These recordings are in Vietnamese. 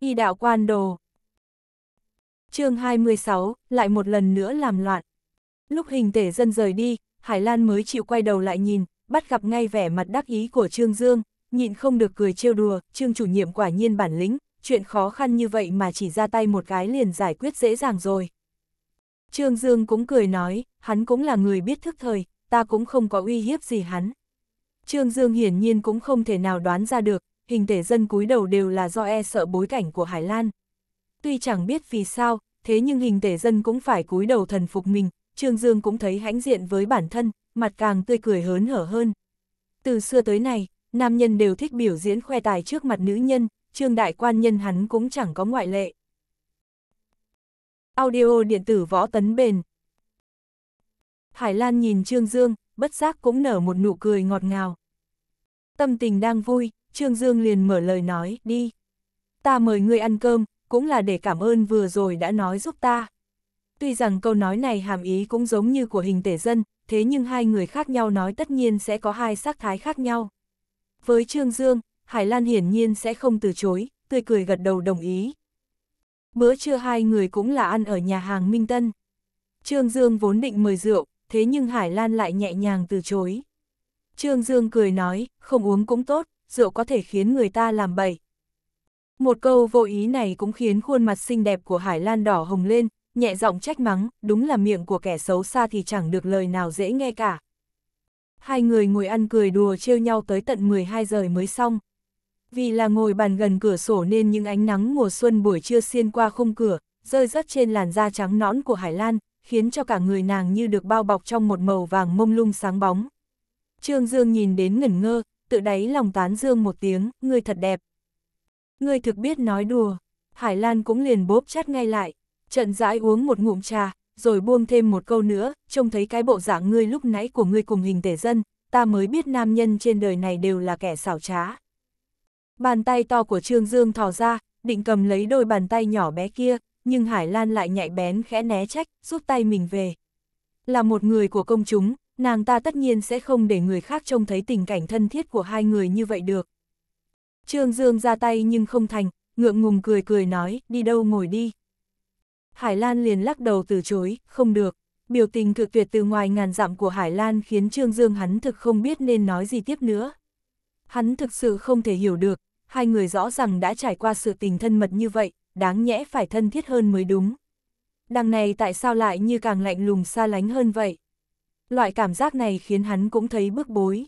Y đạo quan đồ. chương 26, lại một lần nữa làm loạn. Lúc hình tể dân rời đi, Hải Lan mới chịu quay đầu lại nhìn, bắt gặp ngay vẻ mặt đắc ý của Trương Dương, nhịn không được cười trêu đùa, Trương chủ nhiệm quả nhiên bản lĩnh, chuyện khó khăn như vậy mà chỉ ra tay một cái liền giải quyết dễ dàng rồi. Trương Dương cũng cười nói, hắn cũng là người biết thức thời, ta cũng không có uy hiếp gì hắn. Trương Dương hiển nhiên cũng không thể nào đoán ra được, hình thể dân cúi đầu đều là do e sợ bối cảnh của Hải Lan. Tuy chẳng biết vì sao, thế nhưng hình thể dân cũng phải cúi đầu thần phục mình, Trương Dương cũng thấy hãnh diện với bản thân, mặt càng tươi cười hớn hở hơn. Từ xưa tới nay, nam nhân đều thích biểu diễn khoe tài trước mặt nữ nhân, Trương Đại Quan nhân hắn cũng chẳng có ngoại lệ. Audio điện tử võ tấn bền Hải Lan nhìn Trương Dương, bất giác cũng nở một nụ cười ngọt ngào. Tâm tình đang vui, Trương Dương liền mở lời nói, đi. Ta mời ngươi ăn cơm, cũng là để cảm ơn vừa rồi đã nói giúp ta. Tuy rằng câu nói này hàm ý cũng giống như của hình tể dân, thế nhưng hai người khác nhau nói tất nhiên sẽ có hai sắc thái khác nhau. Với Trương Dương, Hải Lan hiển nhiên sẽ không từ chối, tươi cười gật đầu đồng ý. Bữa trưa hai người cũng là ăn ở nhà hàng Minh Tân. Trương Dương vốn định mời rượu, thế nhưng Hải Lan lại nhẹ nhàng từ chối. Trương Dương cười nói, không uống cũng tốt, rượu có thể khiến người ta làm bậy. Một câu vô ý này cũng khiến khuôn mặt xinh đẹp của Hải Lan đỏ hồng lên, nhẹ giọng trách mắng, đúng là miệng của kẻ xấu xa thì chẳng được lời nào dễ nghe cả. Hai người ngồi ăn cười đùa trêu nhau tới tận 12 giờ mới xong. Vì là ngồi bàn gần cửa sổ nên những ánh nắng mùa xuân buổi trưa xuyên qua khung cửa, rơi rớt trên làn da trắng nõn của Hải Lan, khiến cho cả người nàng như được bao bọc trong một màu vàng mông lung sáng bóng. Trương Dương nhìn đến ngẩn ngơ, tự đáy lòng tán dương một tiếng, ngươi thật đẹp. Ngươi thực biết nói đùa, Hải Lan cũng liền bóp chát ngay lại, trận rãi uống một ngụm trà, rồi buông thêm một câu nữa, trông thấy cái bộ dạng ngươi lúc nãy của ngươi cùng hình tể dân, ta mới biết nam nhân trên đời này đều là kẻ xảo trá. Bàn tay to của Trương Dương thò ra, định cầm lấy đôi bàn tay nhỏ bé kia, nhưng Hải Lan lại nhạy bén khẽ né trách, rút tay mình về. Là một người của công chúng, nàng ta tất nhiên sẽ không để người khác trông thấy tình cảnh thân thiết của hai người như vậy được. Trương Dương ra tay nhưng không thành, ngượng ngùng cười cười nói, đi đâu ngồi đi. Hải Lan liền lắc đầu từ chối, không được. Biểu tình cực tuyệt từ ngoài ngàn dặm của Hải Lan khiến Trương Dương hắn thực không biết nên nói gì tiếp nữa. Hắn thực sự không thể hiểu được, hai người rõ ràng đã trải qua sự tình thân mật như vậy, đáng nhẽ phải thân thiết hơn mới đúng. Đằng này tại sao lại như càng lạnh lùng xa lánh hơn vậy? loại cảm giác này khiến hắn cũng thấy bức bối.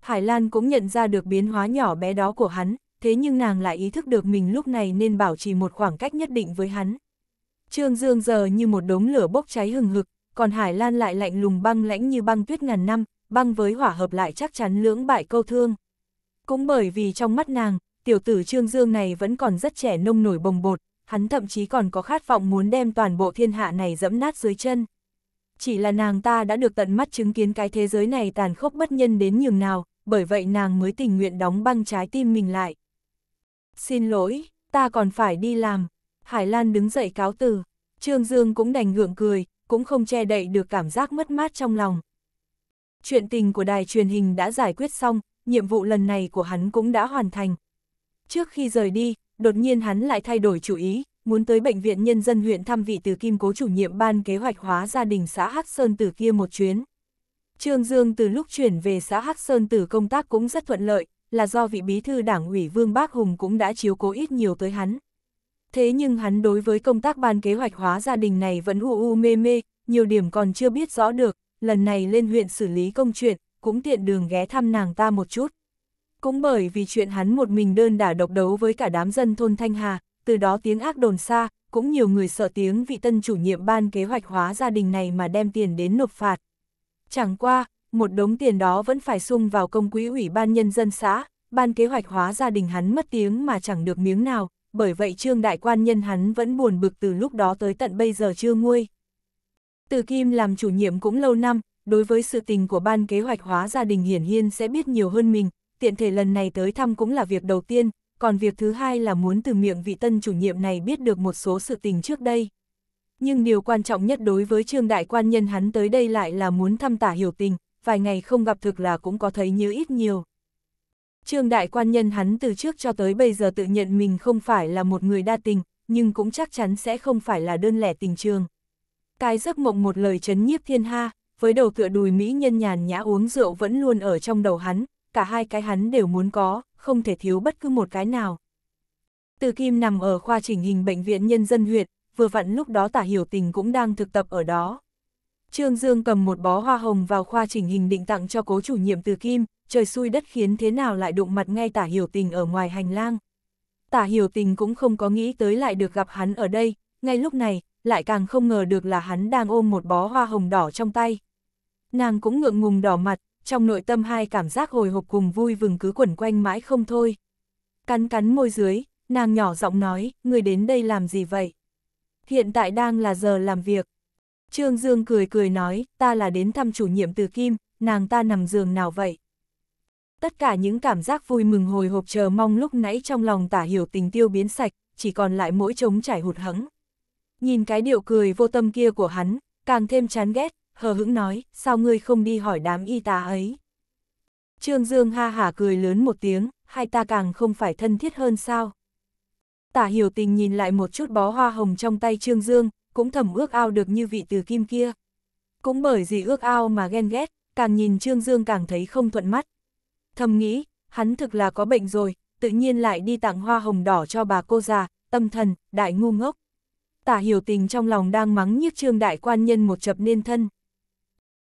Hải Lan cũng nhận ra được biến hóa nhỏ bé đó của hắn, thế nhưng nàng lại ý thức được mình lúc này nên bảo trì một khoảng cách nhất định với hắn. Trương Dương giờ như một đống lửa bốc cháy hừng hực, còn Hải Lan lại lạnh lùng băng lãnh như băng tuyết ngàn năm, băng với hỏa hợp lại chắc chắn lưỡng bại câu thương. Cũng bởi vì trong mắt nàng, tiểu tử Trương Dương này vẫn còn rất trẻ nông nổi bồng bột, hắn thậm chí còn có khát vọng muốn đem toàn bộ thiên hạ này dẫm nát dưới chân chỉ là nàng ta đã được tận mắt chứng kiến cái thế giới này tàn khốc bất nhân đến nhường nào, bởi vậy nàng mới tình nguyện đóng băng trái tim mình lại. Xin lỗi, ta còn phải đi làm. Hải Lan đứng dậy cáo từ, Trương Dương cũng đành ngượng cười, cũng không che đậy được cảm giác mất mát trong lòng. Chuyện tình của đài truyền hình đã giải quyết xong, nhiệm vụ lần này của hắn cũng đã hoàn thành. Trước khi rời đi, đột nhiên hắn lại thay đổi chủ ý, muốn tới Bệnh viện Nhân dân huyện thăm vị từ kim cố chủ nhiệm ban kế hoạch hóa gia đình xã Hắc Sơn từ kia một chuyến. Trương Dương từ lúc chuyển về xã Hắc Sơn từ công tác cũng rất thuận lợi, là do vị bí thư đảng ủy Vương Bác Hùng cũng đã chiếu cố ít nhiều tới hắn. Thế nhưng hắn đối với công tác ban kế hoạch hóa gia đình này vẫn u u mê mê, nhiều điểm còn chưa biết rõ được, lần này lên huyện xử lý công chuyện, cũng tiện đường ghé thăm nàng ta một chút. Cũng bởi vì chuyện hắn một mình đơn đả độc đấu với cả đám dân thôn Thanh Hà, từ đó tiếng ác đồn xa, cũng nhiều người sợ tiếng vị tân chủ nhiệm ban kế hoạch hóa gia đình này mà đem tiền đến nộp phạt. Chẳng qua, một đống tiền đó vẫn phải sung vào công quỹ ủy ban nhân dân xã, ban kế hoạch hóa gia đình hắn mất tiếng mà chẳng được miếng nào, bởi vậy trương đại quan nhân hắn vẫn buồn bực từ lúc đó tới tận bây giờ chưa nguôi. Từ Kim làm chủ nhiệm cũng lâu năm, đối với sự tình của ban kế hoạch hóa gia đình hiển nhiên sẽ biết nhiều hơn mình, tiện thể lần này tới thăm cũng là việc đầu tiên, còn việc thứ hai là muốn từ miệng vị tân chủ nhiệm này biết được một số sự tình trước đây. Nhưng điều quan trọng nhất đối với trương đại quan nhân hắn tới đây lại là muốn thăm tả hiểu tình, vài ngày không gặp thực là cũng có thấy như ít nhiều. Trương đại quan nhân hắn từ trước cho tới bây giờ tự nhận mình không phải là một người đa tình, nhưng cũng chắc chắn sẽ không phải là đơn lẻ tình trường. Cái giấc mộng một lời chấn nhiếp thiên ha, với đầu tựa đùi mỹ nhân nhàn nhã uống rượu vẫn luôn ở trong đầu hắn, cả hai cái hắn đều muốn có, không thể thiếu bất cứ một cái nào. Từ Kim nằm ở khoa chỉnh hình Bệnh viện Nhân dân huyện, vừa vặn lúc đó tả hiểu tình cũng đang thực tập ở đó. Trương Dương cầm một bó hoa hồng vào khoa chỉnh hình định tặng cho cố chủ nhiệm Từ Kim, trời xui đất khiến thế nào lại đụng mặt ngay tả hiểu tình ở ngoài hành lang. Tả hiểu tình cũng không có nghĩ tới lại được gặp hắn ở đây, ngay lúc này, lại càng không ngờ được là hắn đang ôm một bó hoa hồng đỏ trong tay. Nàng cũng ngượng ngùng đỏ mặt, trong nội tâm hai cảm giác hồi hộp cùng vui vừng cứ quẩn quanh mãi không thôi. Cắn cắn môi dưới, nàng nhỏ giọng nói, người đến đây làm gì vậy? Hiện tại đang là giờ làm việc. Trương Dương cười cười nói, ta là đến thăm chủ nhiệm từ Kim, nàng ta nằm giường nào vậy? Tất cả những cảm giác vui mừng hồi hộp chờ mong lúc nãy trong lòng tả hiểu tình tiêu biến sạch, chỉ còn lại mỗi trống trải hụt hẫng. Nhìn cái điệu cười vô tâm kia của hắn, càng thêm chán ghét, hờ hững nói, sao ngươi không đi hỏi đám y tá ấy? Trương Dương ha hả cười lớn một tiếng, hai ta càng không phải thân thiết hơn sao? Tả hiểu tình nhìn lại một chút bó hoa hồng trong tay Trương Dương, cũng thầm ước ao được như vị từ kim kia. Cũng bởi gì ước ao mà ghen ghét, càng nhìn Trương Dương càng thấy không thuận mắt. Thầm nghĩ, hắn thực là có bệnh rồi, tự nhiên lại đi tặng hoa hồng đỏ cho bà cô già, tâm thần, đại ngu ngốc. Tả hiểu tình trong lòng đang mắng nhiếc Trương Đại Quan Nhân một chập nên thân,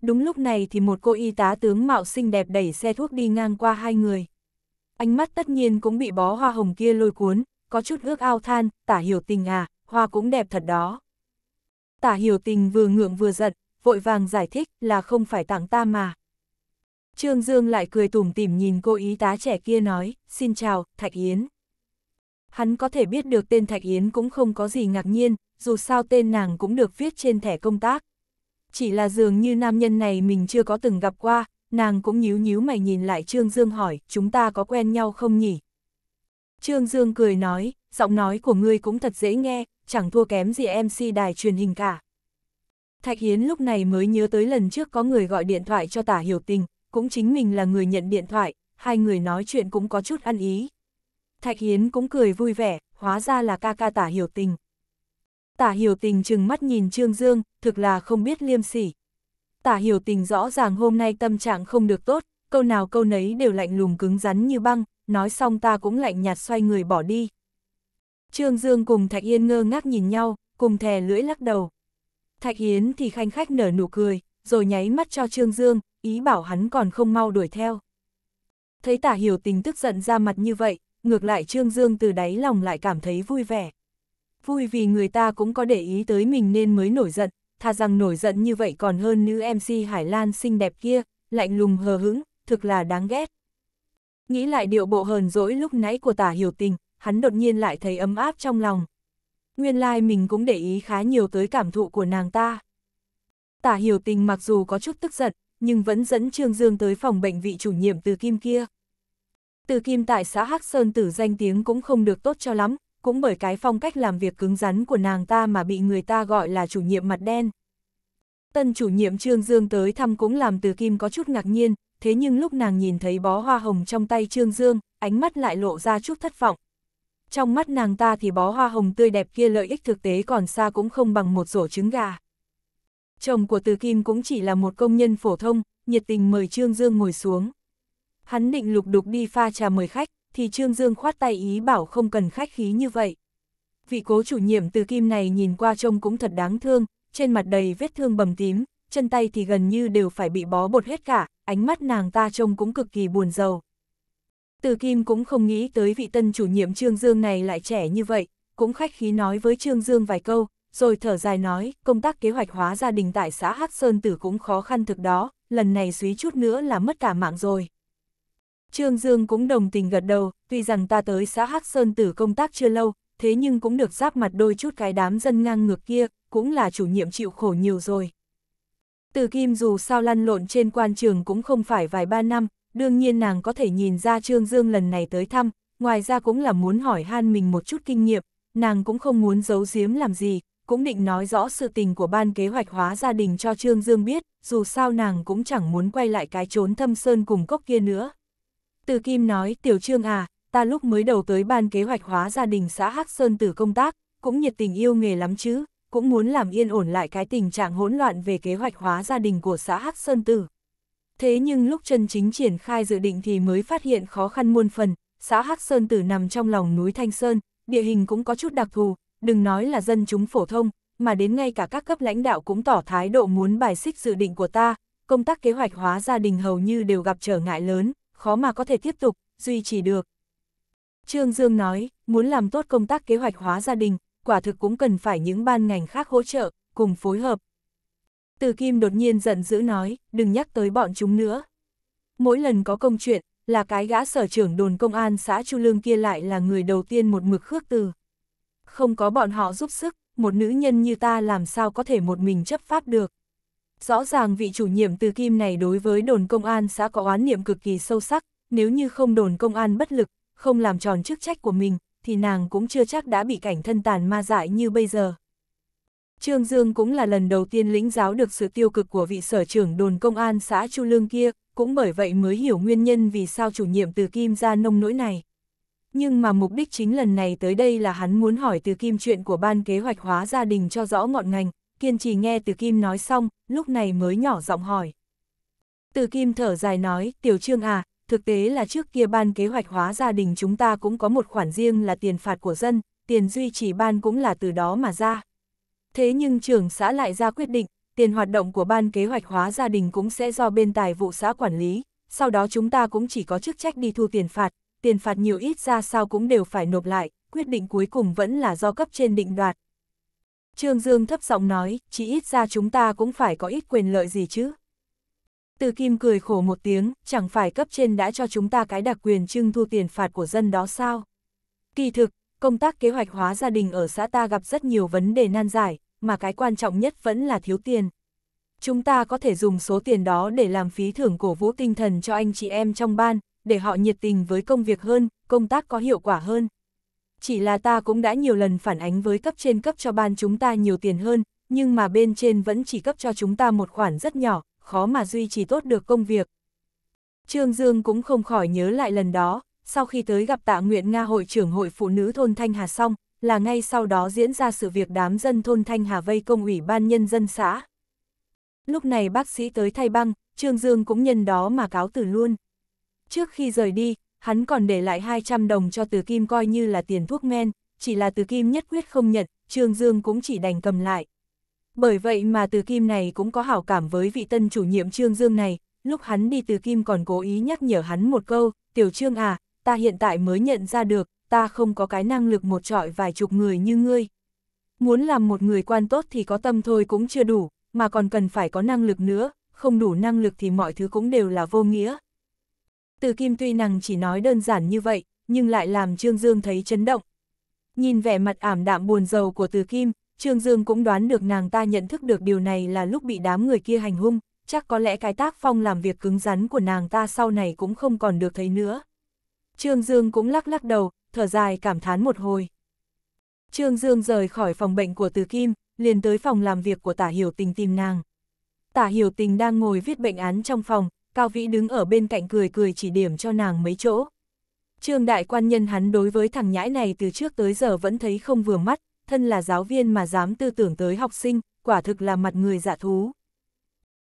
Đúng lúc này thì một cô y tá tướng mạo xinh đẹp đẩy xe thuốc đi ngang qua hai người. Ánh mắt tất nhiên cũng bị bó hoa hồng kia lôi cuốn, có chút ước ao than, tả hiểu tình à, hoa cũng đẹp thật đó. Tả hiểu tình vừa ngượng vừa giận, vội vàng giải thích là không phải tặng ta mà. Trương Dương lại cười tủm tỉm nhìn cô y tá trẻ kia nói, xin chào, Thạch Yến. Hắn có thể biết được tên Thạch Yến cũng không có gì ngạc nhiên, dù sao tên nàng cũng được viết trên thẻ công tác chỉ là dường như nam nhân này mình chưa có từng gặp qua, nàng cũng nhíu nhíu mày nhìn lại Trương Dương hỏi, chúng ta có quen nhau không nhỉ? Trương Dương cười nói, giọng nói của ngươi cũng thật dễ nghe, chẳng thua kém gì MC đài truyền hình cả. Thạch Hiến lúc này mới nhớ tới lần trước có người gọi điện thoại cho tả hiểu tình, cũng chính mình là người nhận điện thoại, hai người nói chuyện cũng có chút ăn ý. Thạch Hiến cũng cười vui vẻ, hóa ra là ca ca tả hiểu tình. Tả hiểu tình chừng mắt nhìn Trương Dương, thực là không biết liêm sỉ. Tả hiểu tình rõ ràng hôm nay tâm trạng không được tốt, câu nào câu nấy đều lạnh lùng cứng rắn như băng, nói xong ta cũng lạnh nhạt xoay người bỏ đi. Trương Dương cùng Thạch Yên ngơ ngác nhìn nhau, cùng thè lưỡi lắc đầu. Thạch Yến thì khanh khách nở nụ cười, rồi nháy mắt cho Trương Dương, ý bảo hắn còn không mau đuổi theo. Thấy tả hiểu tình tức giận ra mặt như vậy, ngược lại Trương Dương từ đáy lòng lại cảm thấy vui vẻ. Vui vì người ta cũng có để ý tới mình nên mới nổi giận, tha rằng nổi giận như vậy còn hơn nữ MC Hải Lan xinh đẹp kia, lạnh lùng hờ hững, thực là đáng ghét. Nghĩ lại điệu bộ hờn dỗi lúc nãy của tả hiểu tình, hắn đột nhiên lại thấy ấm áp trong lòng. Nguyên lai like mình cũng để ý khá nhiều tới cảm thụ của nàng ta. Tả hiểu tình mặc dù có chút tức giận, nhưng vẫn dẫn Trương Dương tới phòng bệnh vị chủ nhiệm từ Kim kia. Từ Kim tại xã Hắc Sơn tử danh tiếng cũng không được tốt cho lắm, cũng bởi cái phong cách làm việc cứng rắn của nàng ta mà bị người ta gọi là chủ nhiệm mặt đen. Tân chủ nhiệm Trương Dương tới thăm cũng làm từ kim có chút ngạc nhiên, thế nhưng lúc nàng nhìn thấy bó hoa hồng trong tay Trương Dương, ánh mắt lại lộ ra chút thất vọng. Trong mắt nàng ta thì bó hoa hồng tươi đẹp kia lợi ích thực tế còn xa cũng không bằng một rổ trứng gà. Chồng của Từ Kim cũng chỉ là một công nhân phổ thông, nhiệt tình mời Trương Dương ngồi xuống. Hắn định lục đục đi pha trà mời khách, thì Trương Dương khoát tay ý bảo không cần khách khí như vậy. Vị cố chủ nhiệm từ kim này nhìn qua trông cũng thật đáng thương, trên mặt đầy vết thương bầm tím, chân tay thì gần như đều phải bị bó bột hết cả, ánh mắt nàng ta trông cũng cực kỳ buồn rầu. Từ kim cũng không nghĩ tới vị tân chủ nhiệm Trương Dương này lại trẻ như vậy, cũng khách khí nói với Trương Dương vài câu, rồi thở dài nói, công tác kế hoạch hóa gia đình tại xã Hắc Sơn Tử cũng khó khăn thực đó, lần này suý chút nữa là mất cả mạng rồi. Trương Dương cũng đồng tình gật đầu, tuy rằng ta tới xã Hắc Sơn Tử công tác chưa lâu, thế nhưng cũng được giáp mặt đôi chút cái đám dân ngang ngược kia, cũng là chủ nhiệm chịu khổ nhiều rồi. Từ Kim dù sao lăn lộn trên quan trường cũng không phải vài ba năm, đương nhiên nàng có thể nhìn ra Trương Dương lần này tới thăm, ngoài ra cũng là muốn hỏi han mình một chút kinh nghiệm, nàng cũng không muốn giấu giếm làm gì, cũng định nói rõ sự tình của ban kế hoạch hóa gia đình cho Trương Dương biết, dù sao nàng cũng chẳng muốn quay lại cái trốn thâm sơn cùng cốc kia nữa. Từ Kim nói, Tiểu Trương à, ta lúc mới đầu tới ban kế hoạch hóa gia đình xã Hắc Sơn Tử công tác, cũng nhiệt tình yêu nghề lắm chứ, cũng muốn làm yên ổn lại cái tình trạng hỗn loạn về kế hoạch hóa gia đình của xã Hắc Sơn Tử. Thế nhưng lúc chân chính triển khai dự định thì mới phát hiện khó khăn muôn phần, xã Hắc Sơn Tử nằm trong lòng núi Thanh Sơn, địa hình cũng có chút đặc thù, đừng nói là dân chúng phổ thông, mà đến ngay cả các cấp lãnh đạo cũng tỏ thái độ muốn bài xích dự định của ta, công tác kế hoạch hóa gia đình hầu như đều gặp trở ngại lớn khó mà có thể tiếp tục, duy trì được. Trương Dương nói, muốn làm tốt công tác kế hoạch hóa gia đình, quả thực cũng cần phải những ban ngành khác hỗ trợ, cùng phối hợp. Từ Kim đột nhiên giận dữ nói, đừng nhắc tới bọn chúng nữa. Mỗi lần có công chuyện, là cái gã sở trưởng đồn công an xã Chu Lương kia lại là người đầu tiên một mực khước từ. Không có bọn họ giúp sức, một nữ nhân như ta làm sao có thể một mình chấp pháp được. Rõ ràng vị chủ nhiệm từ kim này đối với đồn công an xã có oán niệm cực kỳ sâu sắc, nếu như không đồn công an bất lực, không làm tròn chức trách của mình, thì nàng cũng chưa chắc đã bị cảnh thân tàn ma dại như bây giờ. Trương Dương cũng là lần đầu tiên lĩnh giáo được sự tiêu cực của vị sở trưởng đồn công an xã Chu Lương kia, cũng bởi vậy mới hiểu nguyên nhân vì sao chủ nhiệm từ Kim ra nông nỗi này. Nhưng mà mục đích chính lần này tới đây là hắn muốn hỏi từ Kim chuyện của ban kế hoạch hóa gia đình cho rõ ngọn ngành, kiên trì nghe Từ Kim nói xong, lúc này mới nhỏ giọng hỏi. Từ Kim thở dài nói, Tiểu Trương à, thực tế là trước kia ban kế hoạch hóa gia đình chúng ta cũng có một khoản riêng là tiền phạt của dân, tiền duy trì ban cũng là từ đó mà ra. Thế nhưng trưởng xã lại ra quyết định, tiền hoạt động của ban kế hoạch hóa gia đình cũng sẽ do bên tài vụ xã quản lý, sau đó chúng ta cũng chỉ có chức trách đi thu tiền phạt, tiền phạt nhiều ít ra sao cũng đều phải nộp lại, quyết định cuối cùng vẫn là do cấp trên định đoạt, Trương Dương thấp giọng nói, chỉ ít ra chúng ta cũng phải có ít quyền lợi gì chứ. Từ Kim cười khổ một tiếng, chẳng phải cấp trên đã cho chúng ta cái đặc quyền trưng thu tiền phạt của dân đó sao? Kỳ thực, công tác kế hoạch hóa gia đình ở xã ta gặp rất nhiều vấn đề nan giải, mà cái quan trọng nhất vẫn là thiếu tiền. Chúng ta có thể dùng số tiền đó để làm phí thưởng cổ vũ tinh thần cho anh chị em trong ban, để họ nhiệt tình với công việc hơn, công tác có hiệu quả hơn chỉ là ta cũng đã nhiều lần phản ánh với cấp trên cấp cho ban chúng ta nhiều tiền hơn, nhưng mà bên trên vẫn chỉ cấp cho chúng ta một khoản rất nhỏ, khó mà duy trì tốt được công việc. Trương Dương cũng không khỏi nhớ lại lần đó, sau khi tới gặp tạ nguyện Nga hội trưởng hội phụ nữ thôn Thanh Hà xong, là ngay sau đó diễn ra sự việc đám dân thôn Thanh Hà vây công ủy ban nhân dân xã. Lúc này bác sĩ tới thay băng, Trương Dương cũng nhân đó mà cáo từ luôn. Trước khi rời đi, hắn còn để lại 200 đồng cho Từ Kim coi như là tiền thuốc men, chỉ là Từ Kim nhất quyết không nhận, Trương Dương cũng chỉ đành cầm lại. Bởi vậy mà Từ Kim này cũng có hảo cảm với vị tân chủ nhiệm Trương Dương này, lúc hắn đi Từ Kim còn cố ý nhắc nhở hắn một câu, Tiểu Trương à, ta hiện tại mới nhận ra được, ta không có cái năng lực một trọi vài chục người như ngươi. Muốn làm một người quan tốt thì có tâm thôi cũng chưa đủ, mà còn cần phải có năng lực nữa, không đủ năng lực thì mọi thứ cũng đều là vô nghĩa, từ Kim tuy nàng chỉ nói đơn giản như vậy, nhưng lại làm Trương Dương thấy chấn động. Nhìn vẻ mặt ảm đạm buồn rầu của Từ Kim, Trương Dương cũng đoán được nàng ta nhận thức được điều này là lúc bị đám người kia hành hung, chắc có lẽ cái tác phong làm việc cứng rắn của nàng ta sau này cũng không còn được thấy nữa. Trương Dương cũng lắc lắc đầu, thở dài cảm thán một hồi. Trương Dương rời khỏi phòng bệnh của Từ Kim, liền tới phòng làm việc của Tả Hiểu Tình tìm nàng. Tả Hiểu Tình đang ngồi viết bệnh án trong phòng, Cao Vĩ đứng ở bên cạnh cười cười chỉ điểm cho nàng mấy chỗ. Trương đại quan nhân hắn đối với thằng nhãi này từ trước tới giờ vẫn thấy không vừa mắt, thân là giáo viên mà dám tư tưởng tới học sinh, quả thực là mặt người dạ thú.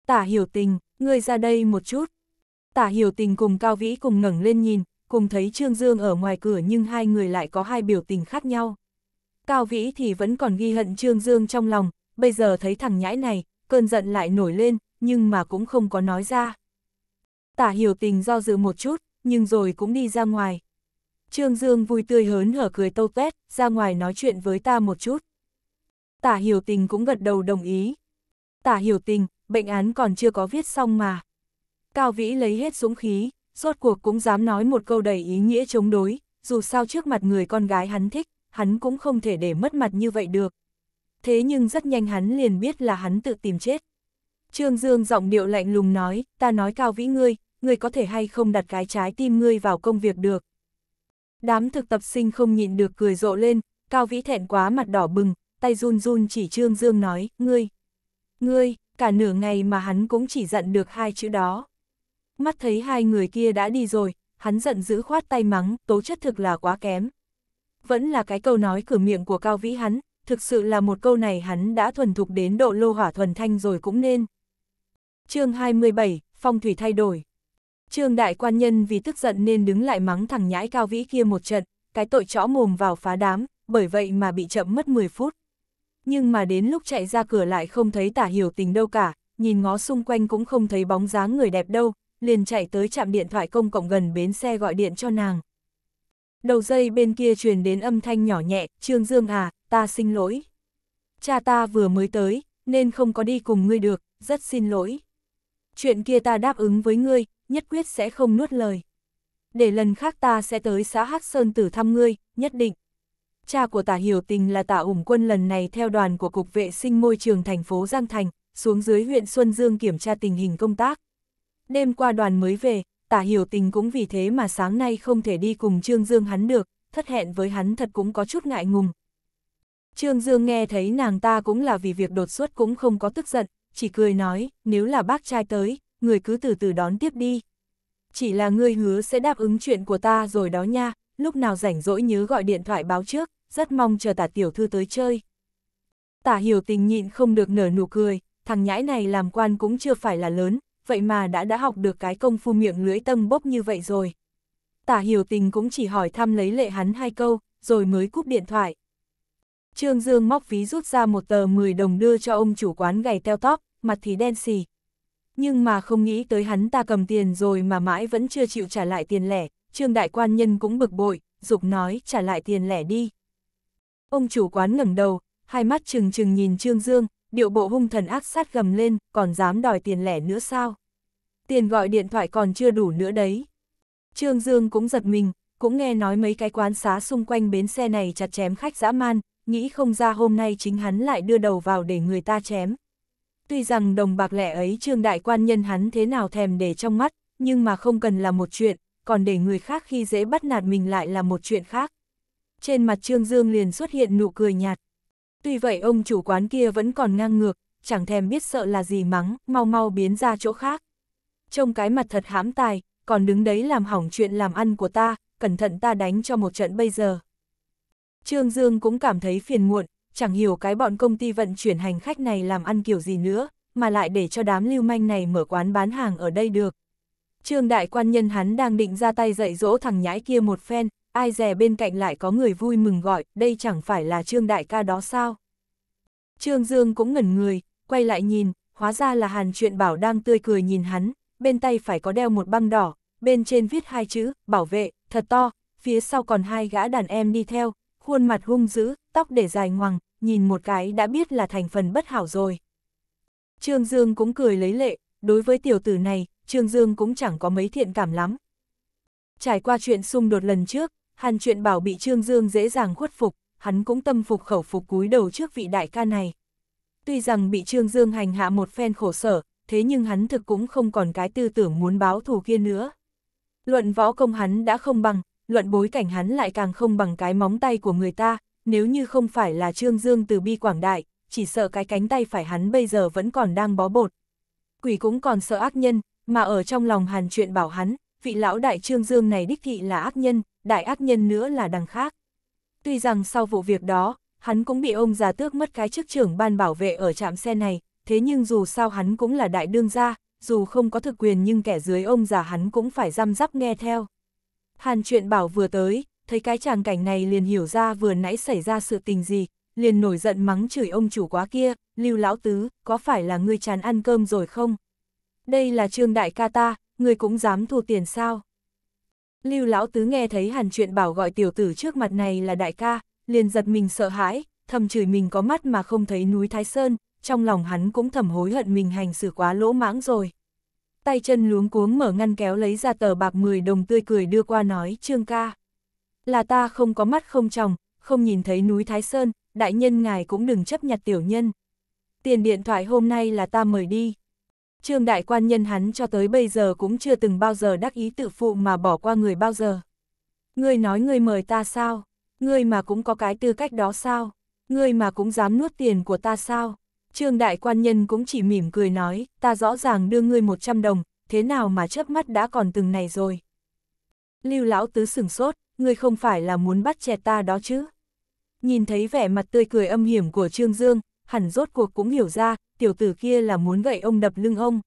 Tả hiểu tình, ngươi ra đây một chút. Tả hiểu tình cùng Cao Vĩ cùng ngẩng lên nhìn, cùng thấy Trương Dương ở ngoài cửa nhưng hai người lại có hai biểu tình khác nhau. Cao Vĩ thì vẫn còn ghi hận Trương Dương trong lòng, bây giờ thấy thằng nhãi này, cơn giận lại nổi lên, nhưng mà cũng không có nói ra. Tả hiểu tình do dự một chút, nhưng rồi cũng đi ra ngoài. Trương Dương vui tươi hớn hở cười tâu tét, ra ngoài nói chuyện với ta một chút. Tả hiểu tình cũng gật đầu đồng ý. Tả hiểu tình, bệnh án còn chưa có viết xong mà. Cao Vĩ lấy hết súng khí, rốt cuộc cũng dám nói một câu đầy ý nghĩa chống đối, dù sao trước mặt người con gái hắn thích, hắn cũng không thể để mất mặt như vậy được. Thế nhưng rất nhanh hắn liền biết là hắn tự tìm chết. Trương Dương giọng điệu lạnh lùng nói, ta nói Cao Vĩ ngươi, ngươi có thể hay không đặt cái trái tim ngươi vào công việc được. Đám thực tập sinh không nhịn được cười rộ lên, Cao Vĩ thẹn quá mặt đỏ bừng, tay run run chỉ Trương Dương nói, ngươi, ngươi, cả nửa ngày mà hắn cũng chỉ giận được hai chữ đó. Mắt thấy hai người kia đã đi rồi, hắn giận dữ khoát tay mắng, tố chất thực là quá kém. Vẫn là cái câu nói cửa miệng của Cao Vĩ hắn, thực sự là một câu này hắn đã thuần thục đến độ lô hỏa thuần thanh rồi cũng nên. chương 27, phong thủy thay đổi. Trương đại quan nhân vì tức giận nên đứng lại mắng thằng nhãi cao vĩ kia một trận, cái tội chõ mồm vào phá đám, bởi vậy mà bị chậm mất 10 phút. Nhưng mà đến lúc chạy ra cửa lại không thấy tả hiểu tình đâu cả, nhìn ngó xung quanh cũng không thấy bóng dáng người đẹp đâu, liền chạy tới chạm điện thoại công cộng gần bến xe gọi điện cho nàng. Đầu dây bên kia truyền đến âm thanh nhỏ nhẹ, Trương Dương à, ta xin lỗi. Cha ta vừa mới tới, nên không có đi cùng ngươi được, rất xin lỗi chuyện kia ta đáp ứng với ngươi, nhất quyết sẽ không nuốt lời. Để lần khác ta sẽ tới xã Hắc Sơn Tử thăm ngươi, nhất định. Cha của tả hiểu tình là tả ủng quân lần này theo đoàn của Cục Vệ sinh Môi trường thành phố Giang Thành, xuống dưới huyện Xuân Dương kiểm tra tình hình công tác. Đêm qua đoàn mới về, tả hiểu tình cũng vì thế mà sáng nay không thể đi cùng Trương Dương hắn được, thất hẹn với hắn thật cũng có chút ngại ngùng. Trương Dương nghe thấy nàng ta cũng là vì việc đột xuất cũng không có tức giận, chỉ cười nói, nếu là bác trai tới, người cứ từ từ đón tiếp đi. Chỉ là ngươi hứa sẽ đáp ứng chuyện của ta rồi đó nha, lúc nào rảnh rỗi nhớ gọi điện thoại báo trước, rất mong chờ tả tiểu thư tới chơi. Tả hiểu tình nhịn không được nở nụ cười, thằng nhãi này làm quan cũng chưa phải là lớn, vậy mà đã đã học được cái công phu miệng lưỡi tâm bốc như vậy rồi. Tả hiểu tình cũng chỉ hỏi thăm lấy lệ hắn hai câu, rồi mới cúp điện thoại. Trương Dương móc ví rút ra một tờ 10 đồng đưa cho ông chủ quán gầy teo tóc, mặt thì đen xì. Nhưng mà không nghĩ tới hắn ta cầm tiền rồi mà mãi vẫn chưa chịu trả lại tiền lẻ, Trương đại quan nhân cũng bực bội, dục nói trả lại tiền lẻ đi. Ông chủ quán ngẩng đầu, hai mắt trừng trừng nhìn Trương Dương, điệu bộ hung thần ác sát gầm lên, còn dám đòi tiền lẻ nữa sao? Tiền gọi điện thoại còn chưa đủ nữa đấy. Trương Dương cũng giật mình, cũng nghe nói mấy cái quán xá xung quanh bến xe này chặt chém khách dã man, nghĩ không ra hôm nay chính hắn lại đưa đầu vào để người ta chém. Tuy rằng đồng bạc lẻ ấy trương đại quan nhân hắn thế nào thèm để trong mắt, nhưng mà không cần là một chuyện, còn để người khác khi dễ bắt nạt mình lại là một chuyện khác. Trên mặt Trương Dương liền xuất hiện nụ cười nhạt. Tuy vậy ông chủ quán kia vẫn còn ngang ngược, chẳng thèm biết sợ là gì mắng, mau mau biến ra chỗ khác. Trông cái mặt thật hãm tài, còn đứng đấy làm hỏng chuyện làm ăn của ta, cẩn thận ta đánh cho một trận bây giờ. Trương Dương cũng cảm thấy phiền muộn, chẳng hiểu cái bọn công ty vận chuyển hành khách này làm ăn kiểu gì nữa, mà lại để cho đám lưu manh này mở quán bán hàng ở đây được. Trương đại quan nhân hắn đang định ra tay dạy dỗ thằng nhãi kia một phen, ai dè bên cạnh lại có người vui mừng gọi, đây chẳng phải là Trương đại ca đó sao? Trương Dương cũng ngẩn người, quay lại nhìn, hóa ra là Hàn Truyện Bảo đang tươi cười nhìn hắn, bên tay phải có đeo một băng đỏ, bên trên viết hai chữ, bảo vệ, thật to, phía sau còn hai gã đàn em đi theo, khuôn mặt hung dữ, tóc để dài ngoằng, nhìn một cái đã biết là thành phần bất hảo rồi. Trương Dương cũng cười lấy lệ, đối với tiểu tử này, Trương Dương cũng chẳng có mấy thiện cảm lắm. Trải qua chuyện xung đột lần trước, hàn chuyện bảo bị Trương Dương dễ dàng khuất phục, hắn cũng tâm phục khẩu phục cúi đầu trước vị đại ca này. Tuy rằng bị Trương Dương hành hạ một phen khổ sở, thế nhưng hắn thực cũng không còn cái tư tưởng muốn báo thù kia nữa. Luận võ công hắn đã không bằng, luận bối cảnh hắn lại càng không bằng cái móng tay của người ta, nếu như không phải là Trương Dương từ bi quảng đại, chỉ sợ cái cánh tay phải hắn bây giờ vẫn còn đang bó bột. Quỷ cũng còn sợ ác nhân, mà ở trong lòng hàn chuyện bảo hắn, vị lão đại Trương Dương này đích thị là ác nhân, đại ác nhân nữa là đằng khác. Tuy rằng sau vụ việc đó, hắn cũng bị ông già tước mất cái chức trưởng ban bảo vệ ở trạm xe này, thế nhưng dù sao hắn cũng là đại đương gia, dù không có thực quyền nhưng kẻ dưới ông già hắn cũng phải răm rắp nghe theo. Hàn chuyện bảo vừa tới, thấy cái tràng cảnh này liền hiểu ra vừa nãy xảy ra sự tình gì, liền nổi giận mắng chửi ông chủ quá kia, lưu lão tứ, có phải là ngươi chán ăn cơm rồi không? Đây là trương đại ca ta, ngươi cũng dám thu tiền sao? Lưu lão tứ nghe thấy hàn chuyện bảo gọi tiểu tử trước mặt này là đại ca, liền giật mình sợ hãi, thầm chửi mình có mắt mà không thấy núi Thái Sơn, trong lòng hắn cũng thầm hối hận mình hành xử quá lỗ mãng rồi tay chân luống cuống mở ngăn kéo lấy ra tờ bạc 10 đồng tươi cười đưa qua nói Trương ca. Là ta không có mắt không tròng, không nhìn thấy núi Thái Sơn, đại nhân ngài cũng đừng chấp nhặt tiểu nhân. Tiền điện thoại hôm nay là ta mời đi. Trương đại quan nhân hắn cho tới bây giờ cũng chưa từng bao giờ đắc ý tự phụ mà bỏ qua người bao giờ. Ngươi nói ngươi mời ta sao? Ngươi mà cũng có cái tư cách đó sao? Ngươi mà cũng dám nuốt tiền của ta sao? Trương đại quan nhân cũng chỉ mỉm cười nói, ta rõ ràng đưa ngươi 100 đồng, thế nào mà chớp mắt đã còn từng này rồi. Lưu lão tứ sửng sốt, ngươi không phải là muốn bắt chẹt ta đó chứ. Nhìn thấy vẻ mặt tươi cười âm hiểm của Trương Dương, hẳn rốt cuộc cũng hiểu ra, tiểu tử kia là muốn gậy ông đập lưng ông.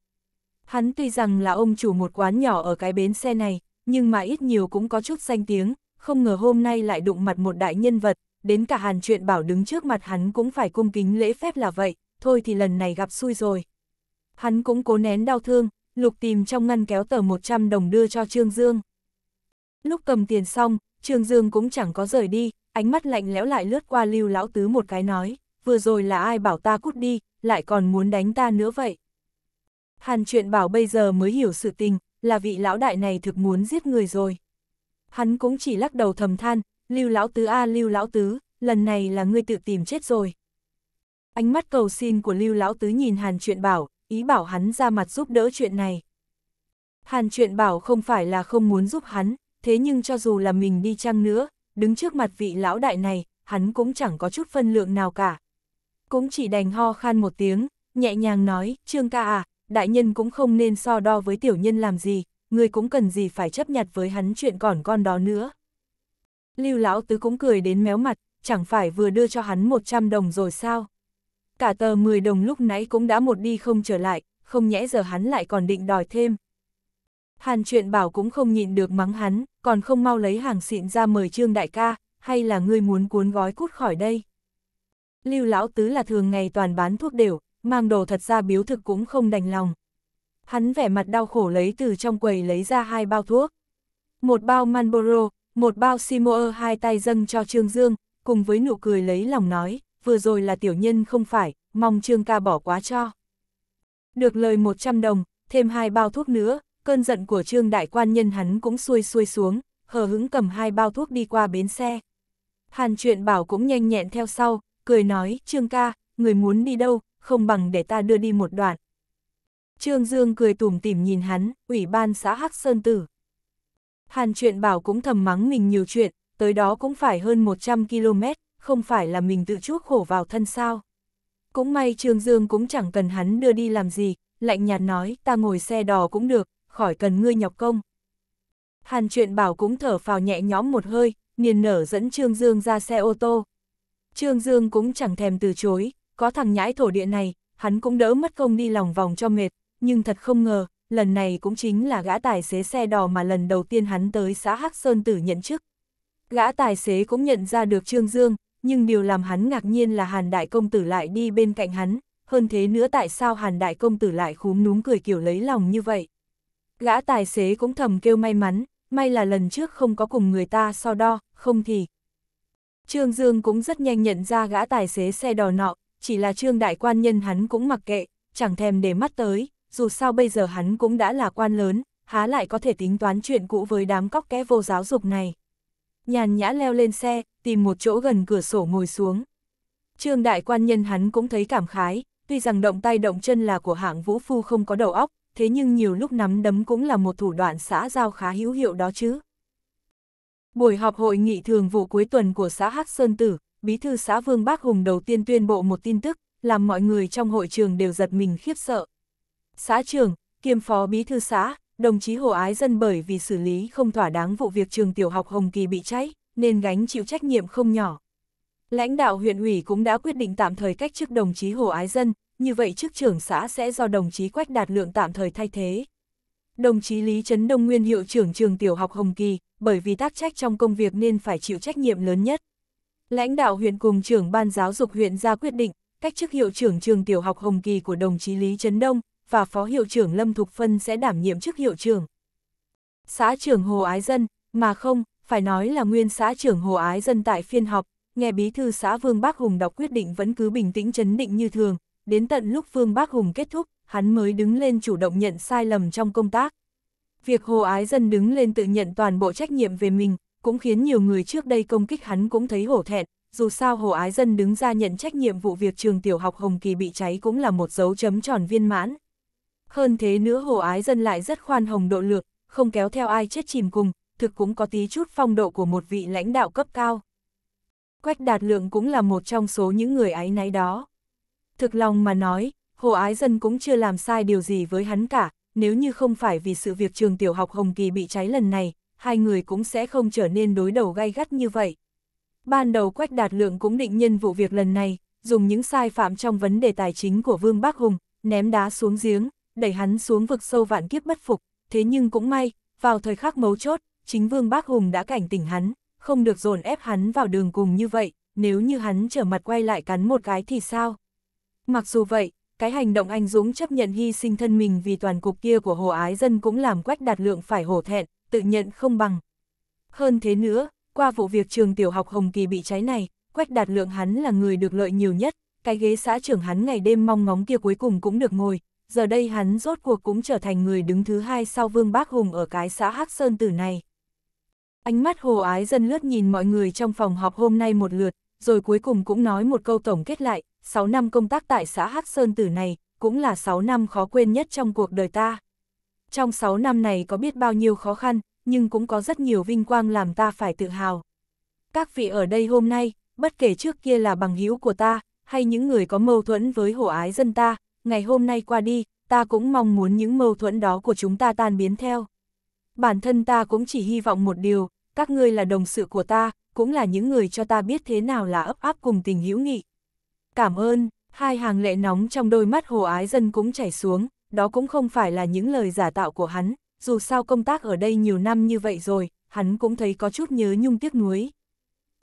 Hắn tuy rằng là ông chủ một quán nhỏ ở cái bến xe này, nhưng mà ít nhiều cũng có chút danh tiếng, không ngờ hôm nay lại đụng mặt một đại nhân vật, đến cả hàn chuyện bảo đứng trước mặt hắn cũng phải cung kính lễ phép là vậy, thôi thì lần này gặp xui rồi. Hắn cũng cố nén đau thương, lục tìm trong ngăn kéo tờ 100 đồng đưa cho Trương Dương. Lúc cầm tiền xong, Trương Dương cũng chẳng có rời đi, ánh mắt lạnh lẽo lại lướt qua lưu lão tứ một cái nói, vừa rồi là ai bảo ta cút đi, lại còn muốn đánh ta nữa vậy. Hàn chuyện bảo bây giờ mới hiểu sự tình, là vị lão đại này thực muốn giết người rồi. Hắn cũng chỉ lắc đầu thầm than, lưu lão tứ a lưu lão tứ, lần này là ngươi tự tìm chết rồi, Ánh mắt cầu xin của Lưu Lão Tứ nhìn Hàn Truyện Bảo, ý bảo hắn ra mặt giúp đỡ chuyện này. Hàn Truyện Bảo không phải là không muốn giúp hắn, thế nhưng cho dù là mình đi chăng nữa, đứng trước mặt vị lão đại này, hắn cũng chẳng có chút phân lượng nào cả. Cũng chỉ đành ho khan một tiếng, nhẹ nhàng nói, Trương ca à, đại nhân cũng không nên so đo với tiểu nhân làm gì, người cũng cần gì phải chấp nhặt với hắn chuyện còn con đó nữa. Lưu lão tứ cũng cười đến méo mặt, chẳng phải vừa đưa cho hắn 100 đồng rồi sao? cả tờ 10 đồng lúc nãy cũng đã một đi không trở lại, không nhẽ giờ hắn lại còn định đòi thêm. Hàn chuyện bảo cũng không nhịn được mắng hắn, còn không mau lấy hàng xịn ra mời trương đại ca, hay là ngươi muốn cuốn gói cút khỏi đây. Lưu lão tứ là thường ngày toàn bán thuốc đều, mang đồ thật ra biếu thực cũng không đành lòng. Hắn vẻ mặt đau khổ lấy từ trong quầy lấy ra hai bao thuốc. Một bao Marlboro, một bao Simoer hai tay dâng cho Trương Dương, cùng với nụ cười lấy lòng nói, vừa rồi là tiểu nhân không phải, mong Trương ca bỏ quá cho. Được lời 100 đồng, thêm hai bao thuốc nữa, cơn giận của Trương đại quan nhân hắn cũng xuôi xuôi xuống, hờ hững cầm hai bao thuốc đi qua bến xe. Hàn chuyện bảo cũng nhanh nhẹn theo sau, cười nói, Trương ca, người muốn đi đâu, không bằng để ta đưa đi một đoạn. Trương Dương cười tủm tỉm nhìn hắn, ủy ban xã Hắc Sơn Tử. Hàn chuyện bảo cũng thầm mắng mình nhiều chuyện, tới đó cũng phải hơn 100 km, không phải là mình tự chuốc khổ vào thân sao. Cũng may Trương Dương cũng chẳng cần hắn đưa đi làm gì, lạnh nhạt nói ta ngồi xe đò cũng được, khỏi cần ngươi nhọc công. Hàn chuyện bảo cũng thở phào nhẹ nhõm một hơi, niền nở dẫn Trương Dương ra xe ô tô. Trương Dương cũng chẳng thèm từ chối, có thằng nhãi thổ địa này, hắn cũng đỡ mất công đi lòng vòng cho mệt, nhưng thật không ngờ, lần này cũng chính là gã tài xế xe đò mà lần đầu tiên hắn tới xã Hắc Sơn Tử nhận chức. Gã tài xế cũng nhận ra được Trương Dương, nhưng điều làm hắn ngạc nhiên là Hàn Đại Công Tử lại đi bên cạnh hắn, hơn thế nữa tại sao Hàn Đại Công Tử lại khúm núm cười kiểu lấy lòng như vậy. Gã tài xế cũng thầm kêu may mắn, may là lần trước không có cùng người ta so đo, không thì. Trương Dương cũng rất nhanh nhận ra gã tài xế xe đò nọ, chỉ là Trương Đại Quan Nhân hắn cũng mặc kệ, chẳng thèm để mắt tới, dù sao bây giờ hắn cũng đã là quan lớn, há lại có thể tính toán chuyện cũ với đám cóc kẽ vô giáo dục này nhàn nhã leo lên xe, tìm một chỗ gần cửa sổ ngồi xuống. Trương đại quan nhân hắn cũng thấy cảm khái, tuy rằng động tay động chân là của hạng vũ phu không có đầu óc, thế nhưng nhiều lúc nắm đấm cũng là một thủ đoạn xã giao khá hữu hiệu đó chứ. Buổi họp hội nghị thường vụ cuối tuần của xã Hắc Sơn Tử, bí thư xã Vương Bác Hùng đầu tiên tuyên bộ một tin tức, làm mọi người trong hội trường đều giật mình khiếp sợ. Xã trưởng, kiêm phó bí thư xã, đồng chí Hồ Ái Dân bởi vì xử lý không thỏa đáng vụ việc trường tiểu học Hồng Kỳ bị cháy, nên gánh chịu trách nhiệm không nhỏ. Lãnh đạo huyện ủy cũng đã quyết định tạm thời cách chức đồng chí Hồ Ái Dân, như vậy chức trưởng xã sẽ do đồng chí Quách Đạt Lượng tạm thời thay thế. Đồng chí Lý Trấn Đông Nguyên hiệu trưởng trường tiểu học Hồng Kỳ, bởi vì tác trách trong công việc nên phải chịu trách nhiệm lớn nhất. Lãnh đạo huyện cùng trưởng ban giáo dục huyện ra quyết định, cách chức hiệu trưởng trường tiểu học Hồng Kỳ của đồng chí Lý Trấn Đông, và Phó Hiệu trưởng Lâm Thục Phân sẽ đảm nhiệm chức hiệu trưởng. Xã trưởng Hồ Ái Dân, mà không, phải nói là nguyên xã trưởng Hồ Ái Dân tại phiên họp, nghe bí thư xã Vương Bác Hùng đọc quyết định vẫn cứ bình tĩnh chấn định như thường, đến tận lúc Vương Bác Hùng kết thúc, hắn mới đứng lên chủ động nhận sai lầm trong công tác. Việc Hồ Ái Dân đứng lên tự nhận toàn bộ trách nhiệm về mình, cũng khiến nhiều người trước đây công kích hắn cũng thấy hổ thẹn, dù sao Hồ Ái Dân đứng ra nhận trách nhiệm vụ việc trường tiểu học Hồng Kỳ bị cháy cũng là một dấu chấm tròn viên mãn. Hơn thế nữa hồ ái dân lại rất khoan hồng độ lược, không kéo theo ai chết chìm cùng, thực cũng có tí chút phong độ của một vị lãnh đạo cấp cao. Quách Đạt Lượng cũng là một trong số những người ái náy đó. Thực lòng mà nói, Hồ Ái Dân cũng chưa làm sai điều gì với hắn cả, nếu như không phải vì sự việc trường tiểu học Hồng Kỳ bị cháy lần này, hai người cũng sẽ không trở nên đối đầu gay gắt như vậy. Ban đầu Quách Đạt Lượng cũng định nhân vụ việc lần này, dùng những sai phạm trong vấn đề tài chính của Vương Bắc Hùng, ném đá xuống giếng, đẩy hắn xuống vực sâu vạn kiếp bất phục, thế nhưng cũng may, vào thời khắc mấu chốt, chính Vương Bác Hùng đã cảnh tỉnh hắn, không được dồn ép hắn vào đường cùng như vậy, nếu như hắn trở mặt quay lại cắn một cái thì sao? Mặc dù vậy, cái hành động anh Dũng chấp nhận hy sinh thân mình vì toàn cục kia của hồ ái dân cũng làm quách đạt lượng phải hổ thẹn, tự nhận không bằng. Hơn thế nữa, qua vụ việc trường tiểu học Hồng Kỳ bị cháy này, quách đạt lượng hắn là người được lợi nhiều nhất, cái ghế xã trưởng hắn ngày đêm mong ngóng kia cuối cùng cũng được ngồi, giờ đây hắn rốt cuộc cũng trở thành người đứng thứ hai sau Vương Bác Hùng ở cái xã Hắc Sơn Tử này. Ánh mắt hồ ái dân lướt nhìn mọi người trong phòng họp hôm nay một lượt, rồi cuối cùng cũng nói một câu tổng kết lại, 6 năm công tác tại xã Hắc Sơn Tử này, cũng là 6 năm khó quên nhất trong cuộc đời ta. Trong 6 năm này có biết bao nhiêu khó khăn, nhưng cũng có rất nhiều vinh quang làm ta phải tự hào. Các vị ở đây hôm nay, bất kể trước kia là bằng hữu của ta, hay những người có mâu thuẫn với hồ ái dân ta, ngày hôm nay qua đi, ta cũng mong muốn những mâu thuẫn đó của chúng ta tan biến theo. Bản thân ta cũng chỉ hy vọng một điều, các ngươi là đồng sự của ta, cũng là những người cho ta biết thế nào là ấp áp cùng tình hữu nghị. Cảm ơn, hai hàng lệ nóng trong đôi mắt hồ ái dân cũng chảy xuống, đó cũng không phải là những lời giả tạo của hắn, dù sao công tác ở đây nhiều năm như vậy rồi, hắn cũng thấy có chút nhớ nhung tiếc nuối.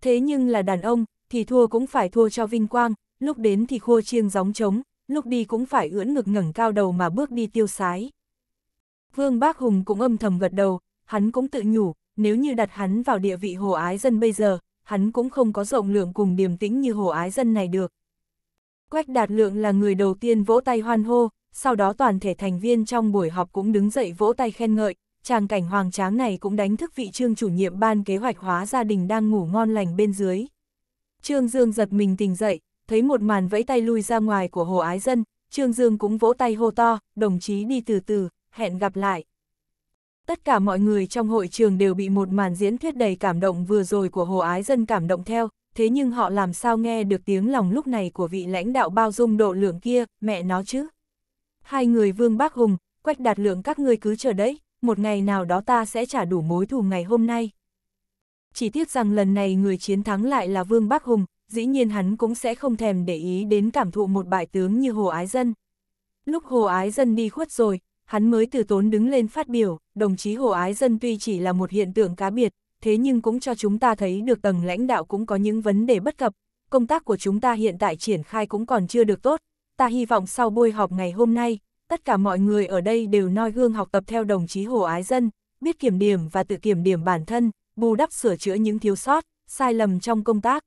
Thế nhưng là đàn ông, thì thua cũng phải thua cho vinh quang, lúc đến thì khua chiêng gióng trống, lúc đi cũng phải ưỡn ngực ngẩng cao đầu mà bước đi tiêu sái. Vương Bác Hùng cũng âm thầm gật đầu, hắn cũng tự nhủ, nếu như đặt hắn vào địa vị hồ ái dân bây giờ, hắn cũng không có rộng lượng cùng điềm tĩnh như hồ ái dân này được. Quách Đạt Lượng là người đầu tiên vỗ tay hoan hô, sau đó toàn thể thành viên trong buổi họp cũng đứng dậy vỗ tay khen ngợi, tràng cảnh hoàng tráng này cũng đánh thức vị trương chủ nhiệm ban kế hoạch hóa gia đình đang ngủ ngon lành bên dưới. Trương Dương giật mình tỉnh dậy, thấy một màn vẫy tay lui ra ngoài của Hồ Ái Dân, Trương Dương cũng vỗ tay hô to, đồng chí đi từ từ, hẹn gặp lại. Tất cả mọi người trong hội trường đều bị một màn diễn thuyết đầy cảm động vừa rồi của Hồ Ái Dân cảm động theo, thế nhưng họ làm sao nghe được tiếng lòng lúc này của vị lãnh đạo bao dung độ lượng kia, mẹ nó chứ. Hai người Vương Bác Hùng, Quách Đạt Lượng các ngươi cứ chờ đấy, một ngày nào đó ta sẽ trả đủ mối thù ngày hôm nay. Chỉ tiếc rằng lần này người chiến thắng lại là Vương Bác Hùng, dĩ nhiên hắn cũng sẽ không thèm để ý đến cảm thụ một bại tướng như Hồ Ái Dân. Lúc Hồ Ái Dân đi khuất rồi, hắn mới từ tốn đứng lên phát biểu, đồng chí Hồ Ái Dân tuy chỉ là một hiện tượng cá biệt, thế nhưng cũng cho chúng ta thấy được tầng lãnh đạo cũng có những vấn đề bất cập, công tác của chúng ta hiện tại triển khai cũng còn chưa được tốt, ta hy vọng sau buổi họp ngày hôm nay, tất cả mọi người ở đây đều noi gương học tập theo đồng chí Hồ Ái Dân, biết kiểm điểm và tự kiểm điểm bản thân, bù đắp sửa chữa những thiếu sót, sai lầm trong công tác.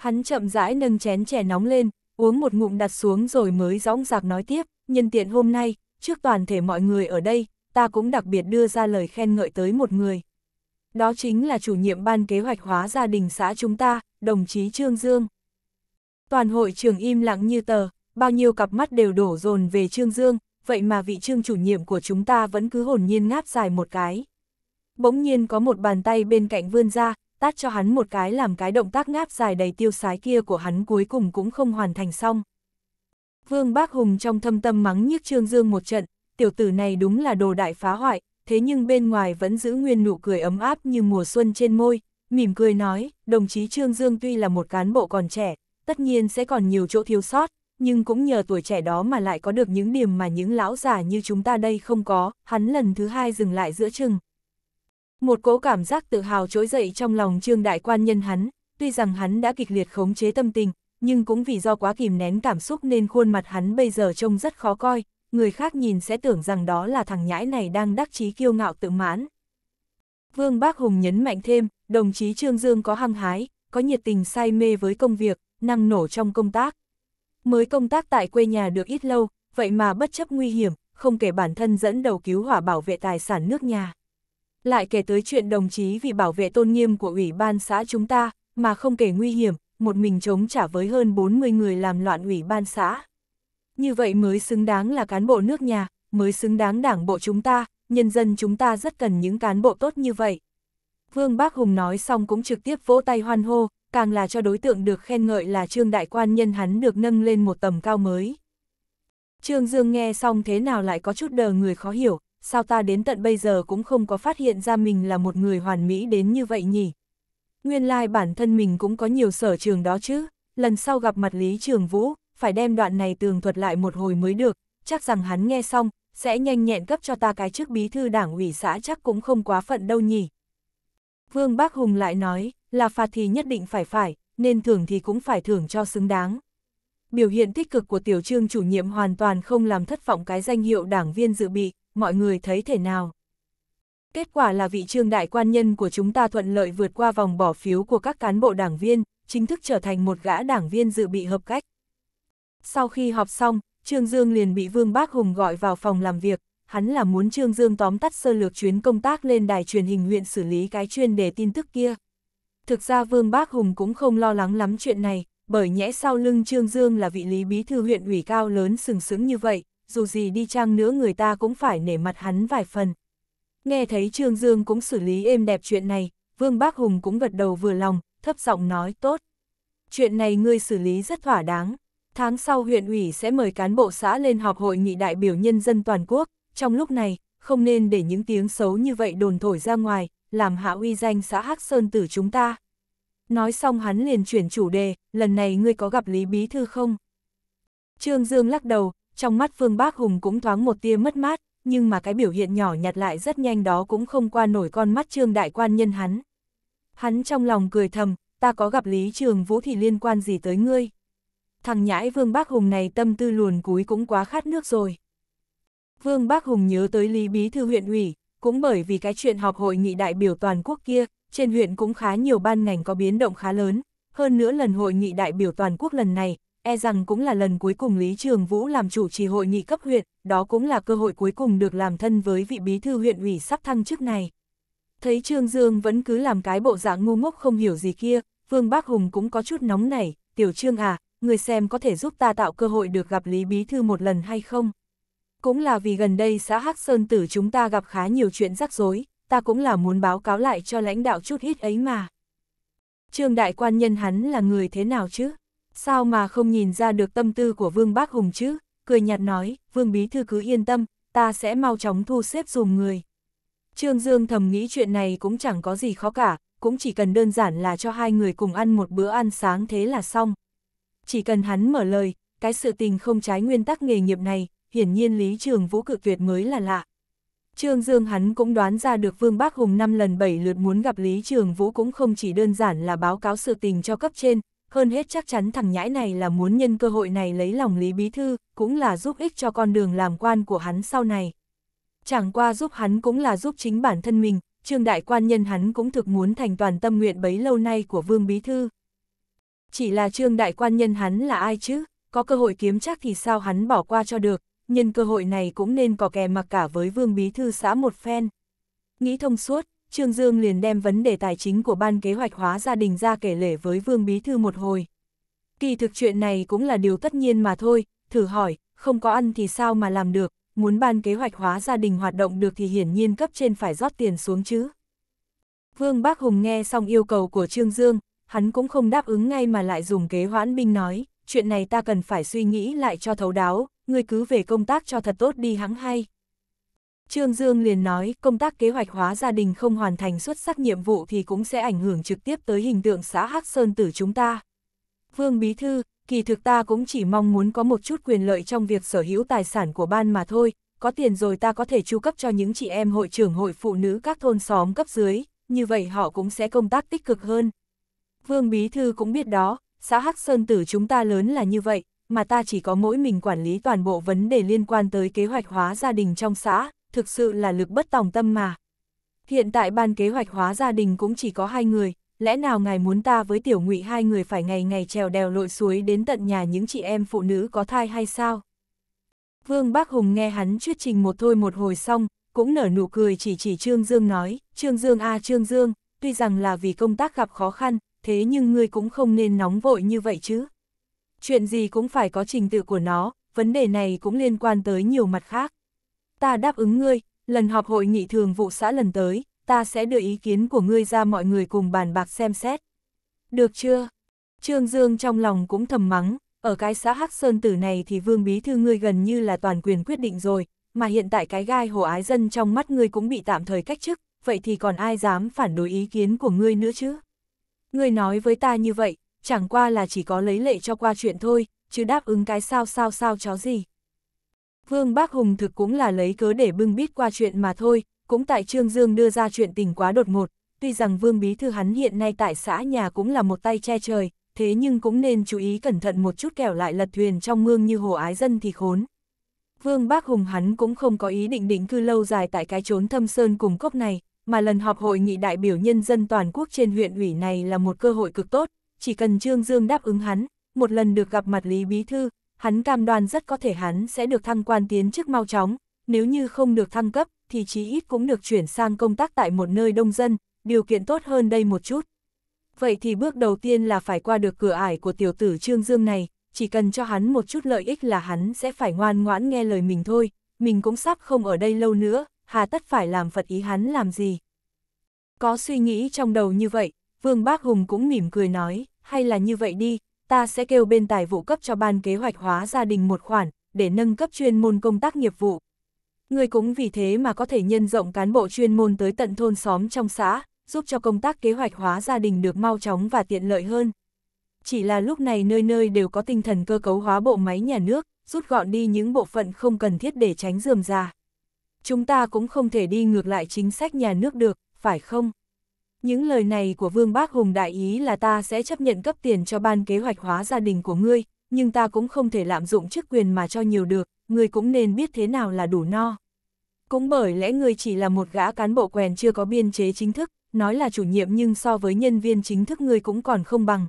Hắn chậm rãi nâng chén chè nóng lên, uống một ngụm đặt xuống rồi mới dõng dạc nói tiếp, nhân tiện hôm nay, trước toàn thể mọi người ở đây, ta cũng đặc biệt đưa ra lời khen ngợi tới một người. Đó chính là chủ nhiệm ban kế hoạch hóa gia đình xã chúng ta, đồng chí Trương Dương. Toàn hội trường im lặng như tờ, bao nhiêu cặp mắt đều đổ dồn về Trương Dương, vậy mà vị Trương chủ nhiệm của chúng ta vẫn cứ hồn nhiên ngáp dài một cái. Bỗng nhiên có một bàn tay bên cạnh vươn ra, tát cho hắn một cái làm cái động tác ngáp dài đầy tiêu sái kia của hắn cuối cùng cũng không hoàn thành xong. Vương Bác Hùng trong thâm tâm mắng nhức Trương Dương một trận, tiểu tử này đúng là đồ đại phá hoại, thế nhưng bên ngoài vẫn giữ nguyên nụ cười ấm áp như mùa xuân trên môi, mỉm cười nói, đồng chí Trương Dương tuy là một cán bộ còn trẻ, tất nhiên sẽ còn nhiều chỗ thiếu sót, nhưng cũng nhờ tuổi trẻ đó mà lại có được những điểm mà những lão già như chúng ta đây không có, hắn lần thứ hai dừng lại giữa chừng, một cỗ cảm giác tự hào trỗi dậy trong lòng trương đại quan nhân hắn, tuy rằng hắn đã kịch liệt khống chế tâm tình, nhưng cũng vì do quá kìm nén cảm xúc nên khuôn mặt hắn bây giờ trông rất khó coi, người khác nhìn sẽ tưởng rằng đó là thằng nhãi này đang đắc chí kiêu ngạo tự mãn. Vương Bác Hùng nhấn mạnh thêm, đồng chí Trương Dương có hăng hái, có nhiệt tình say mê với công việc, năng nổ trong công tác. Mới công tác tại quê nhà được ít lâu, vậy mà bất chấp nguy hiểm, không kể bản thân dẫn đầu cứu hỏa bảo vệ tài sản nước nhà lại kể tới chuyện đồng chí vì bảo vệ tôn nghiêm của ủy ban xã chúng ta, mà không kể nguy hiểm, một mình chống trả với hơn 40 người làm loạn ủy ban xã. Như vậy mới xứng đáng là cán bộ nước nhà, mới xứng đáng đảng bộ chúng ta, nhân dân chúng ta rất cần những cán bộ tốt như vậy. Vương Bác Hùng nói xong cũng trực tiếp vỗ tay hoan hô, càng là cho đối tượng được khen ngợi là Trương Đại Quan nhân hắn được nâng lên một tầm cao mới. Trương Dương nghe xong thế nào lại có chút đờ người khó hiểu, sao ta đến tận bây giờ cũng không có phát hiện ra mình là một người hoàn mỹ đến như vậy nhỉ? Nguyên lai like bản thân mình cũng có nhiều sở trường đó chứ, lần sau gặp mặt Lý Trường Vũ, phải đem đoạn này tường thuật lại một hồi mới được, chắc rằng hắn nghe xong, sẽ nhanh nhẹn cấp cho ta cái chức bí thư đảng ủy xã chắc cũng không quá phận đâu nhỉ. Vương Bác Hùng lại nói, là phạt thì nhất định phải phải, nên thưởng thì cũng phải thưởng cho xứng đáng. Biểu hiện tích cực của tiểu trương chủ nhiệm hoàn toàn không làm thất vọng cái danh hiệu đảng viên dự bị, mọi người thấy thế nào? Kết quả là vị trương đại quan nhân của chúng ta thuận lợi vượt qua vòng bỏ phiếu của các cán bộ đảng viên, chính thức trở thành một gã đảng viên dự bị hợp cách. Sau khi họp xong, Trương Dương liền bị Vương Bác Hùng gọi vào phòng làm việc, hắn là muốn Trương Dương tóm tắt sơ lược chuyến công tác lên đài truyền hình huyện xử lý cái chuyên đề tin tức kia. Thực ra Vương Bác Hùng cũng không lo lắng lắm chuyện này, bởi nhẽ sau lưng Trương Dương là vị lý bí thư huyện ủy cao lớn sừng sững như vậy, dù gì đi chăng nữa người ta cũng phải nể mặt hắn vài phần. Nghe thấy Trương Dương cũng xử lý êm đẹp chuyện này, Vương Bác Hùng cũng gật đầu vừa lòng, thấp giọng nói tốt. Chuyện này ngươi xử lý rất thỏa đáng. Tháng sau huyện ủy sẽ mời cán bộ xã lên họp hội nghị đại biểu nhân dân toàn quốc, trong lúc này, không nên để những tiếng xấu như vậy đồn thổi ra ngoài, làm hạ uy danh xã Hắc Sơn tử chúng ta. Nói xong hắn liền chuyển chủ đề, lần này ngươi có gặp Lý Bí Thư không? Trương Dương lắc đầu, trong mắt Phương Bác Hùng cũng thoáng một tia mất mát, nhưng mà cái biểu hiện nhỏ nhặt lại rất nhanh đó cũng không qua nổi con mắt Trương Đại Quan nhân hắn. Hắn trong lòng cười thầm, ta có gặp Lý Trường Vũ thì liên quan gì tới ngươi. Thằng nhãi Vương Bác Hùng này tâm tư luồn cúi cũng quá khát nước rồi. Vương Bác Hùng nhớ tới Lý Bí Thư huyện ủy, cũng bởi vì cái chuyện họp hội nghị đại biểu toàn quốc kia, trên huyện cũng khá nhiều ban ngành có biến động khá lớn, hơn nữa lần hội nghị đại biểu toàn quốc lần này, e rằng cũng là lần cuối cùng Lý Trường Vũ làm chủ trì hội nghị cấp huyện, đó cũng là cơ hội cuối cùng được làm thân với vị bí thư huyện ủy sắp thăng chức này. Thấy Trương Dương vẫn cứ làm cái bộ dạng ngu ngốc không hiểu gì kia, Vương Bác Hùng cũng có chút nóng nảy, tiểu Trương à, người xem có thể giúp ta tạo cơ hội được gặp Lý Bí Thư một lần hay không? Cũng là vì gần đây xã Hắc Sơn Tử chúng ta gặp khá nhiều chuyện rắc rối, ta cũng là muốn báo cáo lại cho lãnh đạo chút ít ấy mà. Trương Đại Quan Nhân hắn là người thế nào chứ? Sao mà không nhìn ra được tâm tư của Vương Bác Hùng chứ? Cười nhạt nói, Vương Bí Thư cứ yên tâm, ta sẽ mau chóng thu xếp dùm người. Trương Dương thầm nghĩ chuyện này cũng chẳng có gì khó cả, cũng chỉ cần đơn giản là cho hai người cùng ăn một bữa ăn sáng thế là xong. Chỉ cần hắn mở lời, cái sự tình không trái nguyên tắc nghề nghiệp này, hiển nhiên Lý Trường Vũ cự tuyệt mới là lạ. Trương Dương hắn cũng đoán ra được Vương Bác Hùng 5 lần 7 lượt muốn gặp Lý Trường Vũ cũng không chỉ đơn giản là báo cáo sự tình cho cấp trên, hơn hết chắc chắn thằng nhãi này là muốn nhân cơ hội này lấy lòng Lý Bí Thư, cũng là giúp ích cho con đường làm quan của hắn sau này. Chẳng qua giúp hắn cũng là giúp chính bản thân mình, trương đại quan nhân hắn cũng thực muốn thành toàn tâm nguyện bấy lâu nay của Vương Bí Thư. Chỉ là trương đại quan nhân hắn là ai chứ, có cơ hội kiếm chắc thì sao hắn bỏ qua cho được, nhân cơ hội này cũng nên có kè mặc cả với Vương Bí Thư xã một phen. Nghĩ thông suốt, Trương Dương liền đem vấn đề tài chính của ban kế hoạch hóa gia đình ra kể lể với Vương Bí Thư một hồi. Kỳ thực chuyện này cũng là điều tất nhiên mà thôi, thử hỏi, không có ăn thì sao mà làm được, muốn ban kế hoạch hóa gia đình hoạt động được thì hiển nhiên cấp trên phải rót tiền xuống chứ. Vương Bác Hùng nghe xong yêu cầu của Trương Dương, hắn cũng không đáp ứng ngay mà lại dùng kế hoãn binh nói, chuyện này ta cần phải suy nghĩ lại cho thấu đáo, ngươi cứ về công tác cho thật tốt đi hắng hay. Trương Dương liền nói công tác kế hoạch hóa gia đình không hoàn thành xuất sắc nhiệm vụ thì cũng sẽ ảnh hưởng trực tiếp tới hình tượng xã Hắc Sơn tử chúng ta. Vương Bí Thư, kỳ thực ta cũng chỉ mong muốn có một chút quyền lợi trong việc sở hữu tài sản của ban mà thôi, có tiền rồi ta có thể chu cấp cho những chị em hội trưởng hội phụ nữ các thôn xóm cấp dưới, như vậy họ cũng sẽ công tác tích cực hơn. Vương Bí Thư cũng biết đó, xã Hắc Sơn Tử chúng ta lớn là như vậy, mà ta chỉ có mỗi mình quản lý toàn bộ vấn đề liên quan tới kế hoạch hóa gia đình trong xã, thực sự là lực bất tòng tâm mà. Hiện tại ban kế hoạch hóa gia đình cũng chỉ có hai người, lẽ nào ngài muốn ta với tiểu ngụy hai người phải ngày ngày trèo đèo lội suối đến tận nhà những chị em phụ nữ có thai hay sao? Vương Bác Hùng nghe hắn thuyết trình một thôi một hồi xong, cũng nở nụ cười chỉ chỉ Trương Dương nói, Trương Dương a Trương Dương, tuy rằng là vì công tác gặp khó khăn, thế nhưng ngươi cũng không nên nóng vội như vậy chứ. Chuyện gì cũng phải có trình tự của nó, vấn đề này cũng liên quan tới nhiều mặt khác ta đáp ứng ngươi, lần họp hội nghị thường vụ xã lần tới, ta sẽ đưa ý kiến của ngươi ra mọi người cùng bàn bạc xem xét. Được chưa? Trương Dương trong lòng cũng thầm mắng, ở cái xã Hắc Sơn Tử này thì Vương Bí Thư ngươi gần như là toàn quyền quyết định rồi, mà hiện tại cái gai hồ ái dân trong mắt ngươi cũng bị tạm thời cách chức, vậy thì còn ai dám phản đối ý kiến của ngươi nữa chứ? Ngươi nói với ta như vậy, chẳng qua là chỉ có lấy lệ cho qua chuyện thôi, chứ đáp ứng cái sao sao sao chó gì. Vương Bác Hùng thực cũng là lấy cớ để bưng bít qua chuyện mà thôi, cũng tại Trương Dương đưa ra chuyện tình quá đột ngột, tuy rằng Vương Bí Thư hắn hiện nay tại xã nhà cũng là một tay che trời, thế nhưng cũng nên chú ý cẩn thận một chút kẻo lại lật thuyền trong mương như hồ ái dân thì khốn. Vương Bác Hùng hắn cũng không có ý định định cư lâu dài tại cái chốn thâm sơn cùng cốc này, mà lần họp hội nghị đại biểu nhân dân toàn quốc trên huyện ủy này là một cơ hội cực tốt, chỉ cần Trương Dương đáp ứng hắn, một lần được gặp mặt Lý Bí Thư, hắn cam đoan rất có thể hắn sẽ được thăng quan tiến chức mau chóng, nếu như không được thăng cấp, thì chí ít cũng được chuyển sang công tác tại một nơi đông dân, điều kiện tốt hơn đây một chút. Vậy thì bước đầu tiên là phải qua được cửa ải của tiểu tử Trương Dương này, chỉ cần cho hắn một chút lợi ích là hắn sẽ phải ngoan ngoãn nghe lời mình thôi, mình cũng sắp không ở đây lâu nữa, hà tất phải làm phật ý hắn làm gì. Có suy nghĩ trong đầu như vậy, Vương Bác Hùng cũng mỉm cười nói, hay là như vậy đi, ta sẽ kêu bên tài vụ cấp cho ban kế hoạch hóa gia đình một khoản, để nâng cấp chuyên môn công tác nghiệp vụ. Người cũng vì thế mà có thể nhân rộng cán bộ chuyên môn tới tận thôn xóm trong xã, giúp cho công tác kế hoạch hóa gia đình được mau chóng và tiện lợi hơn. Chỉ là lúc này nơi nơi đều có tinh thần cơ cấu hóa bộ máy nhà nước, rút gọn đi những bộ phận không cần thiết để tránh dườm già. Chúng ta cũng không thể đi ngược lại chính sách nhà nước được, phải không? những lời này của Vương Bác Hùng đại ý là ta sẽ chấp nhận cấp tiền cho ban kế hoạch hóa gia đình của ngươi, nhưng ta cũng không thể lạm dụng chức quyền mà cho nhiều được, ngươi cũng nên biết thế nào là đủ no. Cũng bởi lẽ ngươi chỉ là một gã cán bộ quèn chưa có biên chế chính thức, nói là chủ nhiệm nhưng so với nhân viên chính thức ngươi cũng còn không bằng.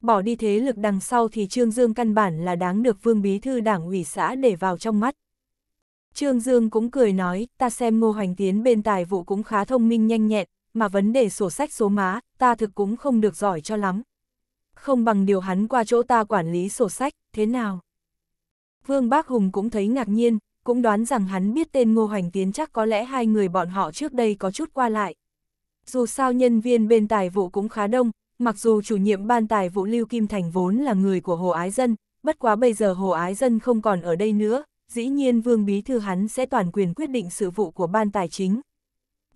Bỏ đi thế lực đằng sau thì Trương Dương căn bản là đáng được Vương Bí Thư Đảng ủy xã để vào trong mắt. Trương Dương cũng cười nói, ta xem Ngô Hoành Tiến bên tài vụ cũng khá thông minh nhanh nhẹn, mà vấn đề sổ sách số má, ta thực cũng không được giỏi cho lắm. Không bằng điều hắn qua chỗ ta quản lý sổ sách, thế nào? Vương Bác Hùng cũng thấy ngạc nhiên, cũng đoán rằng hắn biết tên Ngô Hoành Tiến chắc có lẽ hai người bọn họ trước đây có chút qua lại. Dù sao nhân viên bên tài vụ cũng khá đông, mặc dù chủ nhiệm ban tài vụ Lưu Kim Thành vốn là người của Hồ Ái Dân, bất quá bây giờ Hồ Ái Dân không còn ở đây nữa, dĩ nhiên Vương Bí Thư hắn sẽ toàn quyền quyết định sự vụ của ban tài chính.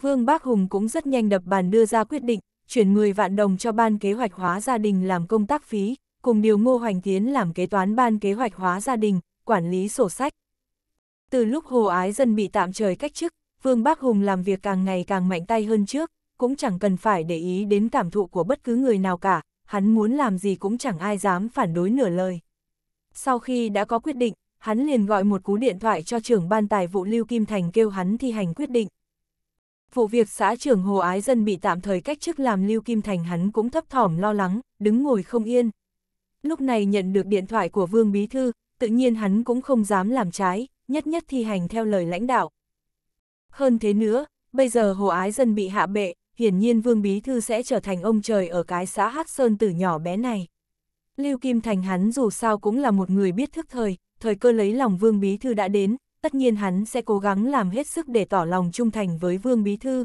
Vương Bác Hùng cũng rất nhanh đập bàn đưa ra quyết định, chuyển 10 vạn đồng cho ban kế hoạch hóa gia đình làm công tác phí, cùng điều Ngô Hoành Tiến làm kế toán ban kế hoạch hóa gia đình, quản lý sổ sách. Từ lúc Hồ Ái Dân bị tạm trời cách chức, Vương Bác Hùng làm việc càng ngày càng mạnh tay hơn trước, cũng chẳng cần phải để ý đến cảm thụ của bất cứ người nào cả, hắn muốn làm gì cũng chẳng ai dám phản đối nửa lời. Sau khi đã có quyết định, hắn liền gọi một cú điện thoại cho trưởng ban tài vụ Lưu Kim Thành kêu hắn thi hành quyết định. Vụ việc xã trưởng Hồ Ái Dân bị tạm thời cách chức làm Lưu Kim Thành hắn cũng thấp thỏm lo lắng, đứng ngồi không yên. Lúc này nhận được điện thoại của Vương Bí Thư, tự nhiên hắn cũng không dám làm trái, nhất nhất thi hành theo lời lãnh đạo. Hơn thế nữa, bây giờ Hồ Ái Dân bị hạ bệ, hiển nhiên Vương Bí Thư sẽ trở thành ông trời ở cái xã Hát Sơn từ nhỏ bé này. Lưu Kim Thành hắn dù sao cũng là một người biết thức thời, thời cơ lấy lòng Vương Bí Thư đã đến, tất nhiên hắn sẽ cố gắng làm hết sức để tỏ lòng trung thành với Vương Bí Thư.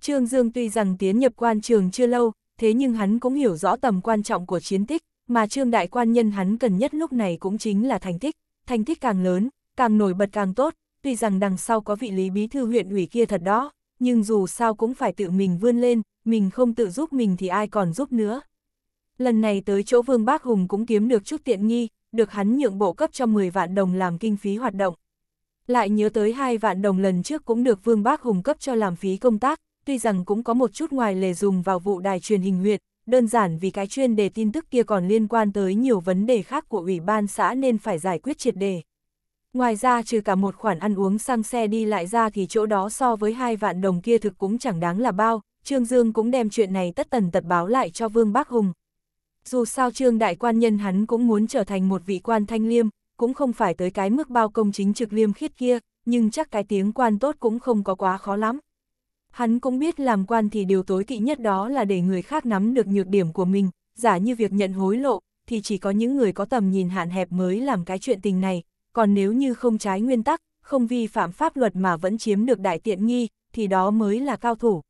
Trương Dương tuy rằng tiến nhập quan trường chưa lâu, thế nhưng hắn cũng hiểu rõ tầm quan trọng của chiến tích, mà Trương Đại Quan Nhân hắn cần nhất lúc này cũng chính là thành tích, thành tích càng lớn, càng nổi bật càng tốt, tuy rằng đằng sau có vị lý bí thư huyện ủy kia thật đó, nhưng dù sao cũng phải tự mình vươn lên, mình không tự giúp mình thì ai còn giúp nữa. Lần này tới chỗ Vương Bác Hùng cũng kiếm được chút tiện nghi, được hắn nhượng bộ cấp cho 10 vạn đồng làm kinh phí hoạt động. Lại nhớ tới hai vạn đồng lần trước cũng được Vương Bác Hùng cấp cho làm phí công tác, tuy rằng cũng có một chút ngoài lề dùng vào vụ đài truyền hình huyện, đơn giản vì cái chuyên đề tin tức kia còn liên quan tới nhiều vấn đề khác của Ủy ban xã nên phải giải quyết triệt đề. Ngoài ra trừ cả một khoản ăn uống xăng xe đi lại ra thì chỗ đó so với hai vạn đồng kia thực cũng chẳng đáng là bao, Trương Dương cũng đem chuyện này tất tần tật báo lại cho Vương Bác Hùng. Dù sao Trương Đại Quan Nhân hắn cũng muốn trở thành một vị quan thanh liêm, cũng không phải tới cái mức bao công chính trực liêm khiết kia, nhưng chắc cái tiếng quan tốt cũng không có quá khó lắm. Hắn cũng biết làm quan thì điều tối kỵ nhất đó là để người khác nắm được nhược điểm của mình, giả như việc nhận hối lộ, thì chỉ có những người có tầm nhìn hạn hẹp mới làm cái chuyện tình này, còn nếu như không trái nguyên tắc, không vi phạm pháp luật mà vẫn chiếm được đại tiện nghi, thì đó mới là cao thủ.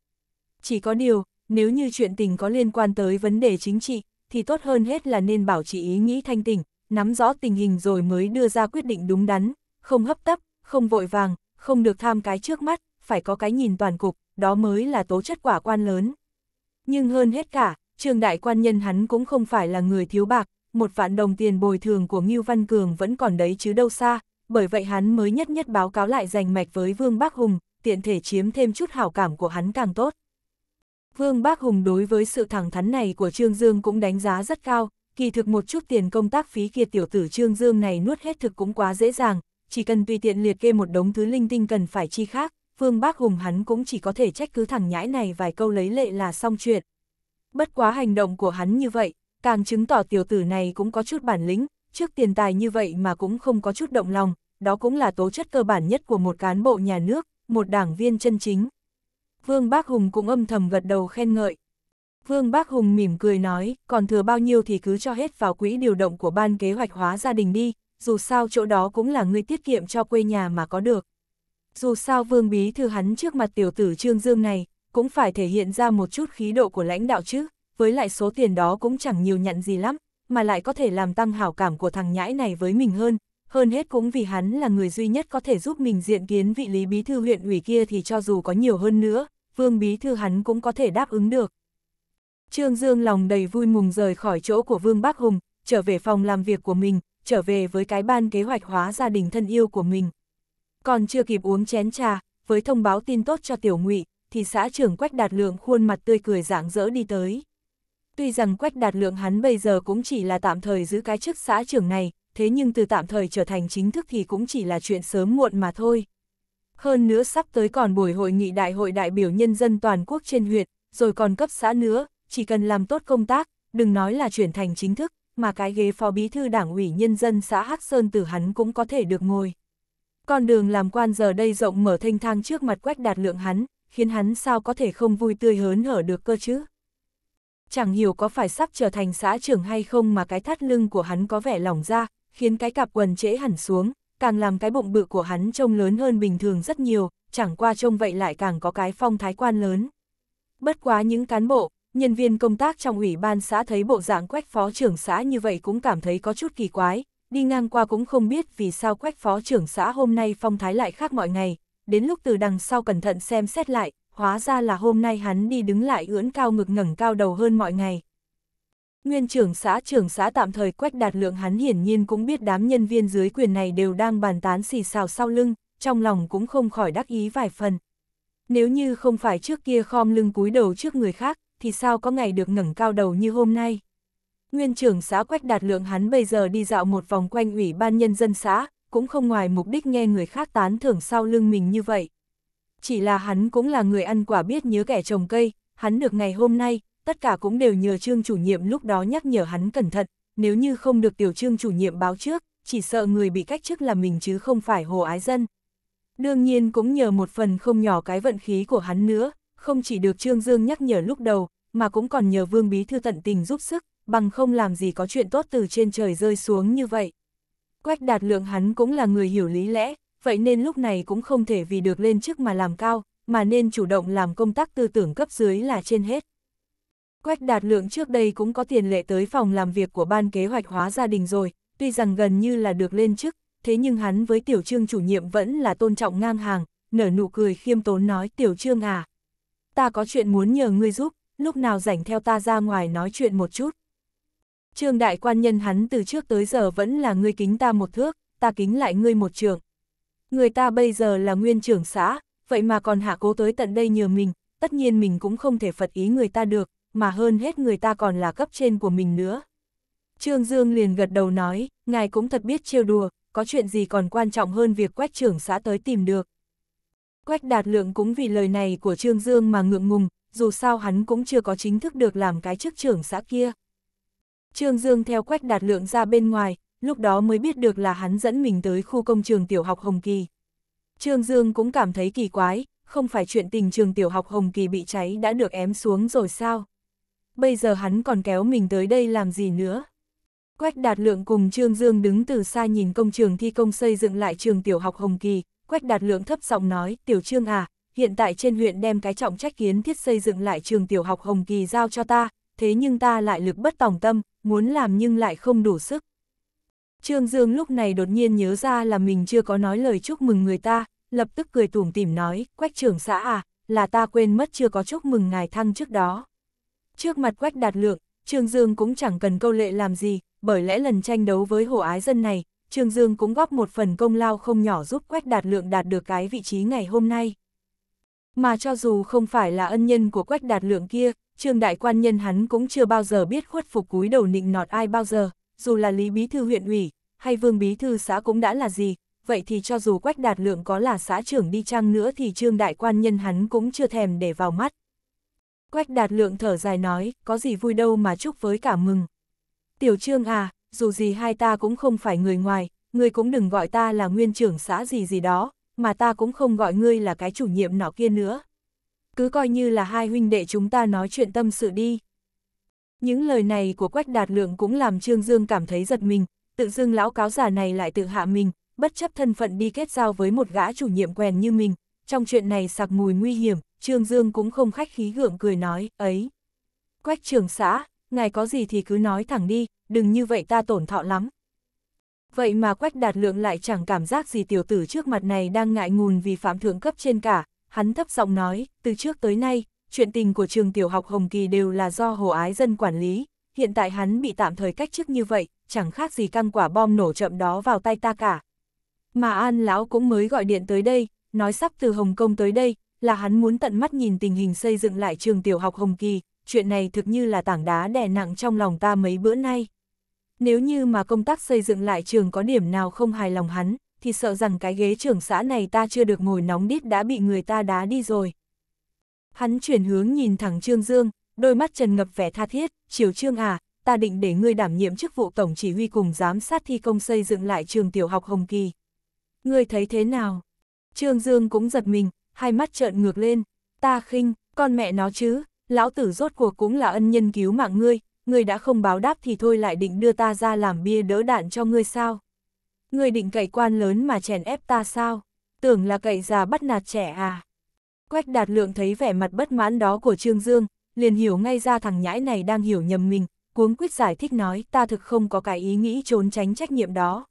Chỉ có điều, nếu như chuyện tình có liên quan tới vấn đề chính trị, thì tốt hơn hết là nên bảo trì ý nghĩ thanh tỉnh, nắm rõ tình hình rồi mới đưa ra quyết định đúng đắn, không hấp tấp, không vội vàng, không được tham cái trước mắt, phải có cái nhìn toàn cục, đó mới là tố chất quả quan lớn. Nhưng hơn hết cả, Trương Đại Quan Nhân hắn cũng không phải là người thiếu bạc, một vạn đồng tiền bồi thường của Ngưu Văn Cường vẫn còn đấy chứ đâu xa, bởi vậy hắn mới nhất nhất báo cáo lại giành mạch với Vương Bác Hùng, tiện thể chiếm thêm chút hảo cảm của hắn càng tốt. Vương Bác Hùng đối với sự thẳng thắn này của Trương Dương cũng đánh giá rất cao, kỳ thực một chút tiền công tác phí kia tiểu tử Trương Dương này nuốt hết thực cũng quá dễ dàng, chỉ cần tùy tiện liệt kê một đống thứ linh tinh cần phải chi khác, Phương Bác Hùng hắn cũng chỉ có thể trách cứ thằng nhãi này vài câu lấy lệ là xong chuyện. Bất quá hành động của hắn như vậy, càng chứng tỏ tiểu tử này cũng có chút bản lĩnh, trước tiền tài như vậy mà cũng không có chút động lòng, đó cũng là tố chất cơ bản nhất của một cán bộ nhà nước, một đảng viên chân chính. Vương Bác Hùng cũng âm thầm gật đầu khen ngợi, Vương Bác Hùng mỉm cười nói, còn thừa bao nhiêu thì cứ cho hết vào quỹ điều động của ban kế hoạch hóa gia đình đi, dù sao chỗ đó cũng là người tiết kiệm cho quê nhà mà có được. Dù sao Vương Bí Thư hắn trước mặt tiểu tử Trương Dương này, cũng phải thể hiện ra một chút khí độ của lãnh đạo chứ, với lại số tiền đó cũng chẳng nhiều nhận gì lắm, mà lại có thể làm tăng hảo cảm của thằng nhãi này với mình hơn, hơn hết cũng vì hắn là người duy nhất có thể giúp mình diện kiến vị lý bí thư huyện ủy kia thì cho dù có nhiều hơn nữa, Vương Bí Thư hắn cũng có thể đáp ứng được. Trương Dương lòng đầy vui mừng rời khỏi chỗ của Vương Bắc Hùng, trở về phòng làm việc của mình, trở về với cái ban kế hoạch hóa gia đình thân yêu của mình. Còn chưa kịp uống chén trà, với thông báo tin tốt cho Tiểu Ngụy, thì xã trưởng Quách Đạt Lượng khuôn mặt tươi cười rạng rỡ đi tới. Tuy rằng Quách Đạt Lượng hắn bây giờ cũng chỉ là tạm thời giữ cái chức xã trưởng này, thế nhưng từ tạm thời trở thành chính thức thì cũng chỉ là chuyện sớm muộn mà thôi. Hơn nữa sắp tới còn buổi hội nghị đại hội đại biểu nhân dân toàn quốc trên huyện, rồi còn cấp xã nữa, chỉ cần làm tốt công tác, đừng nói là chuyển thành chính thức, mà cái ghế phó bí thư đảng ủy nhân dân xã Hắc Sơn từ hắn cũng có thể được ngồi. Con đường làm quan giờ đây rộng mở thanh thang trước mặt quách đạt lượng hắn, khiến hắn sao có thể không vui tươi hớn hở được cơ chứ. Chẳng hiểu có phải sắp trở thành xã trưởng hay không mà cái thắt lưng của hắn có vẻ lỏng ra, khiến cái cặp quần trễ hẳn xuống, càng làm cái bụng bự của hắn trông lớn hơn bình thường rất nhiều, chẳng qua trông vậy lại càng có cái phong thái quan lớn. Bất quá những cán bộ, nhân viên công tác trong ủy ban xã thấy bộ dạng quách phó trưởng xã như vậy cũng cảm thấy có chút kỳ quái, đi ngang qua cũng không biết vì sao quách phó trưởng xã hôm nay phong thái lại khác mọi ngày, đến lúc từ đằng sau cẩn thận xem xét lại, hóa ra là hôm nay hắn đi đứng lại ưỡn cao ngực ngẩng cao đầu hơn mọi ngày. Nguyên trưởng xã trưởng xã tạm thời quách đạt lượng hắn hiển nhiên cũng biết đám nhân viên dưới quyền này đều đang bàn tán xì xào sau lưng, trong lòng cũng không khỏi đắc ý vài phần. Nếu như không phải trước kia khom lưng cúi đầu trước người khác, thì sao có ngày được ngẩng cao đầu như hôm nay. Nguyên trưởng xã Quách Đạt Lượng hắn bây giờ đi dạo một vòng quanh ủy ban nhân dân xã, cũng không ngoài mục đích nghe người khác tán thưởng sau lưng mình như vậy. Chỉ là hắn cũng là người ăn quả biết nhớ kẻ trồng cây, hắn được ngày hôm nay, tất cả cũng đều nhờ trương chủ nhiệm lúc đó nhắc nhở hắn cẩn thận, nếu như không được tiểu trương chủ nhiệm báo trước, chỉ sợ người bị cách chức là mình chứ không phải hồ ái dân. Đương nhiên cũng nhờ một phần không nhỏ cái vận khí của hắn nữa, không chỉ được Trương Dương nhắc nhở lúc đầu, mà cũng còn nhờ Vương Bí Thư tận tình giúp sức, bằng không làm gì có chuyện tốt từ trên trời rơi xuống như vậy. Quách đạt lượng hắn cũng là người hiểu lý lẽ, vậy nên lúc này cũng không thể vì được lên chức mà làm cao, mà nên chủ động làm công tác tư tưởng cấp dưới là trên hết. Quách đạt lượng trước đây cũng có tiền lệ tới phòng làm việc của ban kế hoạch hóa gia đình rồi, tuy rằng gần như là được lên chức, thế nhưng hắn với tiểu trương chủ nhiệm vẫn là tôn trọng ngang hàng, nở nụ cười khiêm tốn nói tiểu trương à, ta có chuyện muốn nhờ ngươi giúp, lúc nào rảnh theo ta ra ngoài nói chuyện một chút. Trương đại quan nhân hắn từ trước tới giờ vẫn là ngươi kính ta một thước, ta kính lại ngươi một trường. Người ta bây giờ là nguyên trưởng xã, vậy mà còn hạ cố tới tận đây nhờ mình, tất nhiên mình cũng không thể phật ý người ta được, mà hơn hết người ta còn là cấp trên của mình nữa. Trương Dương liền gật đầu nói, ngài cũng thật biết trêu đùa, có chuyện gì còn quan trọng hơn việc quét trưởng xã tới tìm được, Quách đạt lượng cũng vì lời này của Trương Dương mà ngượng ngùng, dù sao hắn cũng chưa có chính thức được làm cái chức trưởng xã kia. Trương Dương theo quách đạt lượng ra bên ngoài, lúc đó mới biết được là hắn dẫn mình tới khu công trường tiểu học Hồng Kỳ. Trương Dương cũng cảm thấy kỳ quái, không phải chuyện tình trường tiểu học Hồng Kỳ bị cháy đã được ém xuống rồi sao? Bây giờ hắn còn kéo mình tới đây làm gì nữa? Quách Đạt Lượng cùng Trương Dương đứng từ xa nhìn công trường thi công xây dựng lại trường tiểu học Hồng Kỳ, Quách Đạt Lượng thấp giọng nói, Tiểu Trương à, hiện tại trên huyện đem cái trọng trách kiến thiết xây dựng lại trường tiểu học Hồng Kỳ giao cho ta, thế nhưng ta lại lực bất tòng tâm, muốn làm nhưng lại không đủ sức. Trương Dương lúc này đột nhiên nhớ ra là mình chưa có nói lời chúc mừng người ta, lập tức cười tủm tỉm nói, Quách trưởng xã à, là ta quên mất chưa có chúc mừng ngài thăng trước đó. Trước mặt Quách Đạt Lượng, Trương Dương cũng chẳng cần câu lệ làm gì, bởi lẽ lần tranh đấu với hổ ái dân này, Trương Dương cũng góp một phần công lao không nhỏ giúp Quách Đạt Lượng đạt được cái vị trí ngày hôm nay. Mà cho dù không phải là ân nhân của Quách Đạt Lượng kia, Trương Đại Quan Nhân hắn cũng chưa bao giờ biết khuất phục cúi đầu nịnh nọt ai bao giờ, dù là Lý Bí Thư huyện ủy, hay Vương Bí Thư xã cũng đã là gì, vậy thì cho dù Quách Đạt Lượng có là xã trưởng đi chăng nữa thì Trương Đại Quan Nhân hắn cũng chưa thèm để vào mắt. Quách Đạt Lượng thở dài nói, có gì vui đâu mà chúc với cả mừng. Tiểu Trương à, dù gì hai ta cũng không phải người ngoài, ngươi cũng đừng gọi ta là nguyên trưởng xã gì gì đó, mà ta cũng không gọi ngươi là cái chủ nhiệm nọ kia nữa. Cứ coi như là hai huynh đệ chúng ta nói chuyện tâm sự đi. Những lời này của Quách Đạt Lượng cũng làm Trương Dương cảm thấy giật mình, tự dưng lão cáo giả này lại tự hạ mình, bất chấp thân phận đi kết giao với một gã chủ nhiệm quèn như mình, trong chuyện này sặc mùi nguy hiểm, Trương Dương cũng không khách khí gượng cười nói, ấy. Quách trưởng xã, ngài có gì thì cứ nói thẳng đi, đừng như vậy ta tổn thọ lắm. Vậy mà Quách Đạt Lượng lại chẳng cảm giác gì tiểu tử trước mặt này đang ngại ngùn vì phạm thượng cấp trên cả, hắn thấp giọng nói, từ trước tới nay, chuyện tình của trường tiểu học Hồng Kỳ đều là do Hồ Ái Dân quản lý, hiện tại hắn bị tạm thời cách chức như vậy, chẳng khác gì căng quả bom nổ chậm đó vào tay ta cả. Mà An Lão cũng mới gọi điện tới đây, nói sắp từ Hồng Kông tới đây, là hắn muốn tận mắt nhìn tình hình xây dựng lại trường tiểu học Hồng Kỳ, chuyện này thực như là tảng đá đè nặng trong lòng ta mấy bữa nay. Nếu như mà công tác xây dựng lại trường có điểm nào không hài lòng hắn, thì sợ rằng cái ghế trưởng xã này ta chưa được ngồi nóng đít đã bị người ta đá đi rồi. Hắn chuyển hướng nhìn thẳng Trương Dương, đôi mắt trần ngập vẻ tha thiết, chiều Trương à, ta định để ngươi đảm nhiệm chức vụ tổng chỉ huy cùng giám sát thi công xây dựng lại trường tiểu học Hồng Kỳ. Ngươi thấy thế nào? Trương Dương cũng giật mình, hai mắt trợn ngược lên, ta khinh, con mẹ nó chứ, lão tử rốt cuộc cũng là ân nhân cứu mạng ngươi, ngươi đã không báo đáp thì thôi lại định đưa ta ra làm bia đỡ đạn cho ngươi sao? Ngươi định cậy quan lớn mà chèn ép ta sao? Tưởng là cậy già bắt nạt trẻ à? Quách đạt lượng thấy vẻ mặt bất mãn đó của Trương Dương, liền hiểu ngay ra thằng nhãi này đang hiểu nhầm mình, cuống quyết giải thích nói ta thực không có cái ý nghĩ trốn tránh trách nhiệm đó.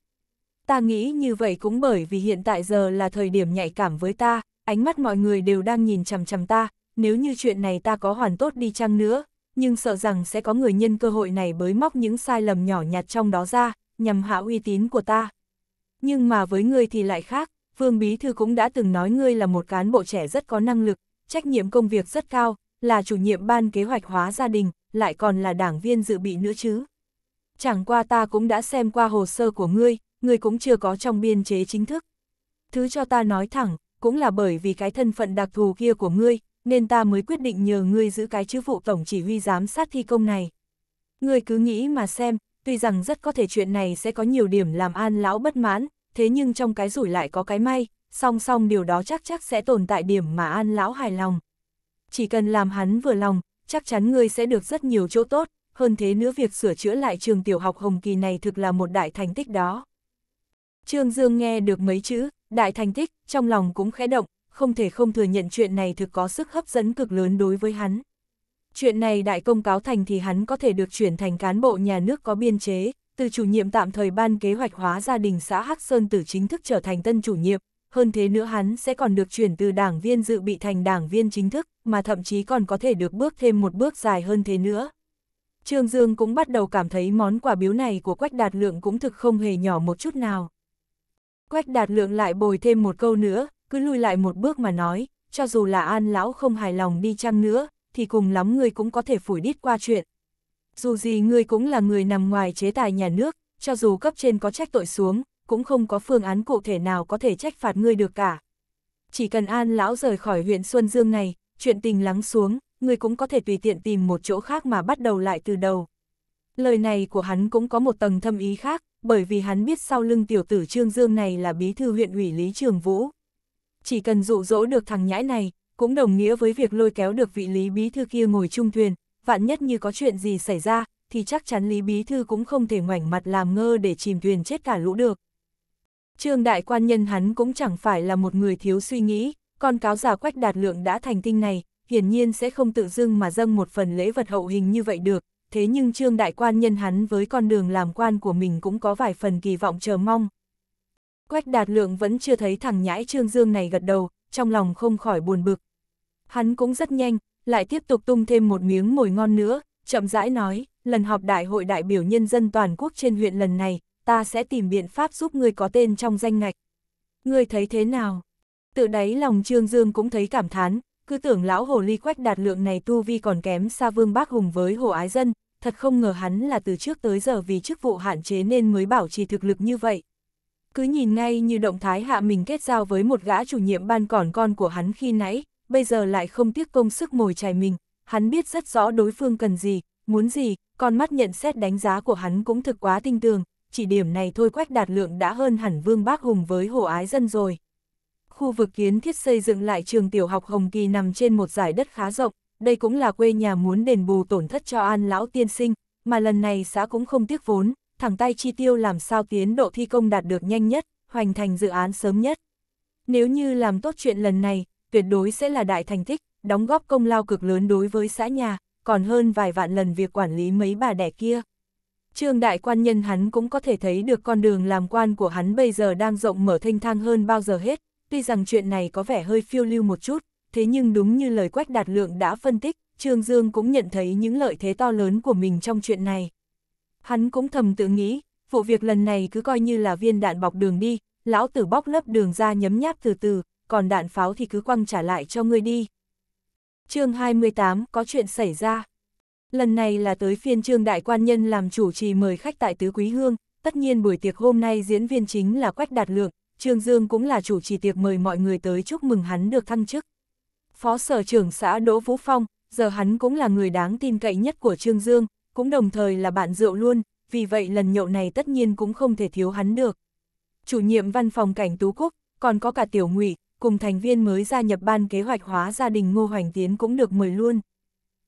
Ta nghĩ như vậy cũng bởi vì hiện tại giờ là thời điểm nhạy cảm với ta, ánh mắt mọi người đều đang nhìn chằm chằm ta, nếu như chuyện này ta có hoàn tốt đi chăng nữa, nhưng sợ rằng sẽ có người nhân cơ hội này bới móc những sai lầm nhỏ nhặt trong đó ra, nhằm hạ uy tín của ta. Nhưng mà với ngươi thì lại khác, Vương Bí Thư cũng đã từng nói ngươi là một cán bộ trẻ rất có năng lực, trách nhiệm công việc rất cao, là chủ nhiệm ban kế hoạch hóa gia đình, lại còn là đảng viên dự bị nữa chứ. Chẳng qua ta cũng đã xem qua hồ sơ của ngươi, ngươi cũng chưa có trong biên chế chính thức. Thứ cho ta nói thẳng, cũng là bởi vì cái thân phận đặc thù kia của ngươi, nên ta mới quyết định nhờ ngươi giữ cái chức vụ tổng chỉ huy giám sát thi công này. Ngươi cứ nghĩ mà xem, tuy rằng rất có thể chuyện này sẽ có nhiều điểm làm an lão bất mãn, thế nhưng trong cái rủi lại có cái may, song song điều đó chắc chắc sẽ tồn tại điểm mà an lão hài lòng. Chỉ cần làm hắn vừa lòng, chắc chắn ngươi sẽ được rất nhiều chỗ tốt, hơn thế nữa việc sửa chữa lại trường tiểu học Hồng Kỳ này thực là một đại thành tích đó. Trương Dương nghe được mấy chữ, đại thành tích, trong lòng cũng khẽ động, không thể không thừa nhận chuyện này thực có sức hấp dẫn cực lớn đối với hắn. Chuyện này đại công cáo thành thì hắn có thể được chuyển thành cán bộ nhà nước có biên chế, từ chủ nhiệm tạm thời ban kế hoạch hóa gia đình xã Hắc Sơn Tử chính thức trở thành tân chủ nhiệm, hơn thế nữa hắn sẽ còn được chuyển từ đảng viên dự bị thành đảng viên chính thức, mà thậm chí còn có thể được bước thêm một bước dài hơn thế nữa. Trương Dương cũng bắt đầu cảm thấy món quà biếu này của Quách Đạt Lượng cũng thực không hề nhỏ một chút nào. Quách Đạt Lượng lại bồi thêm một câu nữa, cứ lùi lại một bước mà nói, cho dù là an lão không hài lòng đi chăng nữa, thì cùng lắm ngươi cũng có thể phủi đít qua chuyện. Dù gì ngươi cũng là người nằm ngoài chế tài nhà nước, cho dù cấp trên có trách tội xuống, cũng không có phương án cụ thể nào có thể trách phạt ngươi được cả. Chỉ cần an lão rời khỏi huyện Xuân Dương này, chuyện tình lắng xuống, ngươi cũng có thể tùy tiện tìm một chỗ khác mà bắt đầu lại từ đầu. Lời này của hắn cũng có một tầng thâm ý khác, bởi vì hắn biết sau lưng tiểu tử Trương Dương này là bí thư huyện ủy Lý Trường Vũ. Chỉ cần dụ dỗ được thằng nhãi này, cũng đồng nghĩa với việc lôi kéo được vị Lý Bí Thư kia ngồi chung thuyền, vạn nhất như có chuyện gì xảy ra, thì chắc chắn Lý Bí Thư cũng không thể ngoảnh mặt làm ngơ để chìm thuyền chết cả lũ được. Trương đại quan nhân hắn cũng chẳng phải là một người thiếu suy nghĩ, con cáo giả quách đạt lượng đã thành tinh này, hiển nhiên sẽ không tự dưng mà dâng một phần lễ vật hậu hình như vậy được, thế nhưng trương đại quan nhân hắn với con đường làm quan của mình cũng có vài phần kỳ vọng chờ mong, Quách đạt lượng vẫn chưa thấy thằng nhãi Trương Dương này gật đầu, trong lòng không khỏi buồn bực. Hắn cũng rất nhanh, lại tiếp tục tung thêm một miếng mồi ngon nữa, chậm rãi nói, lần họp đại hội đại biểu nhân dân toàn quốc trên huyện lần này, ta sẽ tìm biện pháp giúp ngươi có tên trong danh ngạch. Ngươi thấy thế nào? Tự đáy lòng Trương Dương cũng thấy cảm thán, cứ tưởng lão hồ ly quách đạt lượng này tu vi còn kém xa vương bác hùng với hồ ái dân, thật không ngờ hắn là từ trước tới giờ vì chức vụ hạn chế nên mới bảo trì thực lực như vậy. Cứ nhìn ngay như động thái hạ mình kết giao với một gã chủ nhiệm ban còn con của hắn khi nãy, bây giờ lại không tiếc công sức mồi chài mình, hắn biết rất rõ đối phương cần gì, muốn gì, con mắt nhận xét đánh giá của hắn cũng thực quá tinh tường, chỉ điểm này thôi quách đạt lượng đã hơn hẳn Vương Bác Hùng với Hồ Ái Dân rồi. Khu vực kiến thiết xây dựng lại trường tiểu học Hồng Kỳ nằm trên một giải đất khá rộng, đây cũng là quê nhà muốn đền bù tổn thất cho An Lão Tiên Sinh, mà lần này xã cũng không tiếc vốn, thẳng tay chi tiêu làm sao tiến độ thi công đạt được nhanh nhất, hoành thành dự án sớm nhất. Nếu như làm tốt chuyện lần này, tuyệt đối sẽ là đại thành tích, đóng góp công lao cực lớn đối với xã nhà, còn hơn vài vạn lần việc quản lý mấy bà đẻ kia. Trương đại quan nhân hắn cũng có thể thấy được con đường làm quan của hắn bây giờ đang rộng mở thanh thang hơn bao giờ hết, tuy rằng chuyện này có vẻ hơi phiêu lưu một chút, thế nhưng đúng như lời Quách Đạt Lượng đã phân tích, Trương Dương cũng nhận thấy những lợi thế to lớn của mình trong chuyện này. Hắn cũng thầm tự nghĩ, vụ việc lần này cứ coi như là viên đạn bọc đường đi, lão tử bóc lớp đường ra nhấm nháp từ từ, còn đạn pháo thì cứ quăng trả lại cho ngươi đi. chương 28 có chuyện xảy ra. Lần này là tới phiên trương đại quan nhân làm chủ trì mời khách tại Tứ Quý Hương, tất nhiên buổi tiệc hôm nay diễn viên chính là Quách Đạt Lượng, Trương Dương cũng là chủ trì tiệc mời mọi người tới chúc mừng hắn được thăng chức. Phó sở trưởng xã Đỗ Vũ Phong, giờ hắn cũng là người đáng tin cậy nhất của Trương Dương, cũng đồng thời là bạn rượu luôn, vì vậy lần nhậu này tất nhiên cũng không thể thiếu hắn được. Chủ nhiệm văn phòng cảnh Tú cúc còn có cả Tiểu Ngụy, cùng thành viên mới gia nhập ban kế hoạch hóa gia đình Ngô Hoành Tiến cũng được mời luôn.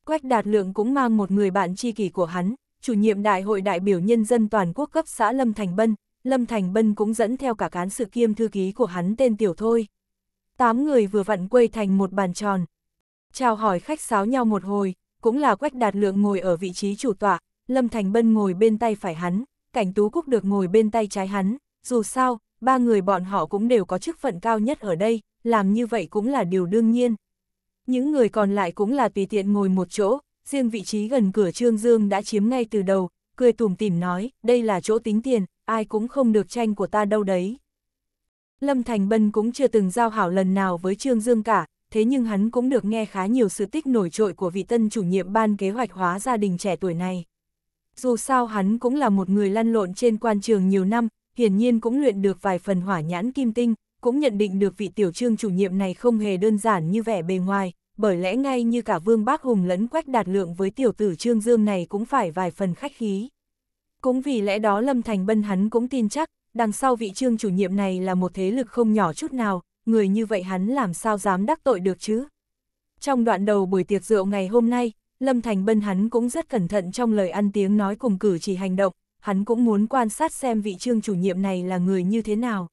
Quách Đạt Lượng cũng mang một người bạn tri kỷ của hắn, chủ nhiệm đại hội đại biểu nhân dân toàn quốc cấp xã Lâm Thành Bân, Lâm Thành Bân cũng dẫn theo cả cán sự kiêm thư ký của hắn tên Tiểu Thôi. Tám người vừa vặn quây thành một bàn tròn. Chào hỏi khách sáo nhau một hồi, cũng là Quách Đạt Lượng ngồi ở vị trí chủ tọa, Lâm Thành Bân ngồi bên tay phải hắn, Cảnh Tú Cúc được ngồi bên tay trái hắn, dù sao, ba người bọn họ cũng đều có chức phận cao nhất ở đây, làm như vậy cũng là điều đương nhiên. Những người còn lại cũng là tùy tiện ngồi một chỗ, riêng vị trí gần cửa Trương Dương đã chiếm ngay từ đầu, cười tủm tìm nói, đây là chỗ tính tiền, ai cũng không được tranh của ta đâu đấy. Lâm Thành Bân cũng chưa từng giao hảo lần nào với Trương Dương cả, thế nhưng hắn cũng được nghe khá nhiều sự tích nổi trội của vị tân chủ nhiệm ban kế hoạch hóa gia đình trẻ tuổi này. Dù sao hắn cũng là một người lăn lộn trên quan trường nhiều năm, hiển nhiên cũng luyện được vài phần hỏa nhãn kim tinh, cũng nhận định được vị tiểu trương chủ nhiệm này không hề đơn giản như vẻ bề ngoài, bởi lẽ ngay như cả Vương Bác Hùng lẫn quách đạt lượng với tiểu tử Trương Dương này cũng phải vài phần khách khí. Cũng vì lẽ đó Lâm Thành Bân hắn cũng tin chắc, đằng sau vị trương chủ nhiệm này là một thế lực không nhỏ chút nào, người như vậy hắn làm sao dám đắc tội được chứ? Trong đoạn đầu buổi tiệc rượu ngày hôm nay, Lâm Thành Bân hắn cũng rất cẩn thận trong lời ăn tiếng nói cùng cử chỉ hành động, hắn cũng muốn quan sát xem vị trương chủ nhiệm này là người như thế nào.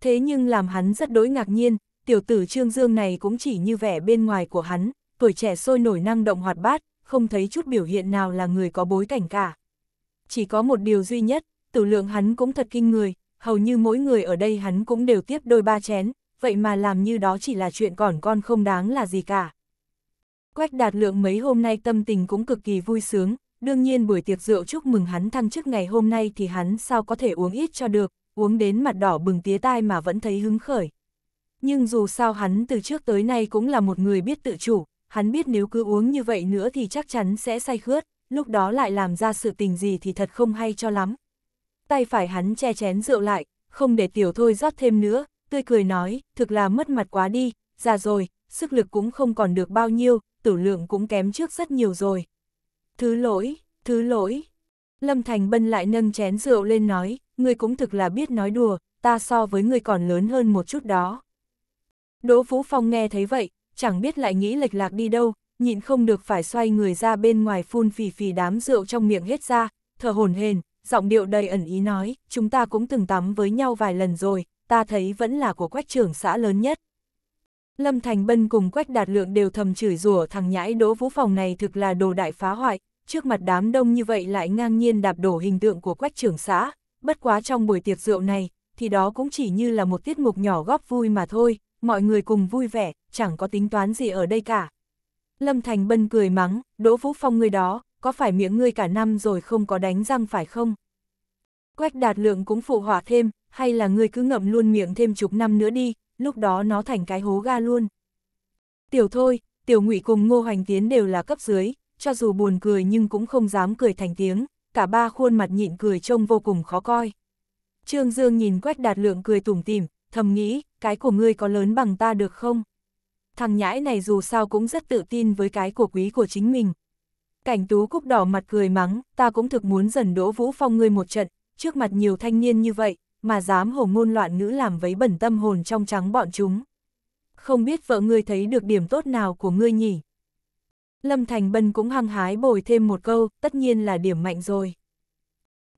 Thế nhưng làm hắn rất đối ngạc nhiên, tiểu tử trương dương này cũng chỉ như vẻ bên ngoài của hắn, tuổi trẻ sôi nổi năng động hoạt bát, không thấy chút biểu hiện nào là người có bối cảnh cả. Chỉ có một điều duy nhất, tử lượng hắn cũng thật kinh người, hầu như mỗi người ở đây hắn cũng đều tiếp đôi ba chén, vậy mà làm như đó chỉ là chuyện còn con không đáng là gì cả. Quách đạt lượng mấy hôm nay tâm tình cũng cực kỳ vui sướng, đương nhiên buổi tiệc rượu chúc mừng hắn thăng chức ngày hôm nay thì hắn sao có thể uống ít cho được, uống đến mặt đỏ bừng tía tai mà vẫn thấy hứng khởi. Nhưng dù sao hắn từ trước tới nay cũng là một người biết tự chủ, hắn biết nếu cứ uống như vậy nữa thì chắc chắn sẽ say khướt, lúc đó lại làm ra sự tình gì thì thật không hay cho lắm. Tay phải hắn che chén rượu lại, không để tiểu thôi rót thêm nữa, tươi cười nói, thực là mất mặt quá đi, già rồi, sức lực cũng không còn được bao nhiêu, tử lượng cũng kém trước rất nhiều rồi. Thứ lỗi, thứ lỗi. Lâm Thành Bân lại nâng chén rượu lên nói, ngươi cũng thực là biết nói đùa, ta so với ngươi còn lớn hơn một chút đó. Đỗ Vũ Phong nghe thấy vậy, chẳng biết lại nghĩ lệch lạc đi đâu, nhịn không được phải xoay người ra bên ngoài phun phì phì đám rượu trong miệng hết ra, thở hồn hền, giọng điệu đầy ẩn ý nói, chúng ta cũng từng tắm với nhau vài lần rồi, ta thấy vẫn là của quách trưởng xã lớn nhất. Lâm Thành Bân cùng quách đạt lượng đều thầm chửi rủa thằng nhãi đỗ vũ phòng này thực là đồ đại phá hoại, trước mặt đám đông như vậy lại ngang nhiên đạp đổ hình tượng của quách trưởng xã, bất quá trong buổi tiệc rượu này, thì đó cũng chỉ như là một tiết mục nhỏ góp vui mà thôi, mọi người cùng vui vẻ, chẳng có tính toán gì ở đây cả. Lâm Thành Bân cười mắng, Đỗ Vũ Phong người đó, có phải miệng ngươi cả năm rồi không có đánh răng phải không? Quách Đạt Lượng cũng phụ họa thêm, hay là ngươi cứ ngậm luôn miệng thêm chục năm nữa đi, lúc đó nó thành cái hố ga luôn. Tiểu thôi, tiểu ngụy cùng ngô hoành tiến đều là cấp dưới, cho dù buồn cười nhưng cũng không dám cười thành tiếng, cả ba khuôn mặt nhịn cười trông vô cùng khó coi. Trương Dương nhìn quét đạt lượng cười tủm tỉm, thầm nghĩ, cái của ngươi có lớn bằng ta được không? Thằng nhãi này dù sao cũng rất tự tin với cái của quý của chính mình. Cảnh tú cúc đỏ mặt cười mắng, ta cũng thực muốn dần đỗ vũ phong ngươi một trận, trước mặt nhiều thanh niên như vậy, mà dám hồ ngôn loạn ngữ làm vấy bẩn tâm hồn trong trắng bọn chúng. Không biết vợ ngươi thấy được điểm tốt nào của ngươi nhỉ? Lâm Thành Bân cũng hăng hái bồi thêm một câu, tất nhiên là điểm mạnh rồi.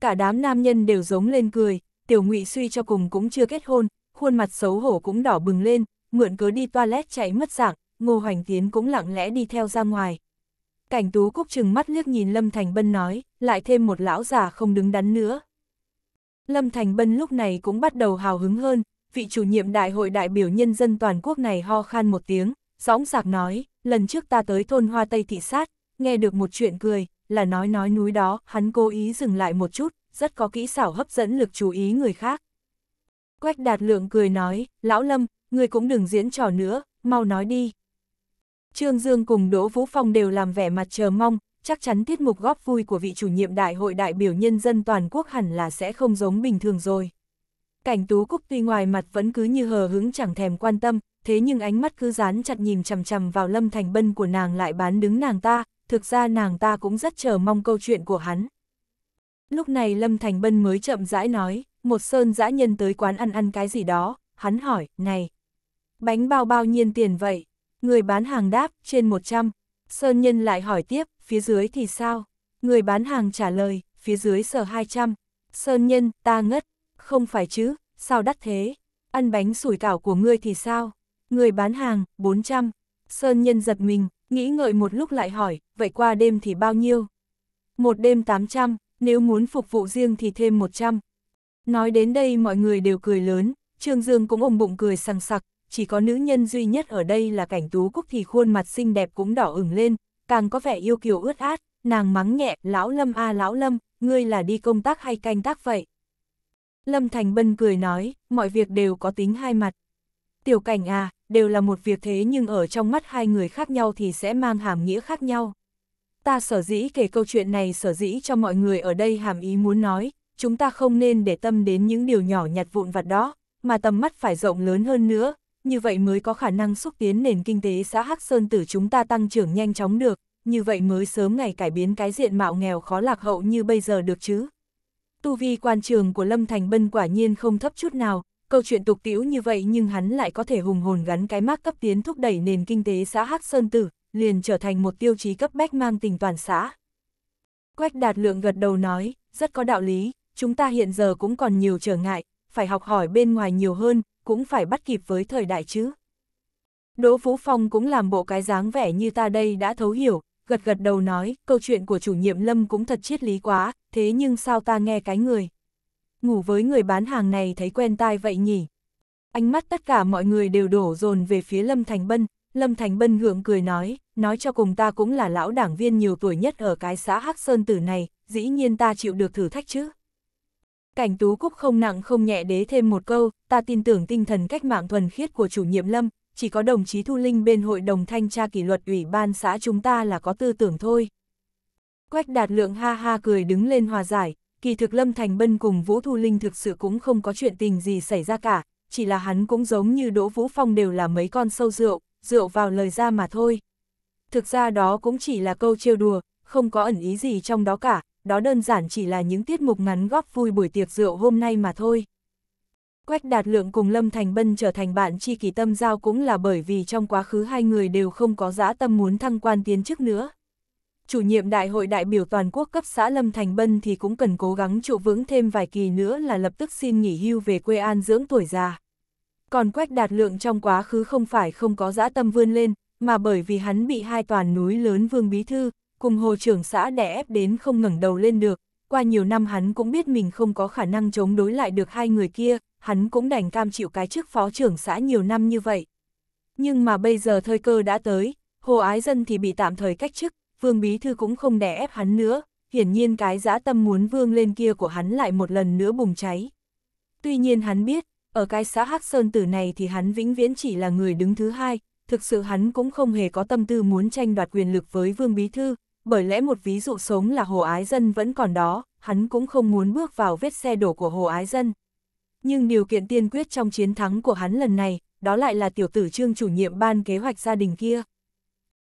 Cả đám nam nhân đều giống lên cười, tiểu ngụy suy cho cùng cũng chưa kết hôn, khuôn mặt xấu hổ cũng đỏ bừng lên, mượn cớ đi toilet chạy mất dạng, Ngô Hoành Tiến cũng lặng lẽ đi theo ra ngoài. Cảnh Tú Cúc chừng mắt liếc nhìn Lâm Thành Bân nói, lại thêm một lão già không đứng đắn nữa, Lâm Thành Bân lúc này cũng bắt đầu hào hứng hơn, vị chủ nhiệm đại hội đại biểu nhân dân toàn quốc này ho khan một tiếng, gióng giạc nói, lần trước ta tới thôn Hoa Tây thị sát, nghe được một chuyện cười, là nói nói núi đó, hắn cố ý dừng lại một chút, rất có kỹ xảo hấp dẫn lực chú ý người khác. Quách đạt lượng cười nói, lão Lâm, người cũng đừng diễn trò nữa, mau nói đi. Trương Dương cùng Đỗ Vũ Phong đều làm vẻ mặt chờ mong, chắc chắn tiết mục góp vui của vị chủ nhiệm đại hội đại biểu nhân dân toàn quốc hẳn là sẽ không giống bình thường rồi. Cảnh Tú Cúc tuy ngoài mặt vẫn cứ như hờ hứng chẳng thèm quan tâm, thế nhưng ánh mắt cứ dán chặt nhìn chằm chằm vào Lâm Thành Bân của nàng lại bán đứng nàng ta, thực ra nàng ta cũng rất chờ mong câu chuyện của hắn. Lúc này Lâm Thành Bân mới chậm rãi nói, một sơn dã nhân tới quán ăn ăn cái gì đó, hắn hỏi, này, bánh bao bao nhiêu tiền vậy? Người bán hàng đáp, trên 100, Sơn Nhân lại hỏi tiếp, phía dưới thì sao? Người bán hàng trả lời, phía dưới sở 200. Sơn Nhân, ta ngất, không phải chứ, sao đắt thế? Ăn bánh sủi cảo của ngươi thì sao? Người bán hàng, 400. Sơn Nhân giật mình, nghĩ ngợi một lúc lại hỏi, vậy qua đêm thì bao nhiêu? Một đêm 800, nếu muốn phục vụ riêng thì thêm 100. Nói đến đây mọi người đều cười lớn, Trương Dương cũng ôm bụng cười sằng sặc, chỉ có nữ nhân duy nhất ở đây là cảnh tú cúc thì khuôn mặt xinh đẹp cũng đỏ ửng lên, càng có vẻ yêu kiều ướt át, nàng mắng nhẹ, lão lâm a à, lão lâm, ngươi là đi công tác hay canh tác vậy? Lâm Thành Bân cười nói, mọi việc đều có tính hai mặt. Tiểu cảnh à, đều là một việc thế nhưng ở trong mắt hai người khác nhau thì sẽ mang hàm nghĩa khác nhau. Ta sở dĩ kể câu chuyện này sở dĩ cho mọi người ở đây hàm ý muốn nói, chúng ta không nên để tâm đến những điều nhỏ nhặt vụn vặt đó, mà tầm mắt phải rộng lớn hơn nữa, như vậy mới có khả năng xúc tiến nền kinh tế xã Hắc Sơn Tử chúng ta tăng trưởng nhanh chóng được, như vậy mới sớm ngày cải biến cái diện mạo nghèo khó lạc hậu như bây giờ được chứ. Tu vi quan trường của Lâm Thành Bân quả nhiên không thấp chút nào, câu chuyện tục tiễu như vậy nhưng hắn lại có thể hùng hồn gắn cái mác cấp tiến thúc đẩy nền kinh tế xã Hắc Sơn Tử, liền trở thành một tiêu chí cấp bách mang tình toàn xã. Quách Đạt Lượng gật đầu nói, rất có đạo lý, chúng ta hiện giờ cũng còn nhiều trở ngại, phải học hỏi bên ngoài nhiều hơn, cũng phải bắt kịp với thời đại chứ. Đỗ Phú Phong cũng làm bộ cái dáng vẻ như ta đây đã thấu hiểu, gật gật đầu nói, câu chuyện của chủ nhiệm Lâm cũng thật triết lý quá, thế nhưng sao ta nghe cái người. Ngủ với người bán hàng này thấy quen tai vậy nhỉ? Ánh mắt tất cả mọi người đều đổ dồn về phía Lâm Thành Bân, Lâm Thành Bân gượng cười nói, nói cho cùng ta cũng là lão đảng viên nhiều tuổi nhất ở cái xã Hắc Sơn Tử này, dĩ nhiên ta chịu được thử thách chứ. Cảnh tú cúc không nặng không nhẹ đế thêm một câu, ta tin tưởng tinh thần cách mạng thuần khiết của chủ nhiệm lâm, chỉ có đồng chí Thu Linh bên hội đồng thanh tra kỷ luật ủy ban xã chúng ta là có tư tưởng thôi. Quách đạt lượng ha ha cười đứng lên hòa giải, kỳ thực Lâm Thành Bân cùng Vũ Thu Linh thực sự cũng không có chuyện tình gì xảy ra cả, chỉ là hắn cũng giống như Đỗ Vũ Phong đều là mấy con sâu rượu, rượu vào lời ra mà thôi. Thực ra đó cũng chỉ là câu trêu đùa, không có ẩn ý gì trong đó cả, đó đơn giản chỉ là những tiết mục ngắn góp vui buổi tiệc rượu hôm nay mà thôi. Quách Đạt Lượng cùng Lâm Thành Bân trở thành bạn tri kỷ tâm giao cũng là bởi vì trong quá khứ hai người đều không có dã tâm muốn thăng quan tiến chức nữa. Chủ nhiệm đại hội đại biểu toàn quốc cấp xã Lâm Thành Bân thì cũng cần cố gắng trụ vững thêm vài kỳ nữa là lập tức xin nghỉ hưu về quê an dưỡng tuổi già. Còn Quách Đạt Lượng trong quá khứ không phải không có dã tâm vươn lên, mà bởi vì hắn bị hai toàn núi lớn Vương Bí Thư, cùng hồ trưởng xã đè ép đến không ngẩng đầu lên được, qua nhiều năm hắn cũng biết mình không có khả năng chống đối lại được hai người kia, hắn cũng đành cam chịu cái chức phó trưởng xã nhiều năm như vậy. Nhưng mà bây giờ thời cơ đã tới, hồ ái dân thì bị tạm thời cách chức, vương bí thư cũng không đè ép hắn nữa, hiển nhiên cái dã tâm muốn vương lên kia của hắn lại một lần nữa bùng cháy. Tuy nhiên hắn biết, ở cái xã Hắc Sơn Tử này thì hắn vĩnh viễn chỉ là người đứng thứ hai, thực sự hắn cũng không hề có tâm tư muốn tranh đoạt quyền lực với Vương Bí Thư, bởi lẽ một ví dụ sống là Hồ Ái Dân vẫn còn đó, hắn cũng không muốn bước vào vết xe đổ của Hồ Ái Dân. Nhưng điều kiện tiên quyết trong chiến thắng của hắn lần này, đó lại là tiểu tử trương chủ nhiệm ban kế hoạch gia đình kia.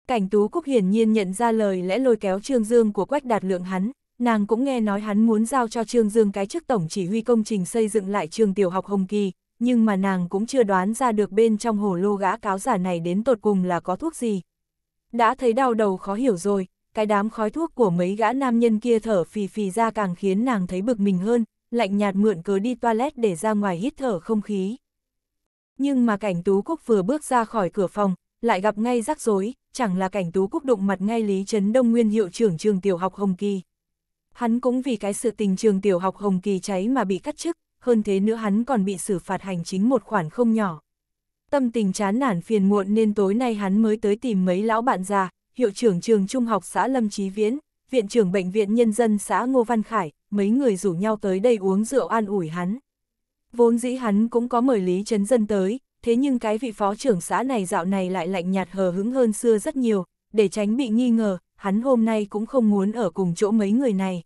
Cảnh Tú Cúc hiển nhiên nhận ra lời lẽ lôi kéo Trương Dương của Quách Đạt Lượng hắn, nàng cũng nghe nói hắn muốn giao cho Trương Dương cái chức tổng chỉ huy công trình xây dựng lại trường tiểu học Hồng Kỳ, nhưng mà nàng cũng chưa đoán ra được bên trong hồ lô gã cáo giả này đến tột cùng là có thuốc gì. Đã thấy đau đầu khó hiểu rồi, cái đám khói thuốc của mấy gã nam nhân kia thở phì phì ra càng khiến nàng thấy bực mình hơn, lạnh nhạt mượn cớ đi toilet để ra ngoài hít thở không khí. Nhưng mà cảnh tú cúc vừa bước ra khỏi cửa phòng, lại gặp ngay rắc rối, chẳng là cảnh tú cúc đụng mặt ngay Lý Trấn Đông Nguyên hiệu trưởng trường tiểu học Hồng Kỳ. Hắn cũng vì cái sự tình trường tiểu học Hồng Kỳ cháy mà bị cắt chức, hơn thế nữa hắn còn bị xử phạt hành chính một khoản không nhỏ. Tâm tình chán nản phiền muộn nên tối nay hắn mới tới tìm mấy lão bạn già, hiệu trưởng trường trung học xã Lâm Chí Viễn, viện trưởng bệnh viện nhân dân xã Ngô Văn Khải, mấy người rủ nhau tới đây uống rượu an ủi hắn. Vốn dĩ hắn cũng có mời Lý Trấn Dân tới, thế nhưng cái vị phó trưởng xã này dạo này lại lạnh nhạt hờ hứng hơn xưa rất nhiều, để tránh bị nghi ngờ, hắn hôm nay cũng không muốn ở cùng chỗ mấy người này.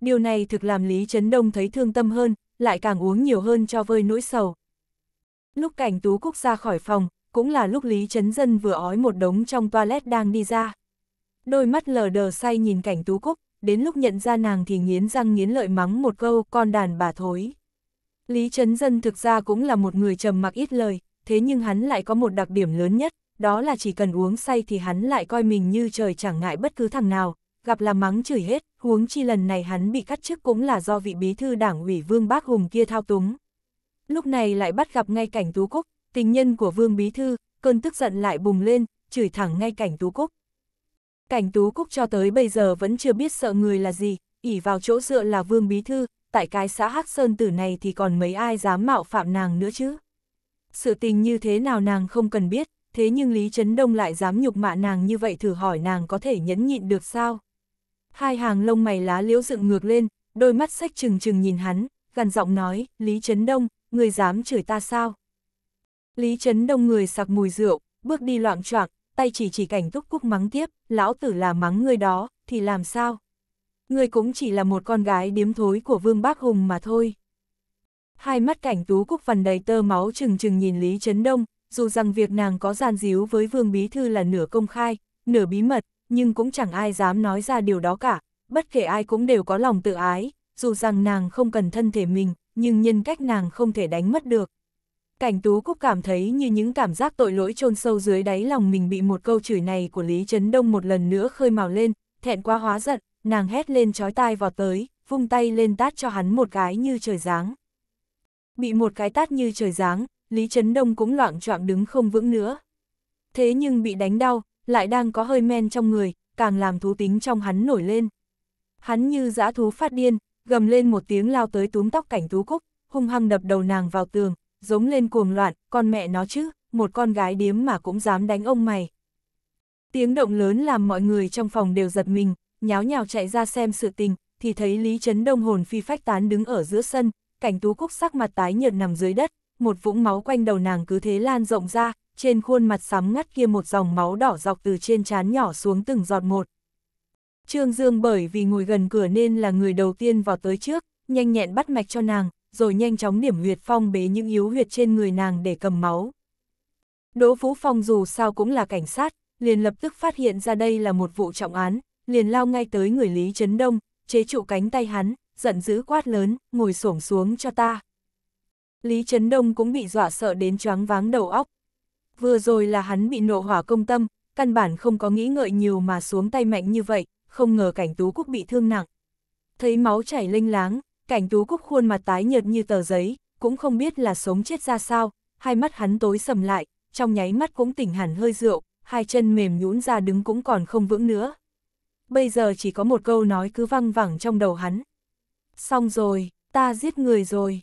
Điều này thực làm Lý Trấn Đông thấy thương tâm hơn, lại càng uống nhiều hơn cho vơi nỗi sầu. Lúc cảnh Tú Cúc ra khỏi phòng, cũng là lúc Lý Trấn Dân vừa ói một đống trong toilet đang đi ra. Đôi mắt lờ đờ say nhìn cảnh Tú Cúc, đến lúc nhận ra nàng thì nghiến răng nghiến lợi mắng một câu con đàn bà thối. Lý Trấn Dân thực ra cũng là một người trầm mặc ít lời, thế nhưng hắn lại có một đặc điểm lớn nhất, đó là chỉ cần uống say thì hắn lại coi mình như trời chẳng ngại bất cứ thằng nào, gặp là mắng chửi hết, huống chi lần này hắn bị cắt chức cũng là do vị bí thư đảng ủy Vương Bác Hùng kia thao túng. Lúc này lại bắt gặp ngay cảnh Tú Cúc, tình nhân của Vương Bí Thư, cơn tức giận lại bùng lên, chửi thẳng ngay cảnh Tú Cúc. Cảnh Tú Cúc cho tới bây giờ vẫn chưa biết sợ người là gì, ỉ vào chỗ dựa là Vương Bí Thư, tại cái xã Hắc Sơn Tử này thì còn mấy ai dám mạo phạm nàng nữa chứ. Sự tình như thế nào nàng không cần biết, thế nhưng Lý Trấn Đông lại dám nhục mạ nàng như vậy thử hỏi nàng có thể nhẫn nhịn được sao. Hai hàng lông mày lá liễu dựng ngược lên, đôi mắt sách trừng trừng nhìn hắn, gần giọng nói, Lý Trấn Đông, người dám chửi ta sao? Lý Trấn Đông người sặc mùi rượu, bước đi loạn choạng, tay chỉ chỉ cảnh túc cúc mắng tiếp, lão tử là mắng người đó, thì làm sao? Người cũng chỉ là một con gái điếm thối của Vương Bác Hùng mà thôi. Hai mắt cảnh tú cúc phần đầy tơ máu trừng trừng nhìn Lý Trấn Đông, dù rằng việc nàng có gian díu với Vương Bí Thư là nửa công khai, nửa bí mật, nhưng cũng chẳng ai dám nói ra điều đó cả, bất kể ai cũng đều có lòng tự ái, dù rằng nàng không cần thân thể mình, nhưng nhân cách nàng không thể đánh mất được. Cảnh Tú Cúc cảm thấy như những cảm giác tội lỗi chôn sâu dưới đáy lòng mình bị một câu chửi này của Lý Trấn Đông một lần nữa khơi mào lên, thẹn quá hóa giận, nàng hét lên chói tai vọt tới, vung tay lên tát cho hắn một cái như trời giáng. Bị một cái tát như trời giáng, Lý Trấn Đông cũng loạn choạng đứng không vững nữa. Thế nhưng bị đánh đau, lại đang có hơi men trong người, càng làm thú tính trong hắn nổi lên. Hắn như dã thú phát điên, gầm lên một tiếng lao tới túm tóc cảnh tú cúc, hung hăng đập đầu nàng vào tường, giống lên cuồng loạn, con mẹ nó chứ, một con gái điếm mà cũng dám đánh ông mày. Tiếng động lớn làm mọi người trong phòng đều giật mình, nháo nhào chạy ra xem sự tình, thì thấy Lý Trấn Đông hồn phi phách tán đứng ở giữa sân, cảnh tú cúc sắc mặt tái nhợt nằm dưới đất, một vũng máu quanh đầu nàng cứ thế lan rộng ra, trên khuôn mặt sắm ngắt kia một dòng máu đỏ dọc từ trên trán nhỏ xuống từng giọt một. Trương Dương bởi vì ngồi gần cửa nên là người đầu tiên vào tới trước, nhanh nhẹn bắt mạch cho nàng, rồi nhanh chóng điểm huyệt phong bế những yếu huyệt trên người nàng để cầm máu. Đỗ Vũ Phong dù sao cũng là cảnh sát, liền lập tức phát hiện ra đây là một vụ trọng án, liền lao ngay tới người Lý Trấn Đông, chế trụ cánh tay hắn, giận dữ quát lớn, ngồi xổm xuống cho ta. Lý Trấn Đông cũng bị dọa sợ đến choáng váng đầu óc. Vừa rồi là hắn bị nộ hỏa công tâm, căn bản không có nghĩ ngợi nhiều mà xuống tay mạnh như vậy, không ngờ cảnh tú cúc bị thương nặng. Thấy máu chảy linh láng, cảnh tú cúc khuôn mặt tái nhợt như tờ giấy, cũng không biết là sống chết ra sao, hai mắt hắn tối sầm lại, trong nháy mắt cũng tỉnh hẳn hơi rượu, hai chân mềm nhũn ra đứng cũng còn không vững nữa. Bây giờ chỉ có một câu nói cứ văng vẳng trong đầu hắn. Xong rồi, ta giết người rồi.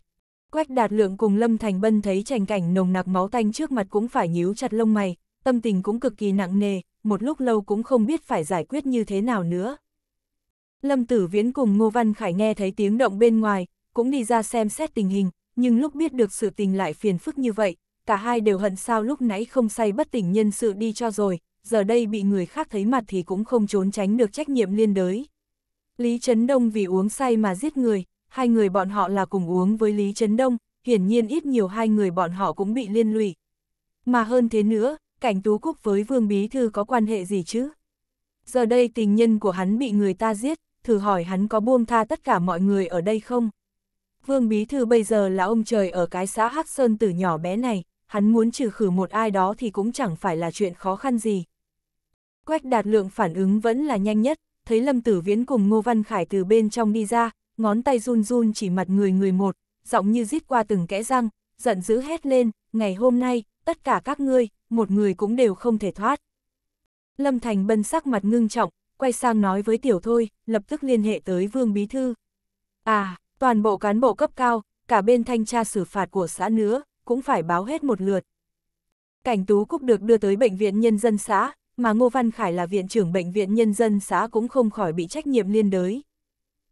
Quách đạt lượng cùng Lâm Thành Bân thấy trành cảnh nồng nặc máu tanh trước mặt cũng phải nhíu chặt lông mày, tâm tình cũng cực kỳ nặng nề, một lúc lâu cũng không biết phải giải quyết như thế nào nữa. Lâm Tử Viễn cùng Ngô Văn Khải nghe thấy tiếng động bên ngoài, cũng đi ra xem xét tình hình, nhưng lúc biết được sự tình lại phiền phức như vậy, cả hai đều hận sao lúc nãy không say bất tỉnh nhân sự đi cho rồi, giờ đây bị người khác thấy mặt thì cũng không trốn tránh được trách nhiệm liên đới. Lý Trấn Đông vì uống say mà giết người, hai người bọn họ là cùng uống với Lý Trấn Đông, hiển nhiên ít nhiều hai người bọn họ cũng bị liên lụy. Mà hơn thế nữa, cảnh Tú Cúc với Vương Bí Thư có quan hệ gì chứ? Giờ đây tình nhân của hắn bị người ta giết, thử hỏi hắn có buông tha tất cả mọi người ở đây không? Vương Bí Thư bây giờ là ông trời ở cái xã Hắc Sơn từ nhỏ bé này, hắn muốn trừ khử một ai đó thì cũng chẳng phải là chuyện khó khăn gì. Quách đạt lượng phản ứng vẫn là nhanh nhất, thấy Lâm Tử Viễn cùng Ngô Văn Khải từ bên trong đi ra, ngón tay run run chỉ mặt người người một, giọng như rít qua từng kẽ răng, giận dữ hét lên, ngày hôm nay, tất cả các ngươi, một người cũng đều không thể thoát. Lâm Thành Bân sắc mặt ngưng trọng, quay sang nói với Tiểu Thôi, lập tức liên hệ tới Vương Bí Thư. À, toàn bộ cán bộ cấp cao, cả bên thanh tra xử phạt của xã nữa, cũng phải báo hết một lượt. Cảnh Tú Cúc được đưa tới Bệnh viện Nhân dân xã, mà Ngô Văn Khải là viện trưởng Bệnh viện Nhân dân xã cũng không khỏi bị trách nhiệm liên đới.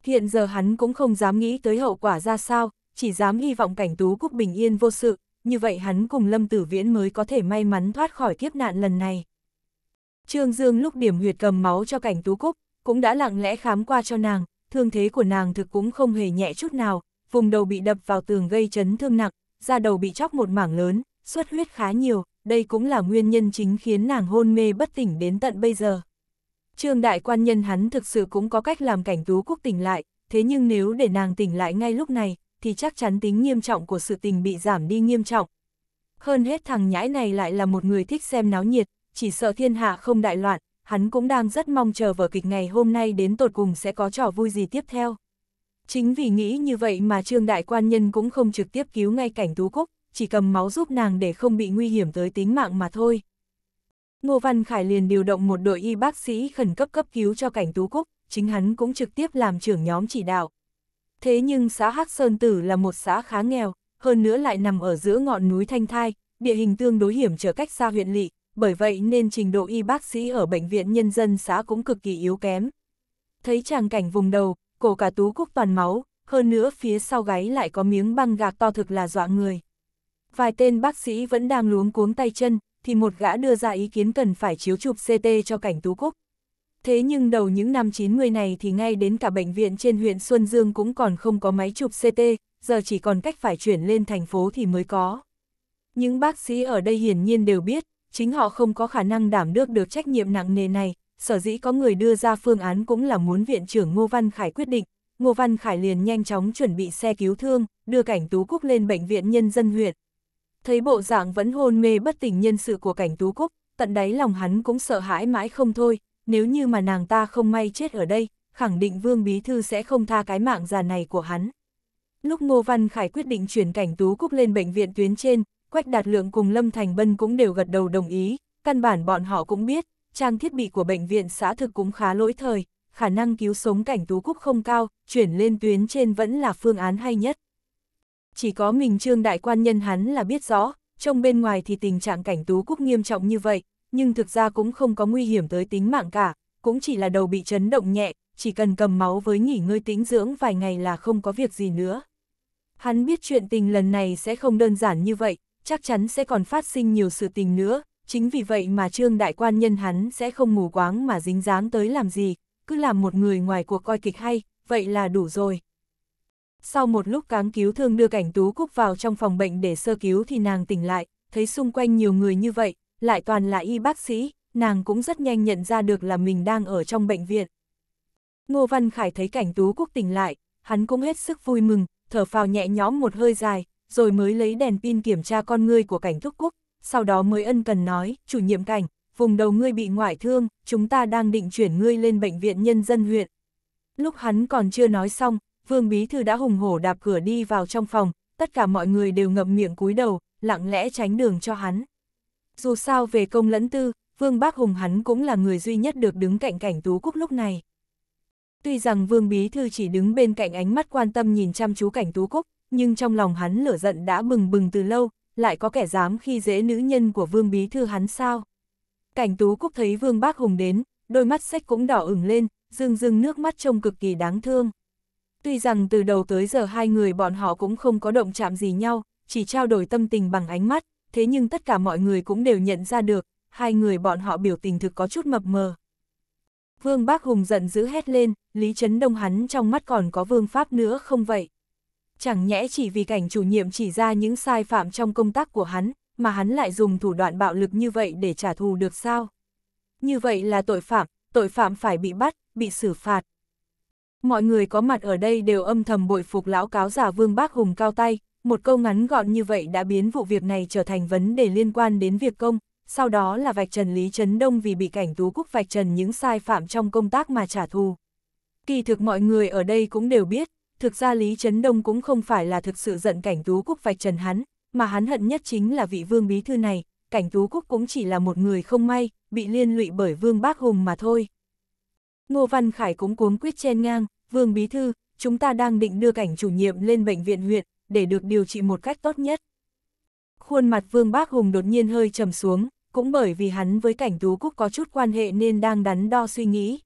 Hiện giờ hắn cũng không dám nghĩ tới hậu quả ra sao, chỉ dám hy vọng cảnh Tú Cúc bình yên vô sự, như vậy hắn cùng Lâm Tử Viễn mới có thể may mắn thoát khỏi kiếp nạn lần này. Trương Dương lúc điểm huyệt cầm máu cho cảnh tú cúc, cũng đã lặng lẽ khám qua cho nàng, thương thế của nàng thực cũng không hề nhẹ chút nào, vùng đầu bị đập vào tường gây chấn thương nặng, da đầu bị chóc một mảng lớn, xuất huyết khá nhiều, đây cũng là nguyên nhân chính khiến nàng hôn mê bất tỉnh đến tận bây giờ. Trương đại quan nhân hắn thực sự cũng có cách làm cảnh tú cúc tỉnh lại, thế nhưng nếu để nàng tỉnh lại ngay lúc này, thì chắc chắn tính nghiêm trọng của sự tình bị giảm đi nghiêm trọng. Hơn hết thằng nhãi này lại là một người thích xem náo nhiệt, chỉ sợ thiên hạ không đại loạn, hắn cũng đang rất mong chờ vở kịch ngày hôm nay đến tột cùng sẽ có trò vui gì tiếp theo. Chính vì nghĩ như vậy mà Trương Đại Quan Nhân cũng không trực tiếp cứu ngay cảnh Tú Cúc, chỉ cầm máu giúp nàng để không bị nguy hiểm tới tính mạng mà thôi. Ngô Văn Khải liền điều động một đội y bác sĩ khẩn cấp cấp cứu cho cảnh Tú Cúc, chính hắn cũng trực tiếp làm trưởng nhóm chỉ đạo. Thế nhưng xã Hắc Sơn Tử là một xã khá nghèo, hơn nữa lại nằm ở giữa ngọn núi Thanh Thai, địa hình tương đối hiểm trở cách xa huyện lỵ, bởi vậy nên trình độ y bác sĩ ở bệnh viện nhân dân xã cũng cực kỳ yếu kém. Thấy tràng cảnh vùng đầu, cổ cả tú cúc toàn máu, hơn nữa phía sau gáy lại có miếng băng gạc to thực là dọa người. Vài tên bác sĩ vẫn đang luống cuống tay chân, thì một gã đưa ra ý kiến cần phải chiếu chụp CT cho cảnh tú cúc. Thế nhưng đầu những năm 90 này thì ngay đến cả bệnh viện trên huyện Xuân Dương cũng còn không có máy chụp CT, giờ chỉ còn cách phải chuyển lên thành phố thì mới có. Những bác sĩ ở đây hiển nhiên đều biết, chính họ không có khả năng đảm đương được trách nhiệm nặng nề này, sở dĩ có người đưa ra phương án cũng là muốn Viện trưởng Ngô Văn Khải quyết định. Ngô Văn Khải liền nhanh chóng chuẩn bị xe cứu thương, đưa cảnh Tú Cúc lên Bệnh viện Nhân dân huyện. Thấy bộ dạng vẫn hôn mê bất tỉnh nhân sự của cảnh Tú Cúc, tận đáy lòng hắn cũng sợ hãi mãi không thôi, nếu như mà nàng ta không may chết ở đây, khẳng định Vương Bí Thư sẽ không tha cái mạng già này của hắn. Lúc Ngô Văn Khải quyết định chuyển cảnh Tú Cúc lên bệnh viện tuyến trên, Quách Đạt Lượng cùng Lâm Thành Bân cũng đều gật đầu đồng ý, căn bản bọn họ cũng biết, trang thiết bị của bệnh viện xã thực cũng khá lỗi thời, khả năng cứu sống cảnh tú cúc không cao, chuyển lên tuyến trên vẫn là phương án hay nhất. Chỉ có mình trương đại quan nhân hắn là biết rõ, trong bên ngoài thì tình trạng cảnh tú cúc nghiêm trọng như vậy, nhưng thực ra cũng không có nguy hiểm tới tính mạng cả, cũng chỉ là đầu bị chấn động nhẹ, chỉ cần cầm máu với nghỉ ngơi tĩnh dưỡng vài ngày là không có việc gì nữa. Hắn biết chuyện tình lần này sẽ không đơn giản như vậy, chắc chắn sẽ còn phát sinh nhiều sự tình nữa, chính vì vậy mà trương đại quan nhân hắn sẽ không mù quáng mà dính dáng tới làm gì, cứ làm một người ngoài cuộc coi kịch hay, vậy là đủ rồi. Sau một lúc cáng cứu thương đưa cảnh tú cúc vào trong phòng bệnh để sơ cứu thì nàng tỉnh lại, thấy xung quanh nhiều người như vậy, lại toàn là y bác sĩ, nàng cũng rất nhanh nhận ra được là mình đang ở trong bệnh viện. Ngô Văn Khải thấy cảnh tú cúc tỉnh lại, hắn cũng hết sức vui mừng, thở phào nhẹ nhõm một hơi dài, rồi mới lấy đèn pin kiểm tra con ngươi của cảnh thúc quốc, sau đó mới ân cần nói, chủ nhiệm cảnh, vùng đầu ngươi bị ngoại thương, chúng ta đang định chuyển ngươi lên bệnh viện nhân dân huyện. Lúc hắn còn chưa nói xong, Vương Bí Thư đã hùng hổ đạp cửa đi vào trong phòng, tất cả mọi người đều ngậm miệng cúi đầu, lặng lẽ tránh đường cho hắn. Dù sao về công lẫn tư, Vương Bác Hùng hắn cũng là người duy nhất được đứng cạnh cảnh Tú quốc lúc này. Tuy rằng Vương Bí Thư chỉ đứng bên cạnh ánh mắt quan tâm nhìn chăm chú cảnh Tú Cúc, nhưng trong lòng hắn lửa giận đã bừng bừng từ lâu, lại có kẻ dám khi dễ nữ nhân của Vương Bí Thư hắn sao. Cảnh Tú Cúc thấy Vương Bác Hùng đến, đôi mắt sách cũng đỏ ửng lên, rưng rưng nước mắt trông cực kỳ đáng thương. Tuy rằng từ đầu tới giờ hai người bọn họ cũng không có động chạm gì nhau, chỉ trao đổi tâm tình bằng ánh mắt, thế nhưng tất cả mọi người cũng đều nhận ra được, hai người bọn họ biểu tình thực có chút mập mờ. Vương Bác Hùng giận dữ hét lên, Lý Trấn Đông hắn trong mắt còn có vương pháp nữa không vậy? Chẳng nhẽ chỉ vì cảnh chủ nhiệm chỉ ra những sai phạm trong công tác của hắn, mà hắn lại dùng thủ đoạn bạo lực như vậy để trả thù được sao? Như vậy là tội phạm, tội phạm phải bị bắt, bị xử phạt. Mọi người có mặt ở đây đều âm thầm bội phục lão cáo giả Vương Bác Hùng cao tay, một câu ngắn gọn như vậy đã biến vụ việc này trở thành vấn đề liên quan đến việc công, sau đó là vạch trần Lý Trấn Đông vì bị cảnh tú cúc vạch trần những sai phạm trong công tác mà trả thù. Kỳ thực mọi người ở đây cũng đều biết, thực ra Lý Trấn Đông cũng không phải là thực sự giận cảnh tú quốc vạch trần hắn, mà hắn hận nhất chính là vị vương bí thư này, cảnh tú quốc cũng chỉ là một người không may, bị liên lụy bởi vương bác hùng mà thôi. Ngô Văn Khải cũng cuống quyết chen ngang, vương bí thư, chúng ta đang định đưa cảnh chủ nhiệm lên bệnh viện huyện, để được điều trị một cách tốt nhất. Khuôn mặt vương bác hùng đột nhiên hơi trầm xuống, cũng bởi vì hắn với cảnh tú quốc có chút quan hệ nên đang đắn đo suy nghĩ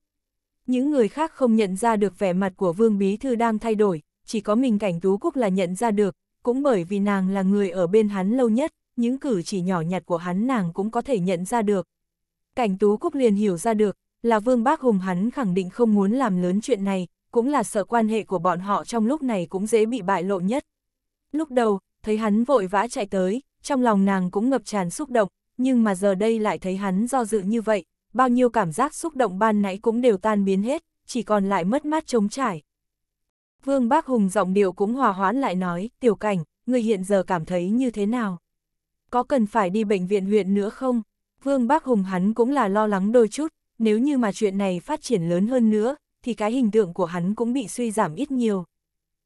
những người khác không nhận ra được vẻ mặt của Vương Bí Thư đang thay đổi, chỉ có mình cảnh Tú Cúc là nhận ra được, cũng bởi vì nàng là người ở bên hắn lâu nhất, những cử chỉ nhỏ nhặt của hắn nàng cũng có thể nhận ra được. Cảnh Tú Cúc liền hiểu ra được, là Vương Bác Hùng hắn khẳng định không muốn làm lớn chuyện này, cũng là sợ quan hệ của bọn họ trong lúc này cũng dễ bị bại lộ nhất. Lúc đầu, thấy hắn vội vã chạy tới, trong lòng nàng cũng ngập tràn xúc động, nhưng mà giờ đây lại thấy hắn do dự như vậy, bao nhiêu cảm giác xúc động ban nãy cũng đều tan biến hết, chỉ còn lại mất mát trống trải. Vương Bác Hùng giọng điệu cũng hòa hoãn lại nói, tiểu cảnh, người hiện giờ cảm thấy như thế nào? Có cần phải đi bệnh viện huyện nữa không? Vương Bác Hùng hắn cũng là lo lắng đôi chút, nếu như mà chuyện này phát triển lớn hơn nữa, thì cái hình tượng của hắn cũng bị suy giảm ít nhiều.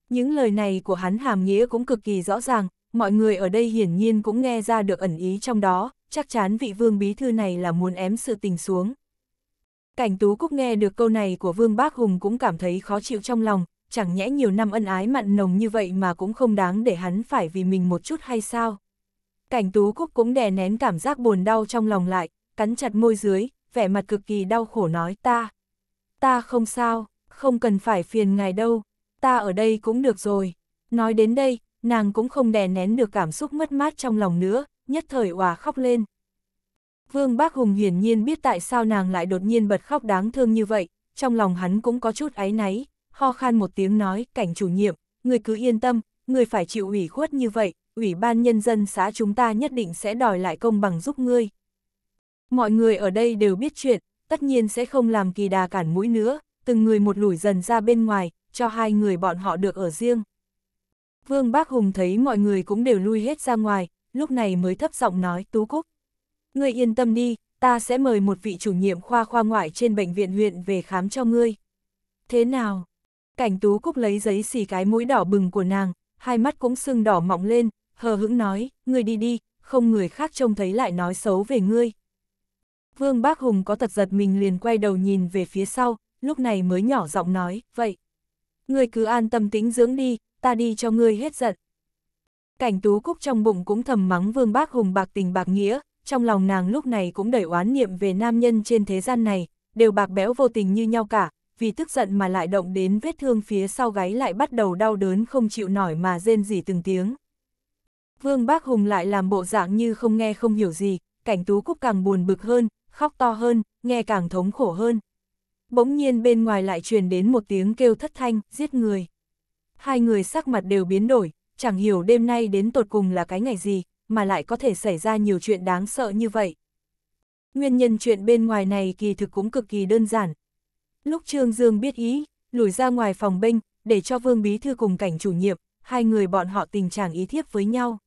Những lời này của hắn hàm nghĩa cũng cực kỳ rõ ràng, mọi người ở đây hiển nhiên cũng nghe ra được ẩn ý trong đó, chắc chắn vị vương bí thư này là muốn ém sự tình xuống. Cảnh Tú Cúc nghe được câu này của Vương Bác Hùng cũng cảm thấy khó chịu trong lòng, chẳng nhẽ nhiều năm ân ái mặn nồng như vậy mà cũng không đáng để hắn phải vì mình một chút hay sao. Cảnh Tú Cúc cũng đè nén cảm giác buồn đau trong lòng lại, cắn chặt môi dưới, vẻ mặt cực kỳ đau khổ nói ta. Ta không sao, không cần phải phiền ngài đâu, ta ở đây cũng được rồi. Nói đến đây, nàng cũng không đè nén được cảm xúc mất mát trong lòng nữa, nhất thời hòa khóc lên. Vương Bác Hùng hiển nhiên biết tại sao nàng lại đột nhiên bật khóc đáng thương như vậy, trong lòng hắn cũng có chút áy náy, ho khan một tiếng nói, cảnh chủ nhiệm, người cứ yên tâm, người phải chịu ủy khuất như vậy, ủy ban nhân dân xã chúng ta nhất định sẽ đòi lại công bằng giúp ngươi. Mọi người ở đây đều biết chuyện, tất nhiên sẽ không làm kỳ đà cản mũi nữa, từng người một lủi dần ra bên ngoài, cho hai người bọn họ được ở riêng. Vương Bác Hùng thấy mọi người cũng đều lui hết ra ngoài, lúc này mới thấp giọng nói Tú Cúc. Ngươi yên tâm đi, ta sẽ mời một vị chủ nhiệm khoa khoa ngoại trên bệnh viện huyện về khám cho ngươi. Thế nào? Cảnh Tú Cúc lấy giấy xì cái mũi đỏ bừng của nàng, hai mắt cũng sưng đỏ mọng lên, hờ hững nói, ngươi đi đi, không người khác trông thấy lại nói xấu về ngươi. Vương Bác Hùng có tật giật mình liền quay đầu nhìn về phía sau, lúc này mới nhỏ giọng nói, vậy. Ngươi cứ an tâm tính dưỡng đi, ta đi cho ngươi hết giận cảnh tú cúc trong bụng cũng thầm mắng vương bác hùng bạc tình bạc nghĩa, trong lòng nàng lúc này cũng đầy oán niệm về nam nhân trên thế gian này, đều bạc béo vô tình như nhau cả, vì tức giận mà lại động đến vết thương phía sau gáy lại bắt đầu đau đớn không chịu nổi mà rên rỉ từng tiếng. Vương Bác Hùng lại làm bộ dạng như không nghe không hiểu gì, cảnh tú cúc càng buồn bực hơn, khóc to hơn, nghe càng thống khổ hơn. Bỗng nhiên bên ngoài lại truyền đến một tiếng kêu thất thanh, giết người. Hai người sắc mặt đều biến đổi, chẳng hiểu đêm nay đến tột cùng là cái ngày gì, mà lại có thể xảy ra nhiều chuyện đáng sợ như vậy. Nguyên nhân chuyện bên ngoài này kỳ thực cũng cực kỳ đơn giản. Lúc Trương Dương biết ý, lùi ra ngoài phòng binh, để cho Vương Bí Thư cùng cảnh chủ nhiệm, hai người bọn họ tình trạng ý thiếp với nhau.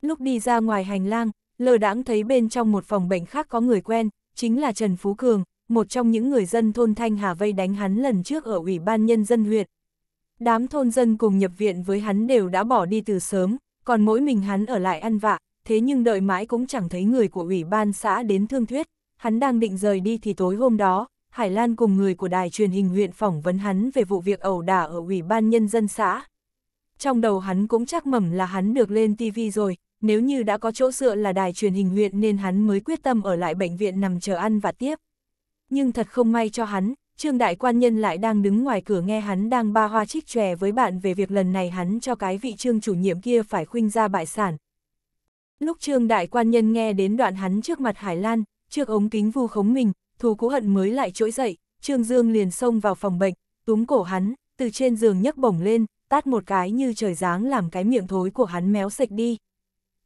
Lúc đi ra ngoài hành lang, lờ đãng thấy bên trong một phòng bệnh khác có người quen, chính là Trần Phú Cường, một trong những người dân thôn Thanh Hà vây đánh hắn lần trước ở Ủy ban Nhân dân huyện, Đám thôn dân cùng nhập viện với hắn đều đã bỏ đi từ sớm, còn mỗi mình hắn ở lại ăn vạ, thế nhưng đợi mãi cũng chẳng thấy người của ủy ban xã đến thương thuyết, hắn đang định rời đi thì tối hôm đó, Hải Lan cùng người của đài truyền hình huyện phỏng vấn hắn về vụ việc ẩu đả ở ủy ban nhân dân xã. Trong đầu hắn cũng chắc mẩm là hắn được lên TV rồi, nếu như đã có chỗ dựa là đài truyền hình huyện nên hắn mới quyết tâm ở lại bệnh viện nằm chờ ăn và tiếp. Nhưng thật không may cho hắn, Trương Đại Quan Nhân lại đang đứng ngoài cửa nghe hắn đang ba hoa trích chòe với bạn về việc lần này hắn cho cái vị trương chủ nhiệm kia phải khuynh ra bại sản. Lúc Trương Đại Quan Nhân nghe đến đoạn hắn trước mặt Hải Lan, trước ống kính vu khống mình, thù cũ hận mới lại trỗi dậy, Trương Dương liền xông vào phòng bệnh, túm cổ hắn, từ trên giường nhấc bổng lên, tát một cái như trời giáng làm cái miệng thối của hắn méo sạch đi.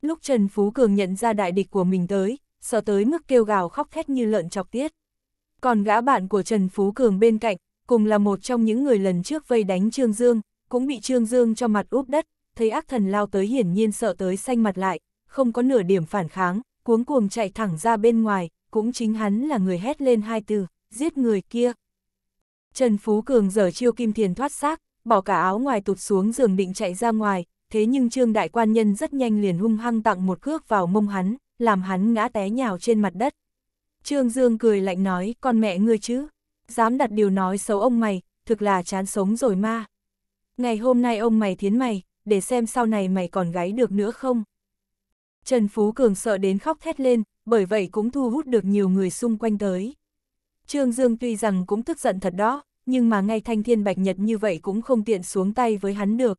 Lúc Trần Phú Cường nhận ra đại địch của mình tới, sợ tới mức kêu gào khóc thét như lợn chọc tiết. Còn gã bạn của Trần Phú Cường bên cạnh, cùng là một trong những người lần trước vây đánh Trương Dương, cũng bị Trương Dương cho mặt úp đất, thấy ác thần lao tới hiển nhiên sợ tới xanh mặt lại, không có nửa điểm phản kháng, cuống cuồng chạy thẳng ra bên ngoài, cũng chính hắn là người hét lên hai từ, giết người kia. Trần Phú Cường giở chiêu kim thiền thoát xác, bỏ cả áo ngoài tụt xuống giường định chạy ra ngoài, thế nhưng Trương Đại Quan Nhân rất nhanh liền hung hăng tặng một cước vào mông hắn, làm hắn ngã té nhào trên mặt đất, Trương Dương cười lạnh nói, con mẹ ngươi chứ, dám đặt điều nói xấu ông mày, thực là chán sống rồi ma. Ngày hôm nay ông mày thiến mày, để xem sau này mày còn gái được nữa không. Trần Phú Cường sợ đến khóc thét lên, bởi vậy cũng thu hút được nhiều người xung quanh tới. Trương Dương tuy rằng cũng tức giận thật đó, nhưng mà ngay thanh thiên bạch nhật như vậy cũng không tiện xuống tay với hắn được.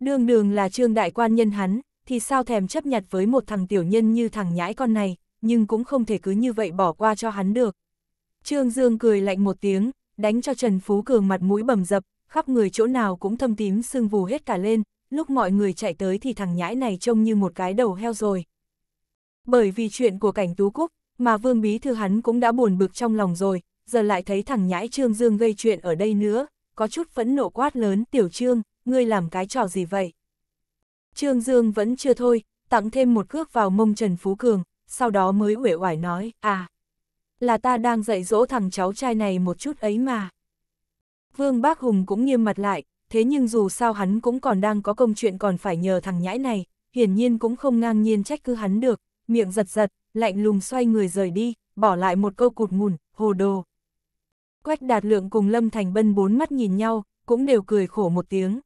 Đường đường là trương đại quan nhân hắn, thì sao thèm chấp nhặt với một thằng tiểu nhân như thằng nhãi con này, nhưng cũng không thể cứ như vậy bỏ qua cho hắn được. Trương Dương cười lạnh một tiếng, đánh cho Trần Phú Cường mặt mũi bầm dập, khắp người chỗ nào cũng thâm tím sưng vù hết cả lên, lúc mọi người chạy tới thì thằng nhãi này trông như một cái đầu heo rồi. Bởi vì chuyện của cảnh Tú Cúc, mà Vương Bí Thư hắn cũng đã buồn bực trong lòng rồi, giờ lại thấy thằng nhãi Trương Dương gây chuyện ở đây nữa, có chút phẫn nộ quát lớn tiểu Trương, ngươi làm cái trò gì vậy? Trương Dương vẫn chưa thôi, tặng thêm một cước vào mông Trần Phú Cường, sau đó mới uể oải nói, à, là ta đang dạy dỗ thằng cháu trai này một chút ấy mà. Vương Bác Hùng cũng nghiêm mặt lại, thế nhưng dù sao hắn cũng còn đang có công chuyện còn phải nhờ thằng nhãi này, hiển nhiên cũng không ngang nhiên trách cứ hắn được, miệng giật giật, lạnh lùng xoay người rời đi, bỏ lại một câu cụt ngùn, hồ đồ. Quách Đạt Lượng cùng Lâm Thành Bân bốn mắt nhìn nhau, cũng đều cười khổ một tiếng.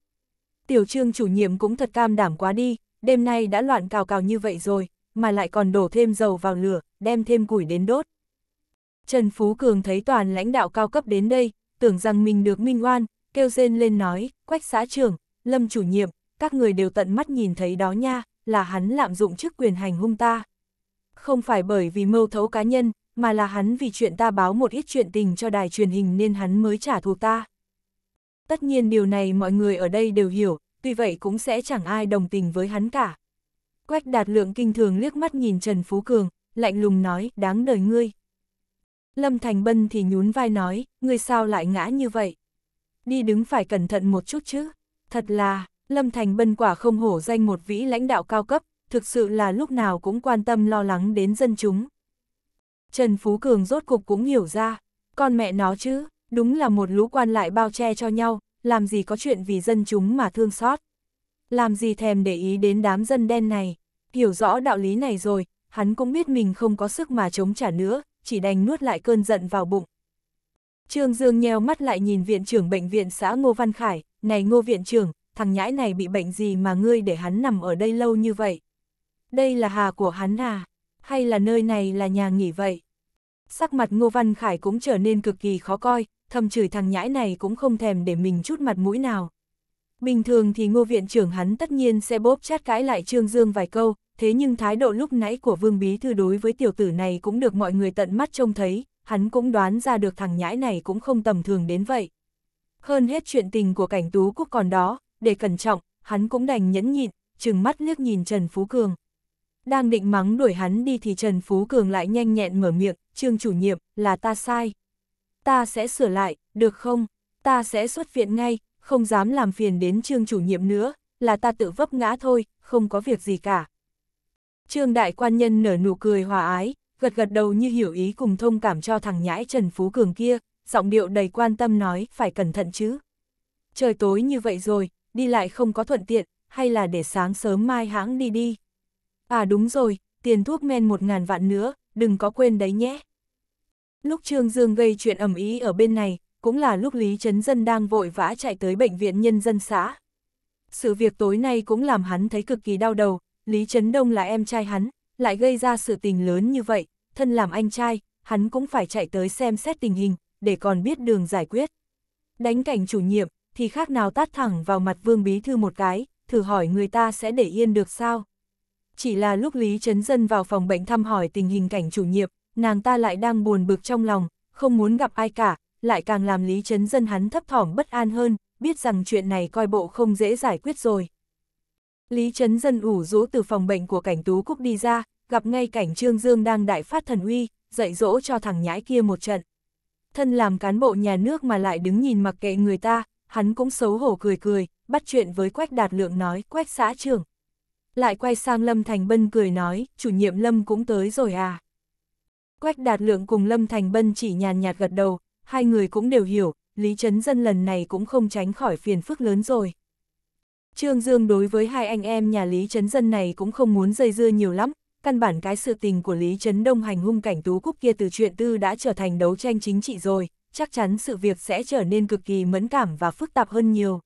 Tiểu trương chủ nhiệm cũng thật cam đảm quá đi, đêm nay đã loạn cào cào như vậy rồi, mà lại còn đổ thêm dầu vào lửa, đem thêm củi đến đốt. Trần Phú Cường thấy toàn lãnh đạo cao cấp đến đây, tưởng rằng mình được minh oan, kêu rên lên nói, quách xã trưởng, lâm chủ nhiệm, các người đều tận mắt nhìn thấy đó nha, là hắn lạm dụng chức quyền hành hung ta. Không phải bởi vì mâu thấu cá nhân, mà là hắn vì chuyện ta báo một ít chuyện tình cho đài truyền hình nên hắn mới trả thù ta. Tất nhiên điều này mọi người ở đây đều hiểu, tuy vậy cũng sẽ chẳng ai đồng tình với hắn cả. Quách đạt lượng kinh thường liếc mắt nhìn Trần Phú Cường, lạnh lùng nói, đáng đời ngươi. Lâm Thành Bân thì nhún vai nói, ngươi sao lại ngã như vậy? Đi đứng phải cẩn thận một chút chứ. Thật là, Lâm Thành Bân quả không hổ danh một vĩ lãnh đạo cao cấp, thực sự là lúc nào cũng quan tâm lo lắng đến dân chúng. Trần Phú Cường rốt cục cũng hiểu ra, con mẹ nó chứ, đúng là một lũ quan lại bao che cho nhau, làm gì có chuyện vì dân chúng mà thương xót. Làm gì thèm để ý đến đám dân đen này. Hiểu rõ đạo lý này rồi, hắn cũng biết mình không có sức mà chống trả nữa, chỉ đành nuốt lại cơn giận vào bụng. Trương Dương nheo mắt lại nhìn viện trưởng bệnh viện xã Ngô Văn Khải, này Ngô viện trưởng, thằng nhãi này bị bệnh gì mà ngươi để hắn nằm ở đây lâu như vậy? Đây là hà của hắn à? Hay là nơi này là nhà nghỉ vậy? Sắc mặt Ngô Văn Khải cũng trở nên cực kỳ khó coi, thầm chửi thằng nhãi này cũng không thèm để mình chút mặt mũi nào. Bình thường thì ngô viện trưởng hắn tất nhiên sẽ bóp chát cãi lại Trương Dương vài câu, thế nhưng thái độ lúc nãy của Vương Bí Thư đối với tiểu tử này cũng được mọi người tận mắt trông thấy, hắn cũng đoán ra được thằng nhãi này cũng không tầm thường đến vậy. Hơn hết chuyện tình của cảnh tú quốc còn đó, để cẩn trọng, hắn cũng đành nhẫn nhịn, chừng mắt liếc nhìn Trần Phú Cường. Đang định mắng đuổi hắn đi thì Trần Phú Cường lại nhanh nhẹn mở miệng, trương chủ nhiệm, là ta sai. Ta sẽ sửa lại, được không? Ta sẽ xuất viện ngay, không dám làm phiền đến trương chủ nhiệm nữa, là ta tự vấp ngã thôi, không có việc gì cả. Trương đại quan nhân nở nụ cười hòa ái, gật gật đầu như hiểu ý cùng thông cảm cho thằng nhãi Trần Phú Cường kia, giọng điệu đầy quan tâm nói phải cẩn thận chứ. Trời tối như vậy rồi, đi lại không có thuận tiện, hay là để sáng sớm mai hãng đi đi. À đúng rồi, tiền thuốc men một ngàn vạn nữa, đừng có quên đấy nhé. Lúc Trương Dương gây chuyện ẩm ý ở bên này, cũng là lúc Lý Trấn Dân đang vội vã chạy tới bệnh viện nhân dân xã. Sự việc tối nay cũng làm hắn thấy cực kỳ đau đầu, Lý Trấn Đông là em trai hắn, lại gây ra sự tình lớn như vậy, thân làm anh trai, hắn cũng phải chạy tới xem xét tình hình, để còn biết đường giải quyết. Đánh cảnh chủ nhiệm, thì khác nào tát thẳng vào mặt Vương Bí Thư một cái, thử hỏi người ta sẽ để yên được sao? Chỉ là lúc Lý Trấn Dân vào phòng bệnh thăm hỏi tình hình cảnh chủ nhiệm, nàng ta lại đang buồn bực trong lòng, không muốn gặp ai cả, lại càng làm Lý Trấn Dân hắn thấp thỏm bất an hơn, biết rằng chuyện này coi bộ không dễ giải quyết rồi. Lý Trấn Dân ủ rũ từ phòng bệnh của cảnh tú cúc đi ra, gặp ngay cảnh Trương Dương đang đại phát thần uy, dạy dỗ cho thằng nhãi kia một trận. Thân làm cán bộ nhà nước mà lại đứng nhìn mặc kệ người ta, hắn cũng xấu hổ cười cười, bắt chuyện với Quách Đạt Lượng nói, Quách xã trưởng. Lại quay sang Lâm Thành Bân cười nói, chủ nhiệm Lâm cũng tới rồi à. Quách Đạt Lượng cùng Lâm Thành Bân chỉ nhàn nhạt gật đầu, hai người cũng đều hiểu, Lý Trấn Dân lần này cũng không tránh khỏi phiền phức lớn rồi. Trương Dương đối với hai anh em nhà Lý Trấn Dân này cũng không muốn dây dưa nhiều lắm, căn bản cái sự tình của Lý Trấn Đông hành hung cảnh tú cúc kia từ chuyện tư đã trở thành đấu tranh chính trị rồi, chắc chắn sự việc sẽ trở nên cực kỳ mẫn cảm và phức tạp hơn nhiều.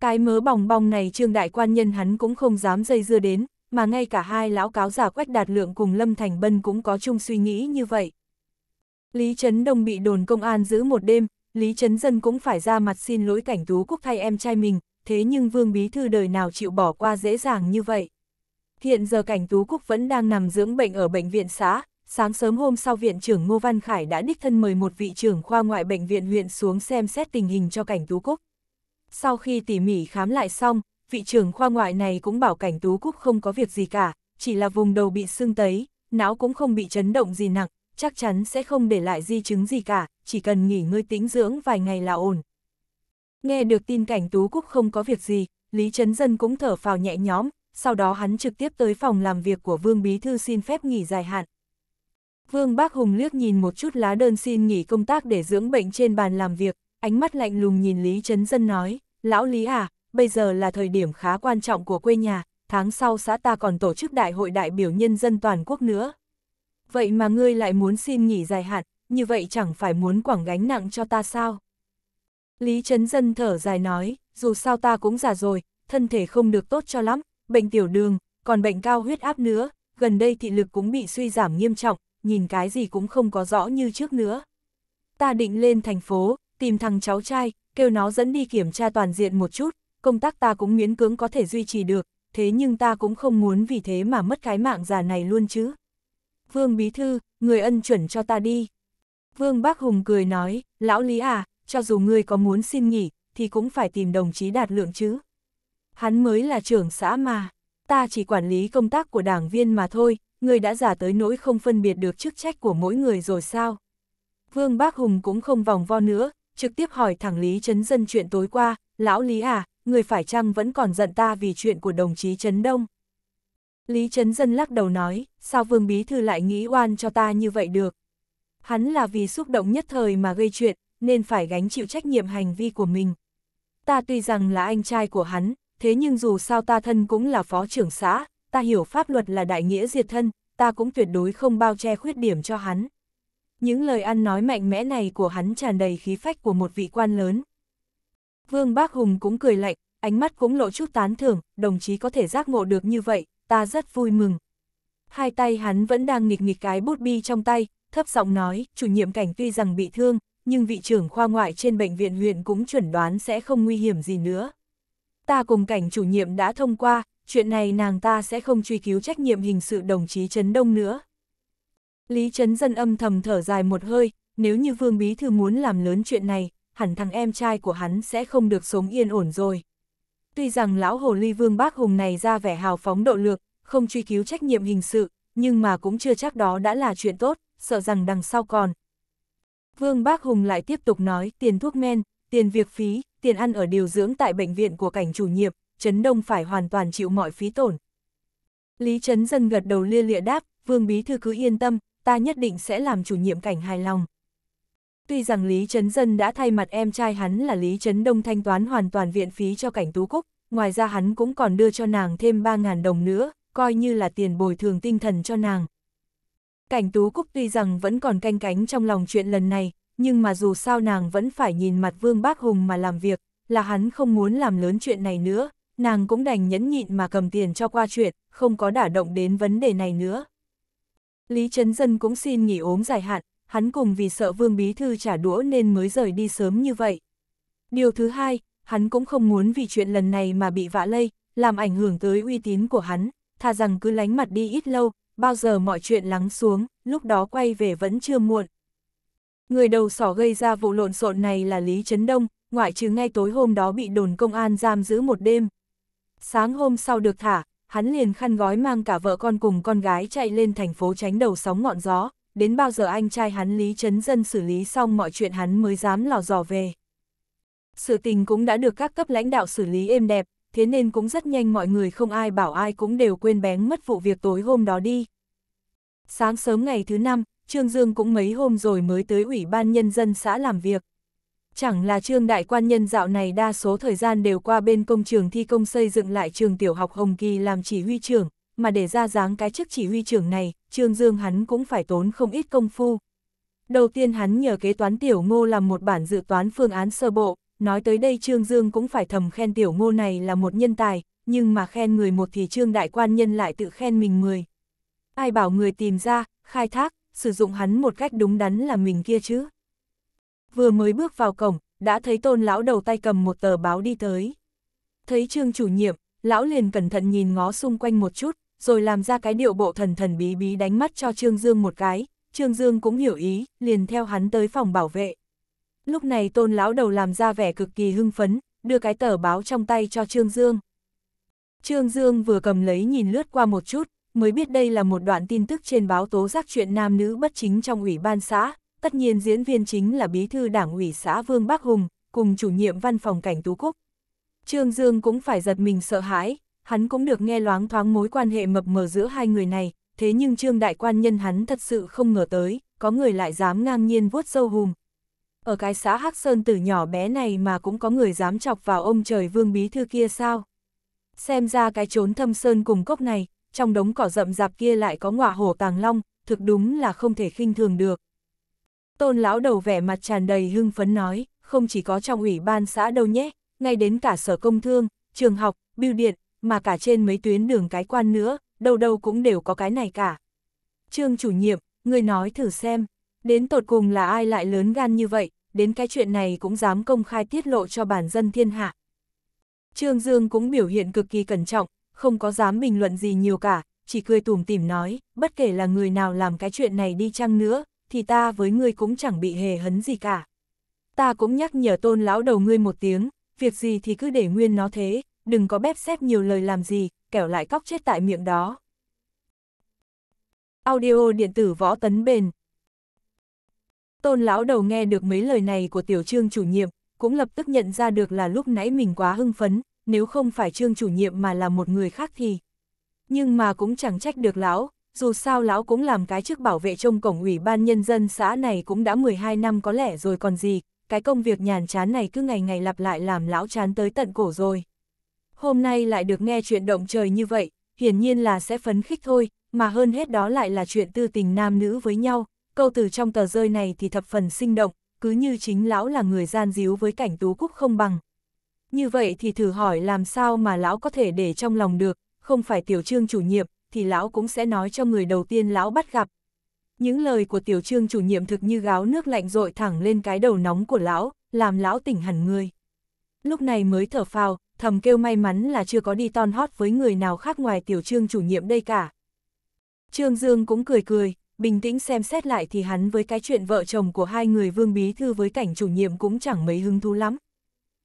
Cái mớ bòng bong này trương đại quan nhân hắn cũng không dám dây dưa đến, mà ngay cả hai lão cáo giả quách đạt lượng cùng Lâm Thành Bân cũng có chung suy nghĩ như vậy. Lý Trấn Đông bị đồn công an giữ một đêm, Lý Trấn Dân cũng phải ra mặt xin lỗi cảnh tú cúc thay em trai mình, thế nhưng Vương Bí Thư đời nào chịu bỏ qua dễ dàng như vậy. Hiện giờ cảnh Tú Cúc vẫn đang nằm dưỡng bệnh ở bệnh viện xã, sáng sớm hôm sau viện trưởng Ngô Văn Khải đã đích thân mời một vị trưởng khoa ngoại bệnh viện huyện xuống xem xét tình hình cho cảnh Tú Cúc. Sau khi tỉ mỉ khám lại xong, vị trưởng khoa ngoại này cũng bảo cảnh Tú Cúc không có việc gì cả, chỉ là vùng đầu bị sưng tấy, não cũng không bị chấn động gì nặng, chắc chắn sẽ không để lại di chứng gì cả, chỉ cần nghỉ ngơi tĩnh dưỡng vài ngày là ổn. Nghe được tin cảnh Tú Cúc không có việc gì, Lý Trấn Dân cũng thở phào nhẹ nhõm, sau đó hắn trực tiếp tới phòng làm việc của Vương Bí Thư xin phép nghỉ dài hạn. Vương Bác Hùng liếc nhìn một chút lá đơn xin nghỉ công tác để dưỡng bệnh trên bàn làm việc, ánh mắt lạnh lùng nhìn Lý Trấn Dân nói, Lão Lý à, bây giờ là thời điểm khá quan trọng của quê nhà, tháng sau xã ta còn tổ chức đại hội đại biểu nhân dân toàn quốc nữa. Vậy mà ngươi lại muốn xin nghỉ dài hạn, như vậy chẳng phải muốn quảng gánh nặng cho ta sao? Lý Trấn Dân thở dài nói, dù sao ta cũng già rồi, thân thể không được tốt cho lắm, bệnh tiểu đường, còn bệnh cao huyết áp nữa, gần đây thị lực cũng bị suy giảm nghiêm trọng, nhìn cái gì cũng không có rõ như trước nữa. Ta định lên thành phố, tìm thằng cháu trai, kêu nó dẫn đi kiểm tra toàn diện một chút, công tác ta cũng miễn cưỡng có thể duy trì được, thế nhưng ta cũng không muốn vì thế mà mất cái mạng già này luôn chứ. Vương Bí Thư, người ân chuẩn cho ta đi. Vương Bác Hùng cười nói, lão Lý à, cho dù ngươi có muốn xin nghỉ, thì cũng phải tìm đồng chí đạt lượng chứ. Hắn mới là trưởng xã mà, ta chỉ quản lý công tác của đảng viên mà thôi, ngươi đã giả tới nỗi không phân biệt được chức trách của mỗi người rồi sao. Vương Bác Hùng cũng không vòng vo nữa, trực tiếp hỏi thẳng Lý Trấn Dân chuyện tối qua, lão Lý à, người phải chăng vẫn còn giận ta vì chuyện của đồng chí Trấn Đông. Lý Trấn Dân lắc đầu nói, sao Vương Bí Thư lại nghĩ oan cho ta như vậy được. Hắn là vì xúc động nhất thời mà gây chuyện, nên phải gánh chịu trách nhiệm hành vi của mình. Ta tuy rằng là anh trai của hắn, thế nhưng dù sao ta thân cũng là phó trưởng xã, ta hiểu pháp luật là đại nghĩa diệt thân, ta cũng tuyệt đối không bao che khuyết điểm cho hắn. Những lời ăn nói mạnh mẽ này của hắn tràn đầy khí phách của một vị quan lớn. Vương Bác Hùng cũng cười lạnh, ánh mắt cũng lộ chút tán thưởng, đồng chí có thể giác ngộ được như vậy, ta rất vui mừng. Hai tay hắn vẫn đang nghịch nghịch cái bút bi trong tay, thấp giọng nói, chủ nhiệm cảnh tuy rằng bị thương, nhưng vị trưởng khoa ngoại trên bệnh viện huyện cũng chuẩn đoán sẽ không nguy hiểm gì nữa. Ta cùng cảnh chủ nhiệm đã thông qua, chuyện này nàng ta sẽ không truy cứu trách nhiệm hình sự đồng chí Trấn Đông nữa. Lý Trấn Dân âm thầm thở dài một hơi, nếu như Vương Bí Thư muốn làm lớn chuyện này, hẳn thằng em trai của hắn sẽ không được sống yên ổn rồi. Tuy rằng lão hồ ly Vương Bác Hùng này ra vẻ hào phóng độ lược, không truy cứu trách nhiệm hình sự, nhưng mà cũng chưa chắc đó đã là chuyện tốt, sợ rằng đằng sau còn, Vương Bác Hùng lại tiếp tục nói tiền thuốc men, tiền việc phí, tiền ăn ở điều dưỡng tại bệnh viện của cảnh chủ nhiệm, Trấn Đông phải hoàn toàn chịu mọi phí tổn. Lý Trấn Dân gật đầu lia lịa đáp, Vương Bí Thư cứ yên tâm, ta nhất định sẽ làm chủ nhiệm cảnh hài lòng. Tuy rằng Lý Trấn Dân đã thay mặt em trai hắn là Lý Trấn Đông thanh toán hoàn toàn viện phí cho cảnh Tú Cúc, ngoài ra hắn cũng còn đưa cho nàng thêm 3.000 đồng nữa, coi như là tiền bồi thường tinh thần cho nàng. Cảnh Tú Cúc tuy rằng vẫn còn canh cánh trong lòng chuyện lần này, nhưng mà dù sao nàng vẫn phải nhìn mặt Vương Bác Hùng mà làm việc, là hắn không muốn làm lớn chuyện này nữa, nàng cũng đành nhẫn nhịn mà cầm tiền cho qua chuyện, không có đả động đến vấn đề này nữa. Lý Trấn Dân cũng xin nghỉ ốm dài hạn, hắn cùng vì sợ Vương Bí Thư trả đũa nên mới rời đi sớm như vậy. Điều thứ hai, hắn cũng không muốn vì chuyện lần này mà bị vạ lây, làm ảnh hưởng tới uy tín của hắn, thà rằng cứ lánh mặt đi ít lâu, bao giờ mọi chuyện lắng xuống, lúc đó quay về vẫn chưa muộn. Người đầu sỏ gây ra vụ lộn xộn này là Lý Trấn Đông, ngoại trừ ngay tối hôm đó bị đồn công an giam giữ một đêm. Sáng hôm sau được thả, hắn liền khăn gói mang cả vợ con cùng con gái chạy lên thành phố tránh đầu sóng ngọn gió, đến bao giờ anh trai hắn Lý Trấn Dân xử lý xong mọi chuyện hắn mới dám lò dò về. Sự tình cũng đã được các cấp lãnh đạo xử lý êm đẹp, thế nên cũng rất nhanh mọi người không ai bảo ai cũng đều quên bén mất vụ việc tối hôm đó đi. Sáng sớm ngày thứ năm, Trương Dương cũng mấy hôm rồi mới tới Ủy ban Nhân dân xã làm việc. Chẳng là Trương Đại Quan Nhân dạo này đa số thời gian đều qua bên công trường thi công xây dựng lại trường tiểu học Hồng Kỳ làm chỉ huy trưởng, mà để ra dáng cái chức chỉ huy trưởng này, Trương Dương hắn cũng phải tốn không ít công phu. Đầu tiên hắn nhờ kế toán tiểu ngô làm một bản dự toán phương án sơ bộ, nói tới đây Trương Dương cũng phải thầm khen tiểu ngô này là một nhân tài, nhưng mà khen người một thì Trương Đại Quan Nhân lại tự khen mình mười. Ai bảo người tìm ra, khai thác, sử dụng hắn một cách đúng đắn là mình kia chứ. Vừa mới bước vào cổng, đã thấy tôn lão đầu tay cầm một tờ báo đi tới. Thấy Trương chủ nhiệm, lão liền cẩn thận nhìn ngó xung quanh một chút, rồi làm ra cái điệu bộ thần thần bí bí đánh mắt cho Trương Dương một cái, Trương Dương cũng hiểu ý, liền theo hắn tới phòng bảo vệ. Lúc này tôn lão đầu làm ra vẻ cực kỳ hưng phấn, đưa cái tờ báo trong tay cho Trương Dương. Trương Dương vừa cầm lấy nhìn lướt qua một chút, mới biết đây là một đoạn tin tức trên báo tố giác chuyện nam nữ bất chính trong ủy ban xã, tất nhiên diễn viên chính là bí thư đảng ủy xã Vương Bắc Hùng, cùng chủ nhiệm văn phòng cảnh Tú Cúc. Trương Dương cũng phải giật mình sợ hãi, hắn cũng được nghe loáng thoáng mối quan hệ mập mờ giữa hai người này, thế nhưng Trương Đại Quan nhân hắn thật sự không ngờ tới, có người lại dám ngang nhiên vuốt sâu hùm, ở cái xã Hắc Sơn từ nhỏ bé này mà cũng có người dám chọc vào ông trời vương bí thư kia sao? Xem ra cái trốn thâm sơn cùng cốc này, trong đống cỏ rậm rạp kia lại có ngọa hổ tàng long, thực đúng là không thể khinh thường được. Tôn lão đầu vẻ mặt tràn đầy hưng phấn nói, không chỉ có trong ủy ban xã đâu nhé, ngay đến cả sở công thương, trường học, bưu điện, mà cả trên mấy tuyến đường cái quan nữa, đâu đâu cũng đều có cái này cả. Trương chủ nhiệm, người nói thử xem, Đến tột cùng là ai lại lớn gan như vậy, đến cái chuyện này cũng dám công khai tiết lộ cho bản dân thiên hạ. Trương Dương cũng biểu hiện cực kỳ cẩn trọng, không có dám bình luận gì nhiều cả, chỉ cười tủm tỉm nói, bất kể là người nào làm cái chuyện này đi chăng nữa, thì ta với ngươi cũng chẳng bị hề hấn gì cả. Ta cũng nhắc nhở tôn lão đầu ngươi một tiếng, việc gì thì cứ để nguyên nó thế, đừng có bép xếp nhiều lời làm gì, kẻo lại cóc chết tại miệng đó. Audio điện tử võ tấn bền Tôn lão đầu nghe được mấy lời này của tiểu trương chủ nhiệm, cũng lập tức nhận ra được là lúc nãy mình quá hưng phấn, nếu không phải trương chủ nhiệm mà là một người khác thì. Nhưng mà cũng chẳng trách được lão, dù sao lão cũng làm cái chức bảo vệ trong cổng ủy ban nhân dân xã này cũng đã 12 năm có lẽ rồi còn gì, cái công việc nhàn chán này cứ ngày ngày lặp lại làm lão chán tới tận cổ rồi. Hôm nay lại được nghe chuyện động trời như vậy, hiển nhiên là sẽ phấn khích thôi, mà hơn hết đó lại là chuyện tư tình nam nữ với nhau, câu từ trong tờ rơi này thì thập phần sinh động, cứ như chính lão là người gian díu với cảnh tú cúc không bằng. Như vậy thì thử hỏi làm sao mà lão có thể để trong lòng được, không phải tiểu trương chủ nhiệm, thì lão cũng sẽ nói cho người đầu tiên lão bắt gặp. Những lời của tiểu trương chủ nhiệm thực như gáo nước lạnh rội thẳng lên cái đầu nóng của lão, làm lão tỉnh hẳn người. Lúc này mới thở phào, thầm kêu may mắn là chưa có đi ton hót với người nào khác ngoài tiểu trương chủ nhiệm đây cả. Trương Dương cũng cười cười, bình tĩnh xem xét lại thì hắn với cái chuyện vợ chồng của hai người Vương Bí Thư với cảnh chủ nhiệm cũng chẳng mấy hứng thú lắm.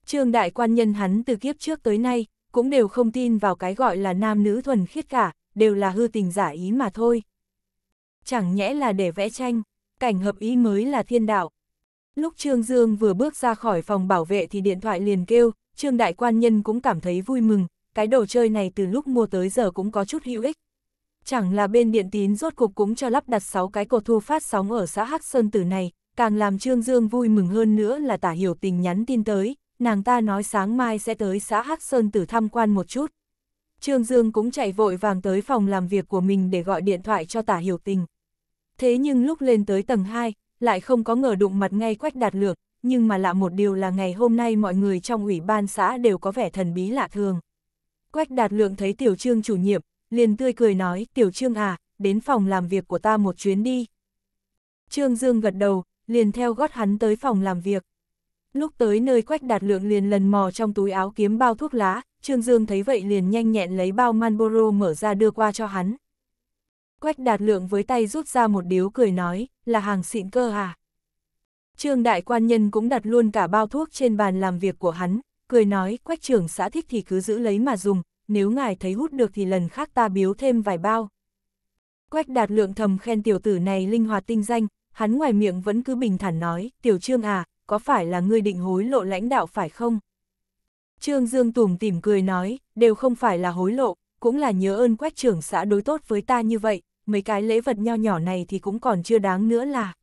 Trương đại quan nhân hắn từ kiếp trước tới nay, cũng đều không tin vào cái gọi là nam nữ thuần khiết cả, đều là hư tình giả ý mà thôi. Chẳng nhẽ là để vẽ tranh, cảnh hợp ý mới là thiên đạo. Lúc Trương Dương vừa bước ra khỏi phòng bảo vệ thì điện thoại liền kêu, Trương đại quan nhân cũng cảm thấy vui mừng, cái đồ chơi này từ lúc mua tới giờ cũng có chút hữu ích chẳng là bên điện tín rốt cục cũng cho lắp đặt 6 cái cột thu phát sóng ở xã Hắc Sơn Tử này, càng làm Trương Dương vui mừng hơn nữa là tả hiểu tình nhắn tin tới, nàng ta nói sáng mai sẽ tới xã Hắc Sơn Tử tham quan một chút. Trương Dương cũng chạy vội vàng tới phòng làm việc của mình để gọi điện thoại cho tả hiểu tình. Thế nhưng lúc lên tới tầng 2, lại không có ngờ đụng mặt ngay quách đạt lược, nhưng mà lạ một điều là ngày hôm nay mọi người trong ủy ban xã đều có vẻ thần bí lạ thường. Quách đạt lượng thấy tiểu trương chủ nhiệm, liền tươi cười nói, tiểu trương à, đến phòng làm việc của ta một chuyến đi. Trương Dương gật đầu, liền theo gót hắn tới phòng làm việc. Lúc tới nơi quách đạt lượng liền lần mò trong túi áo kiếm bao thuốc lá, Trương Dương thấy vậy liền nhanh nhẹn lấy bao Manboro mở ra đưa qua cho hắn. Quách đạt lượng với tay rút ra một điếu cười nói, là hàng xịn cơ à. Trương đại quan nhân cũng đặt luôn cả bao thuốc trên bàn làm việc của hắn, cười nói quách trưởng xã thích thì cứ giữ lấy mà dùng, nếu ngài thấy hút được thì lần khác ta biếu thêm vài bao. Quách đạt lượng thầm khen tiểu tử này linh hoạt tinh danh, hắn ngoài miệng vẫn cứ bình thản nói, tiểu trương à, có phải là ngươi định hối lộ lãnh đạo phải không? Trương Dương tủm tỉm cười nói, đều không phải là hối lộ, cũng là nhớ ơn quách trưởng xã đối tốt với ta như vậy, mấy cái lễ vật nho nhỏ này thì cũng còn chưa đáng nữa là.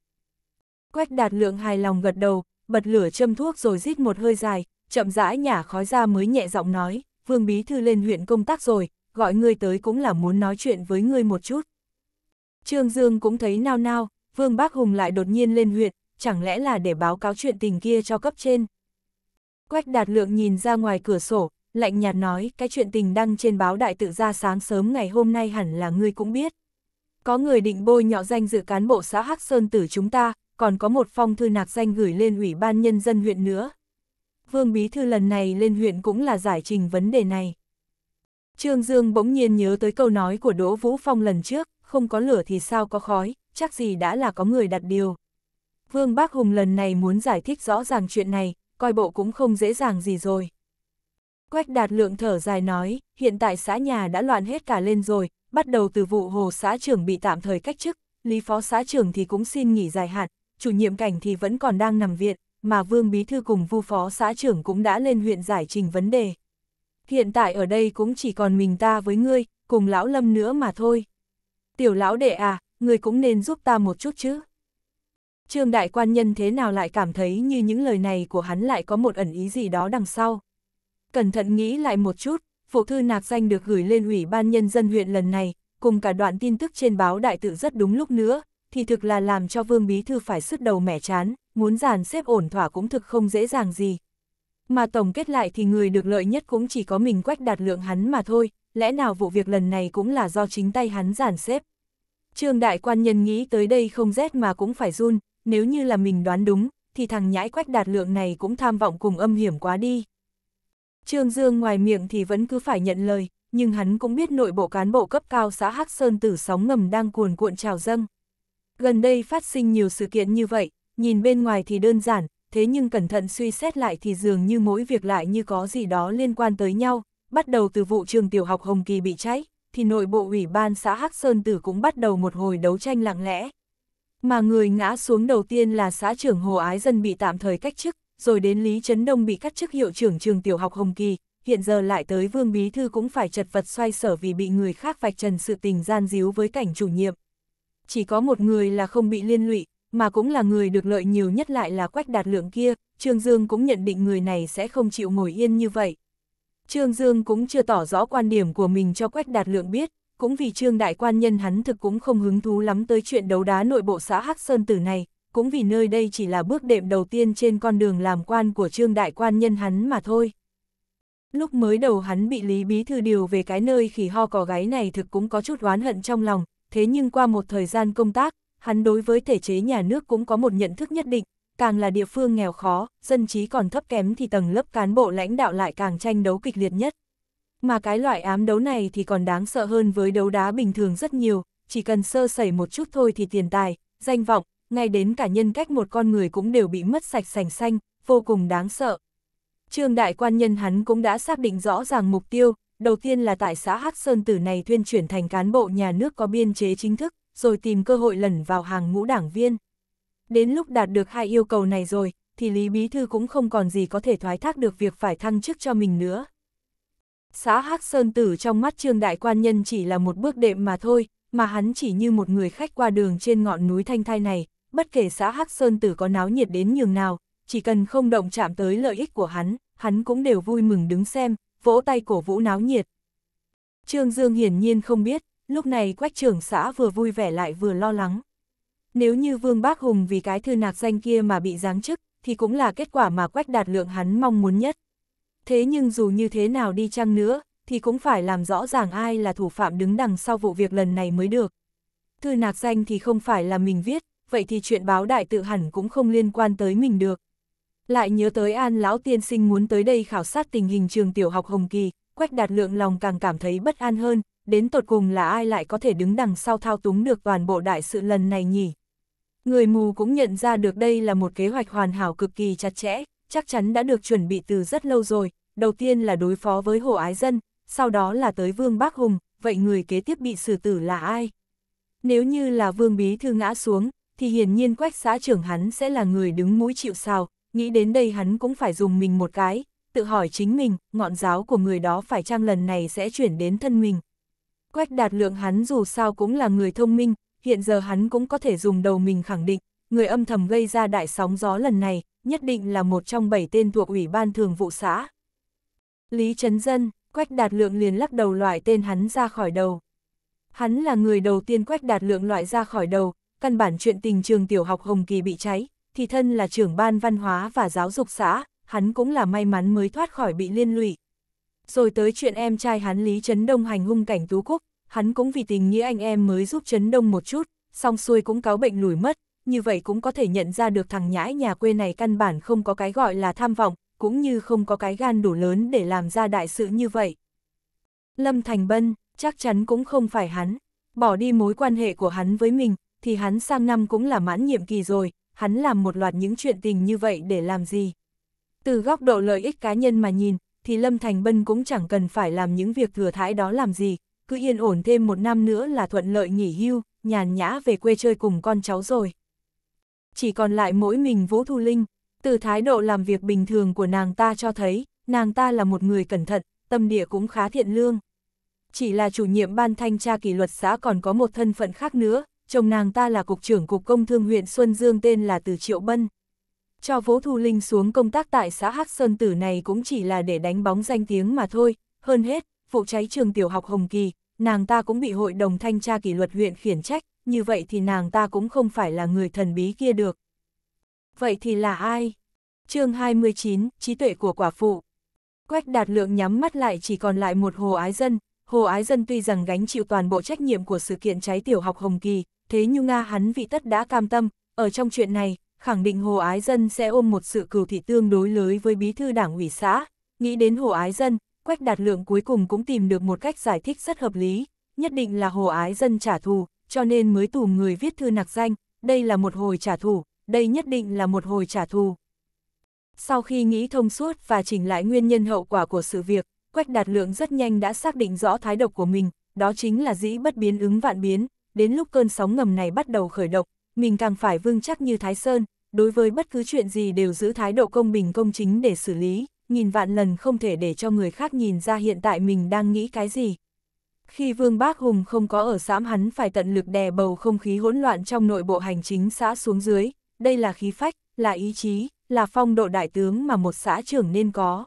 Quách đạt lượng hài lòng gật đầu, bật lửa châm thuốc rồi rít một hơi dài, chậm rãi nhả khói ra mới nhẹ giọng nói, Vương Bí Thư lên huyện công tác rồi, gọi ngươi tới cũng là muốn nói chuyện với ngươi một chút. Trương Dương cũng thấy nao nao, Vương Bác Hùng lại đột nhiên lên huyện, chẳng lẽ là để báo cáo chuyện tình kia cho cấp trên. Quách Đạt Lượng nhìn ra ngoài cửa sổ, lạnh nhạt nói, cái chuyện tình đăng trên báo đại tự ra sáng sớm ngày hôm nay hẳn là ngươi cũng biết. Có người định bôi nhọ danh dự cán bộ xã Hắc Sơn tử chúng ta, còn có một phong thư nạc danh gửi lên Ủy ban Nhân dân huyện nữa, Vương Bí Thư lần này lên huyện cũng là giải trình vấn đề này. Trương Dương bỗng nhiên nhớ tới câu nói của Đỗ Vũ Phong lần trước, không có lửa thì sao có khói, chắc gì đã là có người đặt điều. Vương Bác Hùng lần này muốn giải thích rõ ràng chuyện này, coi bộ cũng không dễ dàng gì rồi. Quách đạt lượng thở dài nói, hiện tại xã nhà đã loạn hết cả lên rồi, bắt đầu từ vụ hồ xã trưởng bị tạm thời cách chức, lý phó xã trưởng thì cũng xin nghỉ dài hạn, chủ nhiệm cảnh thì vẫn còn đang nằm viện, mà Vương Bí Thư cùng Vu Phó xã trưởng cũng đã lên huyện giải trình vấn đề. Hiện tại ở đây cũng chỉ còn mình ta với ngươi, cùng lão lâm nữa mà thôi. Tiểu lão đệ à, ngươi cũng nên giúp ta một chút chứ. Trương đại quan nhân thế nào lại cảm thấy như những lời này của hắn lại có một ẩn ý gì đó đằng sau. Cẩn thận nghĩ lại một chút, phụ thư nạc danh được gửi lên ủy ban nhân dân huyện lần này, cùng cả đoạn tin tức trên báo đại tự rất đúng lúc nữa, thì thực là làm cho Vương Bí Thư phải sứt đầu mẻ chán, muốn giàn xếp ổn thỏa cũng thực không dễ dàng gì. Mà tổng kết lại thì người được lợi nhất cũng chỉ có mình quách đạt lượng hắn mà thôi, lẽ nào vụ việc lần này cũng là do chính tay hắn giàn xếp. Trương đại quan nhân nghĩ tới đây không rét mà cũng phải run, nếu như là mình đoán đúng, thì thằng nhãi quách đạt lượng này cũng tham vọng cùng âm hiểm quá đi. Trương Dương ngoài miệng thì vẫn cứ phải nhận lời, nhưng hắn cũng biết nội bộ cán bộ cấp cao xã Hắc Sơn tử sóng ngầm đang cuồn cuộn trào dâng. Gần đây phát sinh nhiều sự kiện như vậy, Nhìn bên ngoài thì đơn giản, thế nhưng cẩn thận suy xét lại thì dường như mỗi việc lại như có gì đó liên quan tới nhau, bắt đầu từ vụ trường tiểu học Hồng Kỳ bị cháy, thì nội bộ ủy ban xã Hắc Sơn Tử cũng bắt đầu một hồi đấu tranh lặng lẽ. Mà người ngã xuống đầu tiên là xã trưởng Hồ Ái Dân bị tạm thời cách chức, rồi đến Lý Trấn Đông bị cắt chức hiệu trưởng trường tiểu học Hồng Kỳ, hiện giờ lại tới Vương Bí Thư cũng phải chật vật xoay sở vì bị người khác vạch trần sự tình gian díu với cảnh chủ nhiệm. Chỉ có một người là không bị liên lụy, mà cũng là người được lợi nhiều nhất lại là quách đạt lượng kia, Trương Dương cũng nhận định người này sẽ không chịu ngồi yên như vậy. Trương Dương cũng chưa tỏ rõ quan điểm của mình cho quách đạt lượng biết, cũng vì Trương Đại Quan Nhân hắn thực cũng không hứng thú lắm tới chuyện đấu đá nội bộ xã Hắc Sơn Tử này, cũng vì nơi đây chỉ là bước đệm đầu tiên trên con đường làm quan của Trương Đại Quan Nhân hắn mà thôi. Lúc mới đầu hắn bị Lý Bí Thư điều về cái nơi khỉ ho cỏ gáy này thực cũng có chút oán hận trong lòng, thế nhưng qua một thời gian công tác, hắn đối với thể chế nhà nước cũng có một nhận thức nhất định, càng là địa phương nghèo khó, dân trí còn thấp kém thì tầng lớp cán bộ lãnh đạo lại càng tranh đấu kịch liệt nhất. Mà cái loại ám đấu này thì còn đáng sợ hơn với đấu đá bình thường rất nhiều, chỉ cần sơ sẩy một chút thôi thì tiền tài, danh vọng, ngay đến cả nhân cách một con người cũng đều bị mất sạch sành xanh, vô cùng đáng sợ. Trương đại quan nhân hắn cũng đã xác định rõ ràng mục tiêu, đầu tiên là tại xã Hắc Sơn Tử này tuyên chuyển thành cán bộ nhà nước có biên chế chính thức, rồi tìm cơ hội lẩn vào hàng ngũ đảng viên. Đến lúc đạt được hai yêu cầu này rồi, thì Lý Bí Thư cũng không còn gì có thể thoái thác được việc phải thăng chức cho mình nữa. Xã Hắc Sơn Tử trong mắt Trương Đại Quan Nhân chỉ là một bước đệm mà thôi, mà hắn chỉ như một người khách qua đường trên ngọn núi Thanh Thai này, bất kể xã Hắc Sơn Tử có náo nhiệt đến nhường nào, chỉ cần không động chạm tới lợi ích của hắn, hắn cũng đều vui mừng đứng xem, vỗ tay cổ vũ náo nhiệt. Trương Dương hiển nhiên không biết, lúc này quách trưởng xã vừa vui vẻ lại vừa lo lắng. Nếu như Vương Bác Hùng vì cái thư nạc danh kia mà bị giáng chức, thì cũng là kết quả mà quách đạt lượng hắn mong muốn nhất. Thế nhưng dù như thế nào đi chăng nữa, thì cũng phải làm rõ ràng ai là thủ phạm đứng đằng sau vụ việc lần này mới được. Thư nạc danh thì không phải là mình viết, vậy thì chuyện báo đại tự hẳn cũng không liên quan tới mình được. Lại nhớ tới An Lão Tiên Sinh muốn tới đây khảo sát tình hình trường tiểu học Hồng Kỳ, Quách Đạt Lượng lòng càng cảm thấy bất an hơn, đến tột cùng là ai lại có thể đứng đằng sau thao túng được toàn bộ đại sự lần này nhỉ? Người mù cũng nhận ra được đây là một kế hoạch hoàn hảo cực kỳ chặt chẽ, chắc chắn đã được chuẩn bị từ rất lâu rồi, đầu tiên là đối phó với Hồ Ái Dân, sau đó là tới Vương Bác Hùng, vậy người kế tiếp bị xử tử là ai? Nếu như là Vương Bí Thư ngã xuống, thì hiển nhiên quách xã trưởng hắn sẽ là người đứng mũi chịu sao, nghĩ đến đây hắn cũng phải dùng mình một cái, tự hỏi chính mình, ngọn giáo của người đó phải chăng lần này sẽ chuyển đến thân mình. Quách đạt lượng hắn dù sao cũng là người thông minh, hiện giờ hắn cũng có thể dùng đầu mình khẳng định, người âm thầm gây ra đại sóng gió lần này, nhất định là một trong bảy tên thuộc Ủy ban Thường vụ xã. Lý Trấn Dân, Quách Đạt Lượng liền lắc đầu loại tên hắn ra khỏi đầu. Hắn là người đầu tiên Quách Đạt Lượng loại ra khỏi đầu, căn bản chuyện tình trường tiểu học Hồng Kỳ bị cháy, thì thân là trưởng ban văn hóa và giáo dục xã, hắn cũng là may mắn mới thoát khỏi bị liên lụy, rồi tới chuyện em trai hắn Lý Trấn Đông hành hung cảnh Tú Cúc, hắn cũng vì tình nghĩa anh em mới giúp Trấn Đông một chút, xong xuôi cũng cáo bệnh lùi mất, như vậy cũng có thể nhận ra được thằng nhãi nhà quê này căn bản không có cái gọi là tham vọng, cũng như không có cái gan đủ lớn để làm ra đại sự như vậy. Lâm Thành Bân, chắc chắn cũng không phải hắn, bỏ đi mối quan hệ của hắn với mình, thì hắn sang năm cũng là mãn nhiệm kỳ rồi, hắn làm một loạt những chuyện tình như vậy để làm gì. Từ góc độ lợi ích cá nhân mà nhìn, thì Lâm Thành Bân cũng chẳng cần phải làm những việc thừa thãi đó làm gì, cứ yên ổn thêm một năm nữa là thuận lợi nghỉ hưu, nhàn nhã về quê chơi cùng con cháu rồi. Chỉ còn lại mỗi mình Vũ Thu Linh, từ thái độ làm việc bình thường của nàng ta cho thấy, nàng ta là một người cẩn thận, tâm địa cũng khá thiện lương. Chỉ là chủ nhiệm ban thanh tra kỷ luật xã còn có một thân phận khác nữa, chồng nàng ta là cục trưởng cục công thương huyện Xuân Dương tên là Từ Triệu Bân cho Vũ Thu Linh xuống công tác tại xã Hắc Sơn Tử này cũng chỉ là để đánh bóng danh tiếng mà thôi. Hơn hết, vụ cháy trường tiểu học Hồng Kỳ, nàng ta cũng bị hội đồng thanh tra kỷ luật huyện khiển trách, như vậy thì nàng ta cũng không phải là người thần bí kia được. Vậy thì là ai? chương 29, trí tuệ của quả phụ. Quách đạt lượng nhắm mắt lại chỉ còn lại một hồ ái dân. Hồ ái dân tuy rằng gánh chịu toàn bộ trách nhiệm của sự kiện cháy tiểu học Hồng Kỳ, thế nhưng Nga hắn vị tất đã cam tâm, ở trong chuyện này, khẳng định Hồ Ái Dân sẽ ôm một sự cừu thị tương đối lớn với bí thư đảng ủy xã. Nghĩ đến Hồ Ái Dân, Quách Đạt Lượng cuối cùng cũng tìm được một cách giải thích rất hợp lý, nhất định là Hồ Ái Dân trả thù, cho nên mới tù người viết thư nặc danh, đây là một hồi trả thù, đây nhất định là một hồi trả thù. Sau khi nghĩ thông suốt và chỉnh lại nguyên nhân hậu quả của sự việc, Quách Đạt Lượng rất nhanh đã xác định rõ thái độc của mình, đó chính là dĩ bất biến ứng vạn biến, đến lúc cơn sóng ngầm này bắt đầu khởi động, mình càng phải vững chắc như Thái Sơn, đối với bất cứ chuyện gì đều giữ thái độ công bình công chính để xử lý, nghìn vạn lần không thể để cho người khác nhìn ra hiện tại mình đang nghĩ cái gì. Khi Vương Bác Hùng không có ở sám hắn phải tận lực đè bầu không khí hỗn loạn trong nội bộ hành chính xã xuống dưới, đây là khí phách, là ý chí, là phong độ đại tướng mà một xã trưởng nên có.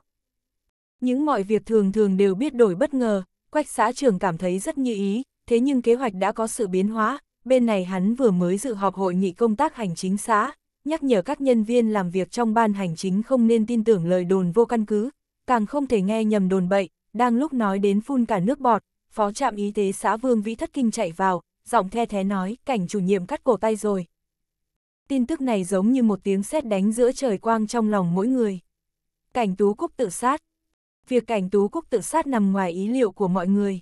Những mọi việc thường thường đều biết đổi bất ngờ, quách xã trưởng cảm thấy rất như ý, thế nhưng kế hoạch đã có sự biến hóa, bên này hắn vừa mới dự họp hội nghị công tác hành chính xã, nhắc nhở các nhân viên làm việc trong ban hành chính không nên tin tưởng lời đồn vô căn cứ, càng không thể nghe nhầm đồn bậy, đang lúc nói đến phun cả nước bọt, phó trạm y tế xã Vương Vĩ Thất Kinh chạy vào, giọng the thế nói, cảnh chủ nhiệm cắt cổ tay rồi. Tin tức này giống như một tiếng sét đánh giữa trời quang trong lòng mỗi người. Cảnh Tú Cúc tự sát. Việc cảnh Tú Cúc tự sát nằm ngoài ý liệu của mọi người.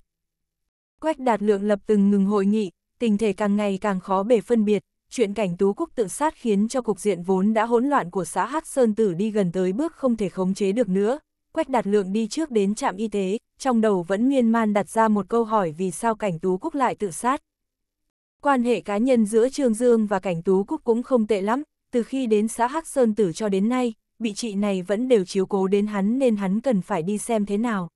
Quách Đạt Lượng lập từng ngừng hội nghị, tình thể càng ngày càng khó bề phân biệt, chuyện cảnh tú cúc tự sát khiến cho cục diện vốn đã hỗn loạn của xã Hắc Sơn Tử đi gần tới bước không thể khống chế được nữa. Quách đạt lượng đi trước đến trạm y tế, trong đầu vẫn nguyên man đặt ra một câu hỏi vì sao cảnh tú cúc lại tự sát. Quan hệ cá nhân giữa Trương Dương và cảnh tú cúc cũng không tệ lắm, từ khi đến xã Hắc Sơn Tử cho đến nay, bị chị này vẫn đều chiếu cố đến hắn nên hắn cần phải đi xem thế nào.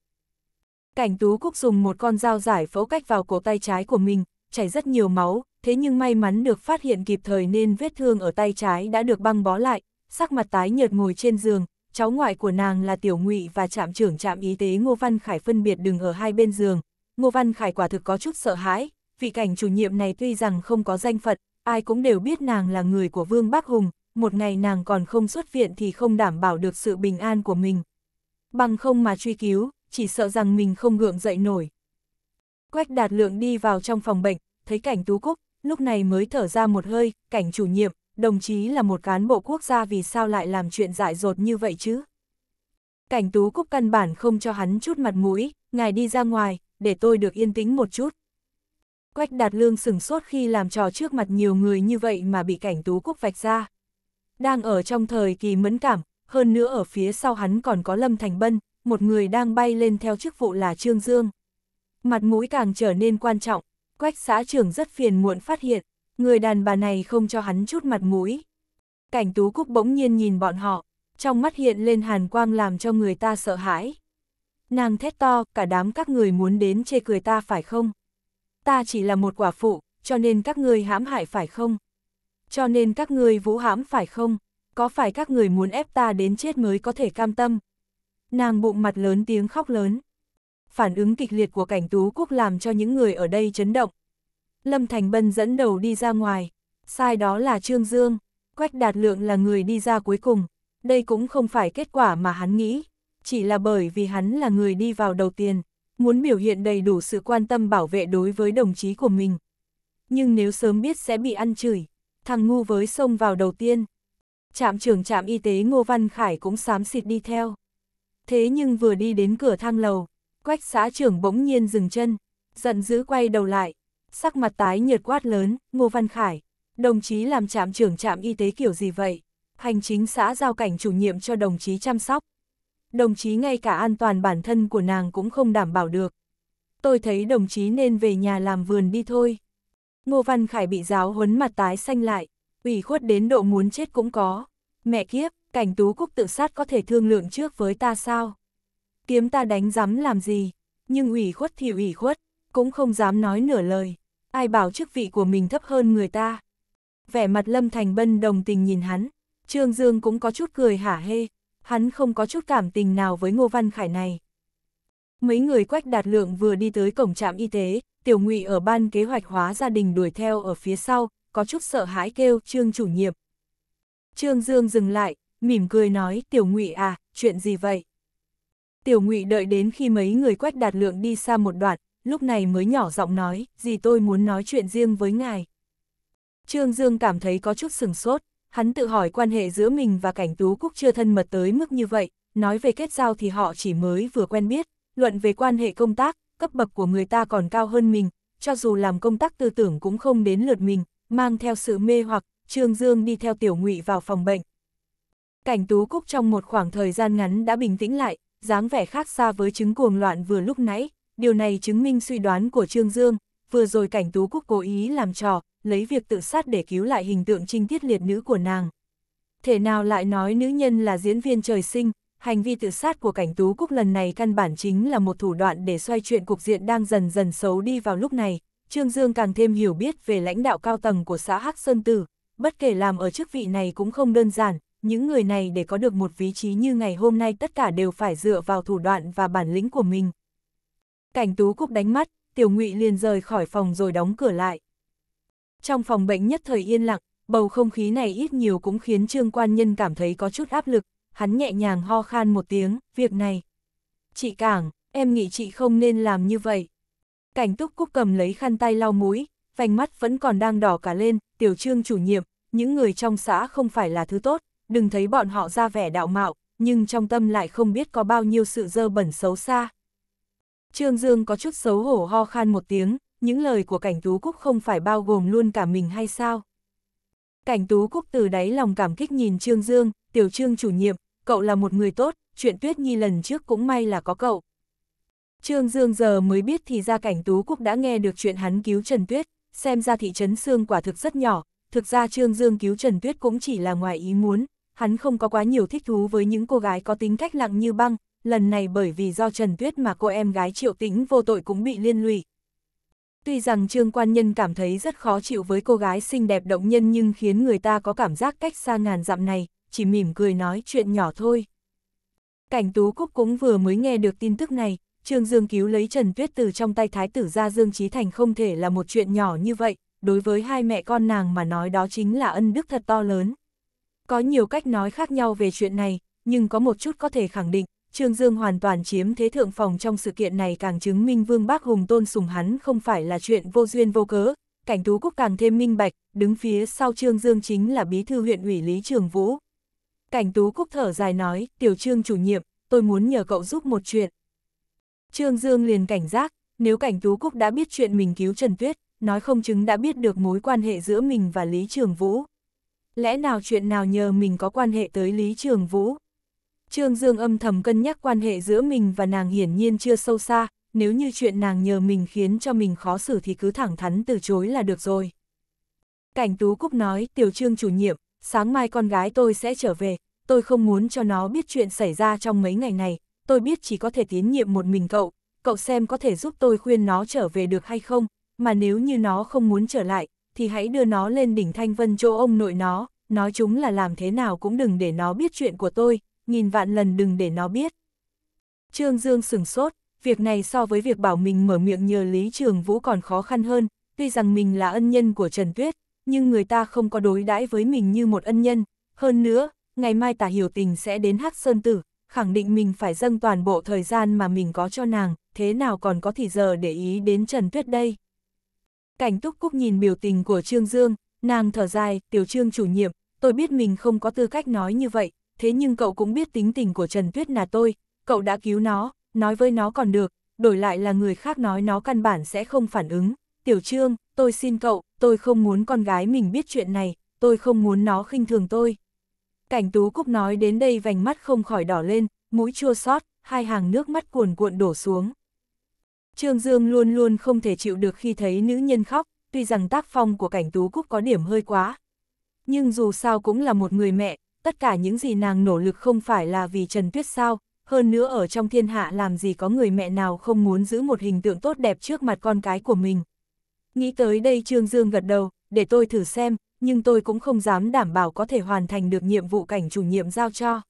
Cảnh tú cúc dùng một con dao giải phẫu cách vào cổ tay trái của mình, chảy rất nhiều máu, thế nhưng may mắn được phát hiện kịp thời nên vết thương ở tay trái đã được băng bó lại, sắc mặt tái nhợt ngồi trên giường, cháu ngoại của nàng là Tiểu Ngụy và trạm trưởng trạm y tế Ngô Văn Khải phân biệt đừng ở hai bên giường. Ngô Văn Khải quả thực có chút sợ hãi, vị cảnh chủ nhiệm này tuy rằng không có danh phận, ai cũng đều biết nàng là người của Vương Bác Hùng, một ngày nàng còn không xuất viện thì không đảm bảo được sự bình an của mình. Bằng không mà truy cứu, chỉ sợ rằng mình không gượng dậy nổi. Quách đạt lượng đi vào trong phòng bệnh, thấy cảnh tú cúc, lúc này mới thở ra một hơi, cảnh chủ nhiệm, đồng chí là một cán bộ quốc gia vì sao lại làm chuyện dại dột như vậy chứ? Cảnh tú cúc căn bản không cho hắn chút mặt mũi, ngài đi ra ngoài, để tôi được yên tĩnh một chút. Quách đạt lương sừng sốt khi làm trò trước mặt nhiều người như vậy mà bị cảnh tú cúc vạch ra. Đang ở trong thời kỳ mẫn cảm, hơn nữa ở phía sau hắn còn có Lâm Thành Bân, một người đang bay lên theo chức vụ là Trương Dương mặt mũi càng trở nên quan trọng, quách xã trưởng rất phiền muộn phát hiện, người đàn bà này không cho hắn chút mặt mũi. Cảnh tú cúc bỗng nhiên nhìn bọn họ, trong mắt hiện lên hàn quang làm cho người ta sợ hãi. Nàng thét to, cả đám các người muốn đến chê cười ta phải không? Ta chỉ là một quả phụ, cho nên các người hãm hại phải không? Cho nên các người vũ hãm phải không? Có phải các người muốn ép ta đến chết mới có thể cam tâm? Nàng bụng mặt lớn tiếng khóc lớn phản ứng kịch liệt của cảnh tú quốc làm cho những người ở đây chấn động. Lâm Thành Bân dẫn đầu đi ra ngoài, sai đó là Trương Dương, Quách Đạt Lượng là người đi ra cuối cùng, đây cũng không phải kết quả mà hắn nghĩ, chỉ là bởi vì hắn là người đi vào đầu tiên, muốn biểu hiện đầy đủ sự quan tâm bảo vệ đối với đồng chí của mình. Nhưng nếu sớm biết sẽ bị ăn chửi, thằng ngu với sông vào đầu tiên. Trạm trưởng trạm y tế Ngô Văn Khải cũng xám xịt đi theo. Thế nhưng vừa đi đến cửa thang lầu, Quách xã trưởng bỗng nhiên dừng chân, giận dữ quay đầu lại, sắc mặt tái nhợt quát lớn, Ngô Văn Khải, đồng chí làm trạm trưởng trạm y tế kiểu gì vậy? Hành chính xã giao cảnh chủ nhiệm cho đồng chí chăm sóc. Đồng chí ngay cả an toàn bản thân của nàng cũng không đảm bảo được. Tôi thấy đồng chí nên về nhà làm vườn đi thôi. Ngô Văn Khải bị giáo huấn mặt tái xanh lại, ủy khuất đến độ muốn chết cũng có. Mẹ kiếp, cảnh tú cúc tự sát có thể thương lượng trước với ta sao? kiếm ta đánh dám làm gì, nhưng ủy khuất thì ủy khuất, cũng không dám nói nửa lời, ai bảo chức vị của mình thấp hơn người ta. Vẻ mặt Lâm Thành Bân đồng tình nhìn hắn, Trương Dương cũng có chút cười hả hê, hắn không có chút cảm tình nào với Ngô Văn Khải này. Mấy người quách đạt lượng vừa đi tới cổng trạm y tế, tiểu ngụy ở ban kế hoạch hóa gia đình đuổi theo ở phía sau, có chút sợ hãi kêu Trương chủ nhiệm. Trương Dương dừng lại, mỉm cười nói tiểu ngụy à, chuyện gì vậy? Tiểu Ngụy đợi đến khi mấy người quét đạt lượng đi xa một đoạn, lúc này mới nhỏ giọng nói, gì tôi muốn nói chuyện riêng với ngài. Trương Dương cảm thấy có chút sừng sốt, hắn tự hỏi quan hệ giữa mình và cảnh tú cúc chưa thân mật tới mức như vậy, nói về kết giao thì họ chỉ mới vừa quen biết, luận về quan hệ công tác, cấp bậc của người ta còn cao hơn mình, cho dù làm công tác tư tưởng cũng không đến lượt mình, mang theo sự mê hoặc, Trương Dương đi theo tiểu ngụy vào phòng bệnh. Cảnh tú cúc trong một khoảng thời gian ngắn đã bình tĩnh lại, dáng vẻ khác xa với chứng cuồng loạn vừa lúc nãy, điều này chứng minh suy đoán của Trương Dương, vừa rồi cảnh Tú Cúc cố ý làm trò, lấy việc tự sát để cứu lại hình tượng trinh tiết liệt nữ của nàng. Thể nào lại nói nữ nhân là diễn viên trời sinh, hành vi tự sát của cảnh Tú Cúc lần này căn bản chính là một thủ đoạn để xoay chuyện cục diện đang dần dần xấu đi vào lúc này. Trương Dương càng thêm hiểu biết về lãnh đạo cao tầng của xã Hắc Sơn Tử, bất kể làm ở chức vị này cũng không đơn giản, những người này để có được một vị trí như ngày hôm nay tất cả đều phải dựa vào thủ đoạn và bản lĩnh của mình. Cảnh tú cục đánh mắt, tiểu ngụy liền rời khỏi phòng rồi đóng cửa lại. Trong phòng bệnh nhất thời yên lặng, bầu không khí này ít nhiều cũng khiến trương quan nhân cảm thấy có chút áp lực, hắn nhẹ nhàng ho khan một tiếng, việc này. Chị Cảng, em nghĩ chị không nên làm như vậy. Cảnh túc cúc cầm lấy khăn tay lau mũi, vành mắt vẫn còn đang đỏ cả lên, tiểu trương chủ nhiệm, những người trong xã không phải là thứ tốt, đừng thấy bọn họ ra vẻ đạo mạo, nhưng trong tâm lại không biết có bao nhiêu sự dơ bẩn xấu xa. Trương Dương có chút xấu hổ ho khan một tiếng, những lời của cảnh tú cúc không phải bao gồm luôn cả mình hay sao? Cảnh tú cúc từ đáy lòng cảm kích nhìn Trương Dương, tiểu trương chủ nhiệm, cậu là một người tốt, chuyện tuyết nhi lần trước cũng may là có cậu. Trương Dương giờ mới biết thì ra cảnh tú cúc đã nghe được chuyện hắn cứu Trần Tuyết, xem ra thị trấn Sương quả thực rất nhỏ, thực ra Trương Dương cứu Trần Tuyết cũng chỉ là ngoài ý muốn, hắn không có quá nhiều thích thú với những cô gái có tính cách lặng như băng, lần này bởi vì do Trần Tuyết mà cô em gái triệu tĩnh vô tội cũng bị liên lụy. Tuy rằng Trương Quan Nhân cảm thấy rất khó chịu với cô gái xinh đẹp động nhân nhưng khiến người ta có cảm giác cách xa ngàn dặm này, chỉ mỉm cười nói chuyện nhỏ thôi. Cảnh Tú Cúc cũng vừa mới nghe được tin tức này, Trương Dương cứu lấy Trần Tuyết từ trong tay Thái tử ra Dương Trí Thành không thể là một chuyện nhỏ như vậy, đối với hai mẹ con nàng mà nói đó chính là ân đức thật to lớn. Có nhiều cách nói khác nhau về chuyện này, nhưng có một chút có thể khẳng định, Trương Dương hoàn toàn chiếm thế thượng phòng trong sự kiện này càng chứng minh Vương Bác Hùng tôn sùng hắn không phải là chuyện vô duyên vô cớ. Cảnh Tú Cúc càng thêm minh bạch, đứng phía sau Trương Dương chính là bí thư huyện ủy Lý Trường Vũ. Cảnh Tú Cúc thở dài nói, tiểu Trương chủ nhiệm, tôi muốn nhờ cậu giúp một chuyện. Trương Dương liền cảnh giác, nếu Cảnh Tú Cúc đã biết chuyện mình cứu Trần Tuyết, nói không chứng đã biết được mối quan hệ giữa mình và Lý Trường Vũ lẽ nào chuyện nào nhờ mình có quan hệ tới Lý Trường Vũ? Trương Dương âm thầm cân nhắc quan hệ giữa mình và nàng hiển nhiên chưa sâu xa, nếu như chuyện nàng nhờ mình khiến cho mình khó xử thì cứ thẳng thắn từ chối là được rồi. Cảnh Tú Cúc nói, tiểu trương chủ nhiệm, sáng mai con gái tôi sẽ trở về, tôi không muốn cho nó biết chuyện xảy ra trong mấy ngày này, tôi biết chỉ có thể tiến nhiệm một mình cậu, cậu xem có thể giúp tôi khuyên nó trở về được hay không, mà nếu như nó không muốn trở lại, thì hãy đưa nó lên đỉnh Thanh Vân chỗ ông nội nó, nói chúng là làm thế nào cũng đừng để nó biết chuyện của tôi, nghìn vạn lần đừng để nó biết. Trương Dương sừng sốt, việc này so với việc bảo mình mở miệng nhờ Lý Trường Vũ còn khó khăn hơn, tuy rằng mình là ân nhân của Trần Tuyết, nhưng người ta không có đối đãi với mình như một ân nhân. Hơn nữa, ngày mai tả hiểu tình sẽ đến Hắc Sơn Tử, khẳng định mình phải dâng toàn bộ thời gian mà mình có cho nàng, thế nào còn có thì giờ để ý đến Trần Tuyết đây. Cảnh túc cúc nhìn biểu tình của Trương Dương, nàng thở dài, tiểu trương chủ nhiệm, tôi biết mình không có tư cách nói như vậy, thế nhưng cậu cũng biết tính tình của Trần Tuyết là tôi, cậu đã cứu nó, nói với nó còn được, đổi lại là người khác nói nó căn bản sẽ không phản ứng. Tiểu trương, tôi xin cậu, tôi không muốn con gái mình biết chuyện này, tôi không muốn nó khinh thường tôi. Cảnh tú cúc nói đến đây vành mắt không khỏi đỏ lên, mũi chua xót hai hàng nước mắt cuồn cuộn đổ xuống. Trương Dương luôn luôn không thể chịu được khi thấy nữ nhân khóc, tuy rằng tác phong của cảnh tú cúc có điểm hơi quá. Nhưng dù sao cũng là một người mẹ, tất cả những gì nàng nỗ lực không phải là vì Trần Tuyết sao, hơn nữa ở trong thiên hạ làm gì có người mẹ nào không muốn giữ một hình tượng tốt đẹp trước mặt con cái của mình. Nghĩ tới đây Trương Dương gật đầu, để tôi thử xem, nhưng tôi cũng không dám đảm bảo có thể hoàn thành được nhiệm vụ cảnh chủ nhiệm giao cho.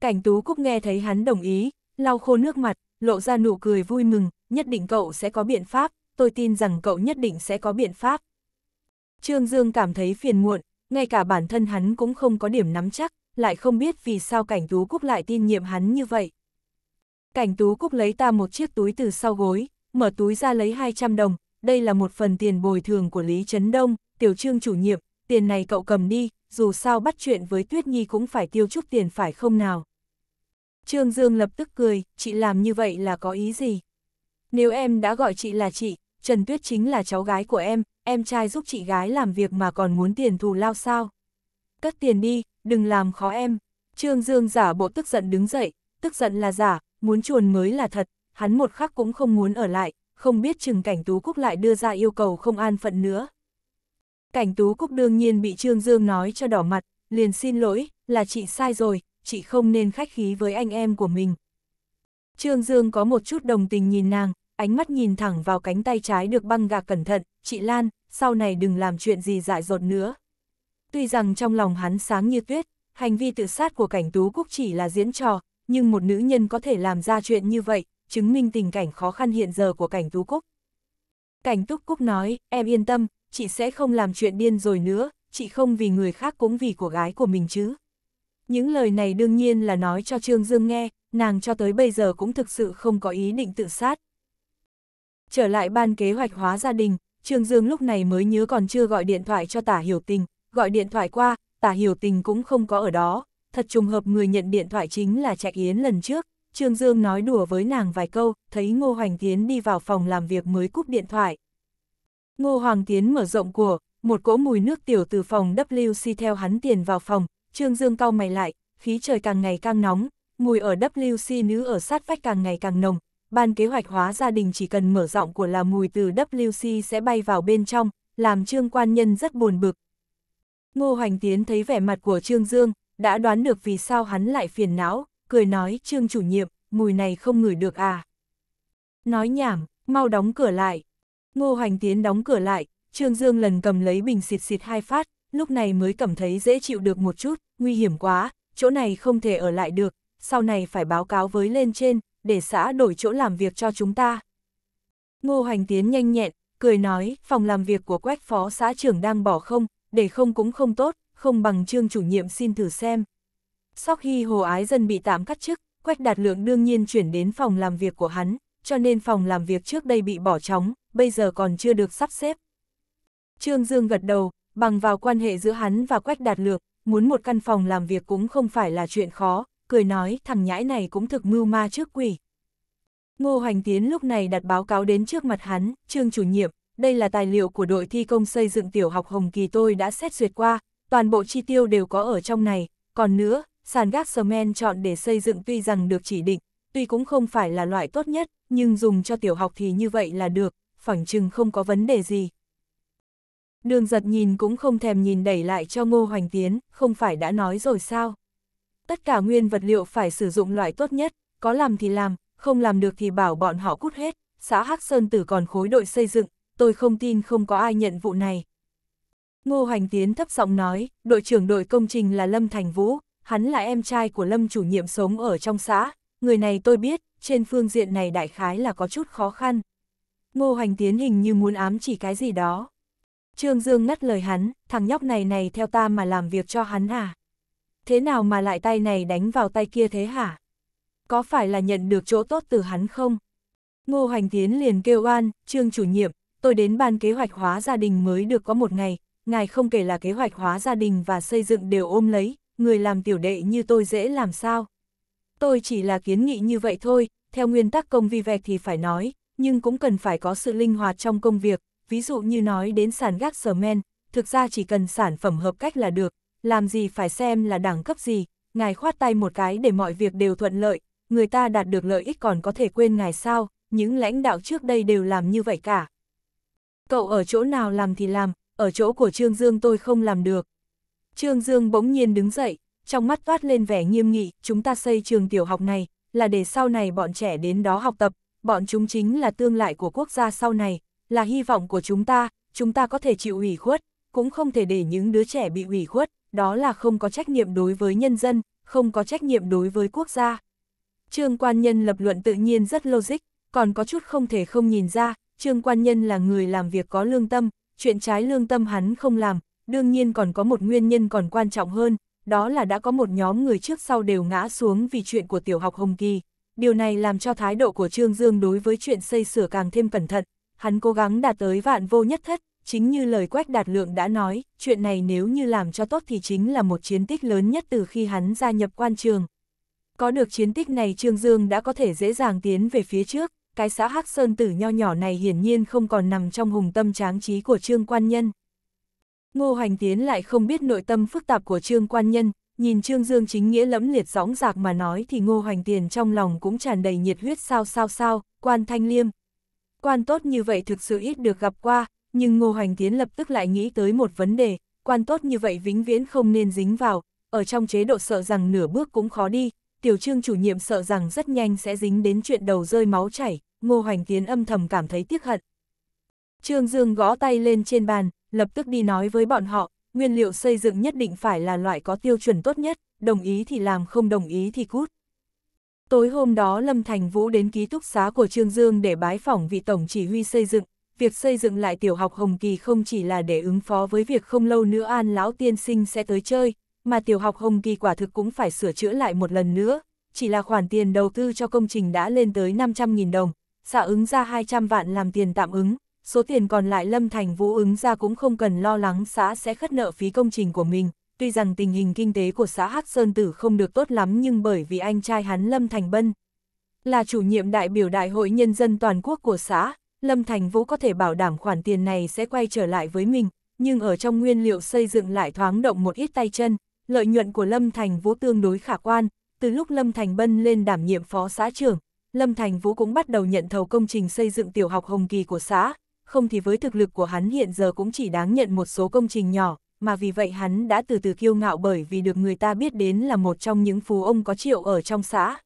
Cảnh Tú Cúc nghe thấy hắn đồng ý, lau khô nước mặt, lộ ra nụ cười vui mừng, nhất định cậu sẽ có biện pháp, tôi tin rằng cậu nhất định sẽ có biện pháp. Trương Dương cảm thấy phiền muộn, ngay cả bản thân hắn cũng không có điểm nắm chắc, lại không biết vì sao cảnh tú cúc lại tin nhiệm hắn như vậy. Cảnh tú cúc lấy ta một chiếc túi từ sau gối, mở túi ra lấy 200 đồng, đây là một phần tiền bồi thường của Lý Trấn Đông, tiểu trương chủ nhiệm, tiền này cậu cầm đi, dù sao bắt chuyện với Tuyết Nhi cũng phải tiêu chút tiền phải không nào. Trương Dương lập tức cười, chị làm như vậy là có ý gì? Nếu em đã gọi chị là chị, Trần Tuyết chính là cháu gái của em, em trai giúp chị gái làm việc mà còn muốn tiền thù lao sao. Cất tiền đi, đừng làm khó em. Trương Dương giả bộ tức giận đứng dậy, tức giận là giả, muốn chuồn mới là thật, hắn một khắc cũng không muốn ở lại, không biết chừng cảnh Tú Cúc lại đưa ra yêu cầu không an phận nữa. Cảnh Tú Cúc đương nhiên bị Trương Dương nói cho đỏ mặt, liền xin lỗi, là chị sai rồi, chị không nên khách khí với anh em của mình. Trương Dương có một chút đồng tình nhìn nàng, ánh mắt nhìn thẳng vào cánh tay trái được băng gạc cẩn thận, chị Lan, sau này đừng làm chuyện gì dại dột nữa. Tuy rằng trong lòng hắn sáng như tuyết, hành vi tự sát của cảnh tú cúc chỉ là diễn trò, nhưng một nữ nhân có thể làm ra chuyện như vậy, chứng minh tình cảnh khó khăn hiện giờ của cảnh tú cúc. Cảnh túc cúc nói, em yên tâm, chị sẽ không làm chuyện điên rồi nữa, chị không vì người khác cũng vì của gái của mình chứ. Những lời này đương nhiên là nói cho Trương Dương nghe, nàng cho tới bây giờ cũng thực sự không có ý định tự sát, Trở lại ban kế hoạch hóa gia đình, Trương Dương lúc này mới nhớ còn chưa gọi điện thoại cho tả hiểu tình, gọi điện thoại qua, tả hiểu tình cũng không có ở đó, thật trùng hợp người nhận điện thoại chính là Trạch Yến lần trước. Trương Dương nói đùa với nàng vài câu, thấy Ngô Hoành Tiến đi vào phòng làm việc mới cúp điện thoại. Ngô Hoàng Tiến mở rộng của, một cỗ mùi nước tiểu từ phòng WC theo hắn tiền vào phòng, Trương Dương cau mày lại, khí trời càng ngày càng nóng, mùi ở WC nữ ở sát vách càng ngày càng nồng, ban kế hoạch hóa gia đình chỉ cần mở rộng của là mùi từ WC sẽ bay vào bên trong, làm Trương Quan Nhân rất buồn bực. Ngô Hoành Tiến thấy vẻ mặt của Trương Dương, đã đoán được vì sao hắn lại phiền não, cười nói Trương chủ nhiệm, mùi này không ngửi được à. Nói nhảm, mau đóng cửa lại. Ngô Hoành Tiến đóng cửa lại, Trương Dương lần cầm lấy bình xịt xịt hai phát, lúc này mới cảm thấy dễ chịu được một chút, nguy hiểm quá, chỗ này không thể ở lại được, sau này phải báo cáo với lên trên, để xã đổi chỗ làm việc cho chúng ta. Ngô Hoành Tiến nhanh nhẹn, cười nói, phòng làm việc của quách phó xã trưởng đang bỏ không, để không cũng không tốt, không bằng trương chủ nhiệm xin thử xem. Sau khi hồ ái dân bị tạm cắt chức, quách đạt lượng đương nhiên chuyển đến phòng làm việc của hắn, cho nên phòng làm việc trước đây bị bỏ trống, bây giờ còn chưa được sắp xếp. Trương Dương gật đầu, bằng vào quan hệ giữa hắn và quách đạt lượng, muốn một căn phòng làm việc cũng không phải là chuyện khó, cười nói thằng nhãi này cũng thực mưu ma trước quỷ. Ngô Hoành Tiến lúc này đặt báo cáo đến trước mặt hắn, trương chủ nhiệm, đây là tài liệu của đội thi công xây dựng tiểu học Hồng Kỳ tôi đã xét duyệt qua, toàn bộ chi tiêu đều có ở trong này, còn nữa, sàn gác men chọn để xây dựng tuy rằng được chỉ định, tuy cũng không phải là loại tốt nhất, nhưng dùng cho tiểu học thì như vậy là được, phỏng chừng không có vấn đề gì. Đường giật nhìn cũng không thèm nhìn đẩy lại cho Ngô Hoành Tiến, không phải đã nói rồi sao? tất cả nguyên vật liệu phải sử dụng loại tốt nhất, có làm thì làm, không làm được thì bảo bọn họ cút hết, xã Hắc Sơn Tử còn khối đội xây dựng, tôi không tin không có ai nhận vụ này. Ngô Hoành Tiến thấp giọng nói, đội trưởng đội công trình là Lâm Thành Vũ, hắn là em trai của Lâm chủ nhiệm sống ở trong xã, người này tôi biết, trên phương diện này đại khái là có chút khó khăn. Ngô Hoành Tiến hình như muốn ám chỉ cái gì đó. Trương Dương ngắt lời hắn, thằng nhóc này này theo ta mà làm việc cho hắn à? thế nào mà lại tay này đánh vào tay kia thế hả? Có phải là nhận được chỗ tốt từ hắn không? Ngô Hoành Tiến liền kêu oan, trương chủ nhiệm, tôi đến ban kế hoạch hóa gia đình mới được có một ngày, ngài không kể là kế hoạch hóa gia đình và xây dựng đều ôm lấy, người làm tiểu đệ như tôi dễ làm sao? Tôi chỉ là kiến nghị như vậy thôi, theo nguyên tắc công vi vẹt thì phải nói, nhưng cũng cần phải có sự linh hoạt trong công việc, ví dụ như nói đến sản gác sở men, thực ra chỉ cần sản phẩm hợp cách là được, làm gì phải xem là đẳng cấp gì, ngài khoát tay một cái để mọi việc đều thuận lợi, người ta đạt được lợi ích còn có thể quên ngài sao, những lãnh đạo trước đây đều làm như vậy cả. Cậu ở chỗ nào làm thì làm, ở chỗ của Trương Dương tôi không làm được. Trương Dương bỗng nhiên đứng dậy, trong mắt toát lên vẻ nghiêm nghị, chúng ta xây trường tiểu học này, là để sau này bọn trẻ đến đó học tập, bọn chúng chính là tương lai của quốc gia sau này, là hy vọng của chúng ta, chúng ta có thể chịu ủy khuất, cũng không thể để những đứa trẻ bị ủy khuất, đó là không có trách nhiệm đối với nhân dân, không có trách nhiệm đối với quốc gia. Trương Quan Nhân lập luận tự nhiên rất logic, còn có chút không thể không nhìn ra, Trương Quan Nhân là người làm việc có lương tâm, chuyện trái lương tâm hắn không làm, đương nhiên còn có một nguyên nhân còn quan trọng hơn, đó là đã có một nhóm người trước sau đều ngã xuống vì chuyện của tiểu học Hồng Kỳ. Điều này làm cho thái độ của Trương Dương đối với chuyện xây sửa càng thêm cẩn thận, hắn cố gắng đạt tới vạn vô nhất thất, chính như lời Quách Đạt Lượng đã nói, chuyện này nếu như làm cho tốt thì chính là một chiến tích lớn nhất từ khi hắn gia nhập quan trường. Có được chiến tích này Trương Dương đã có thể dễ dàng tiến về phía trước, cái xã Hắc Sơn Tử nho nhỏ này hiển nhiên không còn nằm trong hùng tâm tráng trí của Trương Quan Nhân. Ngô Hoành Tiến lại không biết nội tâm phức tạp của Trương Quan Nhân, nhìn Trương Dương chính nghĩa lẫm liệt sóng giạc mà nói thì Ngô Hoành Tiền trong lòng cũng tràn đầy nhiệt huyết sao sao sao, quan thanh liêm. Quan tốt như vậy thực sự ít được gặp qua, nhưng Ngô Hoành Tiến lập tức lại nghĩ tới một vấn đề, quan tốt như vậy vĩnh viễn không nên dính vào, ở trong chế độ sợ rằng nửa bước cũng khó đi, tiểu trương chủ nhiệm sợ rằng rất nhanh sẽ dính đến chuyện đầu rơi máu chảy, Ngô Hoành Tiến âm thầm cảm thấy tiếc hận. Trương Dương gõ tay lên trên bàn, lập tức đi nói với bọn họ, nguyên liệu xây dựng nhất định phải là loại có tiêu chuẩn tốt nhất, đồng ý thì làm không đồng ý thì cút. Tối hôm đó Lâm Thành Vũ đến ký túc xá của Trương Dương để bái phỏng vị tổng chỉ huy xây dựng, việc xây dựng lại tiểu học Hồng Kỳ không chỉ là để ứng phó với việc không lâu nữa An Lão Tiên Sinh sẽ tới chơi, mà tiểu học Hồng Kỳ quả thực cũng phải sửa chữa lại một lần nữa, chỉ là khoản tiền đầu tư cho công trình đã lên tới 500.000 đồng, xạ ứng ra 200 vạn làm tiền tạm ứng, số tiền còn lại Lâm Thành Vũ ứng ra cũng không cần lo lắng xã sẽ khất nợ phí công trình của mình. Tuy rằng tình hình kinh tế của xã Hắc Sơn Tử không được tốt lắm nhưng bởi vì anh trai hắn Lâm Thành Bân là chủ nhiệm đại biểu Đại hội Nhân dân Toàn quốc của xã, Lâm Thành Vũ có thể bảo đảm khoản tiền này sẽ quay trở lại với mình, nhưng ở trong nguyên liệu xây dựng lại thoáng động một ít tay chân, lợi nhuận của Lâm Thành Vũ tương đối khả quan, từ lúc Lâm Thành Bân lên đảm nhiệm phó xã trưởng, Lâm Thành Vũ cũng bắt đầu nhận thầu công trình xây dựng tiểu học Hồng Kỳ của xã, không thì với thực lực của hắn hiện giờ cũng chỉ đáng nhận một số công trình nhỏ, mà vì vậy hắn đã từ từ kiêu ngạo bởi vì được người ta biết đến là một trong những phú ông có triệu ở trong xã.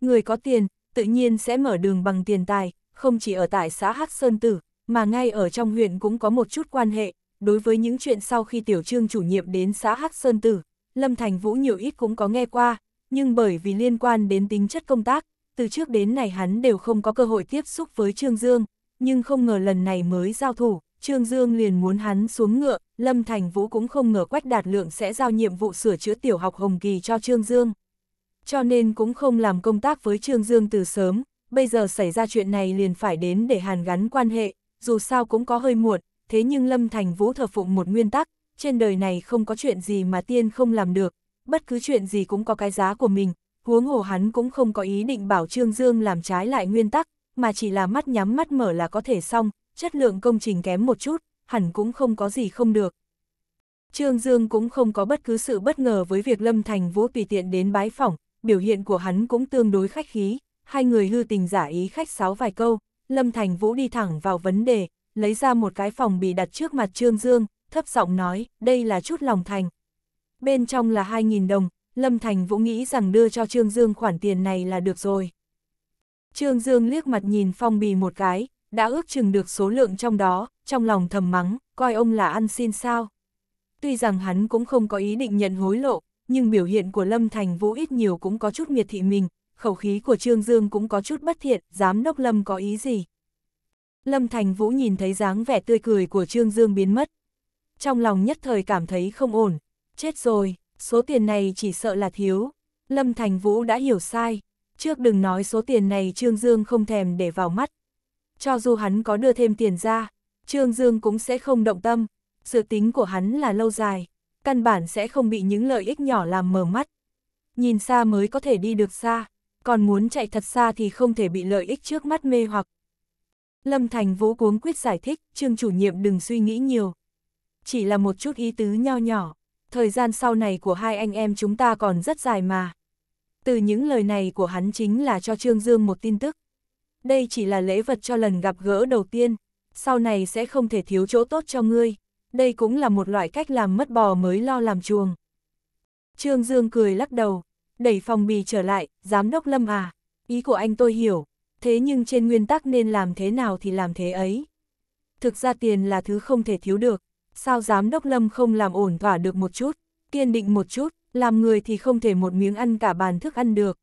Người có tiền, tự nhiên sẽ mở đường bằng tiền tài, không chỉ ở tại xã Hắc Sơn Tử, mà ngay ở trong huyện cũng có một chút quan hệ, đối với những chuyện sau khi tiểu trương chủ nhiệm đến xã Hắc Sơn Tử, Lâm Thành Vũ nhiều ít cũng có nghe qua, nhưng bởi vì liên quan đến tính chất công tác, từ trước đến này hắn đều không có cơ hội tiếp xúc với Trương Dương, nhưng không ngờ lần này mới giao thủ, Trương Dương liền muốn hắn xuống ngựa, Lâm Thành Vũ cũng không ngờ Quách Đạt Lượng sẽ giao nhiệm vụ sửa chữa tiểu học Hồng Kỳ cho Trương Dương. Cho nên cũng không làm công tác với Trương Dương từ sớm, bây giờ xảy ra chuyện này liền phải đến để hàn gắn quan hệ, dù sao cũng có hơi muộn, thế nhưng Lâm Thành Vũ thờ phụng một nguyên tắc, trên đời này không có chuyện gì mà tiên không làm được, bất cứ chuyện gì cũng có cái giá của mình, huống hồ hắn cũng không có ý định bảo Trương Dương làm trái lại nguyên tắc, mà chỉ là mắt nhắm mắt mở là có thể xong, chất lượng công trình kém một chút, hẳn cũng không có gì không được. Trương Dương cũng không có bất cứ sự bất ngờ với việc Lâm Thành Vũ tùy tiện đến bái phỏng, biểu hiện của hắn cũng tương đối khách khí, hai người hư tình giả ý khách sáo vài câu, Lâm Thành Vũ đi thẳng vào vấn đề, lấy ra một cái phòng bị đặt trước mặt Trương Dương, thấp giọng nói, đây là chút lòng thành. Bên trong là 2.000 đồng, Lâm Thành Vũ nghĩ rằng đưa cho Trương Dương khoản tiền này là được rồi. Trương Dương liếc mặt nhìn phong bì một cái, đã ước chừng được số lượng trong đó, trong lòng thầm mắng, coi ông là ăn xin sao. Tuy rằng hắn cũng không có ý định nhận hối lộ, nhưng biểu hiện của Lâm Thành Vũ ít nhiều cũng có chút miệt thị mình, khẩu khí của Trương Dương cũng có chút bất thiện, giám đốc Lâm có ý gì? Lâm Thành Vũ nhìn thấy dáng vẻ tươi cười của Trương Dương biến mất. Trong lòng nhất thời cảm thấy không ổn, chết rồi, số tiền này chỉ sợ là thiếu. Lâm Thành Vũ đã hiểu sai, trước đừng nói số tiền này Trương Dương không thèm để vào mắt. Cho dù hắn có đưa thêm tiền ra, Trương Dương cũng sẽ không động tâm, sự tính của hắn là lâu dài, căn bản sẽ không bị những lợi ích nhỏ làm mờ mắt. Nhìn xa mới có thể đi được xa, còn muốn chạy thật xa thì không thể bị lợi ích trước mắt mê hoặc. Lâm Thành Vũ cuống quyết giải thích, trương chủ nhiệm đừng suy nghĩ nhiều. Chỉ là một chút ý tứ nho nhỏ, thời gian sau này của hai anh em chúng ta còn rất dài mà. Từ những lời này của hắn chính là cho Trương Dương một tin tức. Đây chỉ là lễ vật cho lần gặp gỡ đầu tiên, sau này sẽ không thể thiếu chỗ tốt cho ngươi. Đây cũng là một loại cách làm mất bò mới lo làm chuồng. Trương Dương cười lắc đầu, đẩy phòng bì trở lại, giám đốc Lâm à, ý của anh tôi hiểu, thế nhưng trên nguyên tắc nên làm thế nào thì làm thế ấy. Thực ra tiền là thứ không thể thiếu được, sao giám đốc Lâm không làm ổn thỏa được một chút, kiên định một chút, làm người thì không thể một miếng ăn cả bàn thức ăn được.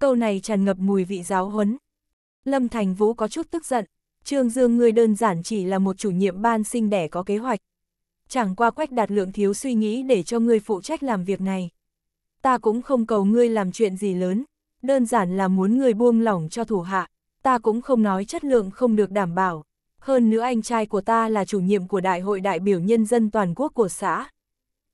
Câu này tràn ngập mùi vị giáo huấn. Lâm Thành Vũ có chút tức giận, Trương Dương người đơn giản chỉ là một chủ nhiệm ban sinh đẻ có kế hoạch. Chẳng qua quách đạt lượng thiếu suy nghĩ để cho người phụ trách làm việc này ta cũng không cầu ngươi làm chuyện gì lớn, đơn giản là muốn ngươi buông lỏng cho thủ hạ, ta cũng không nói chất lượng không được đảm bảo. Hơn nữa anh trai của ta là chủ nhiệm của Đại hội đại biểu nhân dân toàn quốc của xã.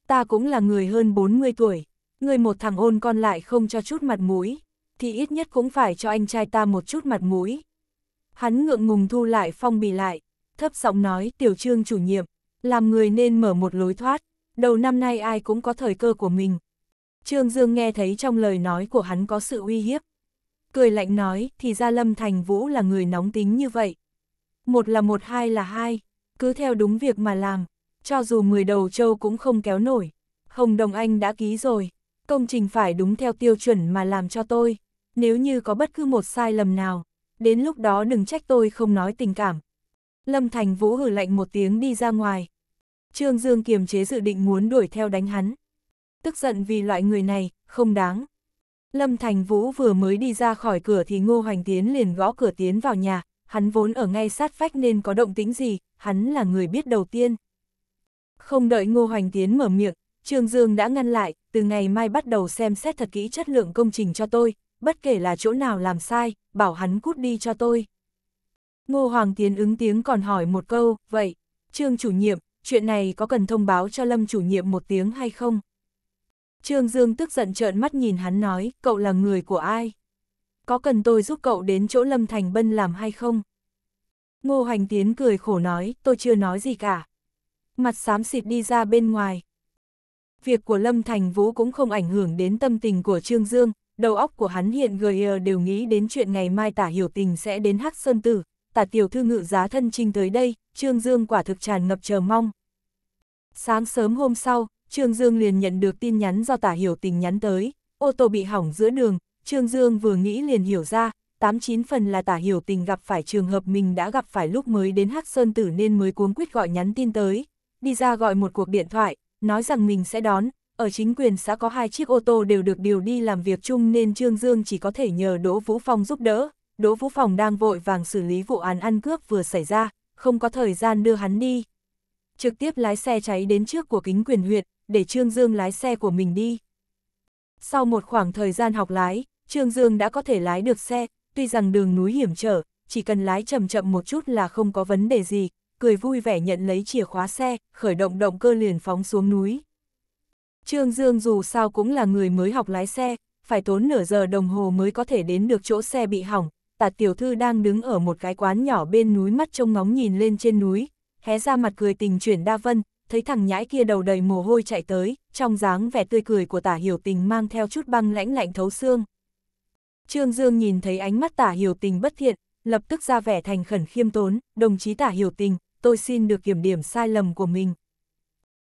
Ta cũng là người hơn 40 tuổi, người một thằng ôn con lại không cho chút mặt mũi, thì ít nhất cũng phải cho anh trai ta một chút mặt mũi. Hắn ngượng ngùng thu lại phong bì lại, thấp giọng nói tiểu trương chủ nhiệm, làm người nên mở một lối thoát, đầu năm nay ai cũng có thời cơ của mình, Trương Dương nghe thấy trong lời nói của hắn có sự uy hiếp. Cười lạnh nói, thì ra Lâm Thành Vũ là người nóng tính như vậy. Một là một hai là hai, cứ theo đúng việc mà làm, cho dù 10 đầu châu cũng không kéo nổi. Hồng Đồng Anh đã ký rồi, công trình phải đúng theo tiêu chuẩn mà làm cho tôi. Nếu như có bất cứ một sai lầm nào, đến lúc đó đừng trách tôi không nói tình cảm. Lâm Thành Vũ hử lạnh một tiếng đi ra ngoài. Trương Dương kiềm chế dự định muốn đuổi theo đánh hắn tức giận vì loại người này, không đáng. Lâm Thành Vũ vừa mới đi ra khỏi cửa thì Ngô Hoành Tiến liền gõ cửa tiến vào nhà, hắn vốn ở ngay sát vách nên có động tĩnh gì, hắn là người biết đầu tiên. Không đợi Ngô Hoành Tiến mở miệng, Trương Dương đã ngăn lại, từ ngày mai bắt đầu xem xét thật kỹ chất lượng công trình cho tôi, bất kể là chỗ nào làm sai, bảo hắn cút đi cho tôi. Ngô Hoàng Tiến ứng tiếng còn hỏi một câu, vậy, Trương chủ nhiệm, chuyện này có cần thông báo cho Lâm chủ nhiệm một tiếng hay không? Trương Dương tức giận trợn mắt nhìn hắn nói, cậu là người của ai? Có cần tôi giúp cậu đến chỗ Lâm Thành Bân làm hay không? Ngô Hoành Tiến cười khổ nói, tôi chưa nói gì cả. Mặt xám xịt đi ra bên ngoài. Việc của Lâm Thành Vũ cũng không ảnh hưởng đến tâm tình của Trương Dương, đầu óc của hắn hiện gầy đều nghĩ đến chuyện ngày mai tả hiểu tình sẽ đến Hắc Sơn Tử, tả tiểu thư ngự giá thân trinh tới đây, Trương Dương quả thực tràn ngập chờ mong. Sáng sớm hôm sau, Trương Dương liền nhận được tin nhắn do tả hiểu tình nhắn tới, ô tô bị hỏng giữa đường, Trương Dương vừa nghĩ liền hiểu ra, 89 phần là tả hiểu tình gặp phải trường hợp mình đã gặp phải lúc mới đến Hắc Sơn Tử nên mới cuống quyết gọi nhắn tin tới, đi ra gọi một cuộc điện thoại, nói rằng mình sẽ đón, ở chính quyền xã có hai chiếc ô tô đều được điều đi làm việc chung nên Trương Dương chỉ có thể nhờ Đỗ Vũ Phong giúp đỡ, Đỗ Vũ Phong đang vội vàng xử lý vụ án ăn cướp vừa xảy ra, không có thời gian đưa hắn đi. Trực tiếp lái xe cháy đến trước của kính quyền huyện, để Trương Dương lái xe của mình đi. Sau một khoảng thời gian học lái, Trương Dương đã có thể lái được xe, tuy rằng đường núi hiểm trở, chỉ cần lái chậm chậm một chút là không có vấn đề gì, cười vui vẻ nhận lấy chìa khóa xe, khởi động động cơ liền phóng xuống núi. Trương Dương dù sao cũng là người mới học lái xe, phải tốn nửa giờ đồng hồ mới có thể đến được chỗ xe bị hỏng. tạ tiểu thư đang đứng ở một cái quán nhỏ bên núi mắt trông ngóng nhìn lên trên núi, hé ra mặt cười tình chuyển đa vân, thấy thằng nhãi kia đầu đầy mồ hôi chạy tới, trong dáng vẻ tươi cười của tả hiểu tình mang theo chút băng lãnh lạnh thấu xương. Trương Dương nhìn thấy ánh mắt tả hiểu tình bất thiện, lập tức ra vẻ thành khẩn khiêm tốn, đồng chí tả hiểu tình, tôi xin được kiểm điểm sai lầm của mình.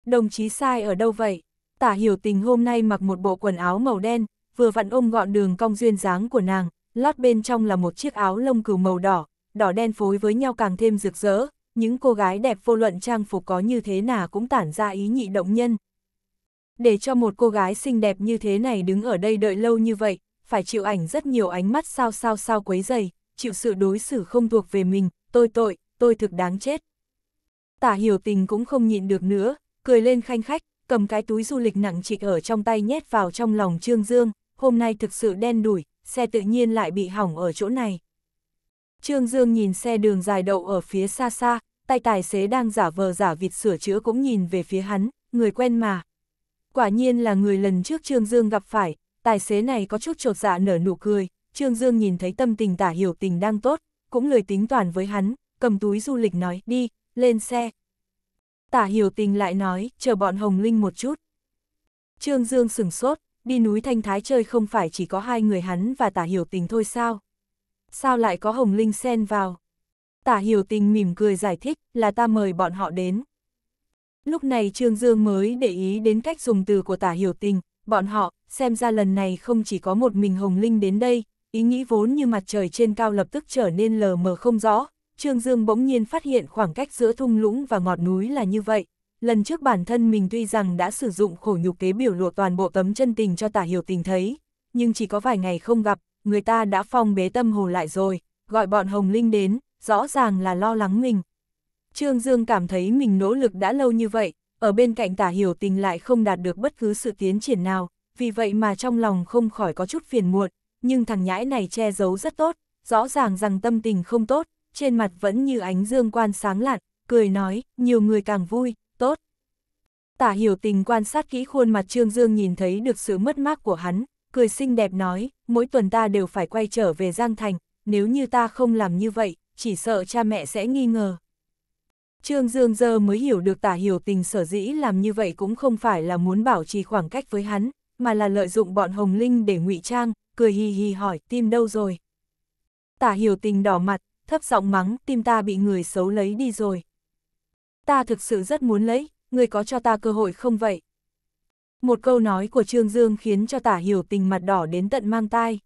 Đồng chí sai ở đâu vậy? Tả hiểu tình hôm nay mặc một bộ quần áo màu đen, vừa vặn ôm gọn đường cong duyên dáng của nàng, lót bên trong là một chiếc áo lông cừu màu đỏ, đỏ đen phối với nhau càng thêm rực rỡ, những cô gái đẹp vô luận trang phục có như thế nào cũng tản ra ý nhị động nhân. Để cho một cô gái xinh đẹp như thế này đứng ở đây đợi lâu như vậy, phải chịu ảnh rất nhiều ánh mắt sao sao sao quấy dày, chịu sự đối xử không thuộc về mình, tôi tội, tôi thực đáng chết. Tả hiểu tình cũng không nhịn được nữa, cười lên khanh khách, cầm cái túi du lịch nặng trịch ở trong tay nhét vào trong lòng Trương Dương, hôm nay thực sự đen đủi, xe tự nhiên lại bị hỏng ở chỗ này. Trương Dương nhìn xe đường dài đậu ở phía xa xa, tay tài xế đang giả vờ giả vịt sửa chữa cũng nhìn về phía hắn, người quen mà. Quả nhiên là người lần trước Trương Dương gặp phải, tài xế này có chút trột dạ nở nụ cười, Trương Dương nhìn thấy tâm tình tả hiểu tình đang tốt, cũng lười tính toàn với hắn, cầm túi du lịch nói, đi, lên xe. Tả hiểu tình lại nói, chờ bọn Hồng Linh một chút. Trương Dương sửng sốt, đi núi Thanh Thái chơi không phải chỉ có hai người hắn và tả hiểu tình thôi sao? sao lại có Hồng Linh xen vào? Tả hiểu tình mỉm cười giải thích là ta mời bọn họ đến. Lúc này Trương Dương mới để ý đến cách dùng từ của tả hiểu tình, bọn họ, xem ra lần này không chỉ có một mình Hồng Linh đến đây, ý nghĩ vốn như mặt trời trên cao lập tức trở nên lờ mờ không rõ, Trương Dương bỗng nhiên phát hiện khoảng cách giữa thung lũng và ngọt núi là như vậy. Lần trước bản thân mình tuy rằng đã sử dụng khổ nhục kế biểu lộ toàn bộ tấm chân tình cho tả hiểu tình thấy, nhưng chỉ có vài ngày không gặp, người ta đã phong bế tâm hồ lại rồi, gọi bọn Hồng Linh đến, rõ ràng là lo lắng mình. Trương Dương cảm thấy mình nỗ lực đã lâu như vậy, ở bên cạnh tả hiểu tình lại không đạt được bất cứ sự tiến triển nào, vì vậy mà trong lòng không khỏi có chút phiền muộn, nhưng thằng nhãi này che giấu rất tốt, rõ ràng rằng tâm tình không tốt, trên mặt vẫn như ánh dương quan sáng lạn, cười nói, nhiều người càng vui, tốt. Tả hiểu tình quan sát kỹ khuôn mặt Trương Dương nhìn thấy được sự mất mát của hắn, cười xinh đẹp nói, mỗi tuần ta đều phải quay trở về Giang Thành, nếu như ta không làm như vậy, chỉ sợ cha mẹ sẽ nghi ngờ. Trương Dương giờ mới hiểu được tả hiểu tình sở dĩ làm như vậy cũng không phải là muốn bảo trì khoảng cách với hắn, mà là lợi dụng bọn Hồng Linh để ngụy trang, cười hì hì hỏi tim đâu rồi. Tả hiểu tình đỏ mặt, thấp giọng mắng tim ta bị người xấu lấy đi rồi. Ta thực sự rất muốn lấy, người có cho ta cơ hội không vậy? Một câu nói của Trương Dương khiến cho tả hiểu tình mặt đỏ đến tận mang tai.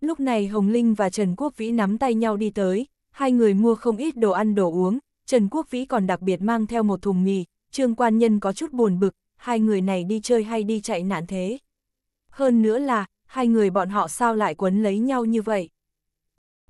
Lúc này Hồng Linh và Trần Quốc Vĩ nắm tay nhau đi tới, hai người mua không ít đồ ăn đồ uống, Trần Quốc Vĩ còn đặc biệt mang theo một thùng mì, Trương Quan Nhân có chút buồn bực, hai người này đi chơi hay đi chạy nạn thế. Hơn nữa là, hai người bọn họ sao lại quấn lấy nhau như vậy.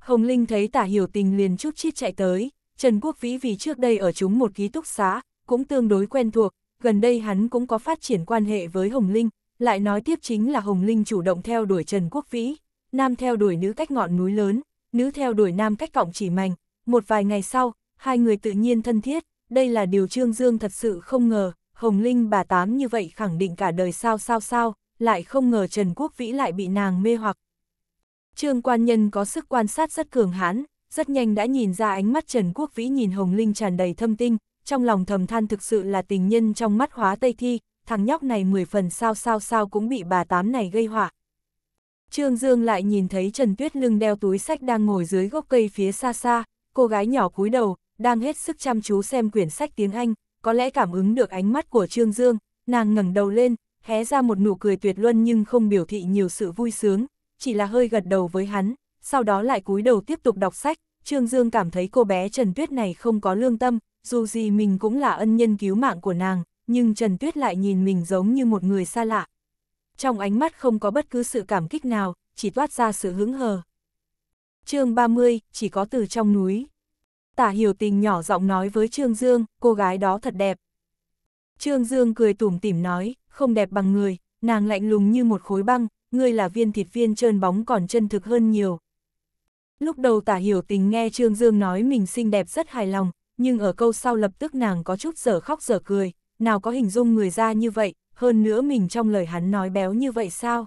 Hồng Linh thấy tả hiểu tình liền chút chít chạy tới, Trần Quốc Vĩ vì trước đây ở chúng một ký túc xá, cũng tương đối quen thuộc, gần đây hắn cũng có phát triển quan hệ với Hồng Linh, lại nói tiếp chính là Hồng Linh chủ động theo đuổi Trần Quốc Vĩ, nam theo đuổi nữ cách ngọn núi lớn, nữ theo đuổi nam cách cọng chỉ mảnh, một vài ngày sau, hai người tự nhiên thân thiết, đây là điều Trương Dương thật sự không ngờ, Hồng Linh bà tám như vậy khẳng định cả đời sao sao sao, lại không ngờ Trần Quốc Vĩ lại bị nàng mê hoặc. Trương quan nhân có sức quan sát rất cường hãn, rất nhanh đã nhìn ra ánh mắt Trần Quốc Vĩ nhìn Hồng Linh tràn đầy thâm tinh, trong lòng thầm than thực sự là tình nhân trong mắt hóa Tây Thi, thằng nhóc này mười phần sao sao sao cũng bị bà tám này gây họa. Trương Dương lại nhìn thấy Trần Tuyết lưng đeo túi sách đang ngồi dưới gốc cây phía xa xa, cô gái nhỏ cúi đầu, đang hết sức chăm chú xem quyển sách tiếng Anh, có lẽ cảm ứng được ánh mắt của Trương Dương, nàng ngẩng đầu lên, hé ra một nụ cười tuyệt luân nhưng không biểu thị nhiều sự vui sướng, chỉ là hơi gật đầu với hắn, sau đó lại cúi đầu tiếp tục đọc sách, Trương Dương cảm thấy cô bé Trần Tuyết này không có lương tâm, dù gì mình cũng là ân nhân cứu mạng của nàng, nhưng Trần Tuyết lại nhìn mình giống như một người xa lạ. Trong ánh mắt không có bất cứ sự cảm kích nào, chỉ toát ra sự hứng hờ. chương 30, chỉ có từ trong núi. Tả hiểu tình nhỏ giọng nói với Trương Dương, cô gái đó thật đẹp. Trương Dương cười tủm tỉm nói, không đẹp bằng người, nàng lạnh lùng như một khối băng, ngươi là viên thịt viên trơn bóng còn chân thực hơn nhiều. Lúc đầu tả hiểu tình nghe Trương Dương nói mình xinh đẹp rất hài lòng, nhưng ở câu sau lập tức nàng có chút giở khóc giở cười, nào có hình dung người ra như vậy, hơn nữa mình trong lời hắn nói béo như vậy sao.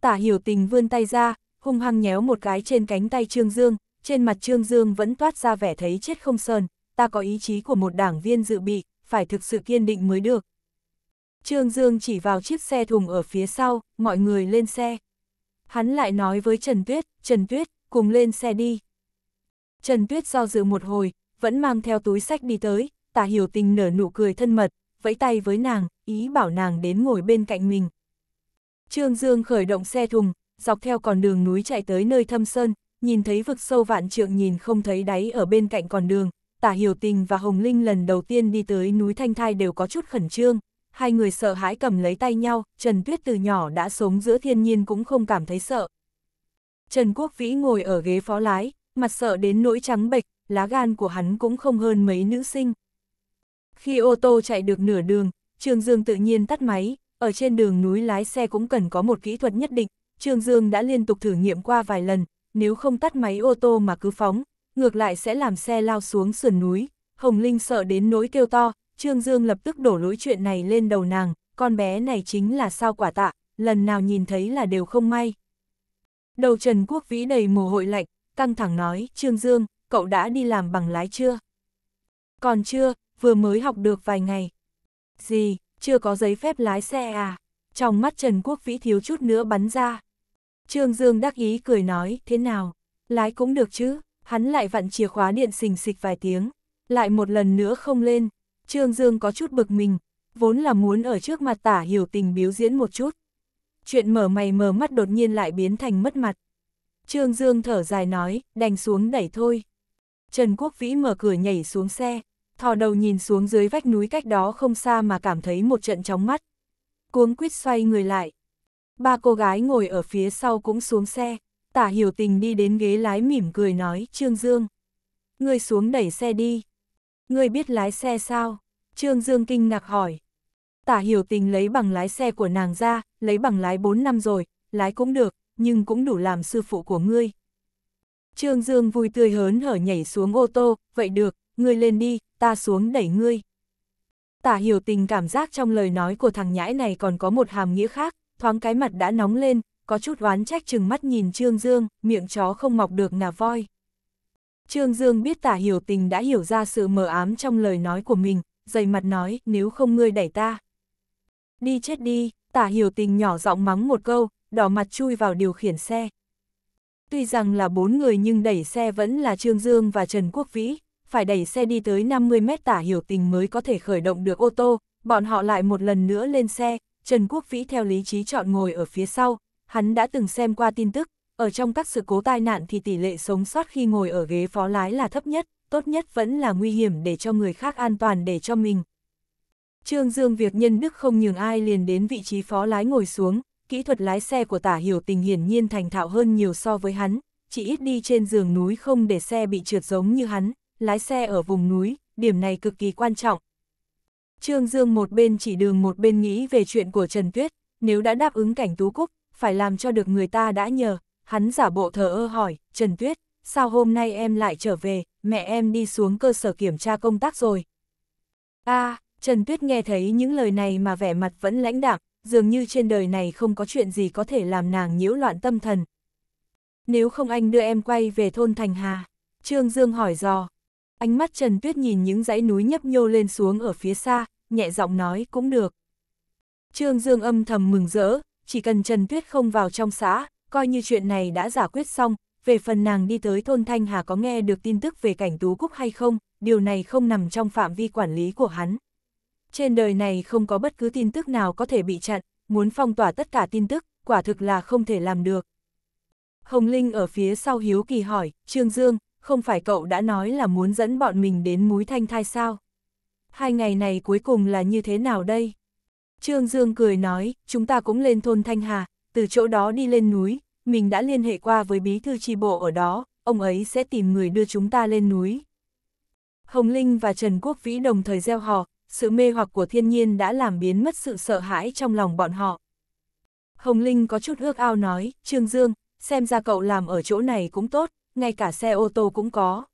Tả hiểu tình vươn tay ra, hung hăng nhéo một cái trên cánh tay Trương Dương, trên mặt Trương Dương vẫn toát ra vẻ thấy chết không sờn, ta có ý chí của một đảng viên dự bị, phải thực sự kiên định mới được. Trương Dương chỉ vào chiếc xe thùng ở phía sau, mọi người lên xe. Hắn lại nói với Trần Tuyết, Trần Tuyết, cùng lên xe đi. Trần Tuyết do dự một hồi, vẫn mang theo túi sách đi tới, tả hiểu tình nở nụ cười thân mật, vẫy tay với nàng, ý bảo nàng đến ngồi bên cạnh mình. Trương Dương khởi động xe thùng, dọc theo con đường núi chạy tới nơi thâm sơn, nhìn thấy vực sâu vạn trượng nhìn không thấy đáy ở bên cạnh con đường, tả hiểu tình và Hồng Linh lần đầu tiên đi tới núi Thanh Thai đều có chút khẩn trương. Hai người sợ hãi cầm lấy tay nhau, Trần Tuyết từ nhỏ đã sống giữa thiên nhiên cũng không cảm thấy sợ. Trần Quốc Vĩ ngồi ở ghế phó lái, mặt sợ đến nỗi trắng bệch, lá gan của hắn cũng không hơn mấy nữ sinh. Khi ô tô chạy được nửa đường, Trương Dương tự nhiên tắt máy, ở trên đường núi lái xe cũng cần có một kỹ thuật nhất định, Trương Dương đã liên tục thử nghiệm qua vài lần, nếu không tắt máy ô tô mà cứ phóng, ngược lại sẽ làm xe lao xuống sườn núi. Hồng Linh sợ đến nỗi kêu to, Trương Dương lập tức đổ lỗi chuyện này lên đầu nàng, con bé này chính là sao quả tạ, lần nào nhìn thấy là đều không may. Đầu Trần Quốc Vĩ đầy mồ hôi lạnh, căng thẳng nói, Trương Dương, cậu đã đi làm bằng lái chưa? Còn chưa, vừa mới học được vài ngày. Gì, chưa có giấy phép lái xe à? Trong mắt Trần Quốc Vĩ thiếu chút nữa bắn ra. Trương Dương đắc ý cười nói, thế nào? Lái cũng được chứ, hắn lại vặn chìa khóa điện xình xịch vài tiếng, lại một lần nữa không lên. Trương Dương có chút bực mình, vốn là muốn ở trước mặt tả hiểu tình biểu diễn một chút. Chuyện mở mày mở mắt đột nhiên lại biến thành mất mặt. Trương Dương thở dài nói, đành xuống đẩy thôi. Trần Quốc Vĩ mở cửa nhảy xuống xe, thò đầu nhìn xuống dưới vách núi cách đó không xa mà cảm thấy một trận chóng mắt. Cuống quýt xoay người lại. Ba cô gái ngồi ở phía sau cũng xuống xe, tả hiểu tình đi đến ghế lái mỉm cười nói, Trương Dương. Ngươi xuống đẩy xe đi. Ngươi biết lái xe sao? Trương Dương kinh ngạc hỏi. Tả hiểu tình lấy bằng lái xe của nàng ra, lấy bằng lái 4 năm rồi, lái cũng được, nhưng cũng đủ làm sư phụ của ngươi, Trương Dương vui tươi hớn hở nhảy xuống ô tô, vậy được, ngươi lên đi, ta xuống đẩy ngươi. Tả hiểu tình cảm giác trong lời nói của thằng nhãi này còn có một hàm nghĩa khác, thoáng cái mặt đã nóng lên, có chút oán trách chừng mắt nhìn Trương Dương, miệng chó không mọc được nà voi. Trương Dương biết tả hiểu tình đã hiểu ra sự mờ ám trong lời nói của mình, dày mặt nói, nếu không ngươi đẩy ta. Đi chết đi, tả hiểu tình nhỏ giọng mắng một câu, đỏ mặt chui vào điều khiển xe. Tuy rằng là bốn người nhưng đẩy xe vẫn là Trương Dương và Trần Quốc Vĩ, phải đẩy xe đi tới 50 mét tả hiểu tình mới có thể khởi động được ô tô, bọn họ lại một lần nữa lên xe, Trần Quốc Vĩ theo lý trí chọn ngồi ở phía sau, hắn đã từng xem qua tin tức, ở trong các sự cố tai nạn thì tỷ lệ sống sót khi ngồi ở ghế phó lái là thấp nhất, tốt nhất vẫn là nguy hiểm để cho người khác an toàn để cho mình. Trương Dương việc nhân đức không nhường ai liền đến vị trí phó lái ngồi xuống, kỹ thuật lái xe của tả hiểu tình hiển nhiên thành thạo hơn nhiều so với hắn, chỉ ít đi trên giường núi không để xe bị trượt giống như hắn, lái xe ở vùng núi, điểm này cực kỳ quan trọng. Trương Dương một bên chỉ đường một bên nghĩ về chuyện của Trần Tuyết, nếu đã đáp ứng cảnh tú cúc, phải làm cho được người ta đã nhờ, hắn giả bộ thờ ơ hỏi, Trần Tuyết, sao hôm nay em lại trở về, mẹ em đi xuống cơ sở kiểm tra công tác rồi. a Trần Tuyết nghe thấy những lời này mà vẻ mặt vẫn lãnh đạm, dường như trên đời này không có chuyện gì có thể làm nàng nhiễu loạn tâm thần. Nếu không anh đưa em quay về thôn Thành Hà, Trương Dương hỏi dò. Ánh mắt Trần Tuyết nhìn những dãy núi nhấp nhô lên xuống ở phía xa, nhẹ giọng nói cũng được. Trương Dương âm thầm mừng rỡ, chỉ cần Trần Tuyết không vào trong xã, coi như chuyện này đã giải quyết xong, về phần nàng đi tới thôn Thanh Hà có nghe được tin tức về cảnh Tú Cúc hay không, điều này không nằm trong phạm vi quản lý của hắn. Trên đời này không có bất cứ tin tức nào có thể bị chặn, muốn phong tỏa tất cả tin tức, quả thực là không thể làm được. Hồng Linh ở phía sau Hiếu Kỳ hỏi, Trương Dương, không phải cậu đã nói là muốn dẫn bọn mình đến múi thanh thai sao? Hai ngày này cuối cùng là như thế nào đây? Trương Dương cười nói, chúng ta cũng lên thôn Thanh Hà, từ chỗ đó đi lên núi, mình đã liên hệ qua với bí thư tri bộ ở đó, ông ấy sẽ tìm người đưa chúng ta lên núi. Hồng Linh và Trần Quốc Vĩ đồng thời gieo hò, sự mê hoặc của thiên nhiên đã làm biến mất sự sợ hãi trong lòng bọn họ. Hồng Linh có chút ước ao nói, Trương Dương, xem ra cậu làm ở chỗ này cũng tốt, ngay cả xe ô tô cũng có.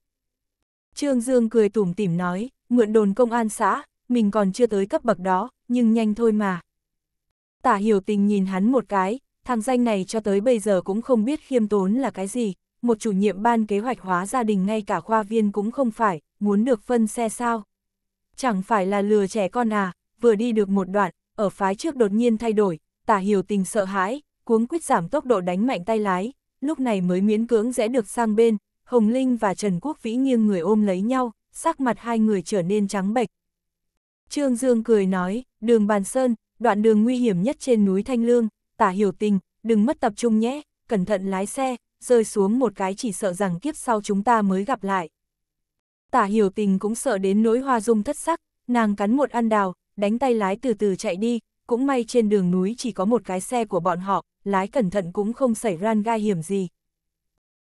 Trương Dương cười tủm tỉm nói, mượn đồn công an xã, mình còn chưa tới cấp bậc đó, nhưng nhanh thôi mà. Tả hiểu tình nhìn hắn một cái, thằng danh này cho tới bây giờ cũng không biết khiêm tốn là cái gì, một chủ nhiệm ban kế hoạch hóa gia đình ngay cả khoa viên cũng không phải, muốn được phân xe sao chẳng phải là lừa trẻ con à, vừa đi được một đoạn, ở phái trước đột nhiên thay đổi, tả hiểu tình sợ hãi, cuống quyết giảm tốc độ đánh mạnh tay lái, lúc này mới miễn cưỡng rẽ được sang bên, Hồng Linh và Trần Quốc Vĩ nghiêng người ôm lấy nhau, sắc mặt hai người trở nên trắng bệch. Trương Dương cười nói, đường Bàn Sơn, đoạn đường nguy hiểm nhất trên núi Thanh Lương, tả hiểu tình, đừng mất tập trung nhé, cẩn thận lái xe, rơi xuống một cái chỉ sợ rằng kiếp sau chúng ta mới gặp lại tả hiểu tình cũng sợ đến nỗi hoa dung thất sắc, nàng cắn một ăn đào, đánh tay lái từ từ chạy đi, cũng may trên đường núi chỉ có một cái xe của bọn họ, lái cẩn thận cũng không xảy ran gai hiểm gì.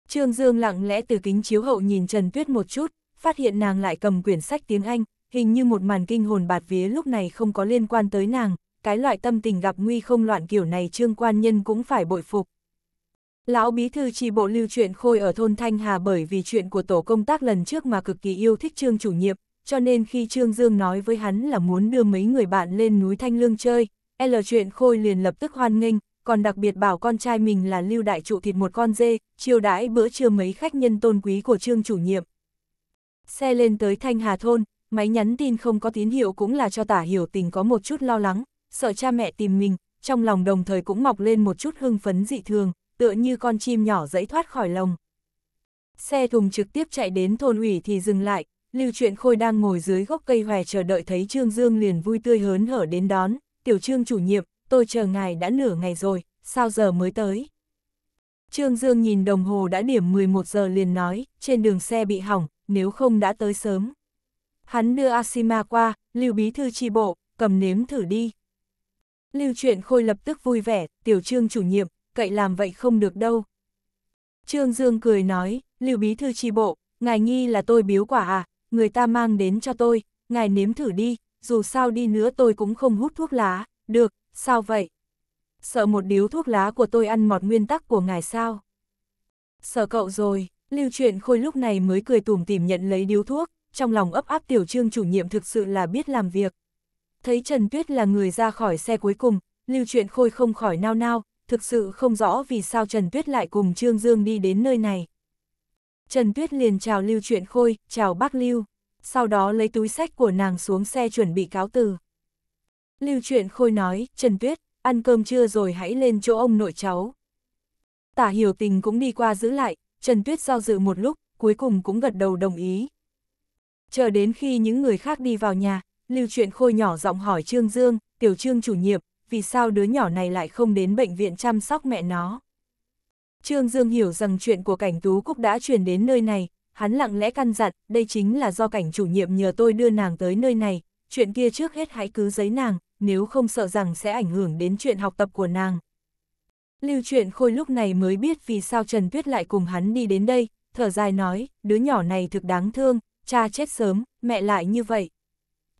Trương Dương lặng lẽ từ kính chiếu hậu nhìn Trần Tuyết một chút, phát hiện nàng lại cầm quyển sách tiếng Anh, hình như một màn kinh hồn bạt vía lúc này không có liên quan tới nàng, cái loại tâm tình gặp nguy không loạn kiểu này Trương Quan Nhân cũng phải bội phục. Lão Bí Thư tri bộ lưu truyện khôi ở thôn Thanh Hà bởi vì chuyện của tổ công tác lần trước mà cực kỳ yêu thích Trương chủ nhiệm, cho nên khi Trương Dương nói với hắn là muốn đưa mấy người bạn lên núi Thanh Lương chơi, L chuyện khôi liền lập tức hoan nghênh, còn đặc biệt bảo con trai mình là lưu đại trụ thịt một con dê, chiêu đãi bữa trưa mấy khách nhân tôn quý của Trương chủ nhiệm. Xe lên tới Thanh Hà Thôn, máy nhắn tin không có tín hiệu cũng là cho tả hiểu tình có một chút lo lắng, sợ cha mẹ tìm mình, trong lòng đồng thời cũng mọc lên một chút hưng phấn dị thường tựa như con chim nhỏ dẫy thoát khỏi lồng. Xe thùng trực tiếp chạy đến thôn ủy thì dừng lại, Lưu Truyện Khôi đang ngồi dưới gốc cây hòe chờ đợi thấy Trương Dương liền vui tươi hớn hở đến đón, "Tiểu Trương chủ nhiệm, tôi chờ ngài đã nửa ngày rồi, sao giờ mới tới?" Trương Dương nhìn đồng hồ đã điểm 11 giờ liền nói, "Trên đường xe bị hỏng, nếu không đã tới sớm." Hắn đưa Asima qua, Lưu bí thư tri bộ, cầm nếm thử đi. Lưu Truyện Khôi lập tức vui vẻ, "Tiểu Trương chủ nhiệm, cậy làm vậy không được đâu. Trương Dương cười nói, Lưu Bí Thư tri bộ, ngài nghi là tôi biếu quả à, người ta mang đến cho tôi, ngài nếm thử đi, dù sao đi nữa tôi cũng không hút thuốc lá, được, sao vậy? Sợ một điếu thuốc lá của tôi ăn mọt nguyên tắc của ngài sao? Sợ cậu rồi, lưu chuyện khôi lúc này mới cười tủm tỉm nhận lấy điếu thuốc, trong lòng ấp áp tiểu trương chủ nhiệm thực sự là biết làm việc. Thấy Trần Tuyết là người ra khỏi xe cuối cùng, lưu chuyện khôi không khỏi nao nao, thực sự không rõ vì sao Trần Tuyết lại cùng Trương Dương đi đến nơi này. Trần Tuyết liền chào Lưu Chuyện Khôi, chào bác Lưu, sau đó lấy túi sách của nàng xuống xe chuẩn bị cáo từ. Lưu Chuyện Khôi nói, Trần Tuyết, ăn cơm trưa rồi hãy lên chỗ ông nội cháu. Tả hiểu tình cũng đi qua giữ lại, Trần Tuyết do dự một lúc, cuối cùng cũng gật đầu đồng ý. Chờ đến khi những người khác đi vào nhà, Lưu Chuyện Khôi nhỏ giọng hỏi Trương Dương, Tiểu Trương chủ nhiệm, vì sao đứa nhỏ này lại không đến bệnh viện chăm sóc mẹ nó. Trương Dương hiểu rằng chuyện của cảnh Tú Cúc đã truyền đến nơi này, hắn lặng lẽ căn dặn, đây chính là do cảnh chủ nhiệm nhờ tôi đưa nàng tới nơi này, chuyện kia trước hết hãy cứ giấy nàng, nếu không sợ rằng sẽ ảnh hưởng đến chuyện học tập của nàng. Lưu truyện khôi lúc này mới biết vì sao Trần Tuyết lại cùng hắn đi đến đây, thở dài nói, đứa nhỏ này thực đáng thương, cha chết sớm, mẹ lại như vậy.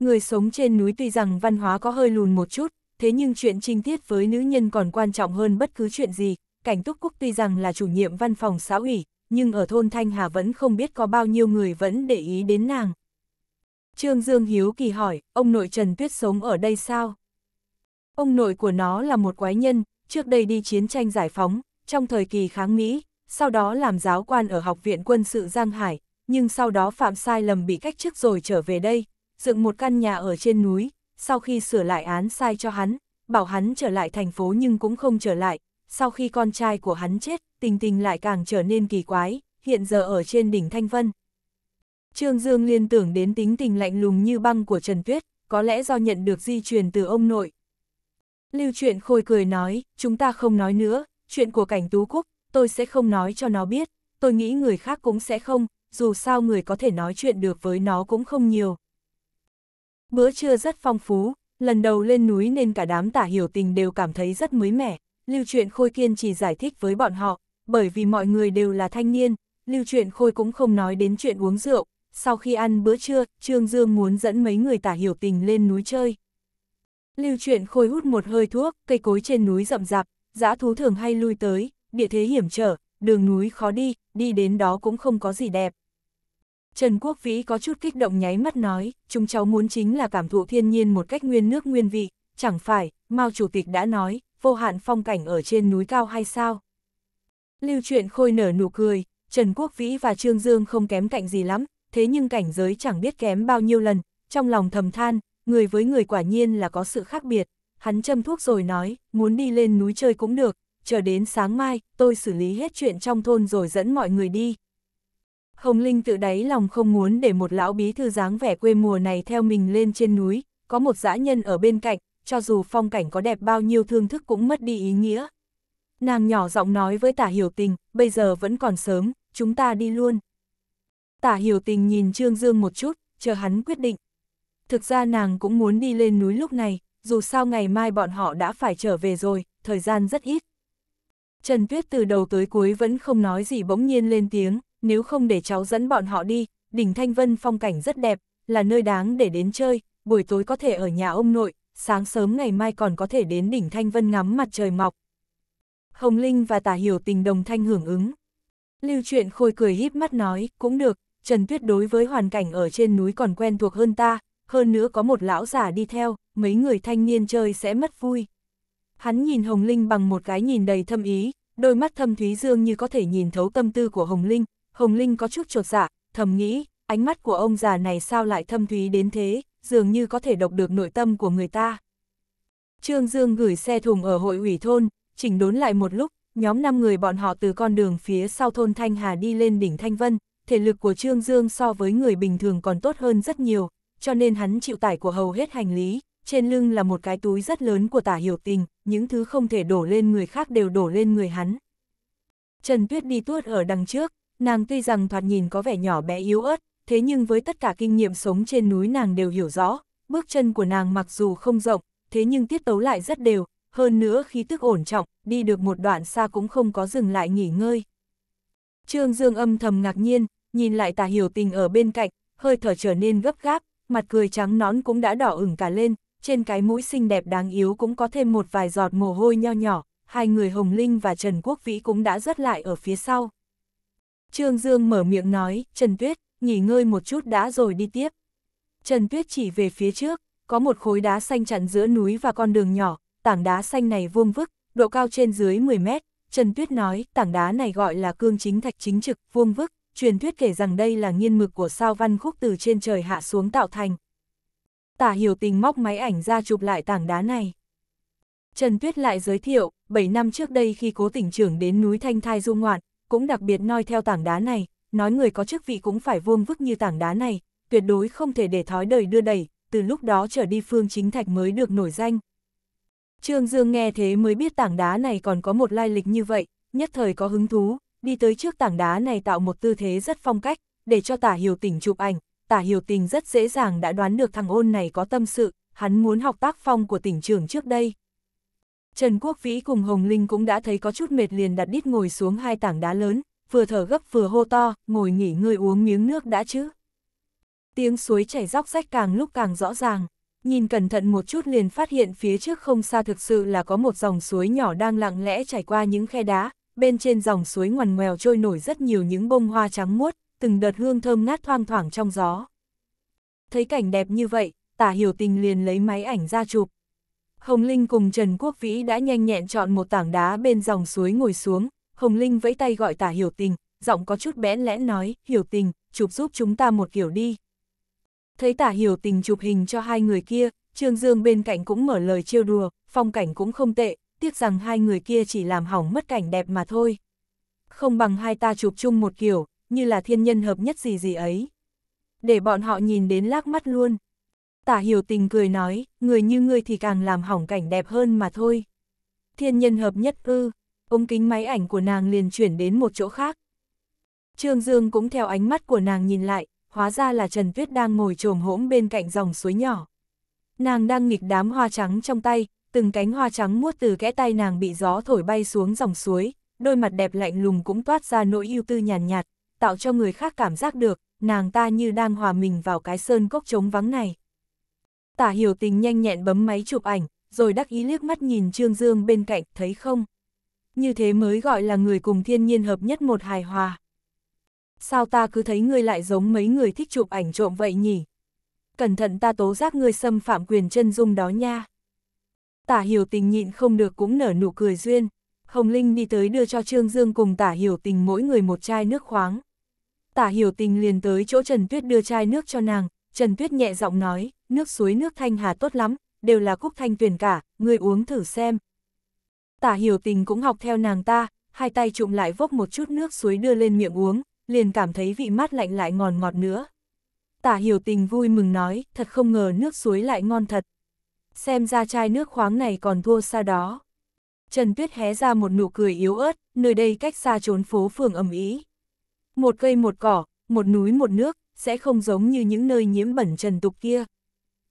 Người sống trên núi tuy rằng văn hóa có hơi lùn một chút, thế nhưng chuyện trinh tiết với nữ nhân còn quan trọng hơn bất cứ chuyện gì. Cảnh Túc quốc tuy rằng là chủ nhiệm văn phòng xã ủy, nhưng ở thôn Thanh Hà vẫn không biết có bao nhiêu người vẫn để ý đến nàng. Trương Dương Hiếu kỳ hỏi, ông nội Trần Tuyết sống ở đây sao? Ông nội của nó là một quái nhân, trước đây đi chiến tranh giải phóng, trong thời kỳ kháng Mỹ, sau đó làm giáo quan ở Học viện Quân sự Giang Hải, nhưng sau đó phạm sai lầm bị cách chức rồi trở về đây, dựng một căn nhà ở trên núi, sau khi sửa lại án sai cho hắn, bảo hắn trở lại thành phố nhưng cũng không trở lại, sau khi con trai của hắn chết, tình tình lại càng trở nên kỳ quái, hiện giờ ở trên đỉnh Thanh Vân. Trương Dương liên tưởng đến tính tình lạnh lùng như băng của Trần Tuyết, có lẽ do nhận được di truyền từ ông nội. Lưu chuyện khôi cười nói, chúng ta không nói nữa, chuyện của cảnh tú quốc, tôi sẽ không nói cho nó biết, tôi nghĩ người khác cũng sẽ không, dù sao người có thể nói chuyện được với nó cũng không nhiều. Bữa trưa rất phong phú, lần đầu lên núi nên cả đám tả hiểu tình đều cảm thấy rất mới mẻ. Lưu truyện khôi kiên chỉ giải thích với bọn họ, bởi vì mọi người đều là thanh niên, lưu truyện khôi cũng không nói đến chuyện uống rượu. Sau khi ăn bữa trưa, Trương Dương muốn dẫn mấy người tả hiểu tình lên núi chơi. Lưu truyện khôi hút một hơi thuốc, cây cối trên núi rậm rạp, dã thú thường hay lui tới, địa thế hiểm trở, đường núi khó đi, đi đến đó cũng không có gì đẹp. Trần Quốc Vĩ có chút kích động nháy mắt nói, chúng cháu muốn chính là cảm thụ thiên nhiên một cách nguyên nước nguyên vị, chẳng phải, Mao Chủ tịch đã nói, vô hạn phong cảnh ở trên núi cao hay sao? Lưu truyện khôi nở nụ cười, Trần Quốc Vĩ và Trương Dương không kém cạnh gì lắm, thế nhưng cảnh giới chẳng biết kém bao nhiêu lần, trong lòng thầm than, người với người quả nhiên là có sự khác biệt. Hắn châm thuốc rồi nói, muốn đi lên núi chơi cũng được, chờ đến sáng mai, tôi xử lý hết chuyện trong thôn rồi dẫn mọi người đi. Hồng Linh tự đáy lòng không muốn để một lão bí thư dáng vẻ quê mùa này theo mình lên trên núi, có một dã nhân ở bên cạnh, cho dù phong cảnh có đẹp bao nhiêu thương thức cũng mất đi ý nghĩa. Nàng nhỏ giọng nói với tả hiểu tình, bây giờ vẫn còn sớm, chúng ta đi luôn. Tả hiểu tình nhìn Trương Dương một chút, chờ hắn quyết định. Thực ra nàng cũng muốn đi lên núi lúc này, dù sao ngày mai bọn họ đã phải trở về rồi, thời gian rất ít. Trần Tuyết từ đầu tới cuối vẫn không nói gì bỗng nhiên lên tiếng, nếu không để cháu dẫn bọn họ đi, đỉnh Thanh Vân phong cảnh rất đẹp, là nơi đáng để đến chơi, buổi tối có thể ở nhà ông nội, sáng sớm ngày mai còn có thể đến đỉnh Thanh Vân ngắm mặt trời mọc. Hồng Linh và Tả Hiểu tình đồng thanh hưởng ứng. Lưu Truyện Khôi cười híp mắt nói, cũng được, Trần Tuyết đối với hoàn cảnh ở trên núi còn quen thuộc hơn ta, hơn nữa có một lão giả đi theo, mấy người thanh niên chơi sẽ mất vui. Hắn nhìn Hồng Linh bằng một cái nhìn đầy thâm ý, đôi mắt thâm thúy dương như có thể nhìn thấu tâm tư của Hồng Linh, Hồng Linh có chút trột dạ, thầm nghĩ, ánh mắt của ông già này sao lại thâm thúy đến thế, dường như có thể đọc được nội tâm của người ta. Trương Dương gửi xe thùng ở hội ủy thôn, chỉnh đốn lại một lúc, nhóm 5 người bọn họ từ con đường phía sau thôn Thanh Hà đi lên đỉnh Thanh Vân, thể lực của Trương Dương so với người bình thường còn tốt hơn rất nhiều, cho nên hắn chịu tải của hầu hết hành lý, trên lưng là một cái túi rất lớn của tả hiểu tình, những thứ không thể đổ lên người khác đều đổ lên người hắn. Trần Tuyết đi tuốt ở đằng trước, nàng tuy rằng thoạt nhìn có vẻ nhỏ bé yếu ớt, thế nhưng với tất cả kinh nghiệm sống trên núi nàng đều hiểu rõ, bước chân của nàng mặc dù không rộng, thế nhưng tiết tấu lại rất đều, hơn nữa khí tức ổn trọng, đi được một đoạn xa cũng không có dừng lại nghỉ ngơi. Trương Dương âm thầm ngạc nhiên, nhìn lại tà hiểu tình ở bên cạnh, hơi thở trở nên gấp gáp, mặt cười trắng nón cũng đã đỏ ửng cả lên, trên cái mũi xinh đẹp đáng yếu cũng có thêm một vài giọt mồ hôi nho nhỏ, hai người Hồng Linh và Trần Quốc Vĩ cũng đã rớt lại ở phía sau. Trương Dương mở miệng nói, Trần Tuyết, nghỉ ngơi một chút đã rồi đi tiếp. Trần Tuyết chỉ về phía trước, có một khối đá xanh chặn giữa núi và con đường nhỏ, tảng đá xanh này vuông vức, độ cao trên dưới 10 mét. Trần Tuyết nói, tảng đá này gọi là cương chính thạch chính trực, vuông vức, truyền thuyết kể rằng đây là nghiên mực của sao văn khúc từ trên trời hạ xuống tạo thành. Tả hiểu tình móc máy ảnh ra chụp lại tảng đá này. Trần Tuyết lại giới thiệu, 7 năm trước đây khi cố tỉnh trưởng đến núi Thanh Thai du ngoạn, cũng đặc biệt noi theo tảng đá này, nói người có chức vị cũng phải vuông vức như tảng đá này, tuyệt đối không thể để thói đời đưa đẩy, từ lúc đó trở đi Phương Chính Thạch mới được nổi danh. Trương Dương nghe thế mới biết tảng đá này còn có một lai lịch như vậy, nhất thời có hứng thú, đi tới trước tảng đá này tạo một tư thế rất phong cách, để cho tả hiểu tình chụp ảnh, tả hiểu tình rất dễ dàng đã đoán được thằng ôn này có tâm sự, hắn muốn học tác phong của tỉnh trường trước đây. Trần Quốc Vĩ cùng Hồng Linh cũng đã thấy có chút mệt liền đặt đít ngồi xuống hai tảng đá lớn, vừa thở gấp vừa hô to, ngồi nghỉ ngơi uống miếng nước đã chứ. Tiếng suối chảy róc rách càng lúc càng rõ ràng, nhìn cẩn thận một chút liền phát hiện phía trước không xa thực sự là có một dòng suối nhỏ đang lặng lẽ chảy qua những khe đá, bên trên dòng suối ngoằn ngoèo trôi nổi rất nhiều những bông hoa trắng muốt, từng đợt hương thơm ngát thoang thoảng trong gió. Thấy cảnh đẹp như vậy, tả hiểu tình liền lấy máy ảnh ra chụp, Hồng Linh cùng Trần Quốc Vĩ đã nhanh nhẹn chọn một tảng đá bên dòng suối ngồi xuống, Hồng Linh vẫy tay gọi tả hiểu tình, giọng có chút bẽn lẽn nói, hiểu tình, chụp giúp chúng ta một kiểu đi. Thấy tả hiểu tình chụp hình cho hai người kia, Trương Dương bên cạnh cũng mở lời trêu đùa, phong cảnh cũng không tệ, tiếc rằng hai người kia chỉ làm hỏng mất cảnh đẹp mà thôi. Không bằng hai ta chụp chung một kiểu, như là thiên nhân hợp nhất gì gì ấy. Để bọn họ nhìn đến lác mắt luôn. Tả hiểu tình cười nói, người như ngươi thì càng làm hỏng cảnh đẹp hơn mà thôi. Thiên nhân hợp nhất ư, ống kính máy ảnh của nàng liền chuyển đến một chỗ khác. Trương Dương cũng theo ánh mắt của nàng nhìn lại, hóa ra là Trần Tuyết đang ngồi trồm hỗn bên cạnh dòng suối nhỏ. Nàng đang nghịch đám hoa trắng trong tay, từng cánh hoa trắng muốt từ kẽ tay nàng bị gió thổi bay xuống dòng suối, đôi mặt đẹp lạnh lùng cũng toát ra nỗi yêu tư nhàn nhạt, nhạt, tạo cho người khác cảm giác được, nàng ta như đang hòa mình vào cái sơn cốc trống vắng này tả hiểu tình nhanh nhẹn bấm máy chụp ảnh, rồi đắc ý liếc mắt nhìn Trương Dương bên cạnh, thấy không? Như thế mới gọi là người cùng thiên nhiên hợp nhất một hài hòa. Sao ta cứ thấy ngươi lại giống mấy người thích chụp ảnh trộm vậy nhỉ? Cẩn thận ta tố giác ngươi xâm phạm quyền chân dung đó nha. Tả hiểu tình nhịn không được cũng nở nụ cười duyên. Hồng Linh đi tới đưa cho Trương Dương cùng tả hiểu tình mỗi người một chai nước khoáng. Tả hiểu tình liền tới chỗ Trần Tuyết đưa chai nước cho nàng, Trần Tuyết nhẹ giọng nói, nước suối nước thanh hà tốt lắm, đều là cúc thanh tuyển cả, người uống thử xem. Tả hiểu tình cũng học theo nàng ta, hai tay trụm lại vốc một chút nước suối đưa lên miệng uống, liền cảm thấy vị mát lạnh lại ngọt ngọt nữa. Tả hiểu tình vui mừng nói, thật không ngờ nước suối lại ngon thật. Xem ra chai nước khoáng này còn thua xa đó. Trần Tuyết hé ra một nụ cười yếu ớt, nơi đây cách xa trốn phố phường ẩm ý. Một cây một cỏ, một núi một nước, sẽ không giống như những nơi nhiễm bẩn trần tục kia.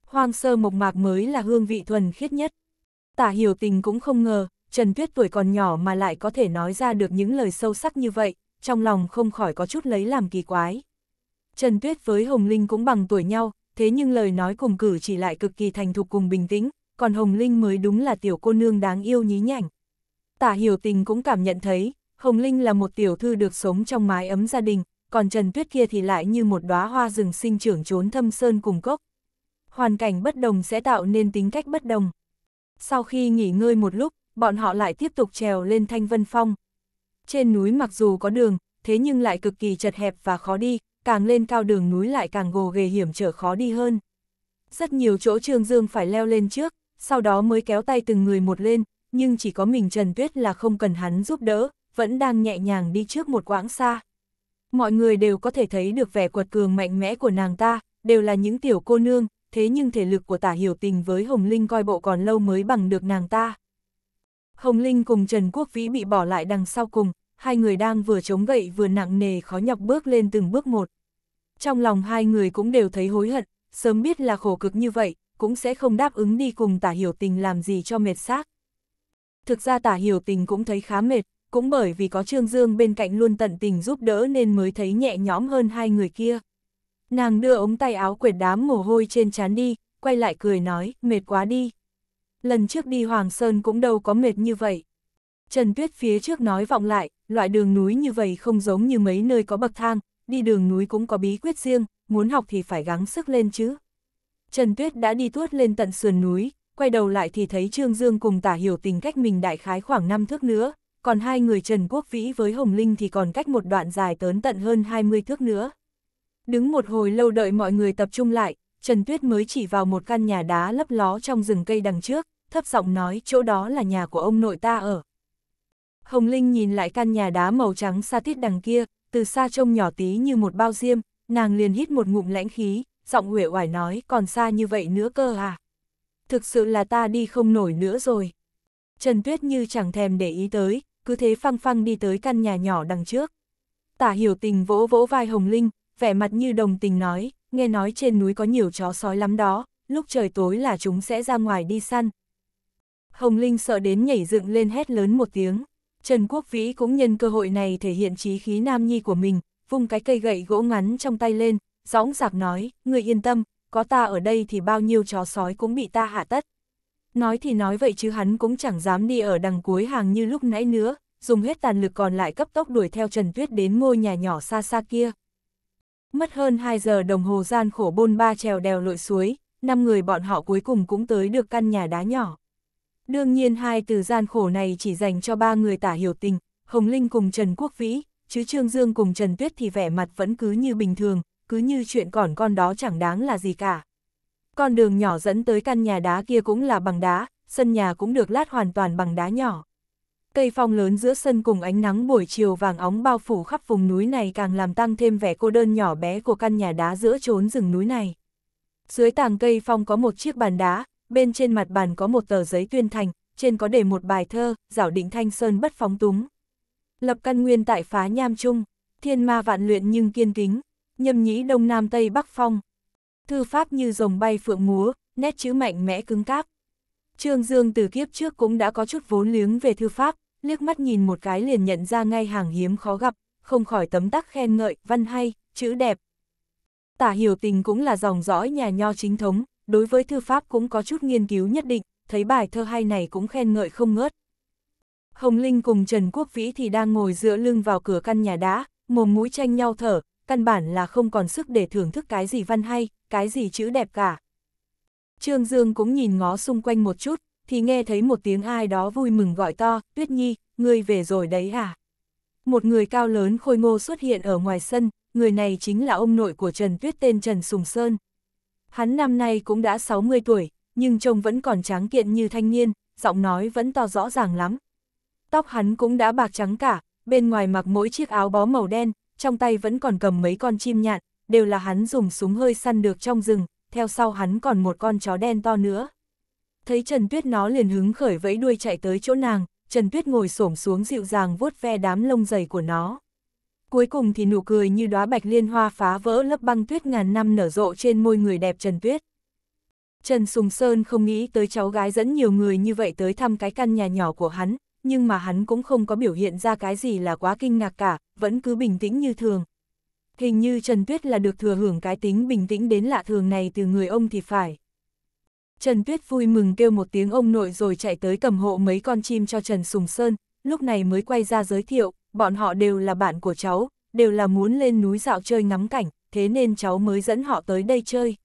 Hoang sơ mộc mạc mới là hương vị thuần khiết nhất. Tả hiểu tình cũng không ngờ, Trần Tuyết tuổi còn nhỏ mà lại có thể nói ra được những lời sâu sắc như vậy, trong lòng không khỏi có chút lấy làm kỳ quái. Trần Tuyết với Hồng Linh cũng bằng tuổi nhau, thế nhưng lời nói cùng cử chỉ lại cực kỳ thành thục cùng bình tĩnh, còn Hồng Linh mới đúng là tiểu cô nương đáng yêu nhí nhảnh. Tả hiểu tình cũng cảm nhận thấy, Hồng Linh là một tiểu thư được sống trong mái ấm gia đình, còn Trần Tuyết kia thì lại như một đóa hoa rừng sinh trưởng trốn thâm sơn cùng cốc. Hoàn cảnh bất đồng sẽ tạo nên tính cách bất đồng. Sau khi nghỉ ngơi một lúc, bọn họ lại tiếp tục trèo lên Thanh Vân Phong. Trên núi mặc dù có đường, thế nhưng lại cực kỳ chật hẹp và khó đi, càng lên cao đường núi lại càng gồ ghề hiểm trở khó đi hơn. Rất nhiều chỗ Trương Dương phải leo lên trước, sau đó mới kéo tay từng người một lên, nhưng chỉ có mình Trần Tuyết là không cần hắn giúp đỡ, vẫn đang nhẹ nhàng đi trước một quãng xa mọi người đều có thể thấy được vẻ quật cường mạnh mẽ của nàng ta, đều là những tiểu cô nương, thế nhưng thể lực của tả hiểu tình với Hồng Linh coi bộ còn lâu mới bằng được nàng ta. Hồng Linh cùng Trần Quốc Vĩ bị bỏ lại đằng sau cùng, hai người đang vừa chống gậy vừa nặng nề khó nhọc bước lên từng bước một. Trong lòng hai người cũng đều thấy hối hận, sớm biết là khổ cực như vậy, cũng sẽ không đáp ứng đi cùng tả hiểu tình làm gì cho mệt xác. Thực ra tả hiểu tình cũng thấy khá mệt, cũng bởi vì có Trương Dương bên cạnh luôn tận tình giúp đỡ nên mới thấy nhẹ nhõm hơn hai người kia. Nàng đưa ống tay áo quệt đám mồ hôi trên trán đi, quay lại cười nói, mệt quá đi. Lần trước đi Hoàng Sơn cũng đâu có mệt như vậy. Trần Tuyết phía trước nói vọng lại, loại đường núi như vậy không giống như mấy nơi có bậc thang, đi đường núi cũng có bí quyết riêng, muốn học thì phải gắng sức lên chứ. Trần Tuyết đã đi tuốt lên tận sườn núi, quay đầu lại thì thấy Trương Dương cùng tả hiểu tình cách mình đại khái khoảng 5 thước nữa, còn hai người Trần Quốc Vĩ với Hồng Linh thì còn cách một đoạn dài tớn tận hơn 20 thước nữa. Đứng một hồi lâu đợi mọi người tập trung lại, Trần Tuyết mới chỉ vào một căn nhà đá lấp ló trong rừng cây đằng trước, thấp giọng nói chỗ đó là nhà của ông nội ta ở. Hồng Linh nhìn lại căn nhà đá màu trắng xa tít đằng kia, từ xa trông nhỏ tí như một bao diêm, nàng liền hít một ngụm lãnh khí, giọng uể oải nói còn xa như vậy nữa cơ à. Thực sự là ta đi không nổi nữa rồi. Trần Tuyết Như chẳng thèm để ý tới, cứ thế phăng phăng đi tới căn nhà nhỏ đằng trước. Tả hiểu tình vỗ vỗ vai Hồng Linh, vẻ mặt như đồng tình nói, nghe nói trên núi có nhiều chó sói lắm đó, lúc trời tối là chúng sẽ ra ngoài đi săn. Hồng Linh sợ đến nhảy dựng lên hét lớn một tiếng. Trần Quốc Vĩ cũng nhân cơ hội này thể hiện trí khí nam nhi của mình, vung cái cây gậy gỗ ngắn trong tay lên, gióng giạc nói, người yên tâm, có ta ở đây thì bao nhiêu chó sói cũng bị ta hạ tất. Nói thì nói vậy chứ hắn cũng chẳng dám đi ở đằng cuối hàng như lúc nãy nữa, dùng hết tàn lực còn lại cấp tốc đuổi theo Trần Tuyết đến ngôi nhà nhỏ xa xa kia. Mất hơn 2 giờ đồng hồ gian khổ bôn ba trèo đèo lội suối, năm người bọn họ cuối cùng cũng tới được căn nhà đá nhỏ. Đương nhiên hai từ gian khổ này chỉ dành cho ba người tả hiểu tình, Hồng Linh cùng Trần Quốc Vĩ, chứ Trương Dương cùng Trần Tuyết thì vẻ mặt vẫn cứ như bình thường, cứ như chuyện còn con đó chẳng đáng là gì cả. Con đường nhỏ dẫn tới căn nhà đá kia cũng là bằng đá, sân nhà cũng được lát hoàn toàn bằng đá nhỏ. Cây phong lớn giữa sân cùng ánh nắng buổi chiều vàng óng bao phủ khắp vùng núi này càng làm tăng thêm vẻ cô đơn nhỏ bé của căn nhà đá giữa trốn rừng núi này. Dưới tàng cây phong có một chiếc bàn đá, bên trên mặt bàn có một tờ giấy tuyên thành, trên có để một bài thơ, giảo định thanh sơn bất phóng túng. Lập căn nguyên tại phá nham trung, thiên ma vạn luyện nhưng kiên kính, nhâm nhĩ đông nam tây bắc phong, thư pháp như rồng bay phượng múa, nét chữ mạnh mẽ cứng cáp. Trương Dương từ kiếp trước cũng đã có chút vốn liếng về thư pháp, liếc mắt nhìn một cái liền nhận ra ngay hàng hiếm khó gặp, không khỏi tấm tắc khen ngợi, văn hay, chữ đẹp. Tả hiểu tình cũng là dòng dõi nhà nho chính thống, đối với thư pháp cũng có chút nghiên cứu nhất định, thấy bài thơ hay này cũng khen ngợi không ngớt. Hồng Linh cùng Trần Quốc Vĩ thì đang ngồi dựa lưng vào cửa căn nhà đá, mồm mũi tranh nhau thở, căn bản là không còn sức để thưởng thức cái gì văn hay, cái gì chữ đẹp cả. Trương Dương cũng nhìn ngó xung quanh một chút, thì nghe thấy một tiếng ai đó vui mừng gọi to, Tuyết Nhi, ngươi về rồi đấy à? Một người cao lớn khôi ngô xuất hiện ở ngoài sân, người này chính là ông nội của Trần Tuyết tên Trần Sùng Sơn. Hắn năm nay cũng đã 60 tuổi, nhưng trông vẫn còn tráng kiện như thanh niên, giọng nói vẫn to rõ ràng lắm. Tóc hắn cũng đã bạc trắng cả, bên ngoài mặc mỗi chiếc áo bó màu đen, trong tay vẫn còn cầm mấy con chim nhạn, đều là hắn dùng súng hơi săn được trong rừng, theo sau hắn còn một con chó đen to nữa. Thấy Trần Tuyết nó liền hứng khởi vẫy đuôi chạy tới chỗ nàng, Trần Tuyết ngồi xổm xuống dịu dàng vuốt ve đám lông dày của nó. Cuối cùng thì nụ cười như đóa bạch liên hoa phá vỡ lớp băng tuyết ngàn năm nở rộ trên môi người đẹp Trần Tuyết. Trần Sùng Sơn không nghĩ tới cháu gái dẫn nhiều người như vậy tới thăm cái căn nhà nhỏ của hắn, nhưng mà hắn cũng không có biểu hiện ra cái gì là quá kinh ngạc cả, vẫn cứ bình tĩnh như thường. Hình như Trần Tuyết là được thừa hưởng cái tính bình tĩnh đến lạ thường này từ người ông thì phải. Trần Tuyết vui mừng kêu một tiếng ông nội rồi chạy tới cầm hộ mấy con chim cho Trần Sùng Sơn, lúc này mới quay ra giới thiệu, bọn họ đều là bạn của cháu, đều là muốn lên núi dạo chơi ngắm cảnh, thế nên cháu mới dẫn họ tới đây chơi.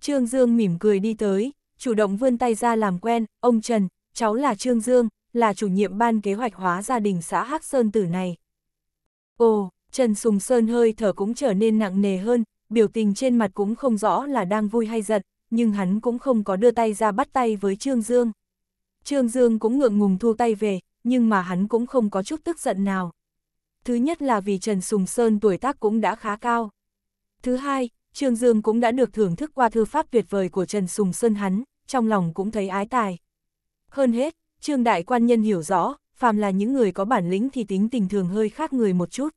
Trương Dương mỉm cười đi tới, chủ động vươn tay ra làm quen, ông Trần, cháu là Trương Dương, là chủ nhiệm ban kế hoạch hóa gia đình xã Hắc Sơn Tử này. Ồ, Trần Sùng Sơn hơi thở cũng trở nên nặng nề hơn, biểu tình trên mặt cũng không rõ là đang vui hay giận, nhưng hắn cũng không có đưa tay ra bắt tay với Trương Dương. Trương Dương cũng ngượng ngùng thu tay về, nhưng mà hắn cũng không có chút tức giận nào. Thứ nhất là vì Trần Sùng Sơn tuổi tác cũng đã khá cao. Thứ hai, Trương Dương cũng đã được thưởng thức qua thư pháp tuyệt vời của Trần Sùng Sơn hắn, trong lòng cũng thấy ái tài. Hơn hết, Trương đại quan nhân hiểu rõ, phàm là những người có bản lĩnh thì tính tình thường hơi khác người một chút.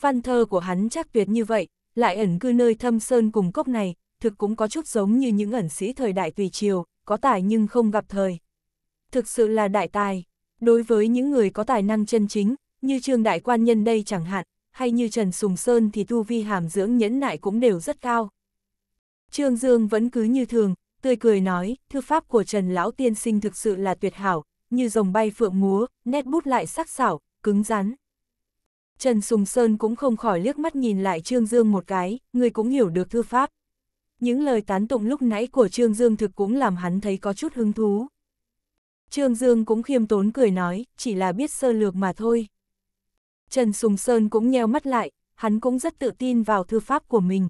Văn thơ của hắn chắc tuyệt như vậy, lại ẩn cư nơi thâm sơn cùng cốc này, thực cũng có chút giống như những ẩn sĩ thời đại tùy triều, có tài nhưng không gặp thời. Thực sự là đại tài, đối với những người có tài năng chân chính, như Trương Đại Quan Nhân đây chẳng hạn, hay như Trần Sùng Sơn thì tu vi hàm dưỡng nhẫn nại cũng đều rất cao. Trương Dương vẫn cứ như thường, tươi cười nói, thư pháp của Trần Lão Tiên Sinh thực sự là tuyệt hảo, như rồng bay phượng múa, nét bút lại sắc sảo, cứng rắn. Trần Sùng Sơn cũng không khỏi liếc mắt nhìn lại Trương Dương một cái, người cũng hiểu được thư pháp. Những lời tán tụng lúc nãy của Trương Dương thực cũng làm hắn thấy có chút hứng thú. Trương Dương cũng khiêm tốn cười nói, chỉ là biết sơ lược mà thôi. Trần Sùng Sơn cũng nheo mắt lại, hắn cũng rất tự tin vào thư pháp của mình,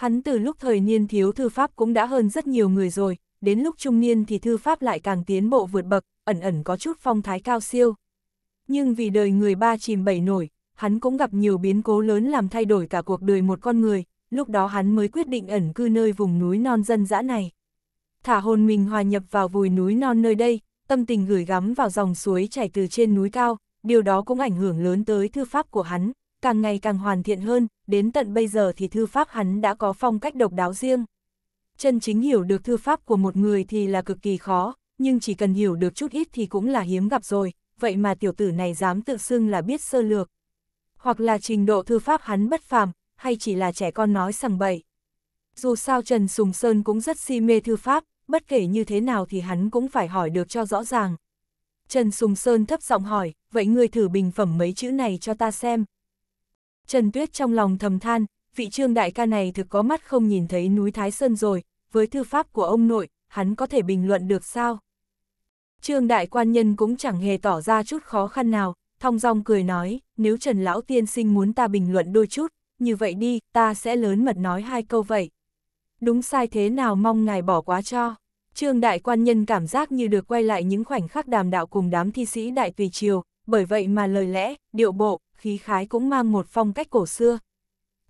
Hắn từ lúc thời niên thiếu thư pháp cũng đã hơn rất nhiều người rồi, đến lúc trung niên thì thư pháp lại càng tiến bộ vượt bậc, ẩn ẩn có chút phong thái cao siêu. Nhưng vì đời người ba chìm bảy nổi, hắn cũng gặp nhiều biến cố lớn làm thay đổi cả cuộc đời một con người, lúc đó hắn mới quyết định ẩn cư nơi vùng núi non dân dã này. Thả hồn mình hòa nhập vào vùi núi non nơi đây, tâm tình gửi gắm vào dòng suối chảy từ trên núi cao, điều đó cũng ảnh hưởng lớn tới thư pháp của hắn, càng ngày càng hoàn thiện hơn, đến tận bây giờ thì thư pháp hắn đã có phong cách độc đáo riêng. Chân chính hiểu được thư pháp của một người thì là cực kỳ khó, nhưng chỉ cần hiểu được chút ít thì cũng là hiếm gặp rồi, vậy mà tiểu tử này dám tự xưng là biết sơ lược. Hoặc là trình độ thư pháp hắn bất phàm, hay chỉ là trẻ con nói sằng bậy. Dù sao Trần Sùng Sơn cũng rất si mê thư pháp, bất kể như thế nào thì hắn cũng phải hỏi được cho rõ ràng. Trần Sùng Sơn thấp giọng hỏi, vậy ngươi thử bình phẩm mấy chữ này cho ta xem, Trần Tuyết trong lòng thầm than, vị trương đại ca này thực có mắt không nhìn thấy núi Thái Sơn rồi, với thư pháp của ông nội, hắn có thể bình luận được sao? Trương đại quan nhân cũng chẳng hề tỏ ra chút khó khăn nào, thong dong cười nói, nếu Trần Lão Tiên Sinh muốn ta bình luận đôi chút, như vậy đi, ta sẽ lớn mật nói hai câu vậy. Đúng sai thế nào mong ngài bỏ quá cho. Trương đại quan nhân cảm giác như được quay lại những khoảnh khắc đàm đạo cùng đám thi sĩ đại tùy triều, bởi vậy mà lời lẽ, điệu bộ, khí khái cũng mang một phong cách cổ xưa.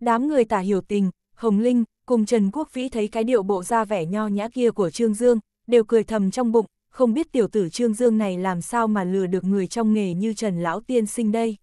Đám người tả hiểu tình, Hồng Linh, cùng Trần Quốc Vĩ thấy cái điệu bộ ra vẻ nho nhã kia của Trương Dương, đều cười thầm trong bụng, không biết tiểu tử Trương Dương này làm sao mà lừa được người trong nghề như Trần Lão Tiên sinh đây.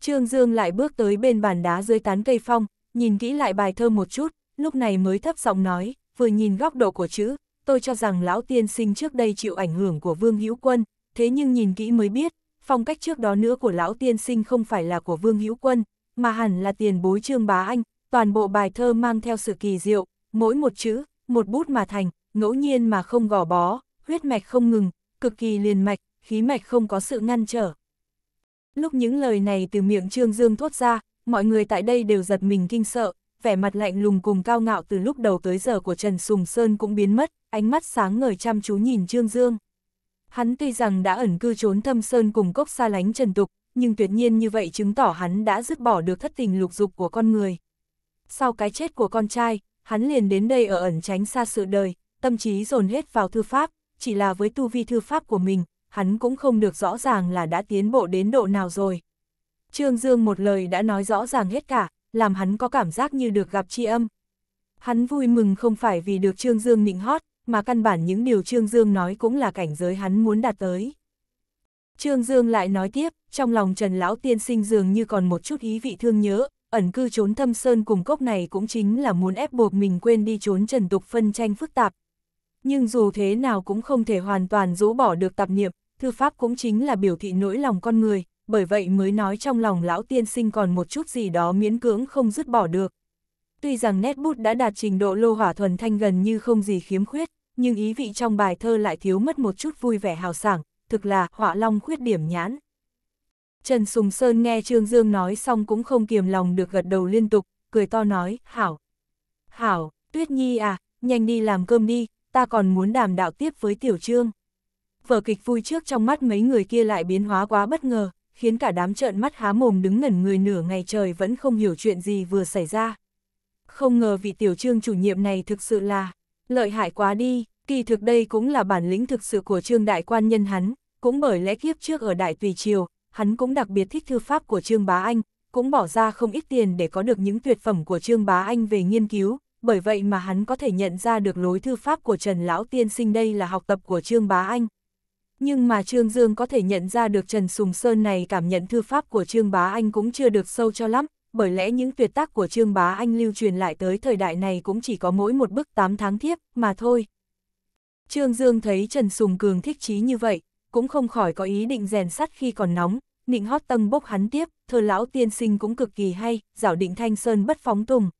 Trương Dương lại bước tới bên bàn đá dưới tán cây phong, nhìn kỹ lại bài thơ một chút, lúc này mới thấp giọng nói, vừa nhìn góc độ của chữ, tôi cho rằng Lão Tiên sinh trước đây chịu ảnh hưởng của Vương Hữu Quân, thế nhưng nhìn kỹ mới biết, phong cách trước đó nữa của lão tiên sinh không phải là của Vương Hữu Quân, mà hẳn là tiền bối Trương Bá Anh, toàn bộ bài thơ mang theo sự kỳ diệu, mỗi một chữ, một bút mà thành, ngẫu nhiên mà không gò bó, huyết mạch không ngừng, cực kỳ liền mạch, khí mạch không có sự ngăn trở. Lúc những lời này từ miệng Trương Dương thốt ra, mọi người tại đây đều giật mình kinh sợ, vẻ mặt lạnh lùng cùng cao ngạo từ lúc đầu tới giờ của Trần Sùng Sơn cũng biến mất, ánh mắt sáng ngời chăm chú nhìn Trương Dương. Hắn tuy rằng đã ẩn cư trốn thâm sơn cùng cốc xa lánh trần tục, nhưng tuyệt nhiên như vậy chứng tỏ hắn đã dứt bỏ được thất tình lục dục của con người. Sau cái chết của con trai, hắn liền đến đây ở ẩn tránh xa sự đời, tâm trí dồn hết vào thư pháp, chỉ là với tu vi thư pháp của mình, hắn cũng không được rõ ràng là đã tiến bộ đến độ nào rồi. Trương Dương một lời đã nói rõ ràng hết cả, làm hắn có cảm giác như được gặp tri âm. Hắn vui mừng không phải vì được Trương Dương nịnh hót, mà căn bản những điều Trương Dương nói cũng là cảnh giới hắn muốn đạt tới. Trương Dương lại nói tiếp, trong lòng Trần Lão Tiên Sinh dường như còn một chút ý vị thương nhớ, ẩn cư trốn thâm sơn cùng cốc này cũng chính là muốn ép buộc mình quên đi trốn trần tục phân tranh phức tạp. Nhưng dù thế nào cũng không thể hoàn toàn rũ bỏ được tạp niệm, thư pháp cũng chính là biểu thị nỗi lòng con người, bởi vậy mới nói trong lòng lão tiên sinh còn một chút gì đó miễn cưỡng không dứt bỏ được. Tuy rằng nét bút đã đạt trình độ lô hỏa thuần thanh gần như không gì khiếm khuyết, nhưng ý vị trong bài thơ lại thiếu mất một chút vui vẻ hào sảng, thực là họa long khuyết điểm nhãn. Trần Sùng Sơn nghe Trương Dương nói xong cũng không kiềm lòng được gật đầu liên tục, cười to nói, Hảo, Hảo, Tuyết Nhi à, nhanh đi làm cơm đi, ta còn muốn đàm đạo tiếp với Tiểu Trương. Vở kịch vui trước trong mắt mấy người kia lại biến hóa quá bất ngờ, khiến cả đám trợn mắt há mồm đứng ngẩn người nửa ngày trời vẫn không hiểu chuyện gì vừa xảy ra. Không ngờ vị Tiểu Trương chủ nhiệm này thực sự là... Lợi hại quá đi, kỳ thực đây cũng là bản lĩnh thực sự của Trương Đại Quan nhân hắn, cũng bởi lẽ kiếp trước ở Đại Tùy Triều, hắn cũng đặc biệt thích thư pháp của Trương Bá Anh, cũng bỏ ra không ít tiền để có được những tuyệt phẩm của Trương Bá Anh về nghiên cứu, bởi vậy mà hắn có thể nhận ra được lối thư pháp của Trần Lão Tiên Sinh đây là học tập của Trương Bá Anh. Nhưng mà Trương Dương có thể nhận ra được Trần Sùng Sơn này cảm nhận thư pháp của Trương Bá Anh cũng chưa được sâu cho lắm, bởi lẽ những tuyệt tác của Trương Bá Anh lưu truyền lại tới thời đại này cũng chỉ có mỗi một bức tám tháng thiếp mà thôi. Trương Dương thấy Trần Sùng Cường thích chí như vậy, cũng không khỏi có ý định rèn sắt khi còn nóng, nịnh hót tâm bốc hắn tiếp, thơ lão tiên sinh cũng cực kỳ hay, giảo định thanh sơn bất phóng tùng.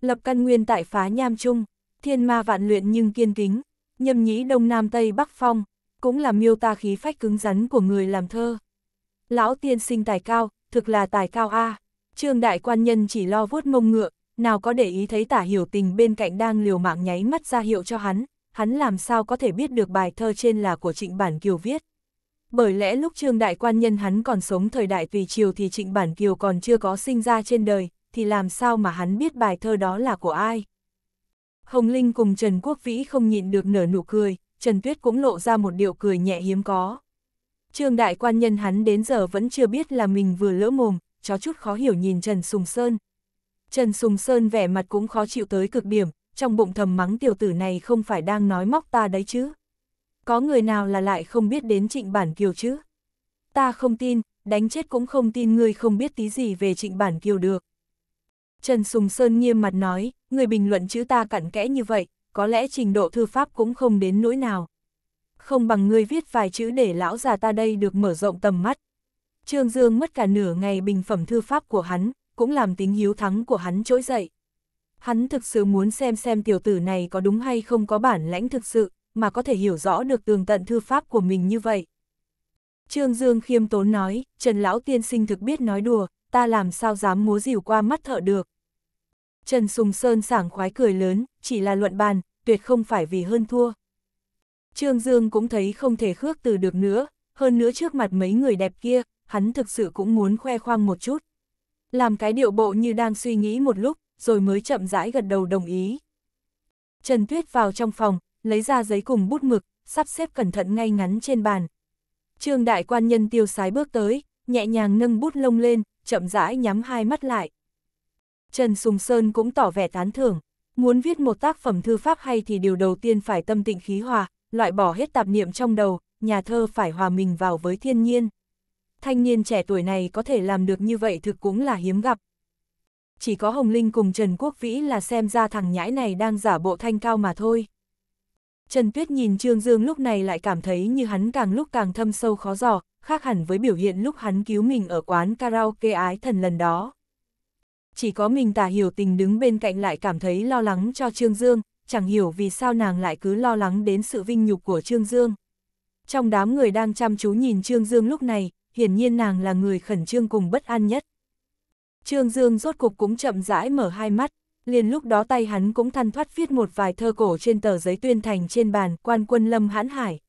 Lập căn nguyên tại phá nham trung, thiên ma vạn luyện nhưng kiên kính, nhâm nhĩ đông nam tây bắc phong, cũng là miêu ta khí phách cứng rắn của người làm thơ. Lão tiên sinh tài cao, thực là tài cao A. Trương đại quan nhân chỉ lo vuốt mông ngựa, nào có để ý thấy tả hiểu tình bên cạnh đang liều mạng nháy mắt ra hiệu cho hắn, hắn làm sao có thể biết được bài thơ trên là của trịnh bản kiều viết. Bởi lẽ lúc trương đại quan nhân hắn còn sống thời đại tùy triều thì trịnh bản kiều còn chưa có sinh ra trên đời, thì làm sao mà hắn biết bài thơ đó là của ai. Hồng Linh cùng Trần Quốc Vĩ không nhịn được nở nụ cười, Trần Tuyết cũng lộ ra một điệu cười nhẹ hiếm có. Trương đại quan nhân hắn đến giờ vẫn chưa biết là mình vừa lỡ mồm, có chút khó hiểu nhìn Trần Sùng Sơn. Trần Sùng Sơn vẻ mặt cũng khó chịu tới cực điểm, trong bụng thầm mắng tiểu tử này không phải đang nói móc ta đấy chứ. Có người nào là lại không biết đến trịnh bản kiều chứ? Ta không tin, đánh chết cũng không tin ngươi không biết tí gì về trịnh bản kiều được. Trần Sùng Sơn nghiêm mặt nói, người bình luận chữ ta cặn kẽ như vậy, có lẽ trình độ thư pháp cũng không đến nỗi nào. Không bằng ngươi viết vài chữ để lão già ta đây được mở rộng tầm mắt. Trương Dương mất cả nửa ngày bình phẩm thư pháp của hắn, cũng làm tính hiếu thắng của hắn trỗi dậy. Hắn thực sự muốn xem xem tiểu tử này có đúng hay không có bản lãnh thực sự, mà có thể hiểu rõ được tường tận thư pháp của mình như vậy. Trương Dương khiêm tốn nói, Trần Lão Tiên Sinh thực biết nói đùa, ta làm sao dám múa rìu qua mắt thợ được. Trần Sùng Sơn sảng khoái cười lớn, chỉ là luận bàn, tuyệt không phải vì hơn thua. Trương Dương cũng thấy không thể khước từ được nữa, hơn nữa trước mặt mấy người đẹp kia, hắn thực sự cũng muốn khoe khoang một chút. Làm cái điệu bộ như đang suy nghĩ một lúc, rồi mới chậm rãi gật đầu đồng ý. Trần Tuyết vào trong phòng, lấy ra giấy cùng bút mực, sắp xếp cẩn thận ngay ngắn trên bàn. Trương đại quan nhân tiêu sái bước tới, nhẹ nhàng nâng bút lông lên, chậm rãi nhắm hai mắt lại. Trần Sùng Sơn cũng tỏ vẻ tán thưởng, muốn viết một tác phẩm thư pháp hay thì điều đầu tiên phải tâm tịnh khí hòa, loại bỏ hết tạp niệm trong đầu, nhà thơ phải hòa mình vào với thiên nhiên thanh niên trẻ tuổi này có thể làm được như vậy thực cũng là hiếm gặp. Chỉ có Hồng Linh cùng Trần Quốc Vĩ là xem ra thằng nhãi này đang giả bộ thanh cao mà thôi. Trần Tuyết nhìn Trương Dương lúc này lại cảm thấy như hắn càng lúc càng thâm sâu khó giò, khác hẳn với biểu hiện lúc hắn cứu mình ở quán karaoke ái thần lần đó. Chỉ có mình tả hiểu tình đứng bên cạnh lại cảm thấy lo lắng cho Trương Dương, chẳng hiểu vì sao nàng lại cứ lo lắng đến sự vinh nhục của Trương Dương. Trong đám người đang chăm chú nhìn Trương Dương lúc này, hiển nhiên nàng là người khẩn trương cùng bất an nhất. Trương Dương rốt cục cũng chậm rãi mở hai mắt, liền lúc đó tay hắn cũng thăn thoát viết một vài thơ cổ trên tờ giấy tuyên thành trên bàn quan quân lâm hãn hải.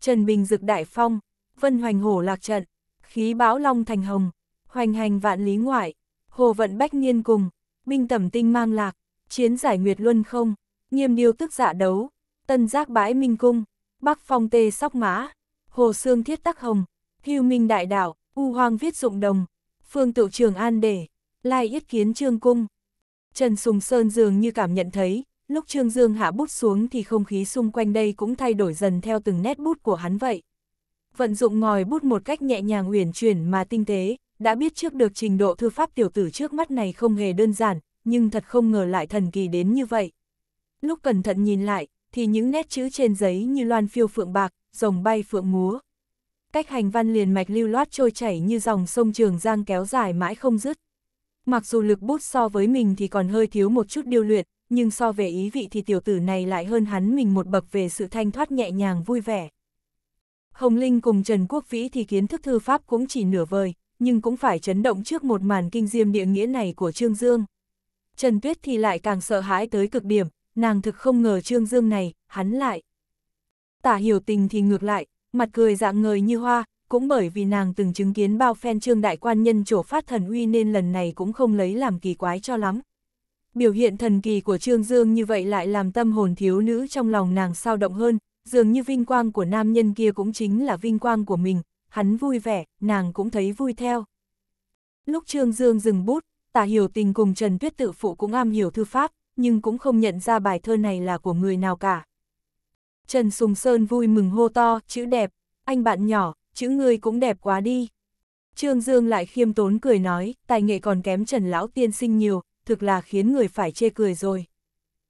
Trần Bình dực đại phong, vân hoành hổ lạc trận, khí bão long thành hồng, hoành hành vạn lý ngoại, hồ vận bách niên cùng, binh tẩm tinh mang lạc, chiến giải nguyệt luân không, nghiêm điêu tức dạ đấu, tân giác bãi minh cung, bắc phong tê sóc mã, hồ xương thiết tắc hồng, Hưu minh đại đạo, u hoang viết dụng đồng, phương Tự trường an để, lai yết kiến trương cung. Trần Sùng Sơn dường như cảm nhận thấy, lúc Trương Dương hạ bút xuống thì không khí xung quanh đây cũng thay đổi dần theo từng nét bút của hắn vậy. Vận dụng ngòi bút một cách nhẹ nhàng uyển chuyển mà tinh tế, đã biết trước được trình độ thư pháp tiểu tử trước mắt này không hề đơn giản, nhưng thật không ngờ lại thần kỳ đến như vậy. Lúc cẩn thận nhìn lại, thì những nét chữ trên giấy như loan phiêu phượng bạc, rồng bay phượng múa, cách hành văn liền mạch lưu loát trôi chảy như dòng sông Trường Giang kéo dài mãi không dứt. Mặc dù lực bút so với mình thì còn hơi thiếu một chút điêu luyện, nhưng so về ý vị thì tiểu tử này lại hơn hắn mình một bậc về sự thanh thoát nhẹ nhàng vui vẻ. Hồng Linh cùng Trần Quốc Vĩ thì kiến thức thư pháp cũng chỉ nửa vời, nhưng cũng phải chấn động trước một màn kinh diêm địa nghĩa này của Trương Dương. Trần Tuyết thì lại càng sợ hãi tới cực điểm, nàng thực không ngờ Trương Dương này, hắn lại. Tả hiểu tình thì ngược lại, mặt cười dạng người như hoa, cũng bởi vì nàng từng chứng kiến bao phen trương đại quan nhân chỗ phát thần uy nên lần này cũng không lấy làm kỳ quái cho lắm. Biểu hiện thần kỳ của Trương Dương như vậy lại làm tâm hồn thiếu nữ trong lòng nàng sao động hơn, dường như vinh quang của nam nhân kia cũng chính là vinh quang của mình, hắn vui vẻ, nàng cũng thấy vui theo. Lúc Trương Dương dừng bút, tả hiểu tình cùng Trần Tuyết tự phụ cũng am hiểu thư pháp, nhưng cũng không nhận ra bài thơ này là của người nào cả. Trần Sùng Sơn vui mừng hô to, chữ đẹp, anh bạn nhỏ, chữ ngươi cũng đẹp quá đi. Trương Dương lại khiêm tốn cười nói, tài nghệ còn kém Trần Lão Tiên sinh nhiều, thực là khiến người phải chê cười rồi.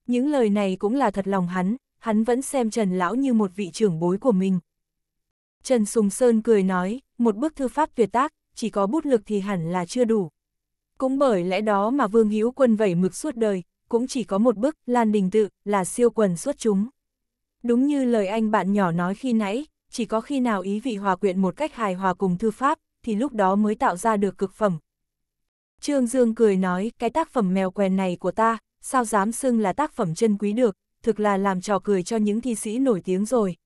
Những lời này cũng là thật lòng hắn, hắn vẫn xem Trần Lão như một vị trưởng bối của mình. Trần Sùng Sơn cười nói, một bức thư pháp tuyệt tác, chỉ có bút lực thì hẳn là chưa đủ. Cũng bởi lẽ đó mà Vương Hữu Quân vẩy mực suốt đời, cũng chỉ có một bức, Lan Đình Tự, là siêu quần xuất chúng. Đúng như lời anh bạn nhỏ nói khi nãy, chỉ có khi nào ý vị hòa quyện một cách hài hòa cùng thư pháp, thì lúc đó mới tạo ra được cực phẩm. Trương Dương cười nói, cái tác phẩm mèo quèn này của ta, sao dám xưng là tác phẩm chân quý được, thực là làm trò cười cho những thi sĩ nổi tiếng rồi.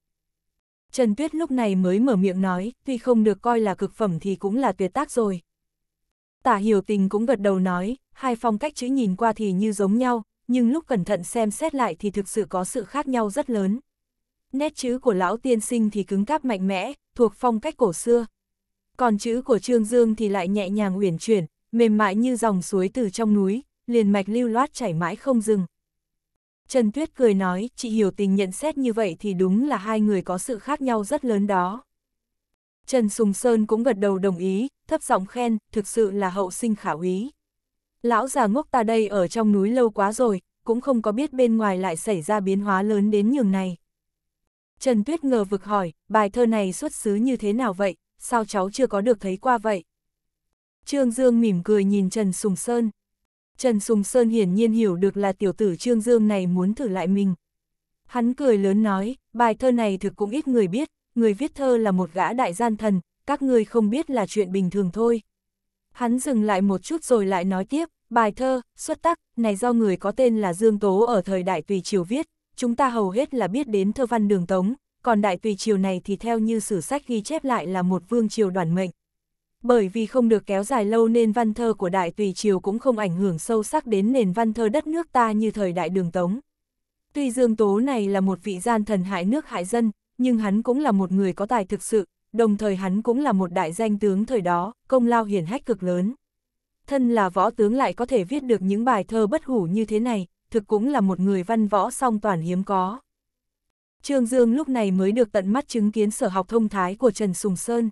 Trần Tuyết lúc này mới mở miệng nói, tuy không được coi là cực phẩm thì cũng là tuyệt tác rồi. Tả hiểu tình cũng gật đầu nói, hai phong cách chữ nhìn qua thì như giống nhau, nhưng lúc cẩn thận xem xét lại thì thực sự có sự khác nhau rất lớn. Nét chữ của lão tiên sinh thì cứng cáp mạnh mẽ, thuộc phong cách cổ xưa. Còn chữ của Trương Dương thì lại nhẹ nhàng uyển chuyển, mềm mại như dòng suối từ trong núi, liền mạch lưu loát chảy mãi không dừng. Trần Tuyết cười nói, chị hiểu tình nhận xét như vậy thì đúng là hai người có sự khác nhau rất lớn đó. Trần Sùng Sơn cũng gật đầu đồng ý, thấp giọng khen, thực sự là hậu sinh khả úy. Lão già ngốc ta đây ở trong núi lâu quá rồi, cũng không có biết bên ngoài lại xảy ra biến hóa lớn đến nhường này. Trần Tuyết ngờ vực hỏi, bài thơ này xuất xứ như thế nào vậy, sao cháu chưa có được thấy qua vậy? Trương Dương mỉm cười nhìn Trần Sùng Sơn. Trần Sùng Sơn hiển nhiên hiểu được là tiểu tử Trương Dương này muốn thử lại mình. Hắn cười lớn nói, bài thơ này thực cũng ít người biết, người viết thơ là một gã đại gian thần, các ngươi không biết là chuyện bình thường thôi. Hắn dừng lại một chút rồi lại nói tiếp, bài thơ, xuất tắc, này do người có tên là Dương Tố ở thời đại Tùy Triều viết, chúng ta hầu hết là biết đến thơ văn đường tống, còn đại Tùy Triều này thì theo như sử sách ghi chép lại là một vương triều đoàn mệnh. Bởi vì không được kéo dài lâu nên văn thơ của đại Tùy Triều cũng không ảnh hưởng sâu sắc đến nền văn thơ đất nước ta như thời đại đường tống. Tuy Dương Tố này là một vị gian thần hại nước hại dân, nhưng hắn cũng là một người có tài thực sự, đồng thời hắn cũng là một đại danh tướng thời đó, công lao hiển hách cực lớn. Thân là võ tướng lại có thể viết được những bài thơ bất hủ như thế này, thực cũng là một người văn võ song toàn hiếm có. Trương Dương lúc này mới được tận mắt chứng kiến sở học thông thái của Trần Sùng Sơn.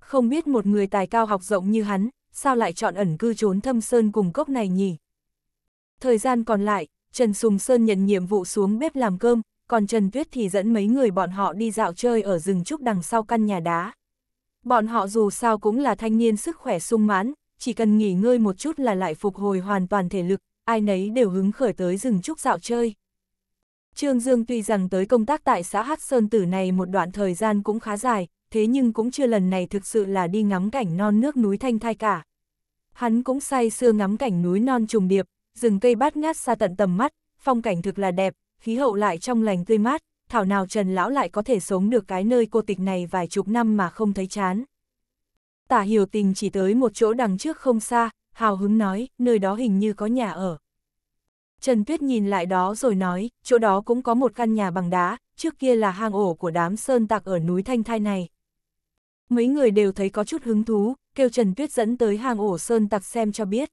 Không biết một người tài cao học rộng như hắn, sao lại chọn ẩn cư trốn thâm sơn cùng cốc này nhỉ? Thời gian còn lại, Trần Sùng Sơn nhận nhiệm vụ xuống bếp làm cơm, còn Trần Tuyết thì dẫn mấy người bọn họ đi dạo chơi ở rừng trúc đằng sau căn nhà đá. Bọn họ dù sao cũng là thanh niên sức khỏe sung mãn, chỉ cần nghỉ ngơi một chút là lại phục hồi hoàn toàn thể lực, ai nấy đều hứng khởi tới rừng trúc dạo chơi. Trương Dương tuy rằng tới công tác tại xã hát Sơn Tử này một đoạn thời gian cũng khá dài, thế nhưng cũng chưa lần này thực sự là đi ngắm cảnh non nước núi thanh thai cả. Hắn cũng say sưa ngắm cảnh núi non trùng điệp, rừng cây bát ngát xa tận tầm mắt, phong cảnh thực là đẹp, khí hậu lại trong lành tươi mát, thảo nào Trần Lão lại có thể sống được cái nơi cô tịch này vài chục năm mà không thấy chán. Tả hiểu tình chỉ tới một chỗ đằng trước không xa, hào hứng nói, nơi đó hình như có nhà ở. Trần Tuyết nhìn lại đó rồi nói, chỗ đó cũng có một căn nhà bằng đá, trước kia là hang ổ của đám sơn tạc ở núi Thanh Thai này. Mấy người đều thấy có chút hứng thú, kêu Trần Tuyết dẫn tới hang ổ sơn tạc xem cho biết.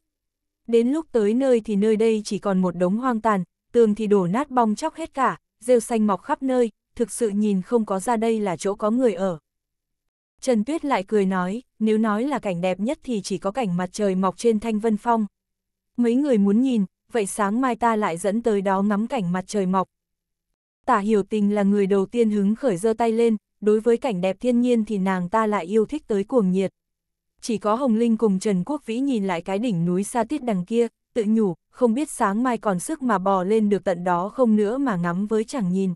Đến lúc tới nơi thì nơi đây chỉ còn một đống hoang tàn, tường thì đổ nát bong chóc hết cả, rêu xanh mọc khắp nơi, thực sự nhìn không có ra đây là chỗ có người ở. Trần Tuyết lại cười nói, nếu nói là cảnh đẹp nhất thì chỉ có cảnh mặt trời mọc trên Thanh Vân Phong. Mấy người muốn nhìn, vậy sáng mai ta lại dẫn tới đó ngắm cảnh mặt trời mọc. Tả hiểu tình là người đầu tiên hứng khởi giơ tay lên, đối với cảnh đẹp thiên nhiên thì nàng ta lại yêu thích tới cuồng nhiệt. Chỉ có Hồng Linh cùng Trần Quốc Vĩ nhìn lại cái đỉnh núi xa tiết đằng kia, tự nhủ, không biết sáng mai còn sức mà bò lên được tận đó không nữa mà ngắm với chẳng nhìn.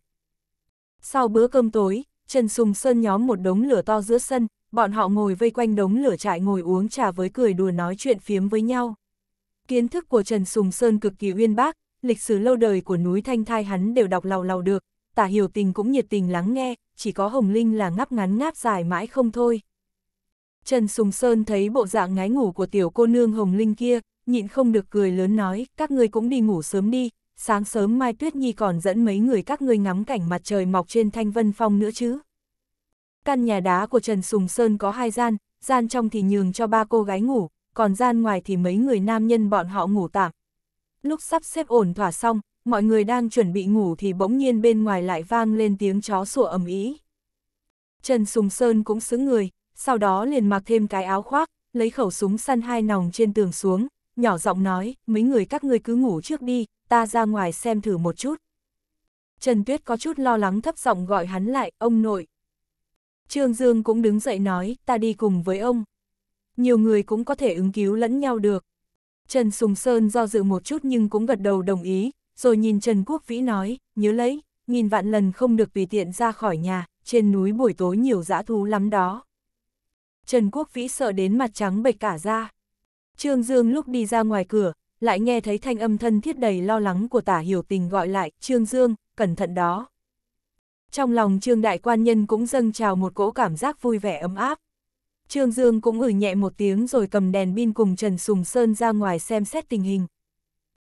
Sau bữa cơm tối, Trần Sùng Sơn nhóm một đống lửa to giữa sân, bọn họ ngồi vây quanh đống lửa trại ngồi uống trà với cười đùa nói chuyện phiếm với nhau. Kiến thức của Trần Sùng Sơn cực kỳ uyên bác, lịch sử lâu đời của núi Thanh Thai hắn đều đọc lầu lầu được, tả hiểu tình cũng nhiệt tình lắng nghe, chỉ có Hồng Linh là ngáp ngắn ngáp dài mãi không thôi. Trần Sùng Sơn thấy bộ dạng ngái ngủ của tiểu cô nương Hồng Linh kia, nhịn không được cười lớn nói, các người cũng đi ngủ sớm đi, sáng sớm mai Tuyết Nhi còn dẫn mấy người các ngươi ngắm cảnh mặt trời mọc trên thanh vân phong nữa chứ. Căn nhà đá của Trần Sùng Sơn có hai gian, gian trong thì nhường cho ba cô gái ngủ, còn gian ngoài thì mấy người nam nhân bọn họ ngủ tạm. Lúc sắp xếp ổn thỏa xong, mọi người đang chuẩn bị ngủ thì bỗng nhiên bên ngoài lại vang lên tiếng chó sủa ầm ĩ. Trần Sùng Sơn cũng xứng người, sau đó liền mặc thêm cái áo khoác, lấy khẩu súng săn hai nòng trên tường xuống, nhỏ giọng nói, mấy người các ngươi cứ ngủ trước đi, ta ra ngoài xem thử một chút. Trần Tuyết có chút lo lắng thấp giọng gọi hắn lại, ông nội. Trương Dương cũng đứng dậy nói, ta đi cùng với ông. Nhiều người cũng có thể ứng cứu lẫn nhau được. Trần Sùng Sơn do dự một chút nhưng cũng gật đầu đồng ý, rồi nhìn Trần Quốc Vĩ nói, nhớ lấy, nghìn vạn lần không được vì tiện ra khỏi nhà, trên núi buổi tối nhiều dã thú lắm đó. Trần Quốc Vĩ sợ đến mặt trắng bệch cả ra. Trương Dương lúc đi ra ngoài cửa, lại nghe thấy thanh âm thân thiết đầy lo lắng của tả hiểu tình gọi lại, Trương Dương, cẩn thận đó. Trong lòng Trương Đại Quan Nhân cũng dâng trào một cỗ cảm giác vui vẻ ấm áp. Trương Dương cũng ử nhẹ một tiếng rồi cầm đèn pin cùng Trần Sùng Sơn ra ngoài xem xét tình hình.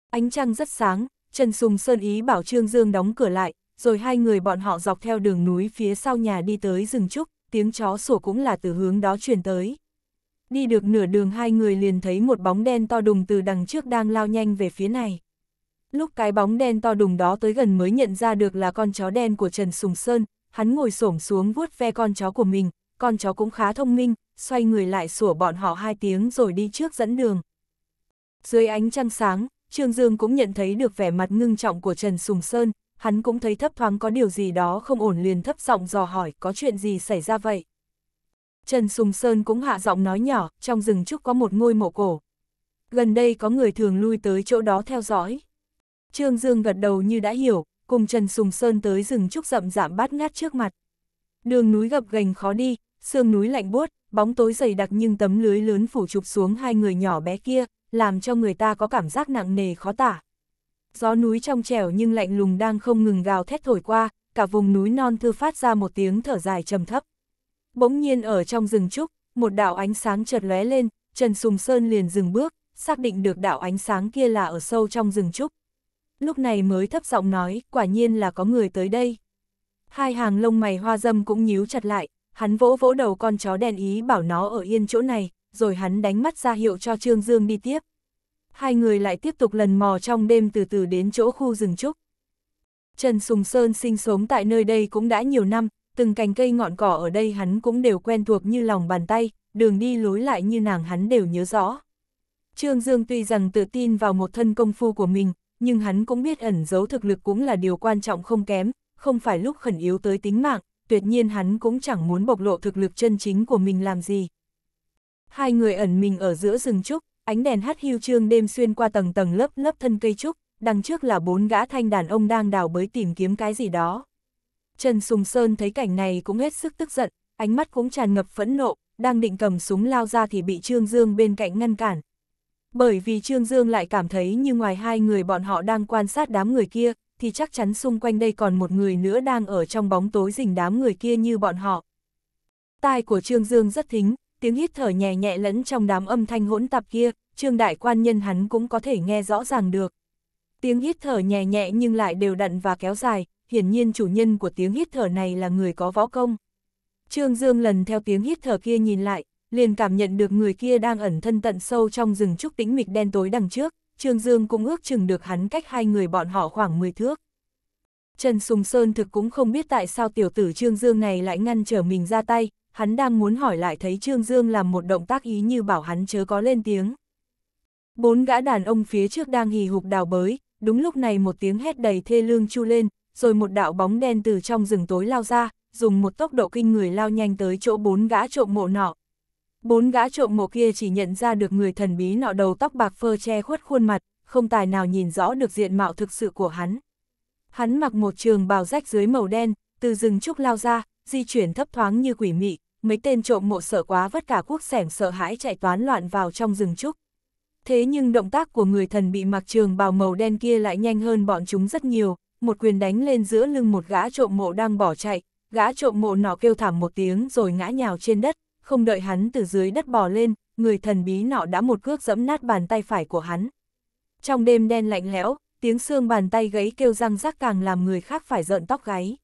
Ánh trăng rất sáng, Trần Sùng Sơn ý bảo Trương Dương đóng cửa lại, rồi hai người bọn họ dọc theo đường núi phía sau nhà đi tới rừng trúc, tiếng chó sủa cũng là từ hướng đó truyền tới đi được nửa đường hai người liền thấy một bóng đen to đùng từ đằng trước đang lao nhanh về phía này. Lúc cái bóng đen to đùng đó tới gần mới nhận ra được là con chó đen của Trần Sùng Sơn, hắn ngồi xổm xuống vuốt ve con chó của mình, con chó cũng khá thông minh, xoay người lại sủa bọn họ hai tiếng rồi đi trước dẫn đường. Dưới ánh trăng sáng, Trương Dương cũng nhận thấy được vẻ mặt ngưng trọng của Trần Sùng Sơn, hắn cũng thấy thấp thoáng có điều gì đó không ổn liền thấp giọng dò hỏi có chuyện gì xảy ra vậy. Trần Sùng Sơn cũng hạ giọng nói nhỏ, trong rừng trúc có một ngôi mộ cổ. Gần đây có người thường lui tới chỗ đó theo dõi. Trương Dương gật đầu như đã hiểu, cùng Trần Sùng Sơn tới rừng trúc rậm rạp bát ngát trước mặt. Đường núi gập gành khó đi, sương núi lạnh buốt, bóng tối dày đặc nhưng tấm lưới lớn phủ chụp xuống hai người nhỏ bé kia, làm cho người ta có cảm giác nặng nề khó tả. Gió núi trong trẻo nhưng lạnh lùng đang không ngừng gào thét thổi qua, cả vùng núi non thư phát ra một tiếng thở dài trầm thấp. Bỗng nhiên ở trong rừng trúc, một đạo ánh sáng chợt lóe lên, Trần Sùng Sơn liền dừng bước, xác định được đạo ánh sáng kia là ở sâu trong rừng trúc. Lúc này mới thấp giọng nói, quả nhiên là có người tới đây. Hai hàng lông mày hoa dâm cũng nhíu chặt lại, hắn vỗ vỗ đầu con chó đen ý bảo nó ở yên chỗ này, rồi hắn đánh mắt ra hiệu cho Trương Dương đi tiếp. Hai người lại tiếp tục lần mò trong đêm từ từ đến chỗ khu rừng trúc. Trần Sùng Sơn sinh sống tại nơi đây cũng đã nhiều năm, từng cành cây ngọn cỏ ở đây hắn cũng đều quen thuộc như lòng bàn tay, đường đi lối lại như nàng hắn đều nhớ rõ. Trương Dương tuy rằng tự tin vào một thân công phu của mình, nhưng hắn cũng biết ẩn giấu thực lực cũng là điều quan trọng không kém, không phải lúc khẩn yếu tới tính mạng, tuyệt nhiên hắn cũng chẳng muốn bộc lộ thực lực chân chính của mình làm gì. Hai người ẩn mình ở giữa rừng trúc, ánh đèn hắt hiu trương đêm xuyên qua tầng tầng lớp lớp thân cây trúc, đằng trước là bốn gã thanh đàn ông đang đào bới tìm kiếm cái gì đó. Trần Sùng Sơn thấy cảnh này cũng hết sức tức giận, ánh mắt cũng tràn ngập phẫn nộ, đang định cầm súng lao ra thì bị Trương Dương bên cạnh ngăn cản. Bởi vì Trương Dương lại cảm thấy như ngoài hai người bọn họ đang quan sát đám người kia, thì chắc chắn xung quanh đây còn một người nữa đang ở trong bóng tối rình đám người kia như bọn họ. Tai của Trương Dương rất thính, tiếng hít thở nhẹ nhẹ lẫn trong đám âm thanh hỗn tạp kia, Trương đại quan nhân hắn cũng có thể nghe rõ ràng được. Tiếng hít thở nhẹ nhẹ nhưng lại đều đặn và kéo dài, hiển nhiên chủ nhân của tiếng hít thở này là người có võ công. Trương Dương lần theo tiếng hít thở kia nhìn lại, liền cảm nhận được người kia đang ẩn thân tận sâu trong rừng trúc tĩnh mịch đen tối đằng trước, Trương Dương cũng ước chừng được hắn cách hai người bọn họ khoảng 10 thước. Trần Sùng Sơn thực cũng không biết tại sao tiểu tử Trương Dương này lại ngăn trở mình ra tay, hắn đang muốn hỏi lại thấy Trương Dương làm một động tác ý như bảo hắn chớ có lên tiếng. Bốn gã đàn ông phía trước đang hì hục đào bới, đúng lúc này một tiếng hét đầy thê lương chu lên, rồi một đạo bóng đen từ trong rừng tối lao ra, dùng một tốc độ kinh người lao nhanh tới chỗ bốn gã trộm mộ nọ. Bốn gã trộm mộ kia chỉ nhận ra được người thần bí nọ đầu tóc bạc phơ che khuất khuôn mặt, không tài nào nhìn rõ được diện mạo thực sự của hắn. Hắn mặc một trường bào rách dưới màu đen, từ rừng trúc lao ra, di chuyển thấp thoáng như quỷ mị, mấy tên trộm mộ sợ quá vất cả quốc sẻng sợ hãi chạy toán loạn vào trong rừng trúc. Thế nhưng động tác của người thần bị mặc trường bào màu đen kia lại nhanh hơn bọn chúng rất nhiều, một quyền đánh lên giữa lưng một gã trộm mộ đang bỏ chạy, gã trộm mộ nọ kêu thảm một tiếng rồi ngã nhào trên đất, không đợi hắn từ dưới đất bò lên, người thần bí nọ đã một cước dẫm nát bàn tay phải của hắn. Trong đêm đen lạnh lẽo, tiếng xương bàn tay gấy kêu răng rắc càng làm người khác phải giận tóc gáy.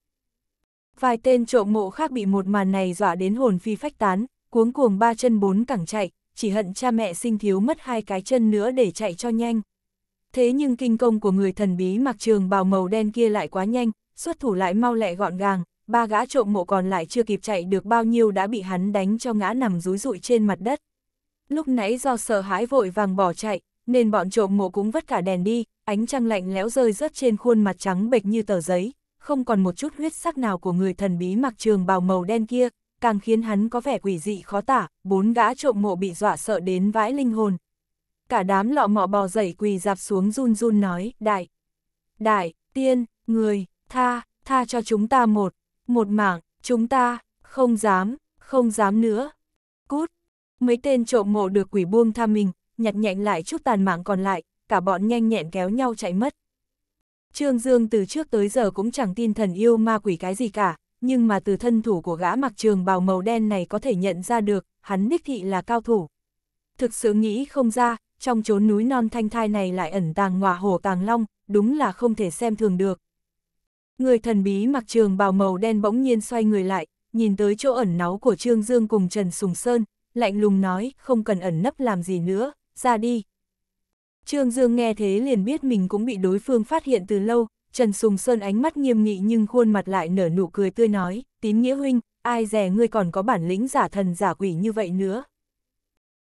Vài tên trộm mộ khác bị một màn này dọa đến hồn phi phách tán, cuống cuồng ba chân bốn cẳng chạy, chỉ hận cha mẹ sinh thiếu mất hai cái chân nữa để chạy cho nhanh thế nhưng kinh công của người thần bí mặc trường bào màu đen kia lại quá nhanh, xuất thủ lại mau lẹ gọn gàng, ba gã trộm mộ còn lại chưa kịp chạy được bao nhiêu đã bị hắn đánh cho ngã nằm rúi rụi trên mặt đất. Lúc nãy do sợ hãi vội vàng bỏ chạy, nên bọn trộm mộ cũng vất cả đèn đi, ánh trăng lạnh lẽo rơi rớt trên khuôn mặt trắng bệch như tờ giấy, không còn một chút huyết sắc nào của người thần bí mặc trường bào màu đen kia, càng khiến hắn có vẻ quỷ dị khó tả, bốn gã trộm mộ bị dọa sợ đến vãi linh hồn, cả đám lọ mọ bò dậy quỳ dạp xuống run run nói, đại, đại, tiên, người, tha, tha cho chúng ta một, một mảng, chúng ta, không dám, không dám nữa. Cút, mấy tên trộm mộ được quỷ buông tha mình, nhặt nhạnh lại chút tàn mạng còn lại, cả bọn nhanh nhẹn kéo nhau chạy mất. Trương Dương từ trước tới giờ cũng chẳng tin thần yêu ma quỷ cái gì cả, nhưng mà từ thân thủ của gã mặc trường bào màu đen này có thể nhận ra được, hắn đích thị là cao thủ. Thực sự nghĩ không ra, trong chốn núi non thanh thai này lại ẩn tàng ngọa hổ tàng long, đúng là không thể xem thường được. Người thần bí mặc trường bào màu đen bỗng nhiên xoay người lại, nhìn tới chỗ ẩn náu của Trương Dương cùng Trần Sùng Sơn, lạnh lùng nói, không cần ẩn nấp làm gì nữa, ra đi. Trương Dương nghe thế liền biết mình cũng bị đối phương phát hiện từ lâu, Trần Sùng Sơn ánh mắt nghiêm nghị nhưng khuôn mặt lại nở nụ cười tươi nói, tín nghĩa huynh, ai dè ngươi còn có bản lĩnh giả thần giả quỷ như vậy nữa.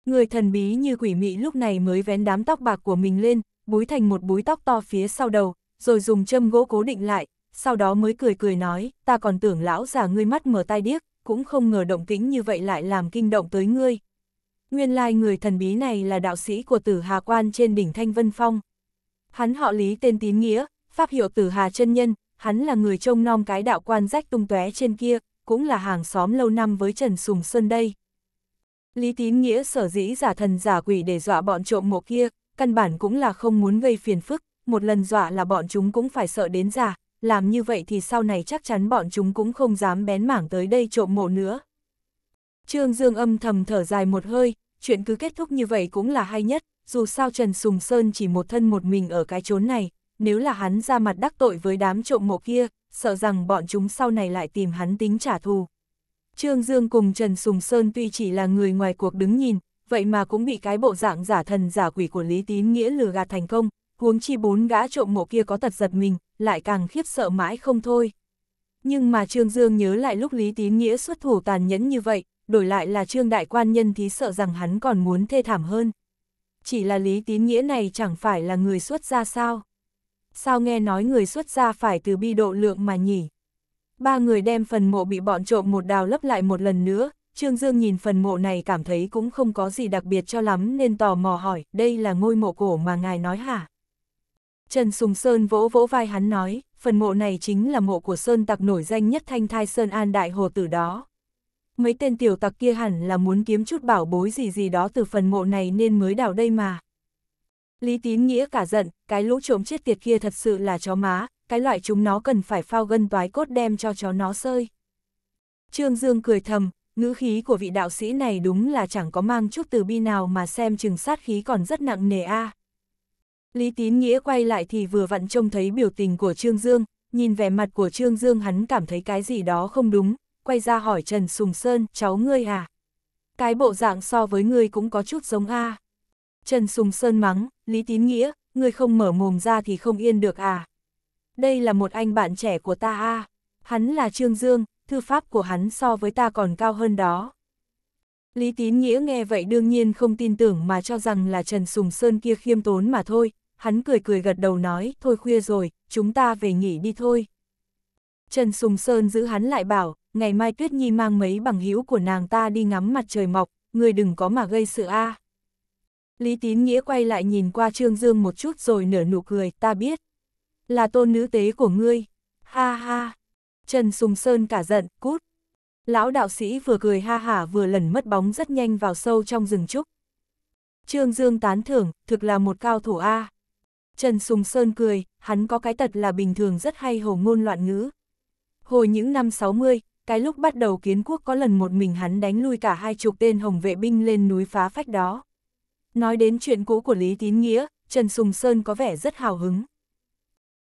Người thần bí như quỷ mị lúc này mới vén đám tóc bạc của mình lên, búi thành một búi tóc to phía sau đầu, rồi dùng châm gỗ cố định lại, sau đó mới cười cười nói, ta còn tưởng lão già ngươi mắt mở tai điếc, cũng không ngờ động tĩnh như vậy lại làm kinh động tới ngươi. Nguyên lai người thần bí này là đạo sĩ của tử Hà Quan trên đỉnh Thanh Vân Phong. Hắn họ lý tên tín nghĩa, pháp hiệu tử Hà chân Nhân, hắn là người trông nom cái đạo quan rách tung tóe trên kia, cũng là hàng xóm lâu năm với Trần Sùng xuân đây. Lý tín nghĩa sở dĩ giả thần giả quỷ để dọa bọn trộm mộ kia, căn bản cũng là không muốn gây phiền phức, một lần dọa là bọn chúng cũng phải sợ đến giả, làm như vậy thì sau này chắc chắn bọn chúng cũng không dám bén mảng tới đây trộm mộ nữa. Trương Dương âm thầm thở dài một hơi, chuyện cứ kết thúc như vậy cũng là hay nhất, dù sao Trần Sùng Sơn chỉ một thân một mình ở cái chốn này, nếu là hắn ra mặt đắc tội với đám trộm mộ kia, sợ rằng bọn chúng sau này lại tìm hắn tính trả thù. Trương Dương cùng Trần Sùng Sơn tuy chỉ là người ngoài cuộc đứng nhìn, vậy mà cũng bị cái bộ dạng giả thần giả quỷ của Lý Tín Nghĩa lừa gạt thành công, huống chi bốn gã trộm mộ kia có tật giật mình, lại càng khiếp sợ mãi không thôi. Nhưng mà Trương Dương nhớ lại lúc Lý Tín Nghĩa xuất thủ tàn nhẫn như vậy, đổi lại là Trương Đại Quan Nhân thì sợ rằng hắn còn muốn thê thảm hơn. Chỉ là Lý Tín Nghĩa này chẳng phải là người xuất gia sao? Sao nghe nói người xuất gia phải từ bi độ lượng mà nhỉ? ba người đem phần mộ bị bọn trộm một đào lấp lại một lần nữa, Trương Dương nhìn phần mộ này cảm thấy cũng không có gì đặc biệt cho lắm nên tò mò hỏi, đây là ngôi mộ cổ mà ngài nói hả? Trần Sùng Sơn vỗ vỗ vai hắn nói, phần mộ này chính là mộ của Sơn tặc nổi danh nhất thanh thai Sơn An Đại Hồ Tử đó. Mấy tên tiểu tặc kia hẳn là muốn kiếm chút bảo bối gì gì đó từ phần mộ này nên mới đào đây mà. Lý Tín Nghĩa cả giận, cái lũ trộm chết tiệt kia thật sự là chó má, cái loại chúng nó cần phải phao gân toái cốt đem cho chó nó sơi. Trương Dương cười thầm, ngữ khí của vị đạo sĩ này đúng là chẳng có mang chút từ bi nào mà xem chừng sát khí còn rất nặng nề a. À. Lý Tín Nghĩa quay lại thì vừa vặn trông thấy biểu tình của Trương Dương, nhìn vẻ mặt của Trương Dương hắn cảm thấy cái gì đó không đúng, quay ra hỏi Trần Sùng Sơn, cháu ngươi à? Cái bộ dạng so với ngươi cũng có chút giống a. À. Trần Sùng Sơn mắng, Lý Tín Nghĩa, ngươi không mở mồm ra thì không yên được à? đây là một anh bạn trẻ của ta a Hắn là Trương Dương, thư pháp của hắn so với ta còn cao hơn đó. Lý Tín Nghĩa nghe vậy đương nhiên không tin tưởng mà cho rằng là Trần Sùng Sơn kia khiêm tốn mà thôi, hắn cười cười gật đầu nói, thôi khuya rồi, chúng ta về nghỉ đi thôi. Trần Sùng Sơn giữ hắn lại bảo, ngày mai Tuyết Nhi mang mấy bằng hữu của nàng ta đi ngắm mặt trời mọc, người đừng có mà gây sự a. Lý Tín Nghĩa quay lại nhìn qua Trương Dương một chút rồi nở nụ cười, ta biết là tôn nữ tế của ngươi. Ha ha. Trần Sùng Sơn cả giận, cút. Lão đạo sĩ vừa cười ha hả vừa lần mất bóng rất nhanh vào sâu trong rừng trúc. Trương Dương tán thưởng, thực là một cao thủ A. Trần Sùng Sơn cười, hắn có cái tật là bình thường rất hay hồ ngôn loạn ngữ. Hồi những năm 60, cái lúc bắt đầu kiến quốc có lần một mình hắn đánh lui cả hai chục tên hồng vệ binh lên núi phá phách đó. Nói đến chuyện cũ của Lý Tín Nghĩa, Trần Sùng Sơn có vẻ rất hào hứng.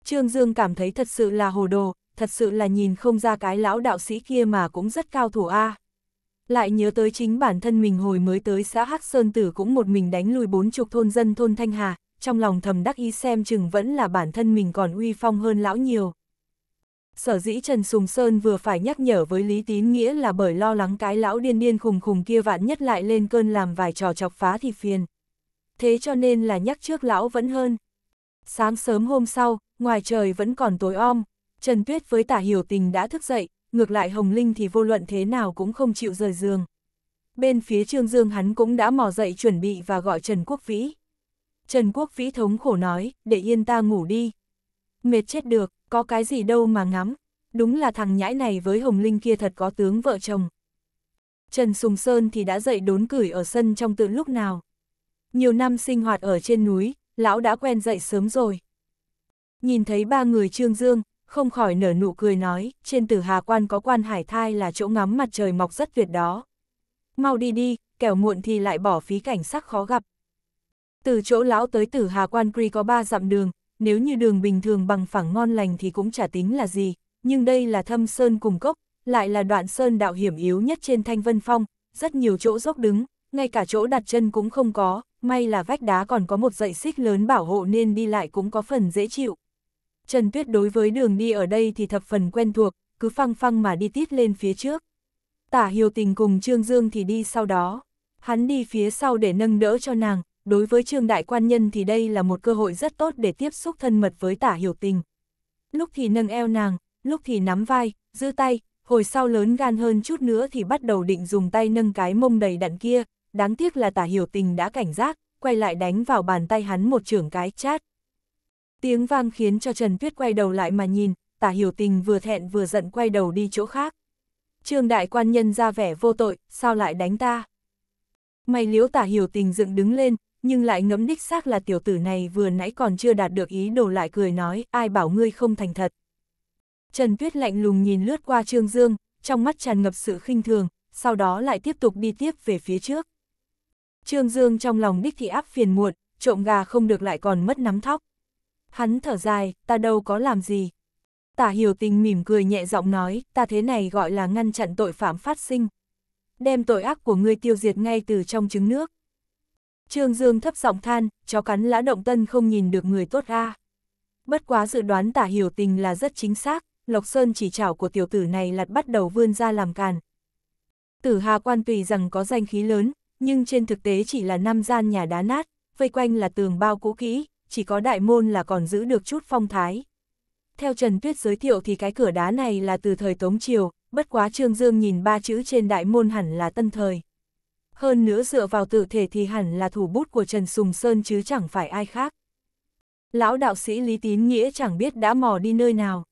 Trương Dương cảm thấy thật sự là hồ đồ, thật sự là nhìn không ra cái lão đạo sĩ kia mà cũng rất cao thủ a. Lại nhớ tới chính bản thân mình hồi mới tới xã Hắc Sơn Tử cũng một mình đánh lùi bốn chục thôn dân thôn Thanh Hà, trong lòng thầm đắc ý xem chừng vẫn là bản thân mình còn uy phong hơn lão nhiều. Sở dĩ Trần Sùng Sơn vừa phải nhắc nhở với Lý Tín nghĩa là bởi lo lắng cái lão điên điên khùng khùng kia vạn nhất lại lên cơn làm vài trò chọc phá thì phiền. Thế cho nên là nhắc trước lão vẫn hơn. Sáng sớm hôm sau, ngoài trời vẫn còn tối om, Trần Tuyết với tả hiểu tình đã thức dậy, ngược lại Hồng Linh thì vô luận thế nào cũng không chịu rời giường. Bên phía Trương Dương hắn cũng đã mò dậy chuẩn bị và gọi Trần Quốc Vĩ. Trần Quốc Vĩ thống khổ nói, để yên ta ngủ đi. Mệt chết được, có cái gì đâu mà ngắm. Đúng là thằng nhãi này với Hồng Linh kia thật có tướng vợ chồng. Trần Sùng Sơn thì đã dậy đốn cửi ở sân trong tự lúc nào. Nhiều năm sinh hoạt ở trên núi, lão đã quen dậy sớm rồi nhìn thấy ba người Trương Dương, không khỏi nở nụ cười nói, trên tử hà quan có quan hải thai là chỗ ngắm mặt trời mọc rất tuyệt đó. Mau đi đi, kẻo muộn thì lại bỏ phí cảnh sắc khó gặp. Từ chỗ lão tới tử hà quan Cri có ba dặm đường, nếu như đường bình thường bằng phẳng ngon lành thì cũng chả tính là gì, nhưng đây là thâm sơn cùng cốc, lại là đoạn sơn đạo hiểm yếu nhất trên Thanh Vân Phong, rất nhiều chỗ dốc đứng, ngay cả chỗ đặt chân cũng không có, may là vách đá còn có một dãy xích lớn bảo hộ nên đi lại cũng có phần dễ chịu. Trần Tuyết đối với đường đi ở đây thì thập phần quen thuộc, cứ phăng phăng mà đi tít lên phía trước. Tả Hiếu Tình cùng Trương Dương thì đi sau đó. Hắn đi phía sau để nâng đỡ cho nàng, đối với Trương Đại Quan Nhân thì đây là một cơ hội rất tốt để tiếp xúc thân mật với Tả Hiếu Tình. Lúc thì nâng eo nàng, lúc thì nắm vai, giữ tay, hồi sau lớn gan hơn chút nữa thì bắt đầu định dùng tay nâng cái mông đầy đặn kia, đáng tiếc là Tả Hiếu Tình đã cảnh giác, quay lại đánh vào bàn tay hắn một trưởng cái chát. Tiếng vang khiến cho Trần Tuyết quay đầu lại mà nhìn, tả hiểu tình vừa thẹn vừa giận quay đầu đi chỗ khác. Trương đại quan nhân ra vẻ vô tội, sao lại đánh ta? Mày liếu tả hiểu tình dựng đứng lên, nhưng lại ngẫm đích xác là tiểu tử này vừa nãy còn chưa đạt được ý đồ lại cười nói, ai bảo ngươi không thành thật. Trần Tuyết lạnh lùng nhìn lướt qua Trương Dương, trong mắt tràn ngập sự khinh thường, sau đó lại tiếp tục đi tiếp về phía trước. Trương Dương trong lòng đích thì áp phiền muộn, trộm gà không được lại còn mất nắm thóc. Hắn thở dài, ta đâu có làm gì. Tả hiểu tình mỉm cười nhẹ giọng nói, ta thế này gọi là ngăn chặn tội phạm phát sinh. Đem tội ác của ngươi tiêu diệt ngay từ trong trứng nước. Trương Dương thấp giọng than, chó cắn lã động tân không nhìn được người tốt ra. Bất quá dự đoán tả hiểu tình là rất chính xác, Lộc Sơn chỉ chảo của tiểu tử này lặt bắt đầu vươn ra làm càn. Tử Hà quan tùy rằng có danh khí lớn, nhưng trên thực tế chỉ là năm gian nhà đá nát, vây quanh là tường bao cũ kỹ, chỉ có đại môn là còn giữ được chút phong thái. Theo Trần Tuyết giới thiệu thì cái cửa đá này là từ thời Tống Triều, bất quá Trương Dương nhìn ba chữ trên đại môn hẳn là tân thời. Hơn nữa dựa vào tự thể thì hẳn là thủ bút của Trần Sùng Sơn chứ chẳng phải ai khác. Lão đạo sĩ Lý Tín Nghĩa chẳng biết đã mò đi nơi nào.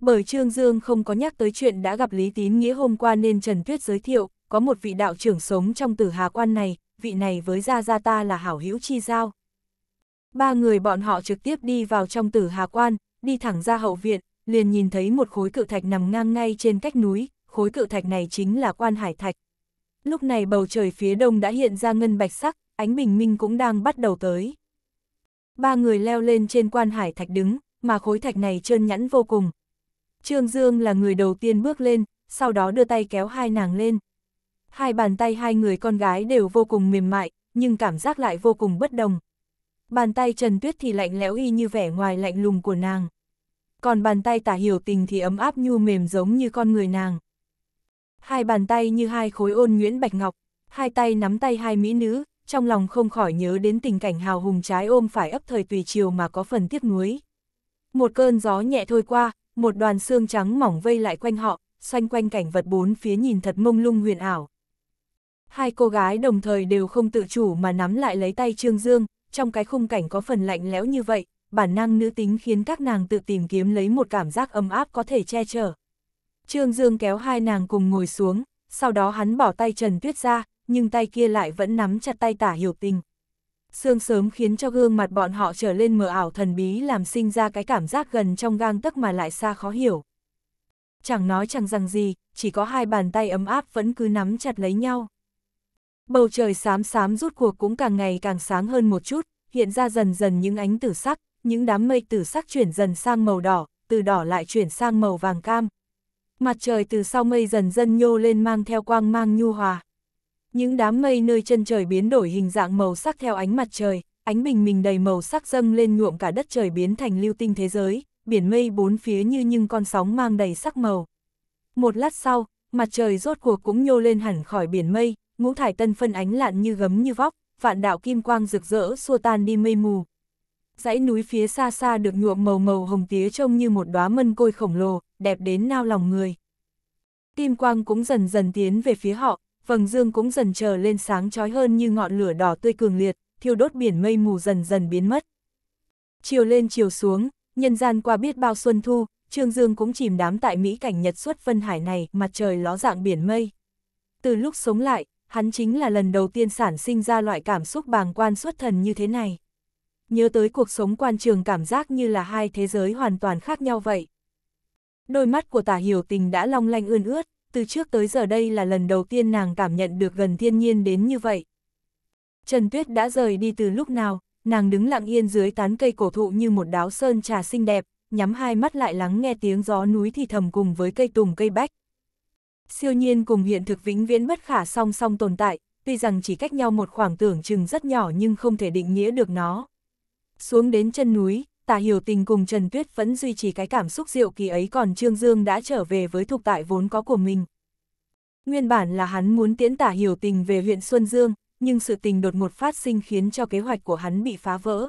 Bởi Trương Dương không có nhắc tới chuyện đã gặp Lý Tín Nghĩa hôm qua nên Trần Tuyết giới thiệu, có một vị đạo trưởng sống trong tử hà quan này, vị này với gia gia ta là hảo hữu chi giao. Ba người bọn họ trực tiếp đi vào trong tử hà quan, đi thẳng ra hậu viện, liền nhìn thấy một khối cự thạch nằm ngang ngay trên cách núi, khối cự thạch này chính là quan hải thạch. Lúc này bầu trời phía đông đã hiện ra ngân bạch sắc, ánh bình minh cũng đang bắt đầu tới. Ba người leo lên trên quan hải thạch đứng, mà khối thạch này trơn nhẵn vô cùng. Trương Dương là người đầu tiên bước lên, sau đó đưa tay kéo hai nàng lên. Hai bàn tay hai người con gái đều vô cùng mềm mại, nhưng cảm giác lại vô cùng bất đồng bàn tay Trần Tuyết thì lạnh lẽo y như vẻ ngoài lạnh lùng của nàng. Còn bàn tay tả hiểu tình thì ấm áp nhu mềm giống như con người nàng. Hai bàn tay như hai khối ôn nguyễn bạch ngọc, hai tay nắm tay hai mỹ nữ, trong lòng không khỏi nhớ đến tình cảnh hào hùng trái ôm phải ấp thời tùy chiều mà có phần tiếc nuối. Một cơn gió nhẹ thôi qua, một đoàn xương trắng mỏng vây lại quanh họ, xoanh quanh cảnh vật bốn phía nhìn thật mông lung huyền ảo. Hai cô gái đồng thời đều không tự chủ mà nắm lại lấy tay Trương Dương, trong cái khung cảnh có phần lạnh lẽo như vậy, bản năng nữ tính khiến các nàng tự tìm kiếm lấy một cảm giác ấm áp có thể che chở. Trương Dương kéo hai nàng cùng ngồi xuống, sau đó hắn bỏ tay Trần Tuyết ra, nhưng tay kia lại vẫn nắm chặt tay tả hiểu tình. Sương sớm khiến cho gương mặt bọn họ trở lên mờ ảo thần bí làm sinh ra cái cảm giác gần trong gang tức mà lại xa khó hiểu. Chẳng nói chẳng rằng gì, chỉ có hai bàn tay ấm áp vẫn cứ nắm chặt lấy nhau. Bầu trời xám xám rút cuộc cũng càng ngày càng sáng hơn một chút, hiện ra dần dần những ánh tử sắc, những đám mây tử sắc chuyển dần sang màu đỏ, từ đỏ lại chuyển sang màu vàng cam. Mặt trời từ sau mây dần dần nhô lên mang theo quang mang nhu hòa. Những đám mây nơi chân trời biến đổi hình dạng màu sắc theo ánh mặt trời, ánh bình minh đầy màu sắc dâng lên nhuộm cả đất trời biến thành lưu tinh thế giới, biển mây bốn phía như những con sóng mang đầy sắc màu. Một lát sau, mặt trời rốt cuộc cũng nhô lên hẳn khỏi biển mây, ngũ thải tân phân ánh lạn như gấm như vóc, vạn đạo kim quang rực rỡ xua tan đi mây mù. Dãy núi phía xa xa được nhuộm màu màu hồng tía trông như một đóa mân côi khổng lồ, đẹp đến nao lòng người. Kim quang cũng dần dần tiến về phía họ, vầng dương cũng dần trở lên sáng chói hơn như ngọn lửa đỏ tươi cường liệt, thiêu đốt biển mây mù dần dần biến mất. Chiều lên chiều xuống, nhân gian qua biết bao xuân thu, Trương Dương cũng chìm đám tại mỹ cảnh nhật xuất vân hải này, mặt trời ló dạng biển mây. Từ lúc sống lại, hắn chính là lần đầu tiên sản sinh ra loại cảm xúc bàng quan xuất thần như thế này. Nhớ tới cuộc sống quan trường cảm giác như là hai thế giới hoàn toàn khác nhau vậy. Đôi mắt của tả hiểu tình đã long lanh ươn ướt, từ trước tới giờ đây là lần đầu tiên nàng cảm nhận được gần thiên nhiên đến như vậy. Trần Tuyết đã rời đi từ lúc nào, nàng đứng lặng yên dưới tán cây cổ thụ như một đáo sơn trà xinh đẹp, nhắm hai mắt lại lắng nghe tiếng gió núi thì thầm cùng với cây tùng cây bách siêu nhiên cùng hiện thực vĩnh viễn bất khả song song tồn tại, tuy rằng chỉ cách nhau một khoảng tưởng chừng rất nhỏ nhưng không thể định nghĩa được nó. Xuống đến chân núi, tả hiểu tình cùng Trần Tuyết vẫn duy trì cái cảm xúc diệu kỳ ấy còn Trương Dương đã trở về với thuộc tại vốn có của mình. Nguyên bản là hắn muốn tiễn tả hiểu tình về huyện Xuân Dương, nhưng sự tình đột ngột phát sinh khiến cho kế hoạch của hắn bị phá vỡ.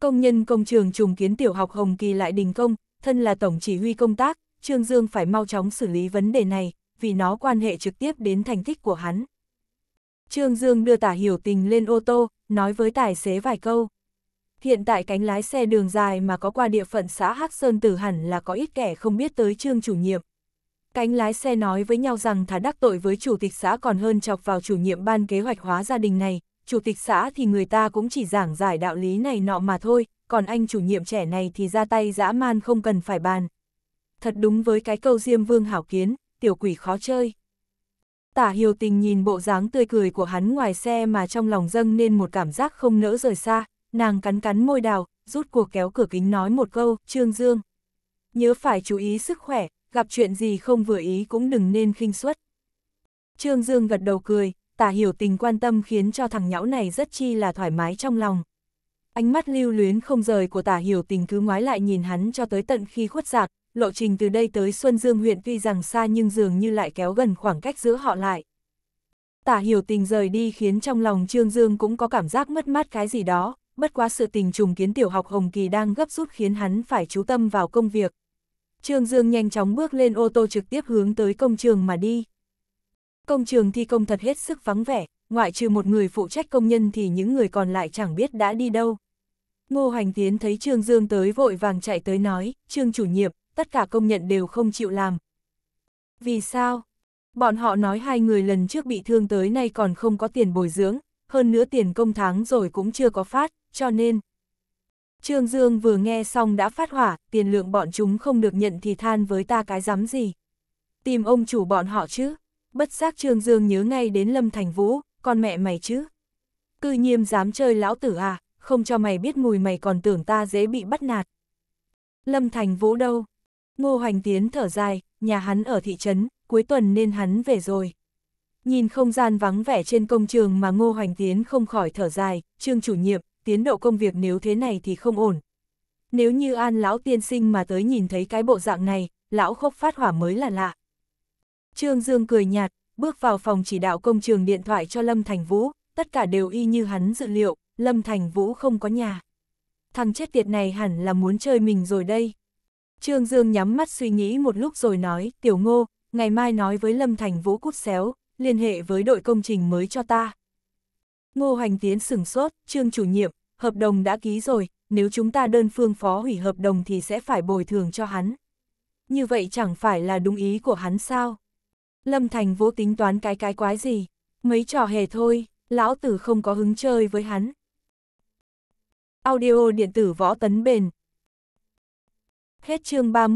Công nhân công trường trùng kiến tiểu học Hồng Kỳ lại đình công, thân là tổng chỉ huy công tác, Trương Dương phải mau chóng xử lý vấn đề này, vì nó quan hệ trực tiếp đến thành tích của hắn. Trương Dương đưa tả hiểu tình lên ô tô, nói với tài xế vài câu. Hiện tại cánh lái xe đường dài mà có qua địa phận xã Hắc Sơn Tử hẳn là có ít kẻ không biết tới Trương chủ nhiệm. Cánh lái xe nói với nhau rằng thả đắc tội với chủ tịch xã còn hơn chọc vào chủ nhiệm ban kế hoạch hóa gia đình này, chủ tịch xã thì người ta cũng chỉ giảng giải đạo lý này nọ mà thôi, còn anh chủ nhiệm trẻ này thì ra tay dã man không cần phải bàn. Thật đúng với cái câu Diêm Vương hảo kiến, tiểu quỷ khó chơi. Tả Hiểu tình nhìn bộ dáng tươi cười của hắn ngoài xe mà trong lòng dâng nên một cảm giác không nỡ rời xa, nàng cắn cắn môi đào, rút cuộc kéo cửa kính nói một câu, Trương Dương. Nhớ phải chú ý sức khỏe, gặp chuyện gì không vừa ý cũng đừng nên khinh suất. Trương Dương gật đầu cười, tả hiểu tình quan tâm khiến cho thằng nhão này rất chi là thoải mái trong lòng. Ánh mắt lưu luyến không rời của tả hiểu tình cứ ngoái lại nhìn hắn cho tới tận khi khuất giạc, lộ trình từ đây tới Xuân Dương huyện tuy rằng xa nhưng dường như lại kéo gần khoảng cách giữa họ lại. Tả hiểu tình rời đi khiến trong lòng Trương Dương cũng có cảm giác mất mát cái gì đó, bất quá sự tình trùng kiến tiểu học Hồng Kỳ đang gấp rút khiến hắn phải chú tâm vào công việc. Trương Dương nhanh chóng bước lên ô tô trực tiếp hướng tới công trường mà đi. Công trường thi công thật hết sức vắng vẻ, ngoại trừ một người phụ trách công nhân thì những người còn lại chẳng biết đã đi đâu. Ngô Hoành Tiến thấy Trương Dương tới vội vàng chạy tới nói, Trương chủ nhiệm, tất cả công nhận đều không chịu làm. Vì sao? Bọn họ nói hai người lần trước bị thương tới nay còn không có tiền bồi dưỡng, hơn nữa tiền công tháng rồi cũng chưa có phát, cho nên... Trương Dương vừa nghe xong đã phát hỏa, tiền lượng bọn chúng không được nhận thì than với ta cái dám gì. Tìm ông chủ bọn họ chứ. Bất giác Trương Dương nhớ ngay đến Lâm Thành Vũ, con mẹ mày chứ. Cư nhiêm dám chơi lão tử à, không cho mày biết mùi mày còn tưởng ta dễ bị bắt nạt. Lâm Thành Vũ đâu? Ngô Hoành Tiến thở dài, nhà hắn ở thị trấn, cuối tuần nên hắn về rồi. Nhìn không gian vắng vẻ trên công trường mà Ngô Hoành Tiến không khỏi thở dài, trương chủ nhiệm, tiến độ công việc nếu thế này thì không ổn. Nếu như an lão tiên sinh mà tới nhìn thấy cái bộ dạng này, lão khốc phát hỏa mới là lạ. Trương Dương cười nhạt, bước vào phòng chỉ đạo công trường điện thoại cho Lâm Thành Vũ, tất cả đều y như hắn dự liệu, Lâm Thành Vũ không có nhà. Thằng chết tiệt này hẳn là muốn chơi mình rồi đây. Trương Dương nhắm mắt suy nghĩ một lúc rồi nói, Tiểu Ngô, ngày mai nói với Lâm Thành Vũ cút xéo, liên hệ với đội công trình mới cho ta. Ngô Hoành Tiến sửng sốt, Trương chủ nhiệm, hợp đồng đã ký rồi, nếu chúng ta đơn phương phó hủy hợp đồng thì sẽ phải bồi thường cho hắn. Như vậy chẳng phải là đúng ý của hắn sao? Lâm Thành Vũ tính toán cái cái quái gì? Mấy trò hề thôi, lão tử không có hứng chơi với hắn. Audio điện tử võ tấn bền Hết chương 30